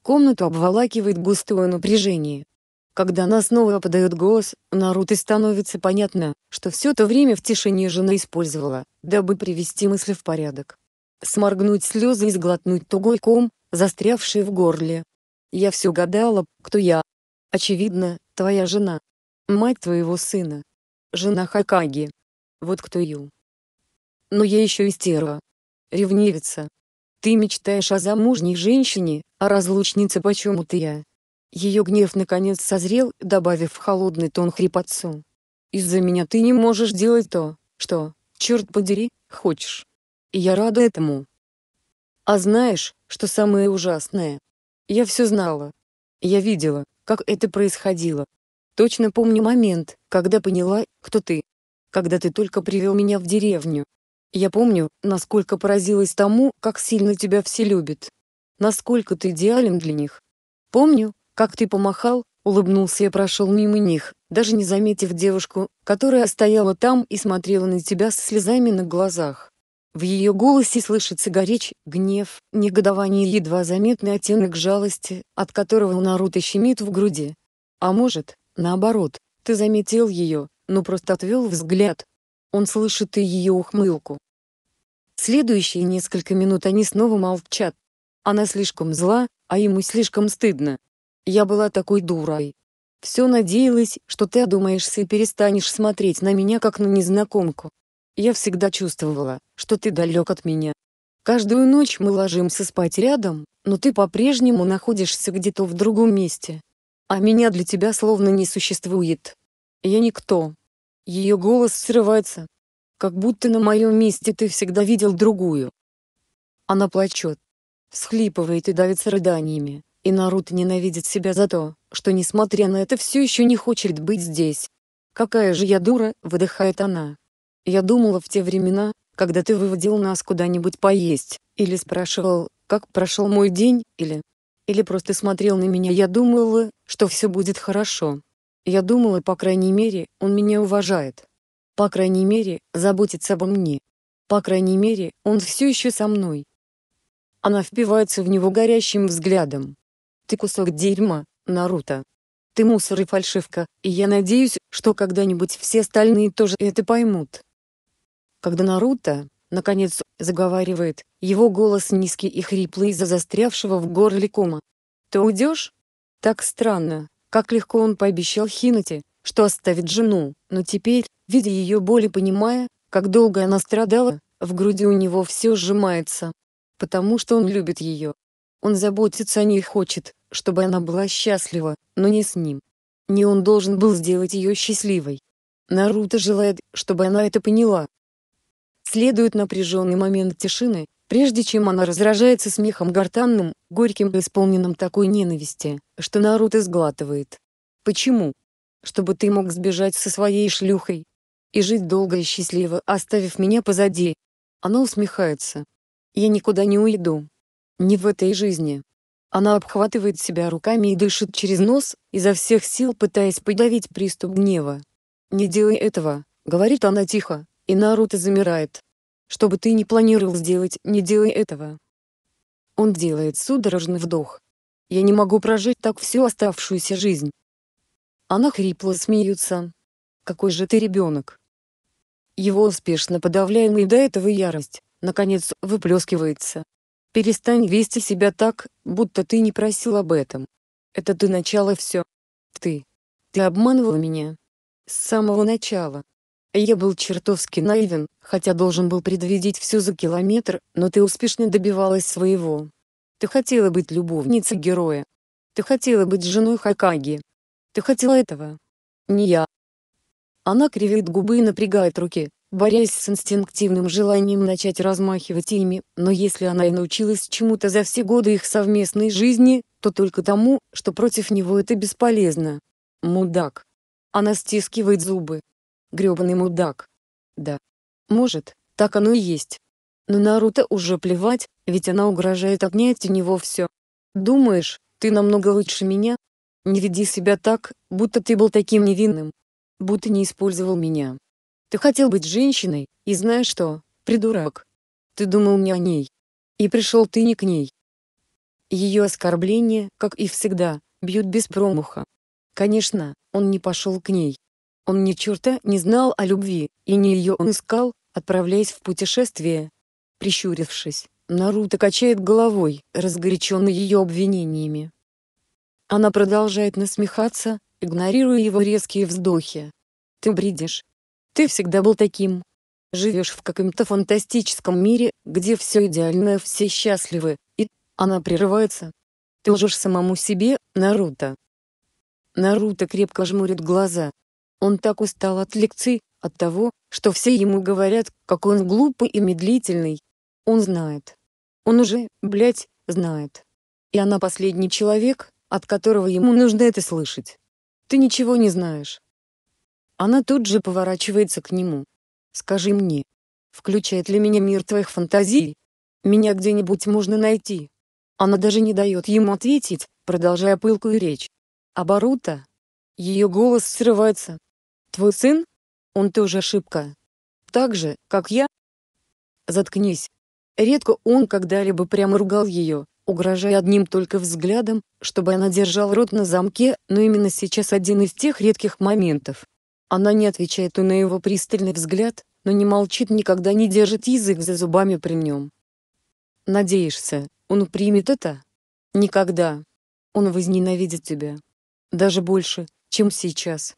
A: Комнату обволакивает густое напряжение. Когда она снова подает голос, Наруто становится понятно, что все то время в тишине жена использовала, дабы привести мысли в порядок. Сморгнуть слезы и сглотнуть тугой ком, застрявший в горле. Я все гадала, кто я, Очевидно, твоя жена. Мать твоего сына. Жена Хакаги. Вот кто Ю. Но я еще и стерва. Ревнивица. Ты мечтаешь о замужней женщине, а разлучница почему-то я. Ее гнев наконец созрел, добавив в холодный тон хрипотцу. Из-за меня ты не можешь делать то, что, черт подери, хочешь. И я рада этому. А знаешь, что самое ужасное? Я все знала. Я видела, как это происходило. Точно помню момент, когда поняла, кто ты. Когда ты только привел меня в деревню. Я помню, насколько поразилась тому, как сильно тебя все любят. Насколько ты идеален для них. Помню, как ты помахал, улыбнулся и прошел мимо них, даже не заметив девушку, которая стояла там и смотрела на тебя с слезами на глазах. В ее голосе слышится горечь, гнев, негодование и едва заметный оттенок жалости, от которого у Наруто щемит в груди. А может, наоборот, ты заметил ее, но просто отвел взгляд. Он слышит и ее ухмылку. Следующие несколько минут они снова молчат. Она слишком зла, а ему слишком стыдно. Я была такой дурой. Все надеялась, что ты одумаешься и перестанешь смотреть на меня как на незнакомку. Я всегда чувствовала, что ты далек от меня. Каждую ночь мы ложимся спать рядом, но ты по-прежнему находишься где-то в другом месте. А меня для тебя словно не существует. Я никто. Ее голос срывается. Как будто на моем месте ты всегда видел другую. Она плачет. Схлипывает и давится рыданиями, и Наруто ненавидит себя за то, что несмотря на это все еще не хочет быть здесь. «Какая же я дура!» — выдыхает она. Я думала в те времена, когда ты выводил нас куда-нибудь поесть, или спрашивал, как прошел мой день, или... Или просто смотрел на меня, я думала, что все будет хорошо. Я думала, по крайней мере, он меня уважает. По крайней мере, заботится обо мне. По крайней мере, он все еще со мной. Она впивается в него горящим взглядом. Ты кусок дерьма, Наруто. Ты мусор и фальшивка, и я надеюсь, что когда-нибудь все остальные тоже это поймут. Когда Наруто, наконец, заговаривает, его голос низкий и хриплый из-за застрявшего в горле кома. «Ты уйдешь?» Так странно, как легко он пообещал Хинати, что оставит жену, но теперь, видя ее боль и понимая, как долго она страдала, в груди у него все сжимается. Потому что он любит ее. Он заботится о ней и хочет, чтобы она была счастлива, но не с ним. Не он должен был сделать ее счастливой. Наруто желает, чтобы она это поняла, Следует напряженный момент тишины, прежде чем она раздражается смехом гортанным, горьким и исполненным такой ненависти, что народ изглатывает. Почему? Чтобы ты мог сбежать со своей шлюхой и жить долго и счастливо, оставив меня позади. Она усмехается. Я никуда не уйду. Не в этой жизни. Она обхватывает себя руками и дышит через нос, изо всех сил пытаясь подавить приступ гнева. «Не делай этого», — говорит она тихо, и Наруто замирает. Что бы ты ни планировал сделать, не делай этого. Он делает судорожный вдох. Я не могу прожить так всю оставшуюся жизнь. Она хрипло смеется. Какой же ты ребенок. Его успешно подавляемая до этого ярость, наконец, выплескивается. Перестань вести себя так, будто ты не просил об этом. Это ты начало все. Ты. Ты обманывал меня. С самого начала. Я был чертовски наивен, хотя должен был предвидеть все за километр, но ты успешно добивалась своего. Ты хотела быть любовницей героя. Ты хотела быть женой Хакаги. Ты хотела этого. Не я. Она кривит губы и напрягает руки, борясь с инстинктивным желанием начать размахивать ими, но если она и научилась чему-то за все годы их совместной жизни, то только тому, что против него это бесполезно. Мудак. Она стискивает зубы, грёбаный мудак. Да. Может, так оно и есть. Но Наруто уже плевать, ведь она угрожает а отнять у него все. Думаешь, ты намного лучше меня? Не веди себя так, будто ты был таким невинным. Будто не использовал меня. Ты хотел быть женщиной, и знаешь что, придурок. Ты думал не о ней. И пришел ты не к ней. Ее оскорбления, как и всегда, бьют без промаха. Конечно, он не пошел к ней. Он ни черта не знал о любви, и не ее он искал, отправляясь в путешествие. Прищурившись, Наруто качает головой, разгоряченный ее обвинениями. Она продолжает насмехаться, игнорируя его резкие вздохи. «Ты бредишь. Ты всегда был таким. Живешь в каком-то фантастическом мире, где все идеально, все счастливы, и...» Она прерывается. «Ты лжешь самому себе, Наруто». Наруто крепко жмурит глаза, он так устал от лекций, от того, что все ему говорят, как он глупый и медлительный. Он знает. Он уже, блядь, знает. И она последний человек, от которого ему нужно это слышать. Ты ничего не знаешь. Она тут же поворачивается к нему. Скажи мне, включает ли меня мир твоих фантазий? Меня где-нибудь можно найти? Она даже не дает ему ответить, продолжая пылкую речь. Оборута. Ее голос срывается, Твой сын? Он тоже ошибка. Так же, как я? Заткнись. Редко он когда-либо прямо ругал ее, угрожая одним только взглядом, чтобы она держала рот на замке, но именно сейчас один из тех редких моментов. Она не отвечает и на его пристальный взгляд, но не молчит никогда не держит язык за зубами при нем. Надеешься, он примет это? Никогда. Он возненавидит тебя. Даже больше, чем сейчас.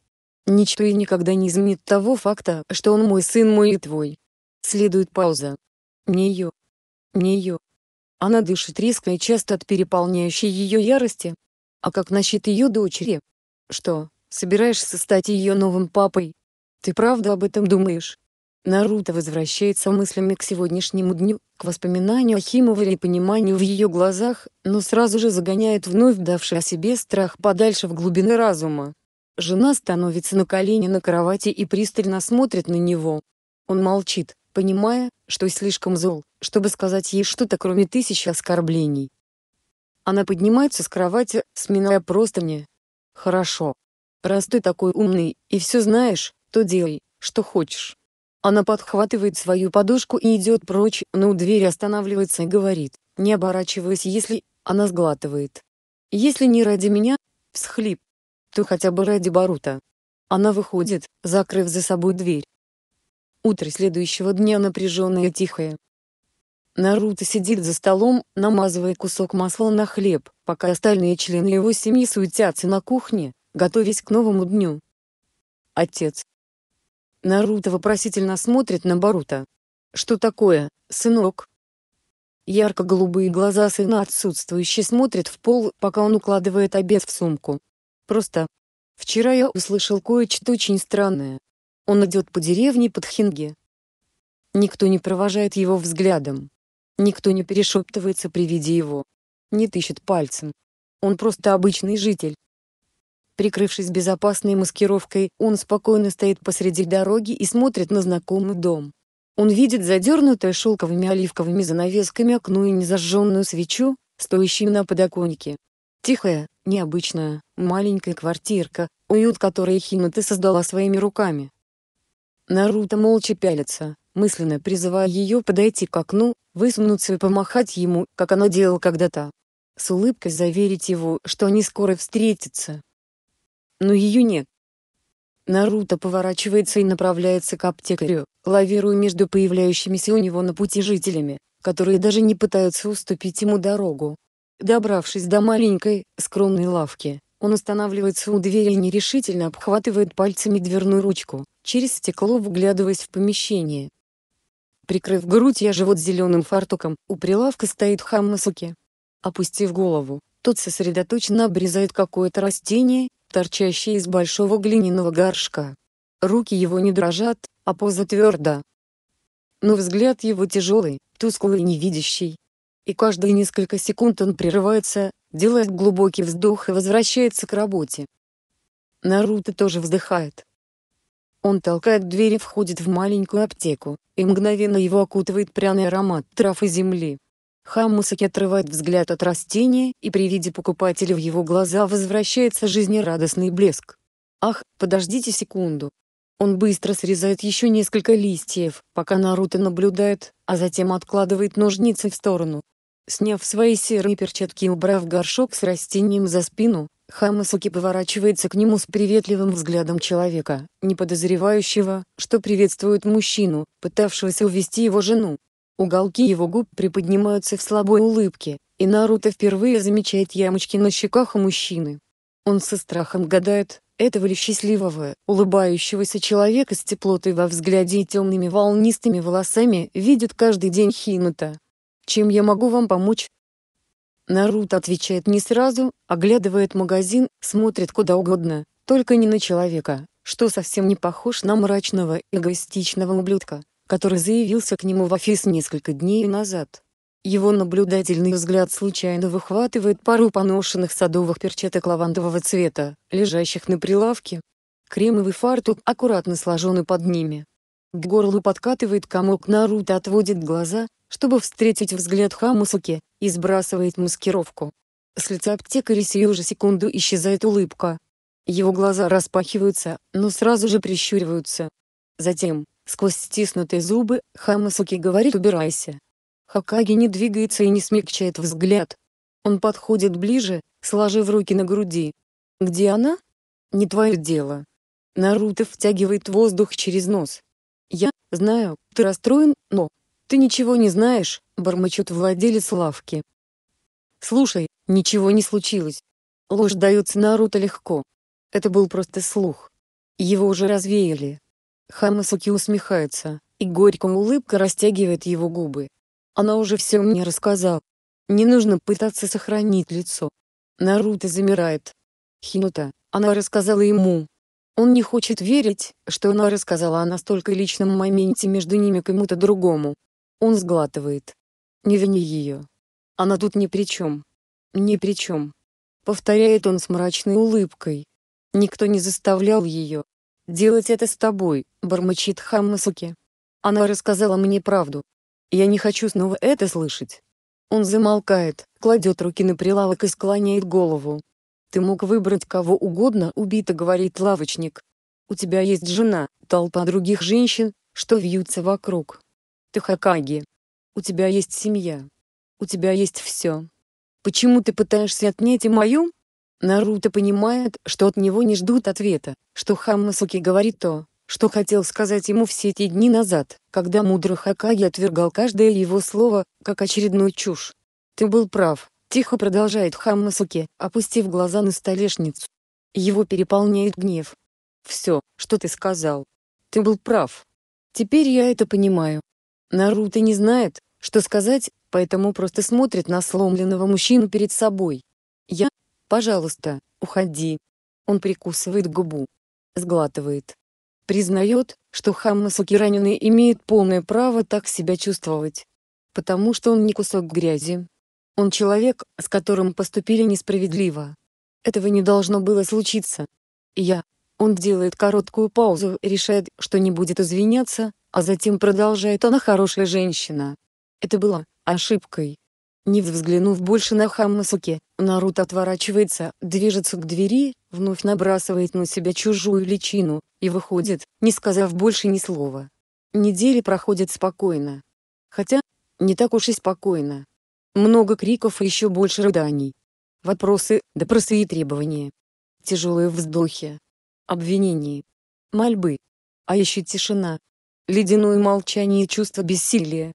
A: Ничто и никогда не изменит того факта, что он мой сын мой и твой. Следует пауза. Не ее. Не ее. Она дышит резко и часто от переполняющей ее ярости. А как насчет ее дочери? Что, собираешься стать ее новым папой? Ты правда об этом думаешь? Наруто возвращается мыслями к сегодняшнему дню, к воспоминанию о Химоваре и пониманию в ее глазах, но сразу же загоняет вновь давший о себе страх подальше в глубины разума. Жена становится на колени на кровати и пристально смотрит на него. Он молчит, понимая, что слишком зол, чтобы сказать ей что-то кроме тысячи оскорблений. Она поднимается с кровати, сминая простыни. «Хорошо. Раз ты такой умный и все знаешь, то делай, что хочешь». Она подхватывает свою подушку и идет прочь, но у двери останавливается и говорит, не оборачиваясь, если она сглатывает. «Если не ради меня?» — всхлип то хотя бы ради Барута. Она выходит, закрыв за собой дверь. Утро следующего дня напряженное и тихое. Наруто сидит за столом, намазывая кусок масла на хлеб, пока остальные члены его семьи суетятся на кухне, готовясь к новому дню. Отец. Наруто вопросительно смотрит на Барута. «Что такое, сынок?» Ярко-голубые глаза сына отсутствующий смотрят в пол, пока он укладывает обед в сумку. Просто вчера я услышал кое-что очень странное. Он идет по деревне под Хинге. Никто не провожает его взглядом. Никто не перешептывается при виде его. Не тыщет пальцем. Он просто обычный житель. Прикрывшись безопасной маскировкой, он спокойно стоит посреди дороги и смотрит на знакомый дом. Он видит задернутое шелковыми оливковыми занавесками окно и незажженную свечу, стоящую на подоконнике. Тихое необычная, маленькая квартирка, уют которой Хина ты создала своими руками. Наруто молча пялится, мысленно призывая ее подойти к окну, высунуться и помахать ему, как она делала когда-то. С улыбкой заверить его, что они скоро встретятся. Но ее нет. Наруто поворачивается и направляется к аптекарю, лавируя между появляющимися у него на пути жителями, которые даже не пытаются уступить ему дорогу, Добравшись до маленькой, скромной лавки, он останавливается у двери и нерешительно обхватывает пальцами дверную ручку, через стекло вглядываясь в помещение. Прикрыв грудь и живот зеленым фартуком, у прилавка стоит Хаммасуки. Опустив голову, тот сосредоточенно обрезает какое-то растение, торчащее из большого глиняного горшка. Руки его не дрожат, а поза тверда. Но взгляд его тяжелый, тусклый и невидящий, и каждые несколько секунд он прерывается, делает глубокий вздох и возвращается к работе. Наруто тоже вздыхает. Он толкает дверь и входит в маленькую аптеку, и мгновенно его окутывает пряный аромат трав и земли. Хамусаки отрывает взгляд от растения, и при виде покупателя в его глаза возвращается жизнерадостный блеск. «Ах, подождите секунду!» Он быстро срезает еще несколько листьев, пока Наруто наблюдает, а затем откладывает ножницы в сторону, Сняв свои серые перчатки и убрав горшок с растением за спину, Хамасуки поворачивается к нему с приветливым взглядом человека, не подозревающего, что приветствует мужчину, пытавшегося увести его жену. Уголки его губ приподнимаются в слабой улыбке, и Наруто впервые замечает ямочки на щеках у мужчины. Он со страхом гадает, этого ли счастливого, улыбающегося человека с теплотой во взгляде и темными волнистыми волосами видит каждый день Хинута. Чем я могу вам помочь?» Наруто отвечает не сразу, оглядывает магазин, смотрит куда угодно, только не на человека, что совсем не похож на мрачного, эгоистичного ублюдка, который заявился к нему в офис несколько дней назад. Его наблюдательный взгляд случайно выхватывает пару поношенных садовых перчаток лавандового цвета, лежащих на прилавке. Кремовый фартук аккуратно сложен под ними. К горлу подкатывает комок Наруто отводит глаза, чтобы встретить взгляд Хамусуки, и сбрасывает маскировку. С лица аптекаря сию же секунду исчезает улыбка. Его глаза распахиваются, но сразу же прищуриваются. Затем, сквозь стиснутые зубы, Хамасуки говорит «убирайся». Хакаги не двигается и не смягчает взгляд. Он подходит ближе, сложив руки на груди. «Где она?» «Не твое дело». Наруто втягивает воздух через нос. «Я знаю, ты расстроен, но «Ты ничего не знаешь», — бормочет владелец лавки. «Слушай, ничего не случилось. Ложь дается Наруто легко. Это был просто слух. Его уже развеяли». Хамасуки усмехается, и горькая улыбка растягивает его губы. Она уже все мне рассказала. Не нужно пытаться сохранить лицо. Наруто замирает. Хинута, она рассказала ему. Он не хочет верить, что она рассказала о настолько личном моменте между ними кому-то другому. Он сглатывает. «Не вини ее. Она тут ни при чем. Ни при чем». Повторяет он с мрачной улыбкой. «Никто не заставлял ее. Делать это с тобой», — бормочит Хаммасуки. «Она рассказала мне правду. Я не хочу снова это слышать». Он замолкает, кладет руки на прилавок и склоняет голову. «Ты мог выбрать кого угодно», — убито говорит лавочник. «У тебя есть жена, толпа других женщин, что вьются вокруг. Ты Хакаги. У тебя есть семья. У тебя есть все. Почему ты пытаешься отнять и мою? Наруто понимает, что от него не ждут ответа, что Хамасуки говорит то, что хотел сказать ему все эти дни назад, когда мудрый Хакаги отвергал каждое его слово, как очередную чушь. «Ты был прав», — тихо продолжает Хамасуки, опустив глаза на столешницу. Его переполняет гнев. «Все, что ты сказал. Ты был прав. Теперь я это понимаю. Наруто не знает, что сказать, поэтому просто смотрит на сломленного мужчину перед собой. «Я? Пожалуйста, уходи!» Он прикусывает губу. Сглатывает. Признает, что Хаммасуки раненый имеет полное право так себя чувствовать. Потому что он не кусок грязи. Он человек, с которым поступили несправедливо. Этого не должно было случиться. я. Он делает короткую паузу, решает, что не будет извиняться, а затем продолжает она хорошая женщина. Это было ошибкой. Не взглянув больше на Хамасуки, Наруто отворачивается, движется к двери, вновь набрасывает на себя чужую личину, и выходит, не сказав больше ни слова. Недели проходят спокойно. Хотя, не так уж и спокойно. Много криков и еще больше рыданий. Вопросы, допросы и требования. Тяжелые вздохи. Обвинения. Мольбы. А еще тишина, ледяное молчание и чувство бессилия.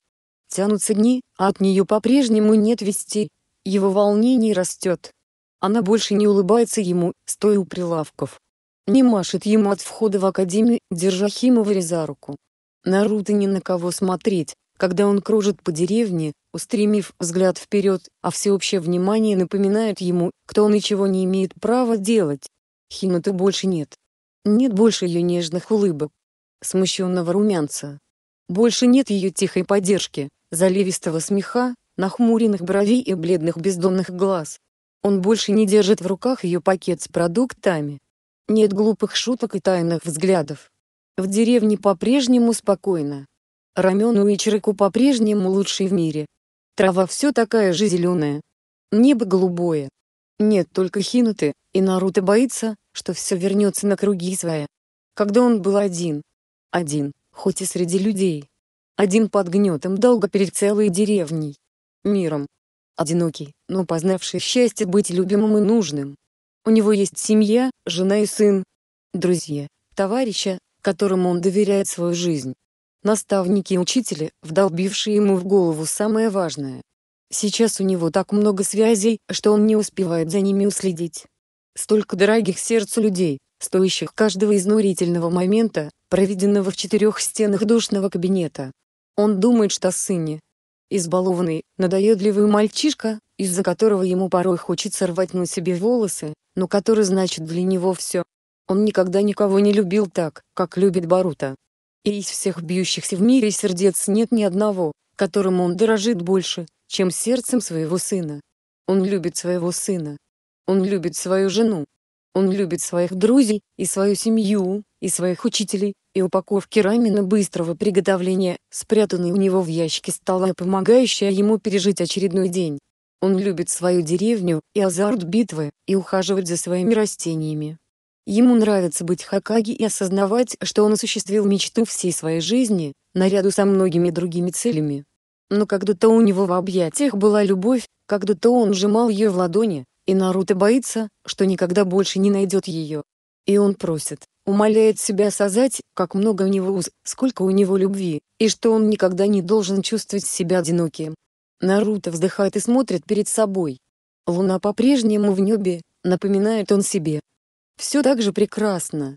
A: Тянутся дни, а от нее по-прежнему нет вести. Его волнение растет. Она больше не улыбается ему, стоя у прилавков. Не машет ему от входа в академию, держа Химовари за руку. Наруто ни на кого смотреть, когда он кружит по деревне, устремив взгляд вперед, а всеобщее внимание напоминает ему, кто он и чего не имеет права делать. Хинаты больше нет. Нет больше ее нежных улыбок, смущенного румянца. Больше нет ее тихой поддержки, заливистого смеха, нахмуренных бровей и бледных бездонных глаз. Он больше не держит в руках ее пакет с продуктами. Нет глупых шуток и тайных взглядов. В деревне по-прежнему спокойно. Рамену и Чирыку по-прежнему лучший в мире. Трава все такая же зеленая. Небо голубое. Нет только Хинуты, и Наруто боится, что все вернется на круги своя. Когда он был один, один, хоть и среди людей. Один под гнетом долго перед целой деревней. Миром. Одинокий, но познавший счастье быть любимым и нужным. У него есть семья, жена и сын. Друзья, товарища, которому он доверяет свою жизнь. Наставники и учители, вдолбившие ему в голову самое важное. Сейчас у него так много связей, что он не успевает за ними уследить. Столько дорогих сердцу людей, стоящих каждого изнурительного момента, проведенного в четырех стенах душного кабинета. Он думает, что сыне. Избалованный, надоедливый мальчишка, из-за которого ему порой хочется рвать на себе волосы, но который значит для него все. Он никогда никого не любил так, как любит Барута. И из всех бьющихся в мире сердец нет ни одного, которому он дорожит больше, чем сердцем своего сына. Он любит своего сына. Он любит свою жену. Он любит своих друзей, и свою семью, и своих учителей, и упаковки рамена быстрого приготовления, спрятанной у него в ящике стола помогающая ему пережить очередной день. Он любит свою деревню, и азарт битвы, и ухаживать за своими растениями. Ему нравится быть Хакаги и осознавать, что он осуществил мечту всей своей жизни, наряду со многими другими целями. Но когда-то у него в объятиях была любовь, когда-то он сжимал ее в ладони, и Наруто боится, что никогда больше не найдет ее. И он просит, умоляет себя осознать, как много у него уз, сколько у него любви, и что он никогда не должен чувствовать себя одиноким. Наруто вздыхает и смотрит перед собой. Луна по-прежнему в небе, напоминает он себе. Все так же прекрасно.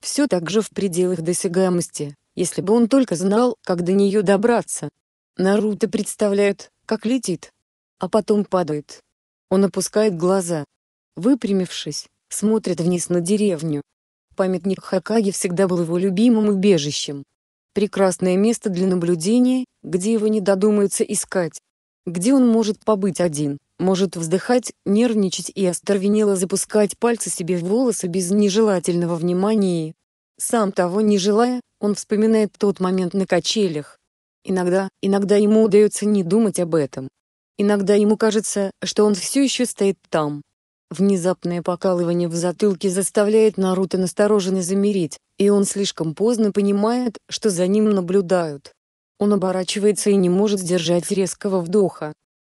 A: Все так же в пределах досягаемости, если бы он только знал, как до нее добраться. Наруто представляет, как летит. А потом падает. Он опускает глаза. Выпрямившись, смотрит вниз на деревню. Памятник Хакаги всегда был его любимым убежищем. Прекрасное место для наблюдения, где его не додумаются искать. Где он может побыть один, может вздыхать, нервничать и остервенело запускать пальцы себе в волосы без нежелательного внимания. Сам того не желая, он вспоминает тот момент на качелях. Иногда, иногда ему удается не думать об этом. Иногда ему кажется, что он все еще стоит там. Внезапное покалывание в затылке заставляет Наруто настороженно замереть, и он слишком поздно понимает, что за ним наблюдают. Он оборачивается и не может сдержать резкого вдоха.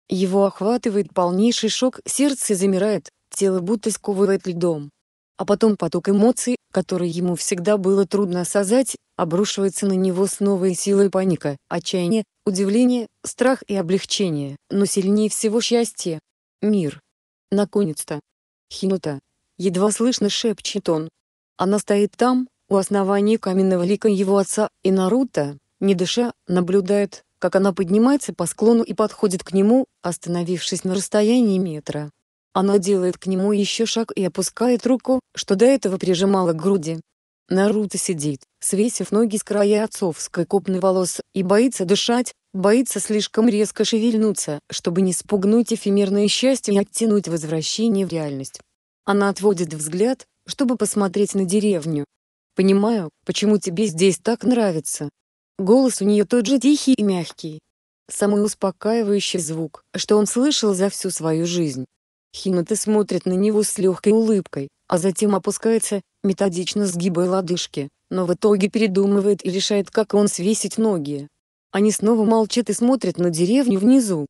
A: Его охватывает полнейший шок, сердце замирает, тело будто сковывает льдом. А потом поток эмоций, который ему всегда было трудно осознать, обрушивается на него с новой силой паника, отчаяние, удивление, страх и облегчение, но сильнее всего счастье. Мир. Наконец-то. Хинута. Едва слышно шепчет он. Она стоит там, у основания каменного лика его отца, и Наруто, не дыша, наблюдает, как она поднимается по склону и подходит к нему, остановившись на расстоянии метра. Она делает к нему еще шаг и опускает руку, что до этого прижимала к груди. Наруто сидит, свесив ноги с края отцовской копны волос, и боится дышать, боится слишком резко шевельнуться, чтобы не спугнуть эфемерное счастье и оттянуть возвращение в реальность. Она отводит взгляд, чтобы посмотреть на деревню. «Понимаю, почему тебе здесь так нравится». Голос у нее тот же тихий и мягкий. Самый успокаивающий звук, что он слышал за всю свою жизнь. Хината смотрит на него с легкой улыбкой, а затем опускается, методично сгибая лодыжки, но в итоге передумывает и решает как он свесить ноги. Они снова молчат и смотрят на деревню внизу.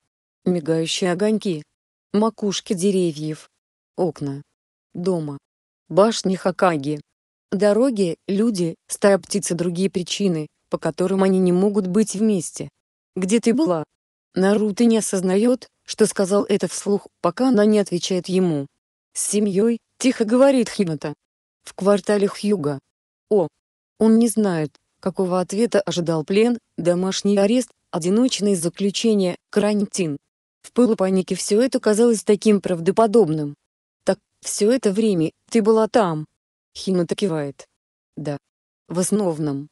A: Мигающие огоньки. Макушки деревьев. Окна. Дома. Башни Хакаги. Дороги, люди, стая птицы, другие причины, по которым они не могут быть вместе. Где ты была? Наруто не осознает, что сказал это вслух, пока она не отвечает ему. С семьей, тихо говорит Хината в квартале Хьюга. О! Он не знает, какого ответа ожидал плен, домашний арест, одиночное заключение, карантин. В пылу паники все это казалось таким правдоподобным. «Так, все это время, ты была там?» Хинута кивает. «Да. В основном».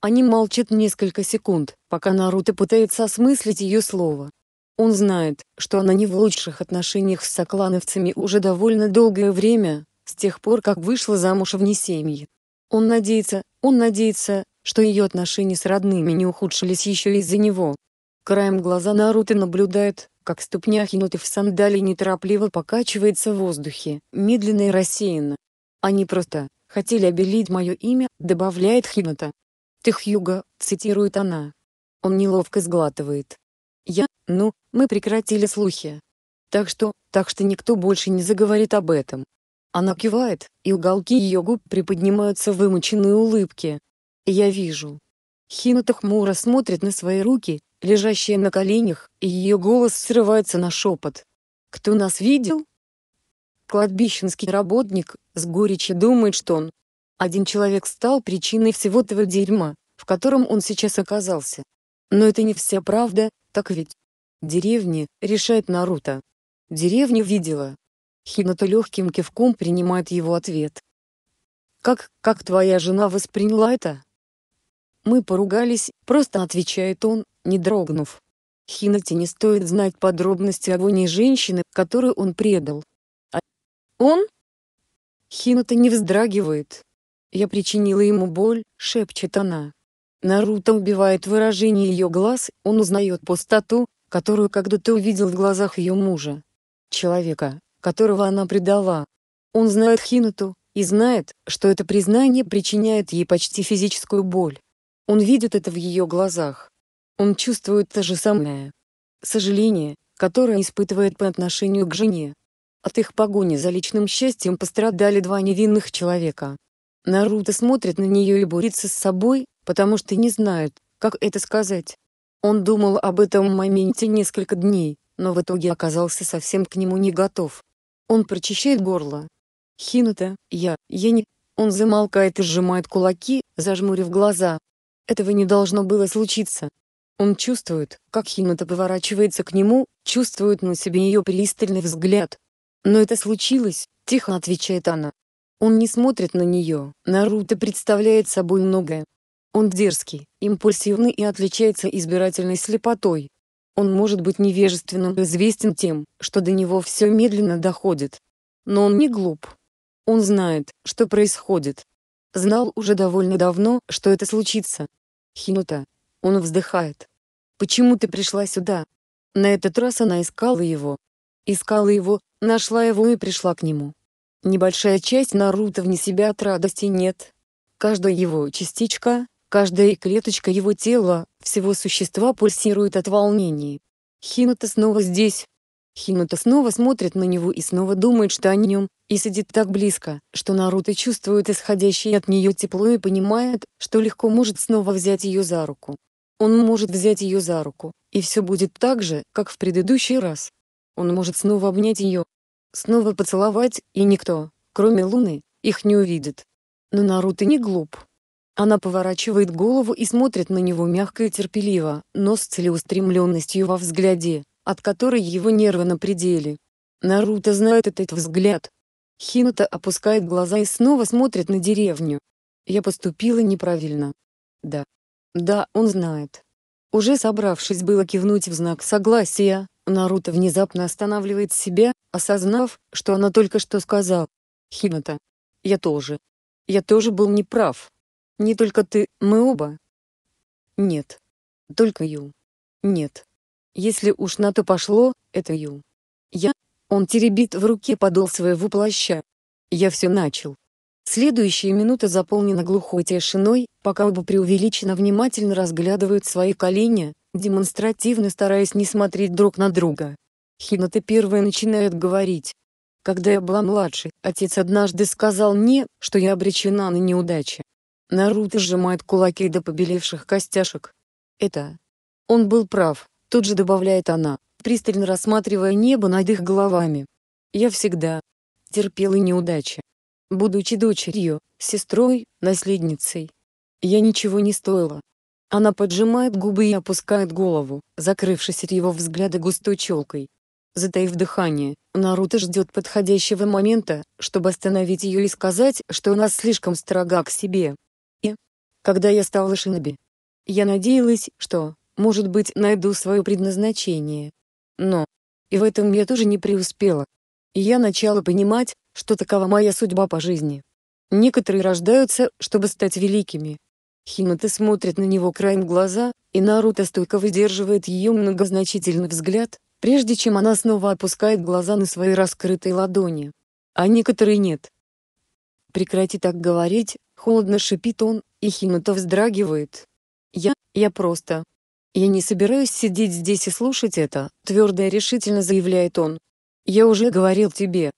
A: Они молчат несколько секунд, пока Наруто пытается осмыслить ее слово. Он знает, что она не в лучших отношениях с соклановцами уже довольно долгое время, с тех пор, как вышла замуж вне семьи. Он надеется, он надеется, что ее отношения с родными не ухудшились еще из-за него. Краем глаза Наруто наблюдает, как ступня Хинуты в сандалии неторопливо покачивается в воздухе, медленно и рассеянно. Они просто хотели обелить мое имя, добавляет Хината. Ты Хьюга, цитирует она. Он неловко сглатывает. Я, ну, мы прекратили слухи. Так что, так что никто больше не заговорит об этом. Она кивает, и уголки ее губ приподнимаются в вымученные улыбки. Я вижу. Хината хмуро смотрит на свои руки, лежащие на коленях, и ее голос срывается на шепот. «Кто нас видел?» Кладбищенский работник с горечью думает, что он. Один человек стал причиной всего этого дерьма, в котором он сейчас оказался. Но это не вся правда, так ведь? Деревни, решает Наруто. Деревню видела, Хината легким кивком принимает его ответ. «Как, как твоя жена восприняла это?» «Мы поругались», — просто отвечает он, не дрогнув. Хинате не стоит знать подробности о воне женщины, которую он предал. А он? Хината не вздрагивает. «Я причинила ему боль», — шепчет она. Наруто убивает выражение ее глаз, он узнает пустоту, которую когда-то увидел в глазах ее мужа. Человека, которого она предала. Он знает Хинату и знает, что это признание причиняет ей почти физическую боль. Он видит это в ее глазах. Он чувствует то же самое. Сожаление, которое испытывает по отношению к жене. От их погони за личным счастьем пострадали два невинных человека. Наруто смотрит на нее и борется с собой, потому что не знает, как это сказать. Он думал об этом моменте несколько дней, но в итоге оказался совсем к нему не готов. Он прочищает горло. Хинута, я, я не... Он замолкает и сжимает кулаки, зажмурив глаза. Этого не должно было случиться. Он чувствует, как Хинута поворачивается к нему, чувствует на себе ее пристальный взгляд. «Но это случилось», — тихо отвечает она. Он не смотрит на нее, Наруто представляет собой многое. Он дерзкий, импульсивный и отличается избирательной слепотой, он может быть невежественным и известен тем, что до него все медленно доходит. Но он не глуп. Он знает, что происходит. Знал уже довольно давно, что это случится. Хинута. Он вздыхает. «Почему ты пришла сюда?» На этот раз она искала его. Искала его, нашла его и пришла к нему. Небольшая часть Наруто вне себя от радости нет. Каждая его частичка, каждая клеточка его тела всего существа пульсирует от волнений. Хинута снова здесь. Хинута снова смотрит на него и снова думает, что о нем, и сидит так близко, что Наруто чувствует исходящее от нее тепло и понимает, что легко может снова взять ее за руку. Он может взять ее за руку, и все будет так же, как в предыдущий раз. Он может снова обнять ее, снова поцеловать, и никто, кроме Луны, их не увидит. Но Наруто не глуп. Она поворачивает голову и смотрит на него мягко и терпеливо, но с целеустремленностью во взгляде, от которой его нервы на пределе. Наруто знает этот взгляд. Хината опускает глаза и снова смотрит на деревню. Я поступила неправильно. Да. Да, он знает. Уже собравшись было кивнуть в знак согласия, Наруто внезапно останавливает себя, осознав, что она только что сказала. Хината. Я тоже. Я тоже был неправ. Не только ты, мы оба. Нет. Только Ю. Нет. Если уж на то пошло, это Ю. Я. Он теребит в руке подол своего плаща. Я все начал. Следующая минута заполнена глухой тишиной, пока оба преувеличенно внимательно разглядывают свои колени, демонстративно стараясь не смотреть друг на друга. Хината первая начинает говорить. Когда я была младше, отец однажды сказал мне, что я обречена на неудачи. Наруто сжимает кулаки до побелевших костяшек. Это... Он был прав, тут же добавляет она, пристально рассматривая небо над их головами. Я всегда терпела неудачи. Будучи дочерью, сестрой, наследницей. Я ничего не стоила. Она поджимает губы и опускает голову, закрывшись от его взгляда густой челкой. Затаив дыхание, Наруто ждет подходящего момента, чтобы остановить ее и сказать, что она слишком строга к себе, когда я стала шиноби. Я надеялась, что, может быть, найду свое предназначение. Но и в этом я тоже не преуспела. И я начала понимать, что такова моя судьба по жизни. Некоторые рождаются, чтобы стать великими. Хината смотрит на него краем глаза, и Наруто стойко выдерживает ее многозначительный взгляд, прежде чем она снова опускает глаза на свои раскрытые ладони. А некоторые нет. «Прекрати так говорить», — холодно шипит он, и Химута вздрагивает. «Я... я просто... я не собираюсь сидеть здесь и слушать это», — твердо и решительно заявляет он. «Я уже говорил тебе».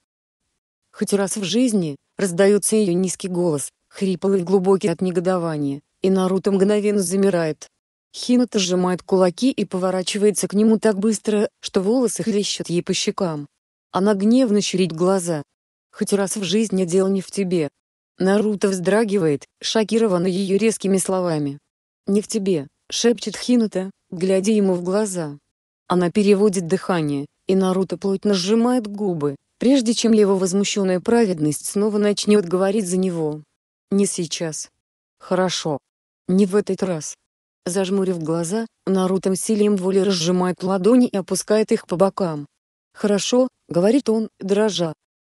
A: Хоть раз в жизни, раздается ее низкий голос, хриплый и глубокий от негодования, и Наруто мгновенно замирает. Хината сжимает кулаки и поворачивается к нему так быстро, что волосы хлещут ей по щекам. Она гневно щурит глаза. «Хоть раз в жизни дело не в тебе, Наруто вздрагивает, шокированный ее резкими словами. «Не в тебе», — шепчет Хинута, глядя ему в глаза. Она переводит дыхание, и Наруто плотно сжимает губы, прежде чем его возмущенная праведность снова начнет говорить за него. «Не сейчас. Хорошо. Не в этот раз». Зажмурив глаза, Наруто усилием воли разжимает ладони и опускает их по бокам. «Хорошо», — говорит он, дрожа.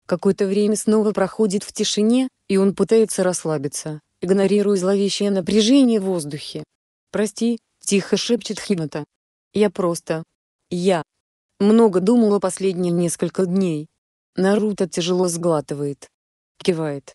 A: Какое-то время снова проходит в тишине, и он пытается расслабиться, игнорируя зловещее напряжение в воздухе. «Прости», — тихо шепчет Хината. «Я просто... Я... Много думала последние несколько дней». Наруто тяжело сглатывает. Кивает.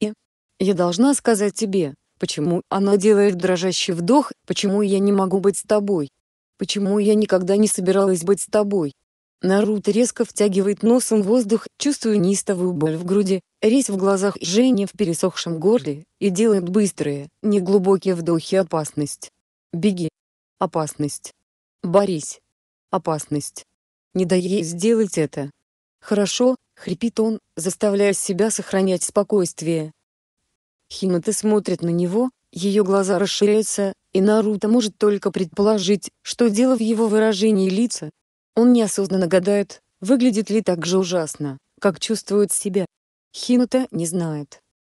A: «И... Я должна сказать тебе, почему она делает дрожащий вдох, почему я не могу быть с тобой. Почему я никогда не собиралась быть с тобой. Наруто резко втягивает носом воздух, чувствуя неистовую боль в груди, резь в глазах и жжение в пересохшем горле, и делает быстрые, неглубокие вдохи опасность. Беги. Опасность. Борись. Опасность. Не дай ей сделать это. Хорошо, хрипит он, заставляя себя сохранять спокойствие. Химата смотрит на него, ее глаза расширяются, и Наруто может только предположить, что дело в его выражении лица, он неосознанно гадает, выглядит ли так же ужасно, как чувствует себя. Хинута не знает.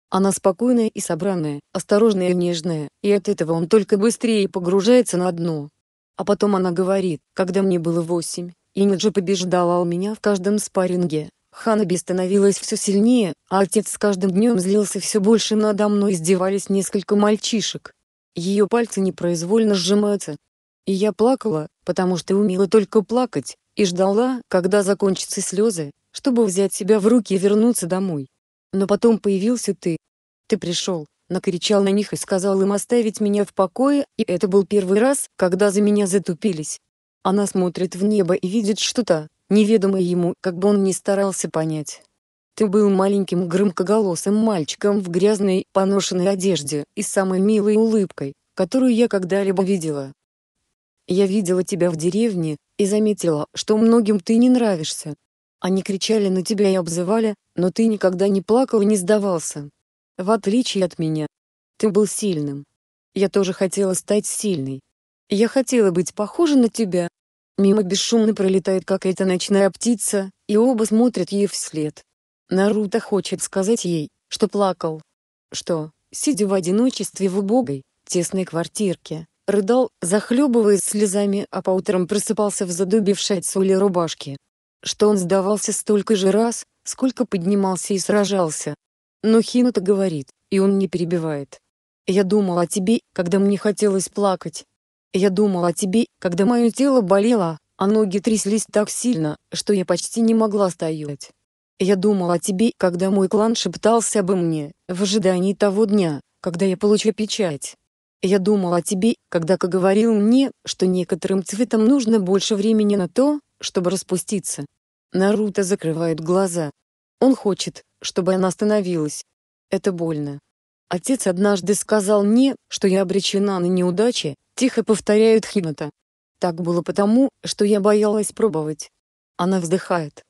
A: Она спокойная и собранная, осторожная и нежная, и от этого он только быстрее погружается на дно. А потом она говорит, когда мне было восемь, Иниджи побеждала у меня в каждом спарринге. Ханаби становилась все сильнее, а отец с каждым днем злился все больше надо мной издевались несколько мальчишек. Ее пальцы непроизвольно сжимаются, и я плакала, потому что умела только плакать, и ждала, когда закончатся слезы, чтобы взять себя в руки и вернуться домой. Но потом появился ты. Ты пришел, накричал на них и сказал им оставить меня в покое, и это был первый раз, когда за меня затупились. Она смотрит в небо и видит что-то, неведомое ему, как бы он ни старался понять. Ты был маленьким громкоголосым мальчиком в грязной, поношенной одежде и самой милой улыбкой, которую я когда-либо видела. Я видела тебя в деревне и заметила, что многим ты не нравишься. Они кричали на тебя и обзывали, но ты никогда не плакал и не сдавался. В отличие от меня. Ты был сильным. Я тоже хотела стать сильной. Я хотела быть похожа на тебя. Мимо бесшумно пролетает какая-то ночная птица, и оба смотрят ей вслед. Наруто хочет сказать ей, что плакал. Что, сидя в одиночестве в убогой, тесной квартирке, рыдал, захлебываясь слезами, а по утрам просыпался в задубившей от соли рубашке. Что он сдавался столько же раз, сколько поднимался и сражался. Но Хинута говорит, и он не перебивает. «Я думал о тебе, когда мне хотелось плакать. Я думал о тебе, когда мое тело болело, а ноги тряслись так сильно, что я почти не могла стоять. Я думал о тебе, когда мой клан шептался обо мне, в ожидании того дня, когда я получу печать, я думал о тебе, когда Ка говорил мне, что некоторым цветам нужно больше времени на то, чтобы распуститься. Наруто закрывает глаза. Он хочет, чтобы она остановилась. Это больно. Отец однажды сказал мне, что я обречена на неудачи, тихо повторяет Хината. Так было потому, что я боялась пробовать. Она вздыхает.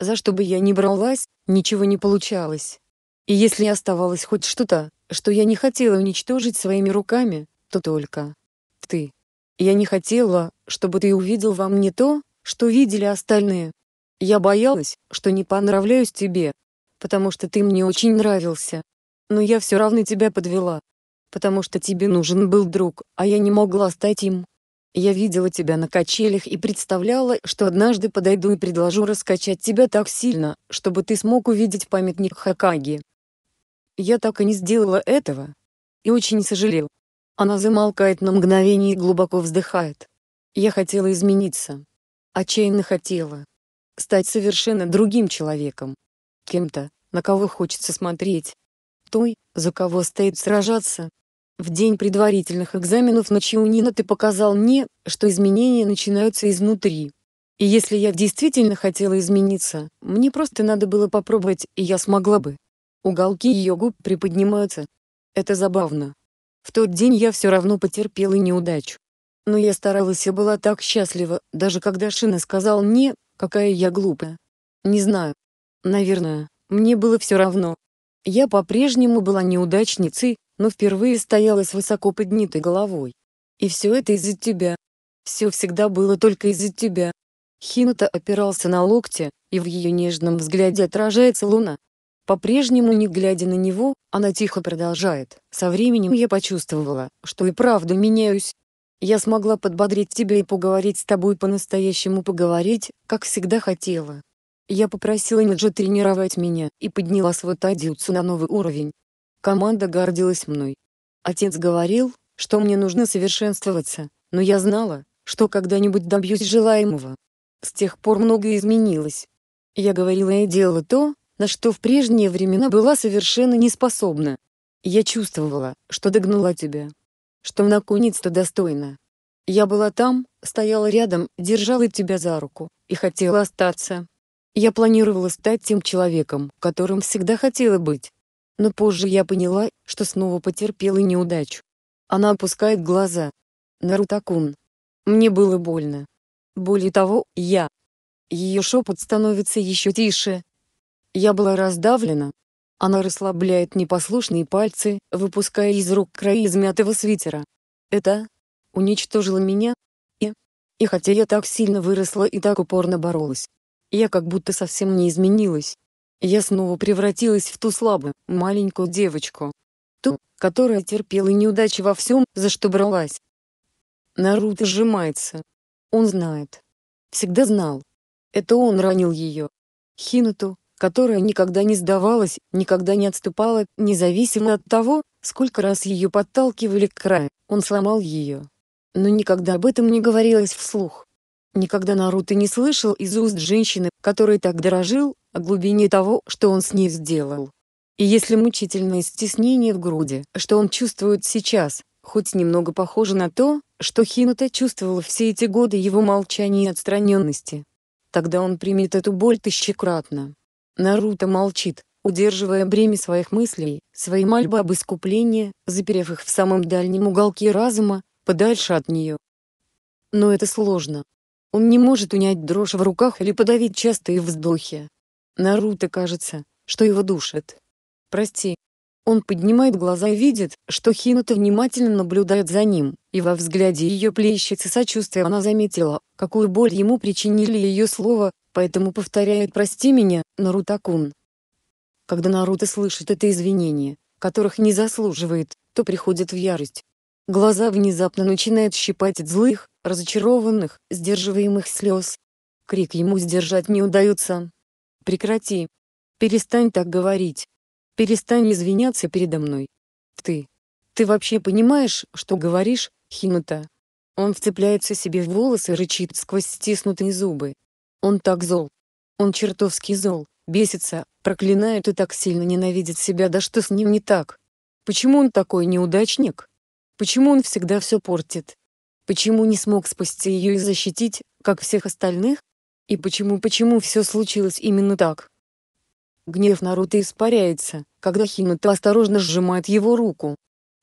A: За что бы я ни бралась, ничего не получалось. И если оставалось хоть что-то, что я не хотела уничтожить своими руками, то только ты. Я не хотела, чтобы ты увидел во мне то, что видели остальные. Я боялась, что не понравляюсь тебе, потому что ты мне очень нравился. Но я все равно тебя подвела, потому что тебе нужен был друг, а я не могла стать им. Я видела тебя на качелях и представляла, что однажды подойду и предложу раскачать тебя так сильно, чтобы ты смог увидеть памятник Хакаги. Я так и не сделала этого. И очень сожалел. Она замолкает на мгновение и глубоко вздыхает. Я хотела измениться. Отчаянно хотела. Стать совершенно другим человеком. Кем-то, на кого хочется смотреть. Той, за кого стоит сражаться. В день предварительных экзаменов на Чиунина ты показал мне, что изменения начинаются изнутри. И если я действительно хотела измениться, мне просто надо было попробовать, и я смогла бы. Уголки ее губ приподнимаются. Это забавно. В тот день я все равно потерпела неудачу. Но я старалась и была так счастлива, даже когда Шина сказал мне, какая я глупая. Не знаю. Наверное, мне было все равно. Я по-прежнему была неудачницей, но впервые стояла с высоко поднятой головой. И все это из-за тебя. Все всегда было только из-за тебя. Хината опирался на локти, и в ее нежном взгляде отражается луна. По-прежнему не глядя на него, она тихо продолжает. «Со временем я почувствовала, что и правда меняюсь. Я смогла подбодрить тебя и поговорить с тобой по-настоящему поговорить, как всегда хотела. Я попросила Ниджа тренировать меня и подняла свой тадзюцу на новый уровень. Команда гордилась мной. Отец говорил, что мне нужно совершенствоваться, но я знала, что когда-нибудь добьюсь желаемого. С тех пор многое изменилось. Я говорила и делала то, на что в прежние времена была совершенно неспособна. Я чувствовала, что догнала тебя. Что наконец-то достойна. Я была там, стояла рядом, держала тебя за руку, и хотела остаться. Я планировала стать тем человеком, которым всегда хотела быть. Но позже я поняла, что снова потерпела неудачу. Она опускает глаза. Нарутакун. Мне было больно. Более того, я. Ее шепот становится еще тише, я была раздавлена. Она расслабляет непослушные пальцы, выпуская из рук края измятого свитера. Это уничтожило меня. И... И хотя я так сильно выросла и так упорно боролась, я как будто совсем не изменилась. Я снова превратилась в ту слабую, маленькую девочку. Ту, которая терпела неудачи во всем, за что бралась. Наруто сжимается. Он знает. Всегда знал. Это он ранил ее. Хинуту, которая никогда не сдавалась, никогда не отступала, независимо от того, сколько раз ее подталкивали к краю, он сломал ее. Но никогда об этом не говорилось вслух. Никогда Наруто не слышал из уст женщины, которой так дорожил, о глубине того, что он с ней сделал. И если мучительное стеснение в груди, что он чувствует сейчас, хоть немного похоже на то, что Хинута чувствовала все эти годы его молчания и отстраненности, тогда он примет эту боль тысячекратно. Наруто молчит, удерживая бремя своих мыслей, свои мольбы об искуплении, заперев их в самом дальнем уголке разума, подальше от нее. Но это сложно. Он не может унять дрожь в руках или подавить частые вздохи. Наруто кажется, что его душит. «Прости». Он поднимает глаза и видит, что Хинута внимательно наблюдает за ним, и во взгляде ее плещется сочувствие она заметила какую боль ему причинили ее слова, поэтому повторяет «Прости меня, наруто Когда Наруто слышит это извинение, которых не заслуживает, то приходит в ярость. Глаза внезапно начинают щипать от злых, разочарованных, сдерживаемых слез. Крик ему сдержать не удается. «Прекрати! Перестань так говорить! Перестань извиняться передо мной! Ты! Ты вообще понимаешь, что говоришь, Химата?» Он вцепляется себе в волосы и рычит сквозь стиснутые зубы. Он так зол. Он чертовски зол, бесится, проклинает и так сильно ненавидит себя, да что с ним не так? Почему он такой неудачник? Почему он всегда все портит? Почему не смог спасти ее и защитить, как всех остальных? И почему-почему все случилось именно так? Гнев Наруто испаряется, когда Хината осторожно сжимает его руку,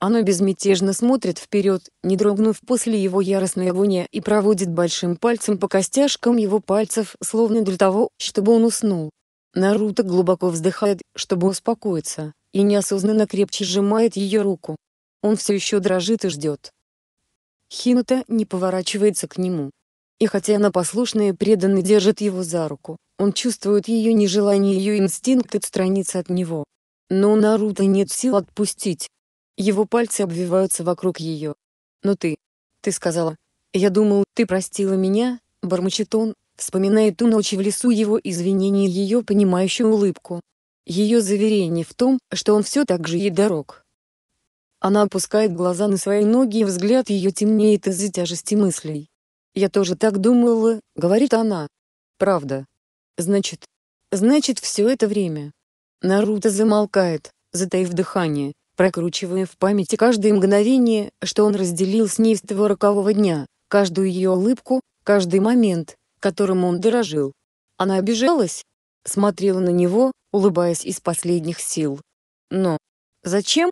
A: оно безмятежно смотрит вперед, не дрогнув после его яростной вони и проводит большим пальцем по костяшкам его пальцев, словно для того, чтобы он уснул. Наруто глубоко вздыхает, чтобы успокоиться, и неосознанно крепче сжимает ее руку. Он все еще дрожит и ждет. Хинута не поворачивается к нему. И хотя она послушная и преданно держит его за руку, он чувствует ее нежелание и ее инстинкт отстраниться от него. Но у Наруто нет сил отпустить. Его пальцы обвиваются вокруг ее. «Но «Ну ты... Ты сказала... Я думал, ты простила меня», — бормочет он, вспоминая ту ночь в лесу его извинения и ее понимающую улыбку. Ее заверение в том, что он все так же ей дорог. Она опускает глаза на свои ноги и взгляд ее темнеет из-за тяжести мыслей. «Я тоже так думала», — говорит она. «Правда. Значит... Значит, все это время...» Наруто замолкает, затаив дыхание прокручивая в памяти каждое мгновение, что он разделил с ней с того рокового дня, каждую ее улыбку, каждый момент, которым он дорожил. Она обижалась, смотрела на него, улыбаясь из последних сил. Но зачем?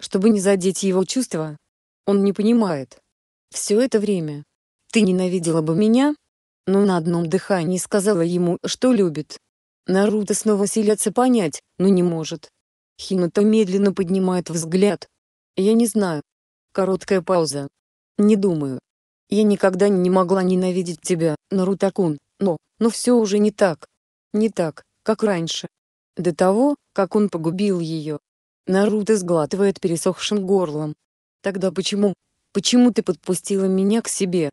A: Чтобы не задеть его чувства. Он не понимает. Все это время ты ненавидела бы меня, но на одном дыхании сказала ему, что любит. Наруто снова силятся понять, но не может. Хината медленно поднимает взгляд. Я не знаю. Короткая пауза. Не думаю. Я никогда не могла ненавидеть тебя, Нарутакун, но, но все уже не так. Не так, как раньше. До того, как он погубил ее. Наруто сглатывает пересохшим горлом. Тогда почему? Почему ты подпустила меня к себе?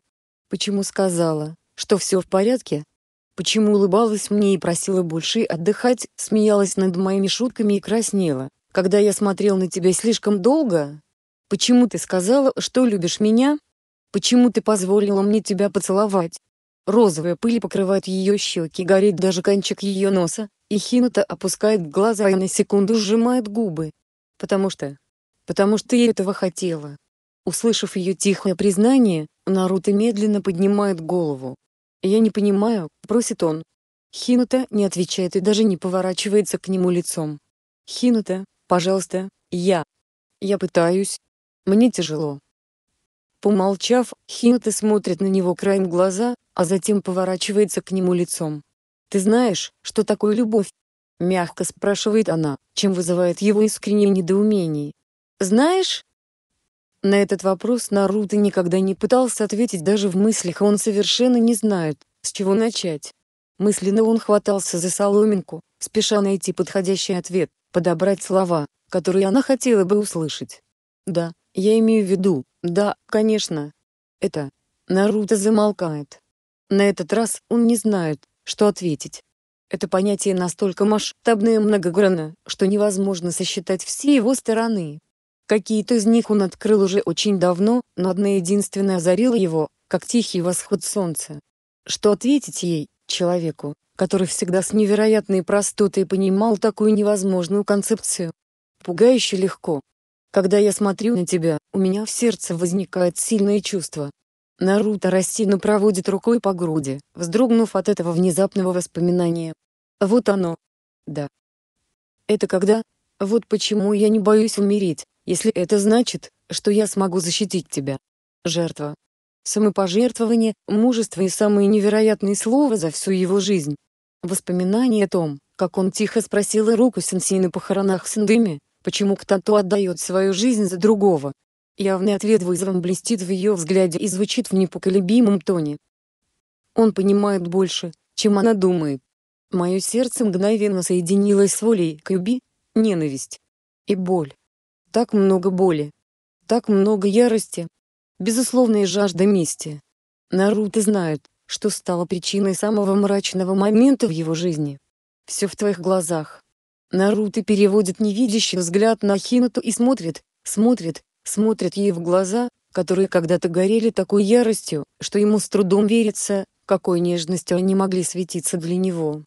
A: Почему сказала, что все в порядке, почему улыбалась мне и просила больше отдыхать, смеялась над моими шутками и краснела. Когда я смотрел на тебя слишком долго, почему ты сказала, что любишь меня? Почему ты позволила мне тебя поцеловать? Розовая пыль покрывает ее щеки, горит даже кончик ее носа, и Хината опускает глаза и на секунду сжимает губы. Потому что... Потому что я этого хотела. Услышав ее тихое признание, Наруто медленно поднимает голову. «Я не понимаю», — просит он. Хинута не отвечает и даже не поворачивается к нему лицом. «Хинута, пожалуйста, я. Я пытаюсь. Мне тяжело». Помолчав, Хинута смотрит на него краем глаза, а затем поворачивается к нему лицом. «Ты знаешь, что такое любовь?» Мягко спрашивает она, чем вызывает его искреннее недоумение. «Знаешь?» На этот вопрос Наруто никогда не пытался ответить даже в мыслях, а он совершенно не знает, с чего начать. Мысленно он хватался за соломинку, спеша найти подходящий ответ, подобрать слова, которые она хотела бы услышать. «Да, я имею в виду, да, конечно». Это... Наруто замолкает. На этот раз он не знает, что ответить. Это понятие настолько масштабное и многогранно, что невозможно сосчитать все его стороны. Какие-то из них он открыл уже очень давно, но одна единственная озарила его, как тихий восход солнца. Что ответить ей, человеку, который всегда с невероятной простотой понимал такую невозможную концепцию? Пугающе легко. Когда я смотрю на тебя, у меня в сердце возникает сильное чувство. Наруто рассеянно проводит рукой по груди, вздрогнув от этого внезапного воспоминания. Вот оно. Да. Это когда? Вот почему я не боюсь умереть, если это значит, что я смогу защитить тебя. Жертва. Самопожертвование, мужество и самые невероятные слова за всю его жизнь. Воспоминание о том, как он тихо спросил руку сенсей на похоронах Синдыми, почему кто-то отдает свою жизнь за другого. Явный ответ вызовом блестит в ее взгляде и звучит в непоколебимом тоне. Он понимает больше, чем она думает. Мое сердце мгновенно соединилось с волей Кьюби, ненависть и боль. Так много боли. Так много ярости. безусловная жажда мести. Наруто знает, что стало причиной самого мрачного момента в его жизни. Все в твоих глазах. Наруто переводит невидящий взгляд на Хинату и смотрит, смотрит, смотрит ей в глаза, которые когда-то горели такой яростью, что ему с трудом верится, какой нежностью они могли светиться для него.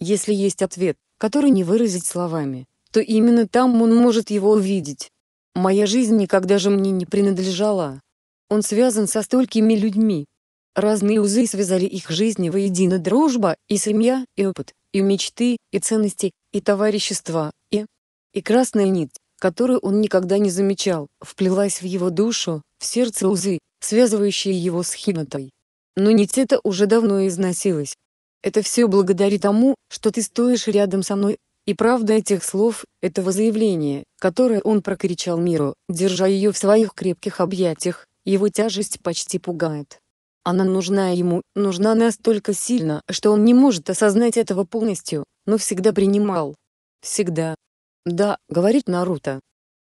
A: Если есть ответ, который не выразить словами, то именно там он может его увидеть. Моя жизнь никогда же мне не принадлежала. Он связан со столькими людьми. Разные узы связали их жизни воедино дружба, и семья, и опыт, и мечты, и ценности, и товарищества, и... И красная нить, которую он никогда не замечал, вплелась в его душу, в сердце узы, связывающие его с Хинатой. Но нить эта уже давно износилась. Это все благодаря тому, что ты стоишь рядом со мной, и правда этих слов, этого заявления, которое он прокричал миру, держа ее в своих крепких объятиях, его тяжесть почти пугает. Она нужна ему, нужна настолько сильно, что он не может осознать этого полностью, но всегда принимал. Всегда. «Да», — говорит Наруто.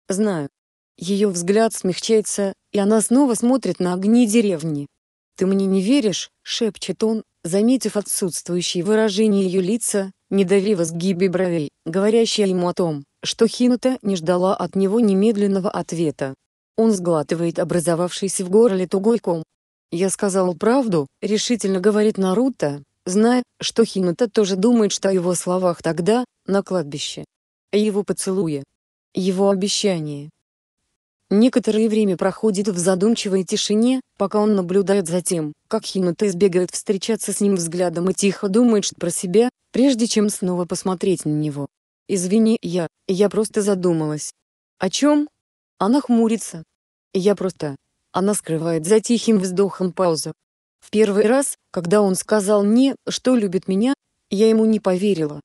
A: «Знаю». Ее взгляд смягчается, и она снова смотрит на огни деревни. «Ты мне не веришь?» — шепчет он, заметив отсутствующее выражение ее лица, не недовериво сгибе бровей, говорящая ему о том, что Хинута не ждала от него немедленного ответа. Он сглатывает образовавшийся в горле тугой ком. «Я сказал правду», — решительно говорит Наруто, зная, что Хинута тоже думает, что о его словах тогда, на кладбище. Его поцелуя. Его обещание. Некоторое время проходит в задумчивой тишине, пока он наблюдает за тем, как Хината избегает встречаться с ним взглядом и тихо думает про себя, прежде чем снова посмотреть на него. «Извини, я... я просто задумалась». «О чем?» Она хмурится. «Я просто...» Она скрывает за тихим вздохом паузу. В первый раз, когда он сказал мне, что любит меня, я ему не поверила.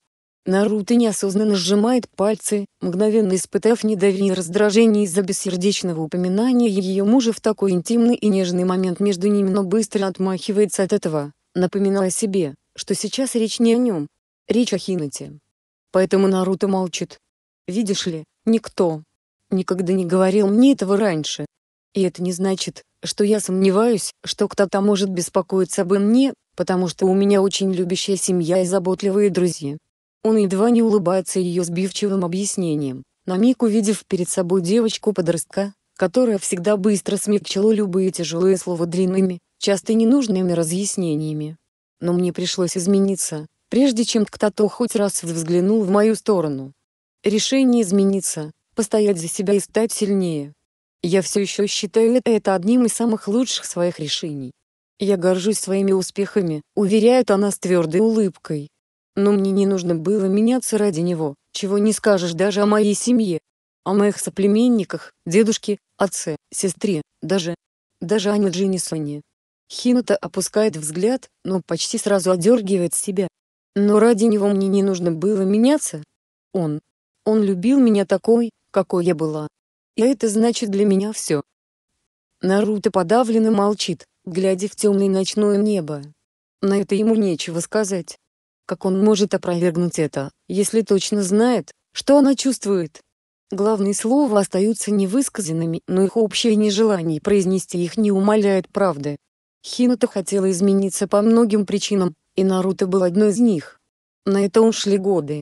A: Наруто неосознанно сжимает пальцы, мгновенно испытав недоверие и раздражение из-за бессердечного упоминания ее мужа в такой интимный и нежный момент между ними, но быстро отмахивается от этого, напоминая себе, что сейчас речь не о нем. Речь о Хинате. Поэтому Наруто молчит. Видишь ли, никто никогда не говорил мне этого раньше. И это не значит, что я сомневаюсь, что кто-то может беспокоиться обо мне, потому что у меня очень любящая семья и заботливые друзья. Он едва не улыбается ее сбивчивым объяснением, на миг увидев перед собой девочку-подростка, которая всегда быстро смягчила любые тяжелые слова длинными, часто ненужными разъяснениями. Но мне пришлось измениться, прежде чем кто-то хоть раз взглянул в мою сторону. Решение измениться, постоять за себя и стать сильнее. Я все еще считаю это одним из самых лучших своих решений. Я горжусь своими успехами, уверяет она с твердой улыбкой. Но мне не нужно было меняться ради него, чего не скажешь даже о моей семье. О моих соплеменниках, дедушке, отце, сестре, даже... даже Ане Джиннисоне. Хината опускает взгляд, но почти сразу одергивает себя. Но ради него мне не нужно было меняться. Он. Он любил меня такой, какой я была. И это значит для меня все. Наруто подавленно молчит, глядя в темное ночное небо. На это ему нечего сказать. Как он может опровергнуть это, если точно знает, что она чувствует? Главные слова остаются невысказанными, но их общее нежелание произнести их не умаляет правды. Хината хотела измениться по многим причинам, и Наруто был одной из них. На это ушли годы.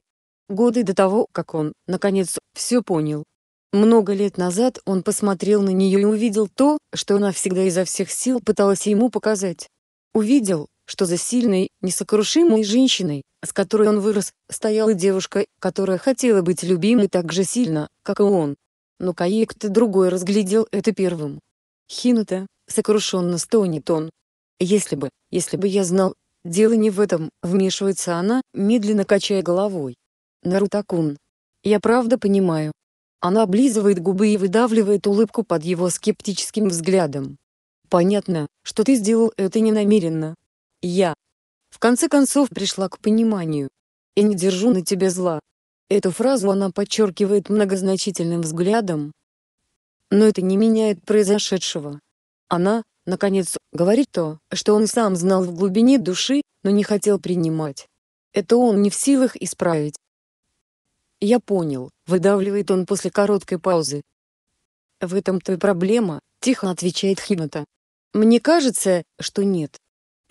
A: Годы до того, как он, наконец, все понял. Много лет назад он посмотрел на нее и увидел то, что она всегда изо всех сил пыталась ему показать. Увидел, что за сильной, несокрушимой женщиной, с которой он вырос, стояла девушка, которая хотела быть любимой так же сильно, как и он. Но Каик-то другой разглядел это первым. Хинута, сокрушенно стонет он. «Если бы, если бы я знал, дело не в этом», — вмешивается она, медленно качая головой. «Нарутакун. Я правда понимаю». Она облизывает губы и выдавливает улыбку под его скептическим взглядом. «Понятно, что ты сделал это ненамеренно, я, в конце концов, пришла к пониманию. И не держу на тебе зла. Эту фразу она подчеркивает многозначительным взглядом. Но это не меняет произошедшего. Она, наконец, говорит то, что он сам знал в глубине души, но не хотел принимать. Это он не в силах исправить. «Я понял», — выдавливает он после короткой паузы. «В этом-то и проблема», — тихо отвечает Химата. «Мне кажется, что нет.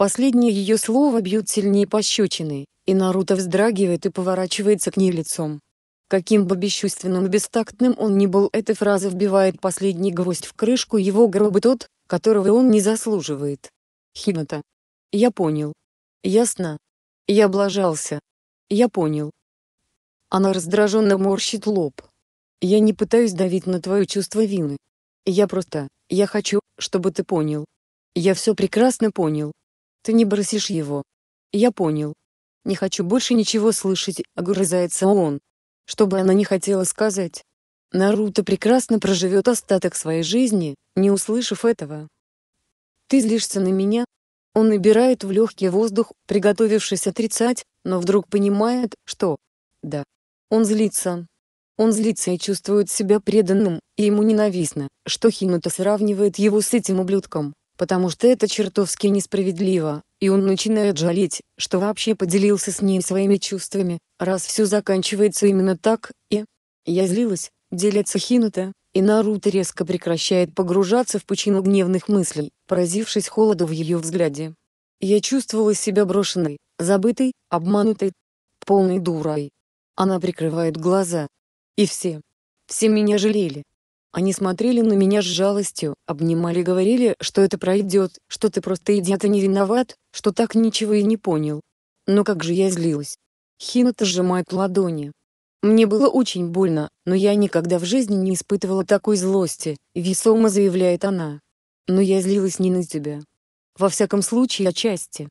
A: Последнее ее слово бьют сильнее пощечины, и Наруто вздрагивает и поворачивается к ней лицом. Каким бы бесчувственным и бестактным он ни был, эта фраза вбивает последний гвоздь в крышку его гроба тот, которого он не заслуживает. Хината. Я понял. Ясно. Я облажался. Я понял. Она раздраженно морщит лоб. Я не пытаюсь давить на твое чувство вины. Я просто, я хочу, чтобы ты понял. Я все прекрасно понял. Ты не бросишь его. Я понял. Не хочу больше ничего слышать, огрызается он. Что бы она ни хотела сказать. Наруто прекрасно проживет остаток своей жизни, не услышав этого. Ты злишься на меня? Он набирает в легкий воздух, приготовившись отрицать, но вдруг понимает, что... Да. Он злится. Он злится и чувствует себя преданным, и ему ненавистно, что Хинута сравнивает его с этим ублюдком потому что это чертовски несправедливо, и он начинает жалеть, что вообще поделился с ней своими чувствами, раз все заканчивается именно так, и... Я злилась, делится Хинута, и Наруто резко прекращает погружаться в пучину гневных мыслей, поразившись холоду в ее взгляде. Я чувствовала себя брошенной, забытой, обманутой, полной дурой. Она прикрывает глаза. И все. Все меня жалели. Они смотрели на меня с жалостью, обнимали и говорили, что это пройдет, что ты просто идиот а и не виноват, что так ничего и не понял. Но как же я злилась. Хината сжимает ладони. Мне было очень больно, но я никогда в жизни не испытывала такой злости, весомо заявляет она. Но я злилась не на тебя. Во всяком случае, отчасти.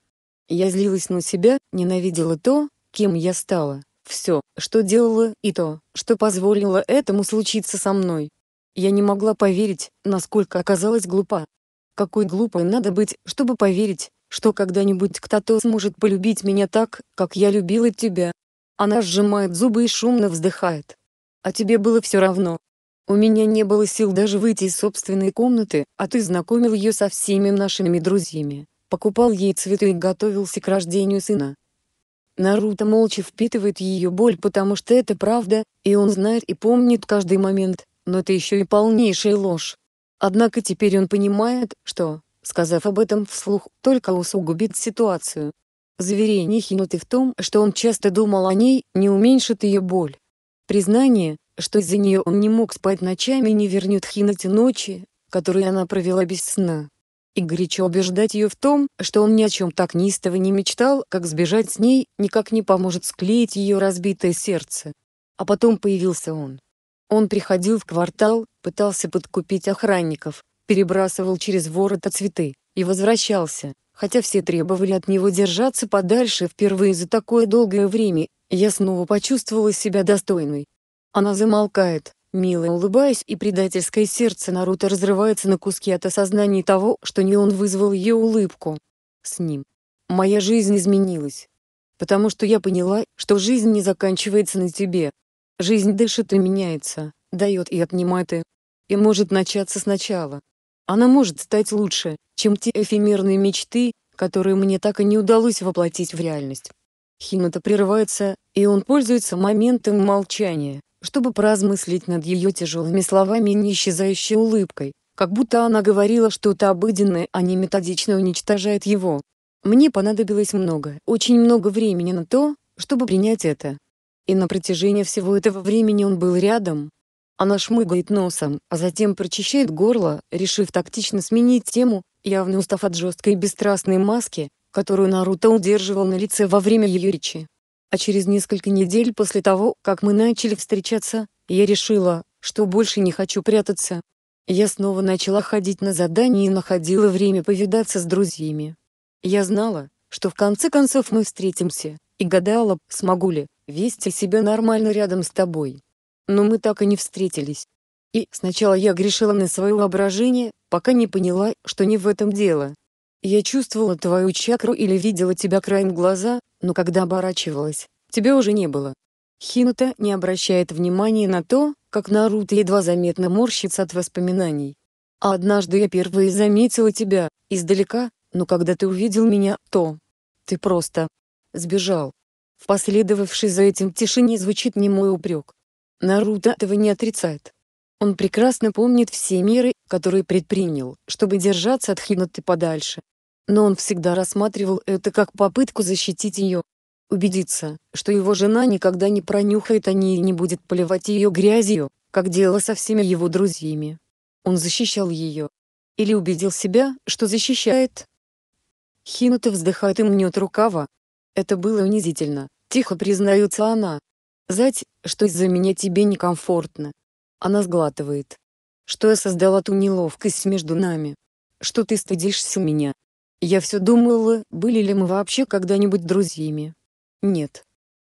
A: Я злилась на себя, ненавидела то, кем я стала, все, что делала, и то, что позволило этому случиться со мной. Я не могла поверить, насколько оказалась глупа. Какой глупой надо быть, чтобы поверить, что когда-нибудь кто-то сможет полюбить меня так, как я любила тебя. Она сжимает зубы и шумно вздыхает. А тебе было все равно. У меня не было сил даже выйти из собственной комнаты, а ты знакомил ее со всеми нашими друзьями, покупал ей цветы и готовился к рождению сына. Наруто молча впитывает ее боль, потому что это правда, и он знает и помнит каждый момент, но это еще и полнейшая ложь. Однако теперь он понимает, что, сказав об этом вслух, только усугубит ситуацию. Заверение Хинуты в том, что он часто думал о ней, не уменьшит ее боль. Признание, что из-за нее он не мог спать ночами не вернет Хинате ночи, которые она провела без сна. И горячо убеждать ее в том, что он ни о чем так неистово не мечтал, как сбежать с ней, никак не поможет склеить ее разбитое сердце. А потом появился он. Он приходил в квартал, пытался подкупить охранников, перебрасывал через ворота цветы и возвращался, хотя все требовали от него держаться подальше впервые за такое долгое время, я снова почувствовала себя достойной. Она замолкает, мило улыбаясь, и предательское сердце Наруто разрывается на куски от осознания того, что не он вызвал ее улыбку. С ним. Моя жизнь изменилась. Потому что я поняла, что жизнь не заканчивается на тебе, Жизнь дышит и меняется, дает и отнимает и... И может начаться сначала. Она может стать лучше, чем те эфемерные мечты, которые мне так и не удалось воплотить в реальность. Хината прерывается, и он пользуется моментом молчания, чтобы поразмыслить над ее тяжелыми словами и не исчезающей улыбкой, как будто она говорила что-то обыденное, а не методично уничтожает его. Мне понадобилось много, очень много времени на то, чтобы принять это, и на протяжении всего этого времени он был рядом. Она шмыгает носом, а затем прочищает горло, решив тактично сменить тему, явно устав от жесткой и бесстрастной маски, которую Наруто удерживал на лице во время ее речи. А через несколько недель после того, как мы начали встречаться, я решила, что больше не хочу прятаться. Я снова начала ходить на задания и находила время повидаться с друзьями. Я знала, что в конце концов мы встретимся, и гадала, смогу ли, вести себя нормально рядом с тобой. Но мы так и не встретились. И сначала я грешила на свое воображение, пока не поняла, что не в этом дело. Я чувствовала твою чакру или видела тебя краем глаза, но когда оборачивалась, тебя уже не было. Хинута не обращает внимания на то, как Наруто едва заметно морщится от воспоминаний. А однажды я впервые заметила тебя, издалека, но когда ты увидел меня, то... Ты просто... сбежал. В последовавшей за этим тишине звучит немой упрек. Наруто этого не отрицает. Он прекрасно помнит все меры, которые предпринял, чтобы держаться от Хинаты подальше. Но он всегда рассматривал это как попытку защитить ее. Убедиться, что его жена никогда не пронюхает о ней и не будет поливать ее грязью, как делала со всеми его друзьями. Он защищал ее. Или убедил себя, что защищает. Хинута вздыхает и мнет рукава, это было унизительно, тихо признается она. Зать, что из-за меня тебе некомфортно. Она сглатывает. Что я создала ту неловкость между нами. Что ты стыдишься меня. Я все думала, были ли мы вообще когда-нибудь друзьями. Нет.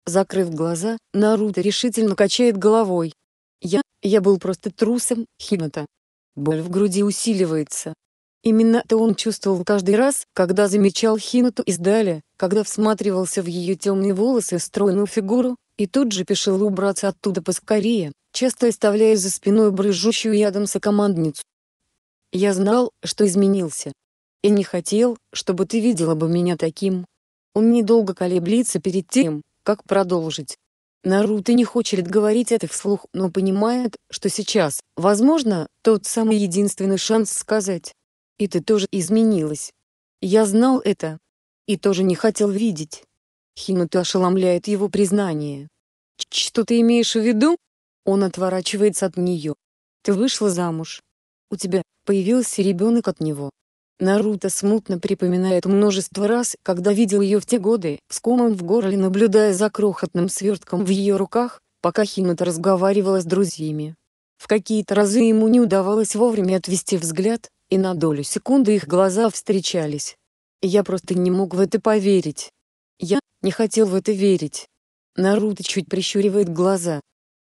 A: Закрыв глаза, Наруто решительно качает головой. Я, я был просто трусом, Хината. Боль в груди усиливается, Именно это он чувствовал каждый раз, когда замечал Хинату издали, когда всматривался в ее темные волосы и стройную фигуру, и тут же пешил убраться оттуда поскорее, часто оставляя за спиной брыжущую ядом сокомандницу. Я знал, что изменился. И не хотел, чтобы ты видела бы меня таким. Он недолго колеблится перед тем, как продолжить. Наруто не хочет говорить это вслух, но понимает, что сейчас, возможно, тот самый единственный шанс сказать. И ты тоже изменилась. Я знал это. И тоже не хотел видеть. Хинута ошеломляет его признание. Что ты имеешь в виду? Он отворачивается от нее. Ты вышла замуж. У тебя появился ребенок от него. Наруто смутно припоминает множество раз, когда видел ее в те годы, с комом в горле наблюдая за крохотным свертком в ее руках, пока Хинута разговаривала с друзьями. В какие-то разы ему не удавалось вовремя отвести взгляд, и на долю секунды их глаза встречались. Я просто не мог в это поверить. Я не хотел в это верить. Наруто чуть прищуривает глаза.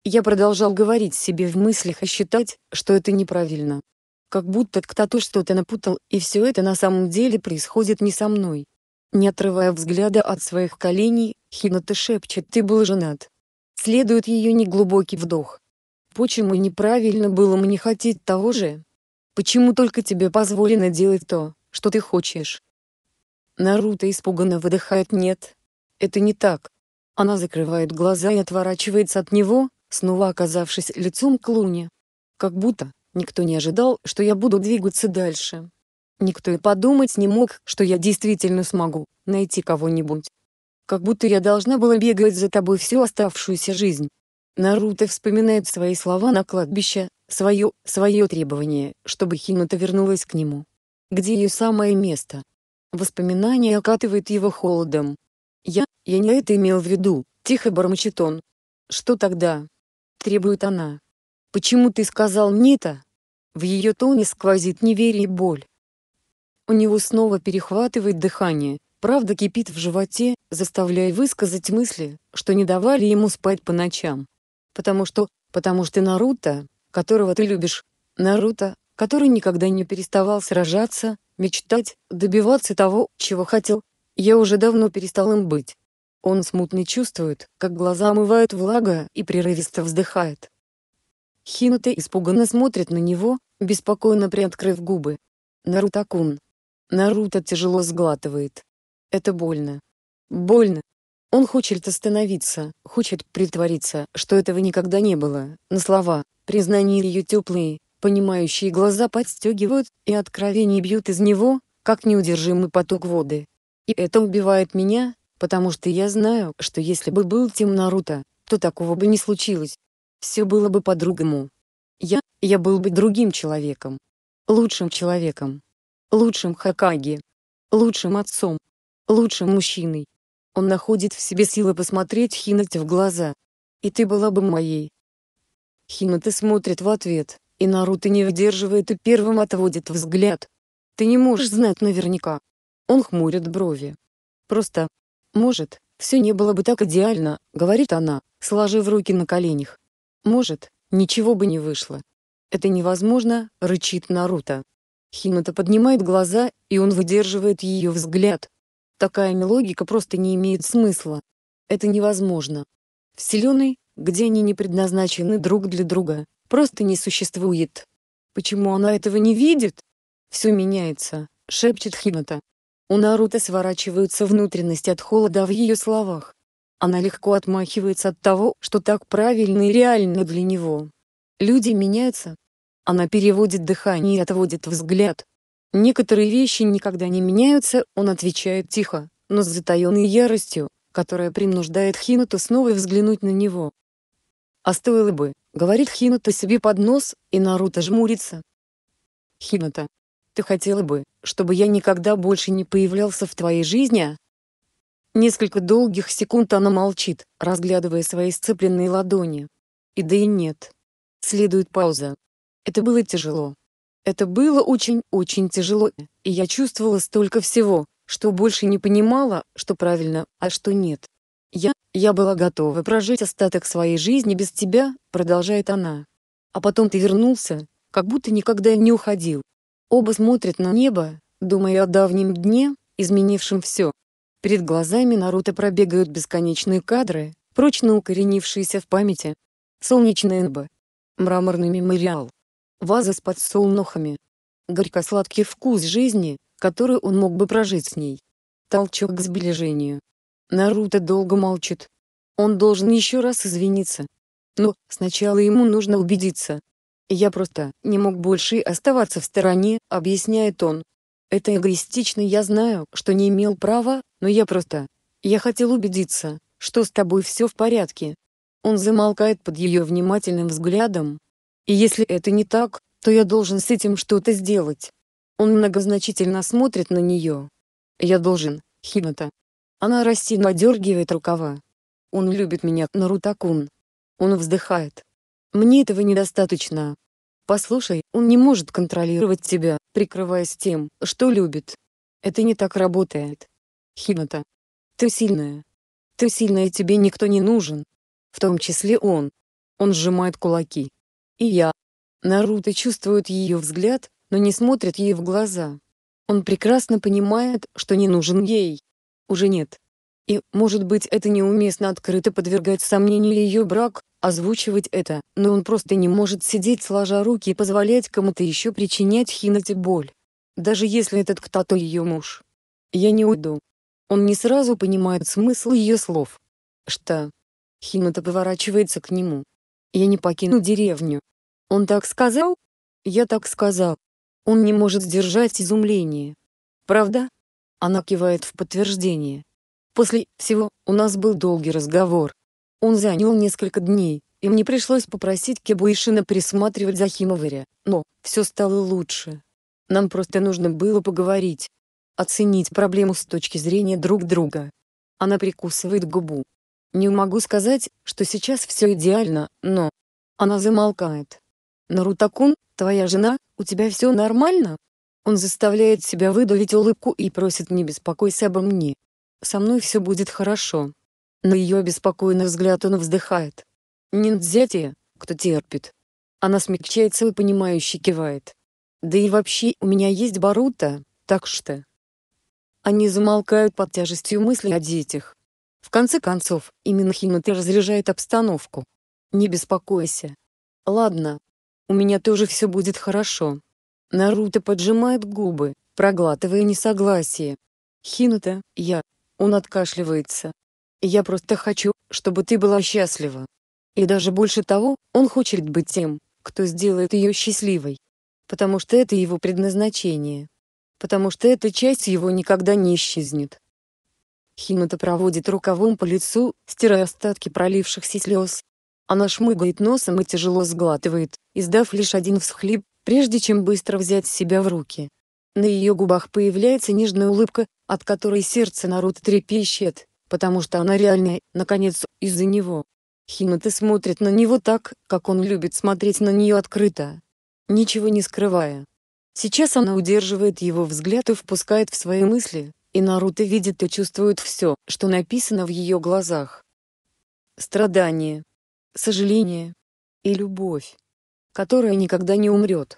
A: Я продолжал говорить себе в мыслях и а считать, что это неправильно. Как будто кто-то что-то напутал, и все это на самом деле происходит не со мной. Не отрывая взгляда от своих коленей, Хината шепчет «Ты был женат». Следует ее неглубокий вдох. Почему неправильно было мне хотеть того же? Почему только тебе позволено делать то, что ты хочешь? Наруто испуганно выдыхает «нет». Это не так. Она закрывает глаза и отворачивается от него, снова оказавшись лицом к луне. Как будто, никто не ожидал, что я буду двигаться дальше. Никто и подумать не мог, что я действительно смогу найти кого-нибудь. Как будто я должна была бегать за тобой всю оставшуюся жизнь. Наруто вспоминает свои слова на кладбище, свое, свое требование, чтобы Хинута вернулась к нему. Где ее самое место? Воспоминание окатывает его холодом. «Я, я не это имел в виду», — тихо бормочет он. «Что тогда?» — требует она. «Почему ты сказал мне это?» В ее тоне сквозит неверие и боль. У него снова перехватывает дыхание, правда кипит в животе, заставляя высказать мысли, что не давали ему спать по ночам. Потому что, потому что Наруто, которого ты любишь. Наруто, который никогда не переставал сражаться, мечтать, добиваться того, чего хотел. Я уже давно перестал им быть. Он смутно чувствует, как глаза омывает влага и прерывисто вздыхает. Хинута испуганно смотрит на него, беспокойно приоткрыв губы. Наруто-кун. Наруто тяжело сглатывает. Это больно. Больно, он хочет остановиться, хочет притвориться, что этого никогда не было. На слова, признание ее теплые, понимающие глаза подстегивают, и откровения бьют из него, как неудержимый поток воды. И это убивает меня, потому что я знаю, что если бы был Тим Наруто, то такого бы не случилось. Все было бы по-другому. Я, я был бы другим человеком. Лучшим человеком. Лучшим Хакаги. Лучшим отцом. Лучшим мужчиной. Он находит в себе силы посмотреть Хинате в глаза. И ты была бы моей. Хината смотрит в ответ, и Наруто не выдерживает и первым отводит взгляд. Ты не можешь знать наверняка. Он хмурит брови. Просто. Может, все не было бы так идеально, говорит она, сложив руки на коленях. Может, ничего бы не вышло. Это невозможно, рычит Наруто. Хината поднимает глаза, и он выдерживает ее взгляд, Такая логика просто не имеет смысла. Это невозможно. Вселенной, где они не предназначены друг для друга, просто не существует. Почему она этого не видит? Все меняется, шепчет Хината. У Наруто сворачиваются внутренности от холода в ее словах. Она легко отмахивается от того, что так правильно и реально для него. Люди меняются. Она переводит дыхание и отводит взгляд. Некоторые вещи никогда не меняются, он отвечает тихо, но с затаенной яростью, которая принуждает Хинута снова взглянуть на него. «А стоило бы», — говорит Хинута себе под нос, и Наруто жмурится. «Хинута, ты хотела бы, чтобы я никогда больше не появлялся в твоей жизни?» а?» Несколько долгих секунд она молчит, разглядывая свои сцепленные ладони. И да и нет. Следует пауза. Это было тяжело. Это было очень-очень тяжело, и я чувствовала столько всего, что больше не понимала, что правильно, а что нет. «Я, я была готова прожить остаток своей жизни без тебя», — продолжает она. «А потом ты вернулся, как будто никогда не уходил. Оба смотрят на небо, думая о давнем дне, изменившем все. Перед глазами Наруто пробегают бесконечные кадры, прочно укоренившиеся в памяти. Солнечное небо. Мраморный мемориал. Ваза с подсолнухами. Горько-сладкий вкус жизни, который он мог бы прожить с ней. Толчок к сближению. Наруто долго молчит. Он должен еще раз извиниться. Но, сначала ему нужно убедиться. «Я просто не мог больше оставаться в стороне», — объясняет он. «Это эгоистично, я знаю, что не имел права, но я просто... Я хотел убедиться, что с тобой все в порядке». Он замолкает под ее внимательным взглядом, и если это не так, то я должен с этим что-то сделать. Он многозначительно смотрит на нее. Я должен, Хината. Она растерянно дергивает рукава. Он любит меня, Нарутакун. Он вздыхает. Мне этого недостаточно. Послушай, он не может контролировать тебя, прикрываясь тем, что любит. Это не так работает. Хината. Ты сильная. Ты сильная, тебе никто не нужен. В том числе он. Он сжимает кулаки и я. Наруто чувствует ее взгляд, но не смотрит ей в глаза. Он прекрасно понимает, что не нужен ей. Уже нет. И, может быть, это неуместно открыто подвергать сомнению ее брак, озвучивать это, но он просто не может сидеть сложа руки и позволять кому-то еще причинять Хинате боль. Даже если этот кто-то ее муж. Я не уйду. Он не сразу понимает смысл ее слов. Что? Хината поворачивается к нему. Я не покину деревню. Он так сказал? Я так сказал. Он не может сдержать изумление. Правда? Она кивает в подтверждение. После всего, у нас был долгий разговор. Он занял несколько дней, и мне пришлось попросить Кебуишина присматривать за Химоваря, но все стало лучше. Нам просто нужно было поговорить. Оценить проблему с точки зрения друг друга. Она прикусывает губу, не могу сказать, что сейчас все идеально, но... Она замолкает. Нарутакун, твоя жена, у тебя все нормально? Он заставляет себя выдавить улыбку и просит не беспокойся обо мне. Со мной все будет хорошо. На ее обеспокоенный взгляд он вздыхает. Ниндзяти, кто терпит. Она смягчается и понимающе кивает. Да и вообще, у меня есть Барута, так что... Они замолкают под тяжестью мыслей о детях. В конце концов, именно Химмет разряжает обстановку. Не беспокойся. Ладно, у меня тоже все будет хорошо. Наруто поджимает губы, проглатывая несогласие. Хинута, я... Он откашливается. Я просто хочу, чтобы ты была счастлива. И даже больше того, он хочет быть тем, кто сделает ее счастливой. Потому что это его предназначение. Потому что эта часть его никогда не исчезнет. Химата проводит рукавом по лицу, стирая остатки пролившихся слез. Она шмыгает носом и тяжело сглатывает, издав лишь один всхлип, прежде чем быстро взять себя в руки. На ее губах появляется нежная улыбка, от которой сердце Наруто трепещет, потому что она реальная, наконец, из-за него. Химата смотрит на него так, как он любит смотреть на нее открыто, ничего не скрывая. Сейчас она удерживает его взгляд и впускает в свои мысли, и Наруто видит и чувствует все, что написано в ее глазах. Страдание, сожаление и любовь, которая никогда не умрет.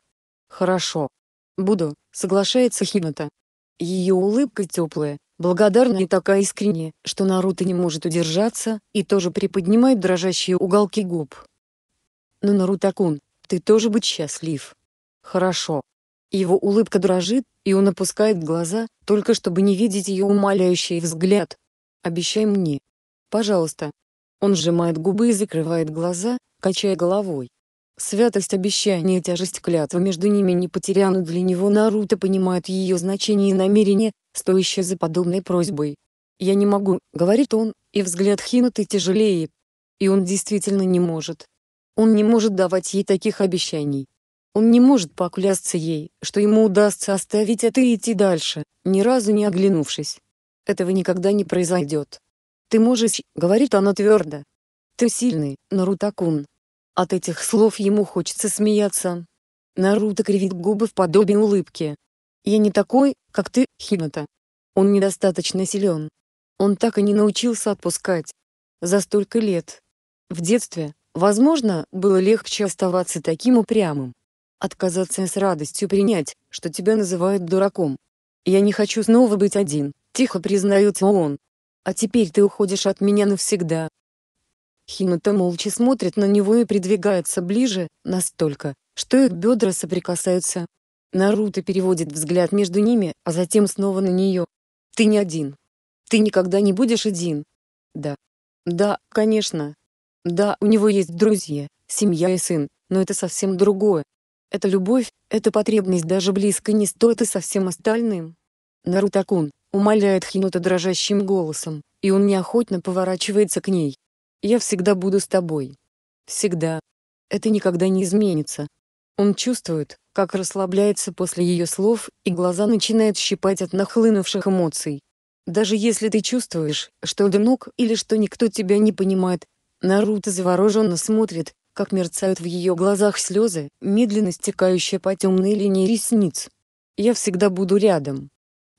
A: «Хорошо. Буду», — соглашается Хината. Ее улыбка теплая, благодарная и такая искренняя, что Наруто не может удержаться, и тоже приподнимает дрожащие уголки губ. «Но ну, Кун, ты тоже будь счастлив». «Хорошо», его улыбка дрожит, и он опускает глаза, только чтобы не видеть ее умоляющий взгляд. «Обещай мне. Пожалуйста». Он сжимает губы и закрывает глаза, качая головой. Святость обещания и тяжесть клятвы между ними не потеряны для него Наруто понимает ее значение и намерение, стоящее за подобной просьбой. «Я не могу», — говорит он, и взгляд Хинуты тяжелее. И он действительно не может. Он не может давать ей таких обещаний. Он не может поклясться ей, что ему удастся оставить это и идти дальше, ни разу не оглянувшись. Этого никогда не произойдет. «Ты можешь», — говорит она твердо. «Ты сильный, Нарутакун». От этих слов ему хочется смеяться. Наруто кривит губы в подобии улыбки. «Я не такой, как ты, Хината. Он недостаточно силен. Он так и не научился отпускать. За столько лет. В детстве, возможно, было легче оставаться таким упрямым. Отказаться с радостью принять, что тебя называют дураком. «Я не хочу снова быть один», — тихо признается он. «А теперь ты уходишь от меня навсегда». Хината молча смотрит на него и придвигается ближе, настолько, что их бедра соприкасаются. Наруто переводит взгляд между ними, а затем снова на нее. «Ты не один. Ты никогда не будешь один». «Да. Да, конечно. Да, у него есть друзья, семья и сын, но это совсем другое. Это любовь, эта потребность даже близко не стоит и со всем остальным. Нарутакун умоляет Хинота дрожащим голосом, и он неохотно поворачивается к ней. «Я всегда буду с тобой. Всегда. Это никогда не изменится». Он чувствует, как расслабляется после ее слов, и глаза начинают щипать от нахлынувших эмоций. Даже если ты чувствуешь, что одинок или что никто тебя не понимает, Наруто завороженно смотрит, как мерцают в ее глазах слезы, медленно стекающие по темной линии ресниц. «Я всегда буду рядом».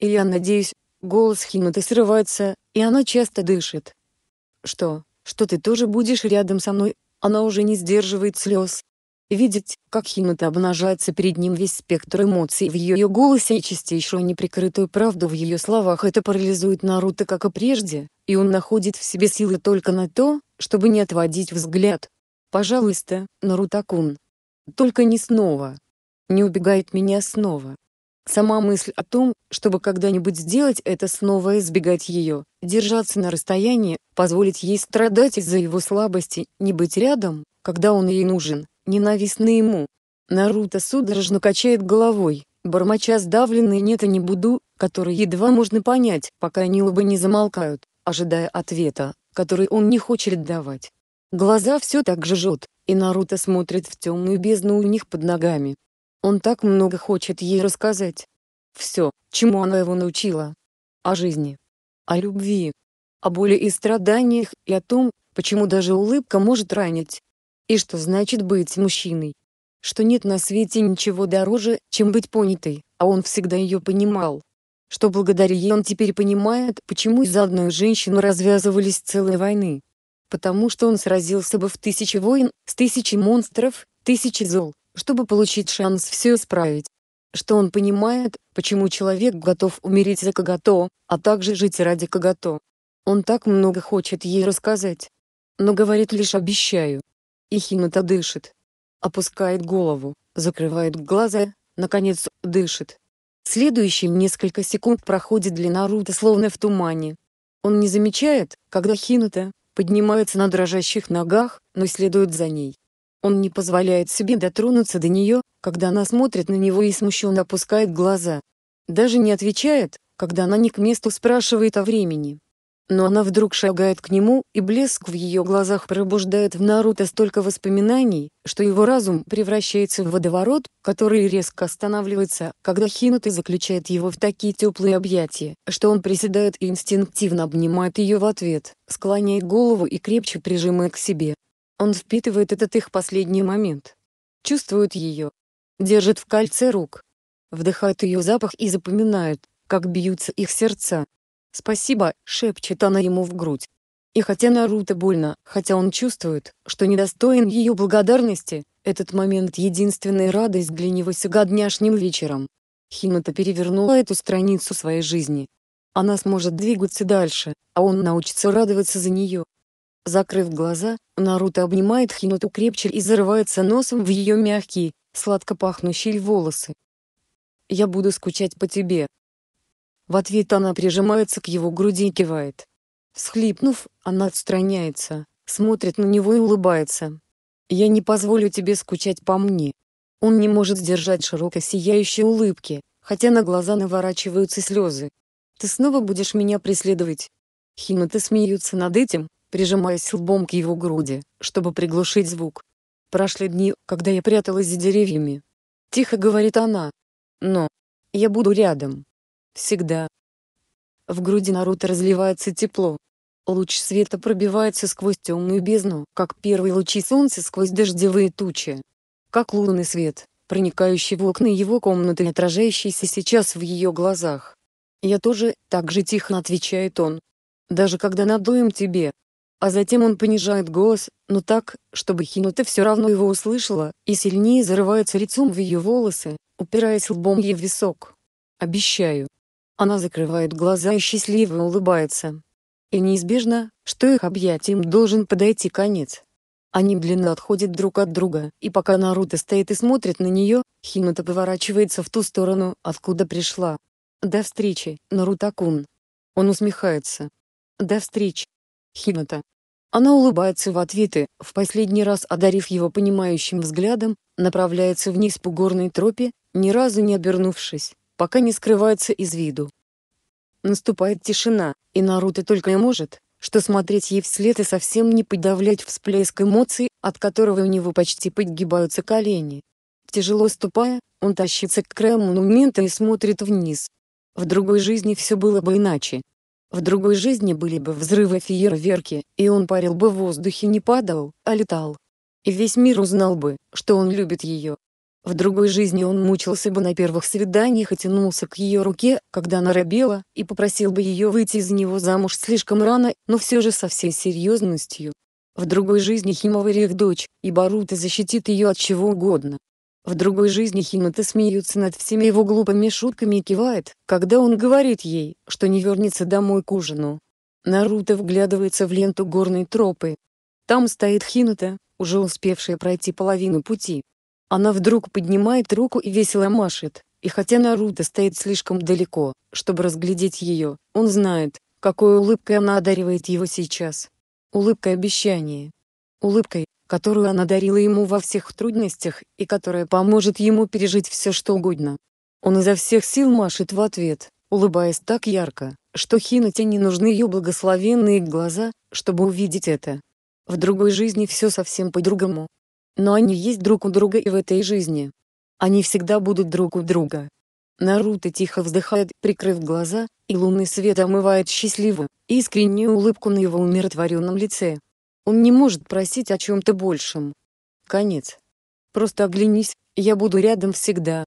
A: И я надеюсь, голос Химаты срывается, и она часто дышит. «Что, что ты тоже будешь рядом со мной?» Она уже не сдерживает слез. Видеть, как Химата обнажается перед ним весь спектр эмоций в ее голосе и чистейшую неприкрытую правду в ее словах это парализует Наруто как и прежде, и он находит в себе силы только на то, чтобы не отводить взгляд. Пожалуйста, Нарутакун. Только не снова. Не убегает меня снова. Сама мысль о том, чтобы когда-нибудь сделать это снова избегать ее, держаться на расстоянии, позволить ей страдать из-за его слабости, не быть рядом, когда он ей нужен, ненавистно ему. Наруто судорожно качает головой, бормоча сдавленный «нет, и не буду», который едва можно понять, пока они оба не замолкают, ожидая ответа, который он не хочет давать. Глаза все так же жжет, и Наруто смотрит в темную бездну у них под ногами. Он так много хочет ей рассказать. Все, чему она его научила. О жизни. О любви. О боли и страданиях, и о том, почему даже улыбка может ранить. И что значит быть мужчиной. Что нет на свете ничего дороже, чем быть понятой, а он всегда ее понимал. Что благодаря ей он теперь понимает, почему из-за одной женщины развязывались целые войны потому что он сразился бы в тысячи войн, с тысячи монстров, тысячи зол, чтобы получить шанс все исправить. Что он понимает, почему человек готов умереть за Кагато, а также жить ради Кагато. Он так много хочет ей рассказать. Но говорит лишь «обещаю». И Хината дышит. Опускает голову, закрывает глаза, наконец, дышит. Следующие несколько секунд проходит для Наруто словно в тумане. Он не замечает, когда Хината, поднимается на дрожащих ногах, но следует за ней. Он не позволяет себе дотронуться до нее, когда она смотрит на него и смущенно опускает глаза. Даже не отвечает, когда она не к месту спрашивает о времени но она вдруг шагает к нему, и блеск в ее глазах пробуждает в Наруто столько воспоминаний, что его разум превращается в водоворот, который резко останавливается, когда Хинута заключает его в такие теплые объятия, что он приседает и инстинктивно обнимает ее в ответ, склоняет голову и крепче прижимая к себе. Он впитывает этот их последний момент. Чувствует ее. Держит в кольце рук. Вдыхает ее запах и запоминает, как бьются их сердца, «Спасибо», — шепчет она ему в грудь. И хотя Наруто больно, хотя он чувствует, что недостоин ее благодарности, этот момент — единственная радость для него сегодняшним вечером. Хината перевернула эту страницу своей жизни. Она сможет двигаться дальше, а он научится радоваться за нее. Закрыв глаза, Наруто обнимает Хиноту крепче и зарывается носом в ее мягкие, сладко пахнущие волосы. «Я буду скучать по тебе», в ответ она прижимается к его груди и кивает. Схлипнув, она отстраняется, смотрит на него и улыбается. «Я не позволю тебе скучать по мне». Он не может сдержать широко сияющей улыбки, хотя на глаза наворачиваются слезы. «Ты снова будешь меня преследовать?» Химаты смеются над этим, прижимаясь лбом к его груди, чтобы приглушить звук. «Прошли дни, когда я пряталась за деревьями». Тихо говорит она. «Но... я буду рядом». Всегда. В груди Наруто разливается тепло. Луч света пробивается сквозь темную бездну, как первые лучи солнца сквозь дождевые тучи. Как лунный свет, проникающий в окна его комнаты и отражающийся сейчас в ее глазах. «Я тоже», — так же тихо отвечает он. «Даже когда надуем тебе». А затем он понижает голос, но так, чтобы Хинута все равно его услышала, и сильнее зарывается лицом в ее волосы, упираясь лбом ей в висок. «Обещаю», она закрывает глаза и счастливо улыбается. И неизбежно, что их объятиям должен подойти конец. Они медленно отходят друг от друга, и пока Наруто стоит и смотрит на нее, Хината поворачивается в ту сторону, откуда пришла. «До встречи, Наруто-кун!» Он усмехается. «До встречи, Хината!» Она улыбается в ответ и, в последний раз одарив его понимающим взглядом, направляется вниз по горной тропе, ни разу не обернувшись пока не скрывается из виду. Наступает тишина, и Наруто только и может, что смотреть ей вслед и совсем не подавлять всплеск эмоций, от которого у него почти подгибаются колени. Тяжело ступая, он тащится к краю монумента и смотрит вниз. В другой жизни все было бы иначе. В другой жизни были бы взрывы фейерверки, и он парил бы в воздухе не падал, а летал. И весь мир узнал бы, что он любит ее, в другой жизни он мучился бы на первых свиданиях и тянулся к ее руке, когда она робела, и попросил бы ее выйти из него замуж слишком рано, но все же со всей серьезностью. В другой жизни Химова их дочь, и Барута защитит ее от чего угодно. В другой жизни Химата смеются над всеми его глупыми шутками и кивает, когда он говорит ей, что не вернется домой к ужину. Наруто вглядывается в ленту горной тропы. Там стоит Хината, уже успевшая пройти половину пути. Она вдруг поднимает руку и весело машет, и хотя Наруто стоит слишком далеко, чтобы разглядеть ее, он знает, какой улыбкой она одаривает его сейчас. Улыбкой обещания. Улыбкой, которую она дарила ему во всех трудностях и которая поможет ему пережить все что угодно. Он изо всех сил машет в ответ, улыбаясь так ярко, что хиноте не нужны ее благословенные глаза, чтобы увидеть это. В другой жизни все совсем по-другому, но они есть друг у друга и в этой жизни. Они всегда будут друг у друга. Наруто тихо вздыхает, прикрыв глаза, и лунный свет омывает счастливую, искреннюю улыбку на его умиротворенном лице. Он не может просить о чем-то большем. Конец. Просто оглянись, я буду рядом всегда.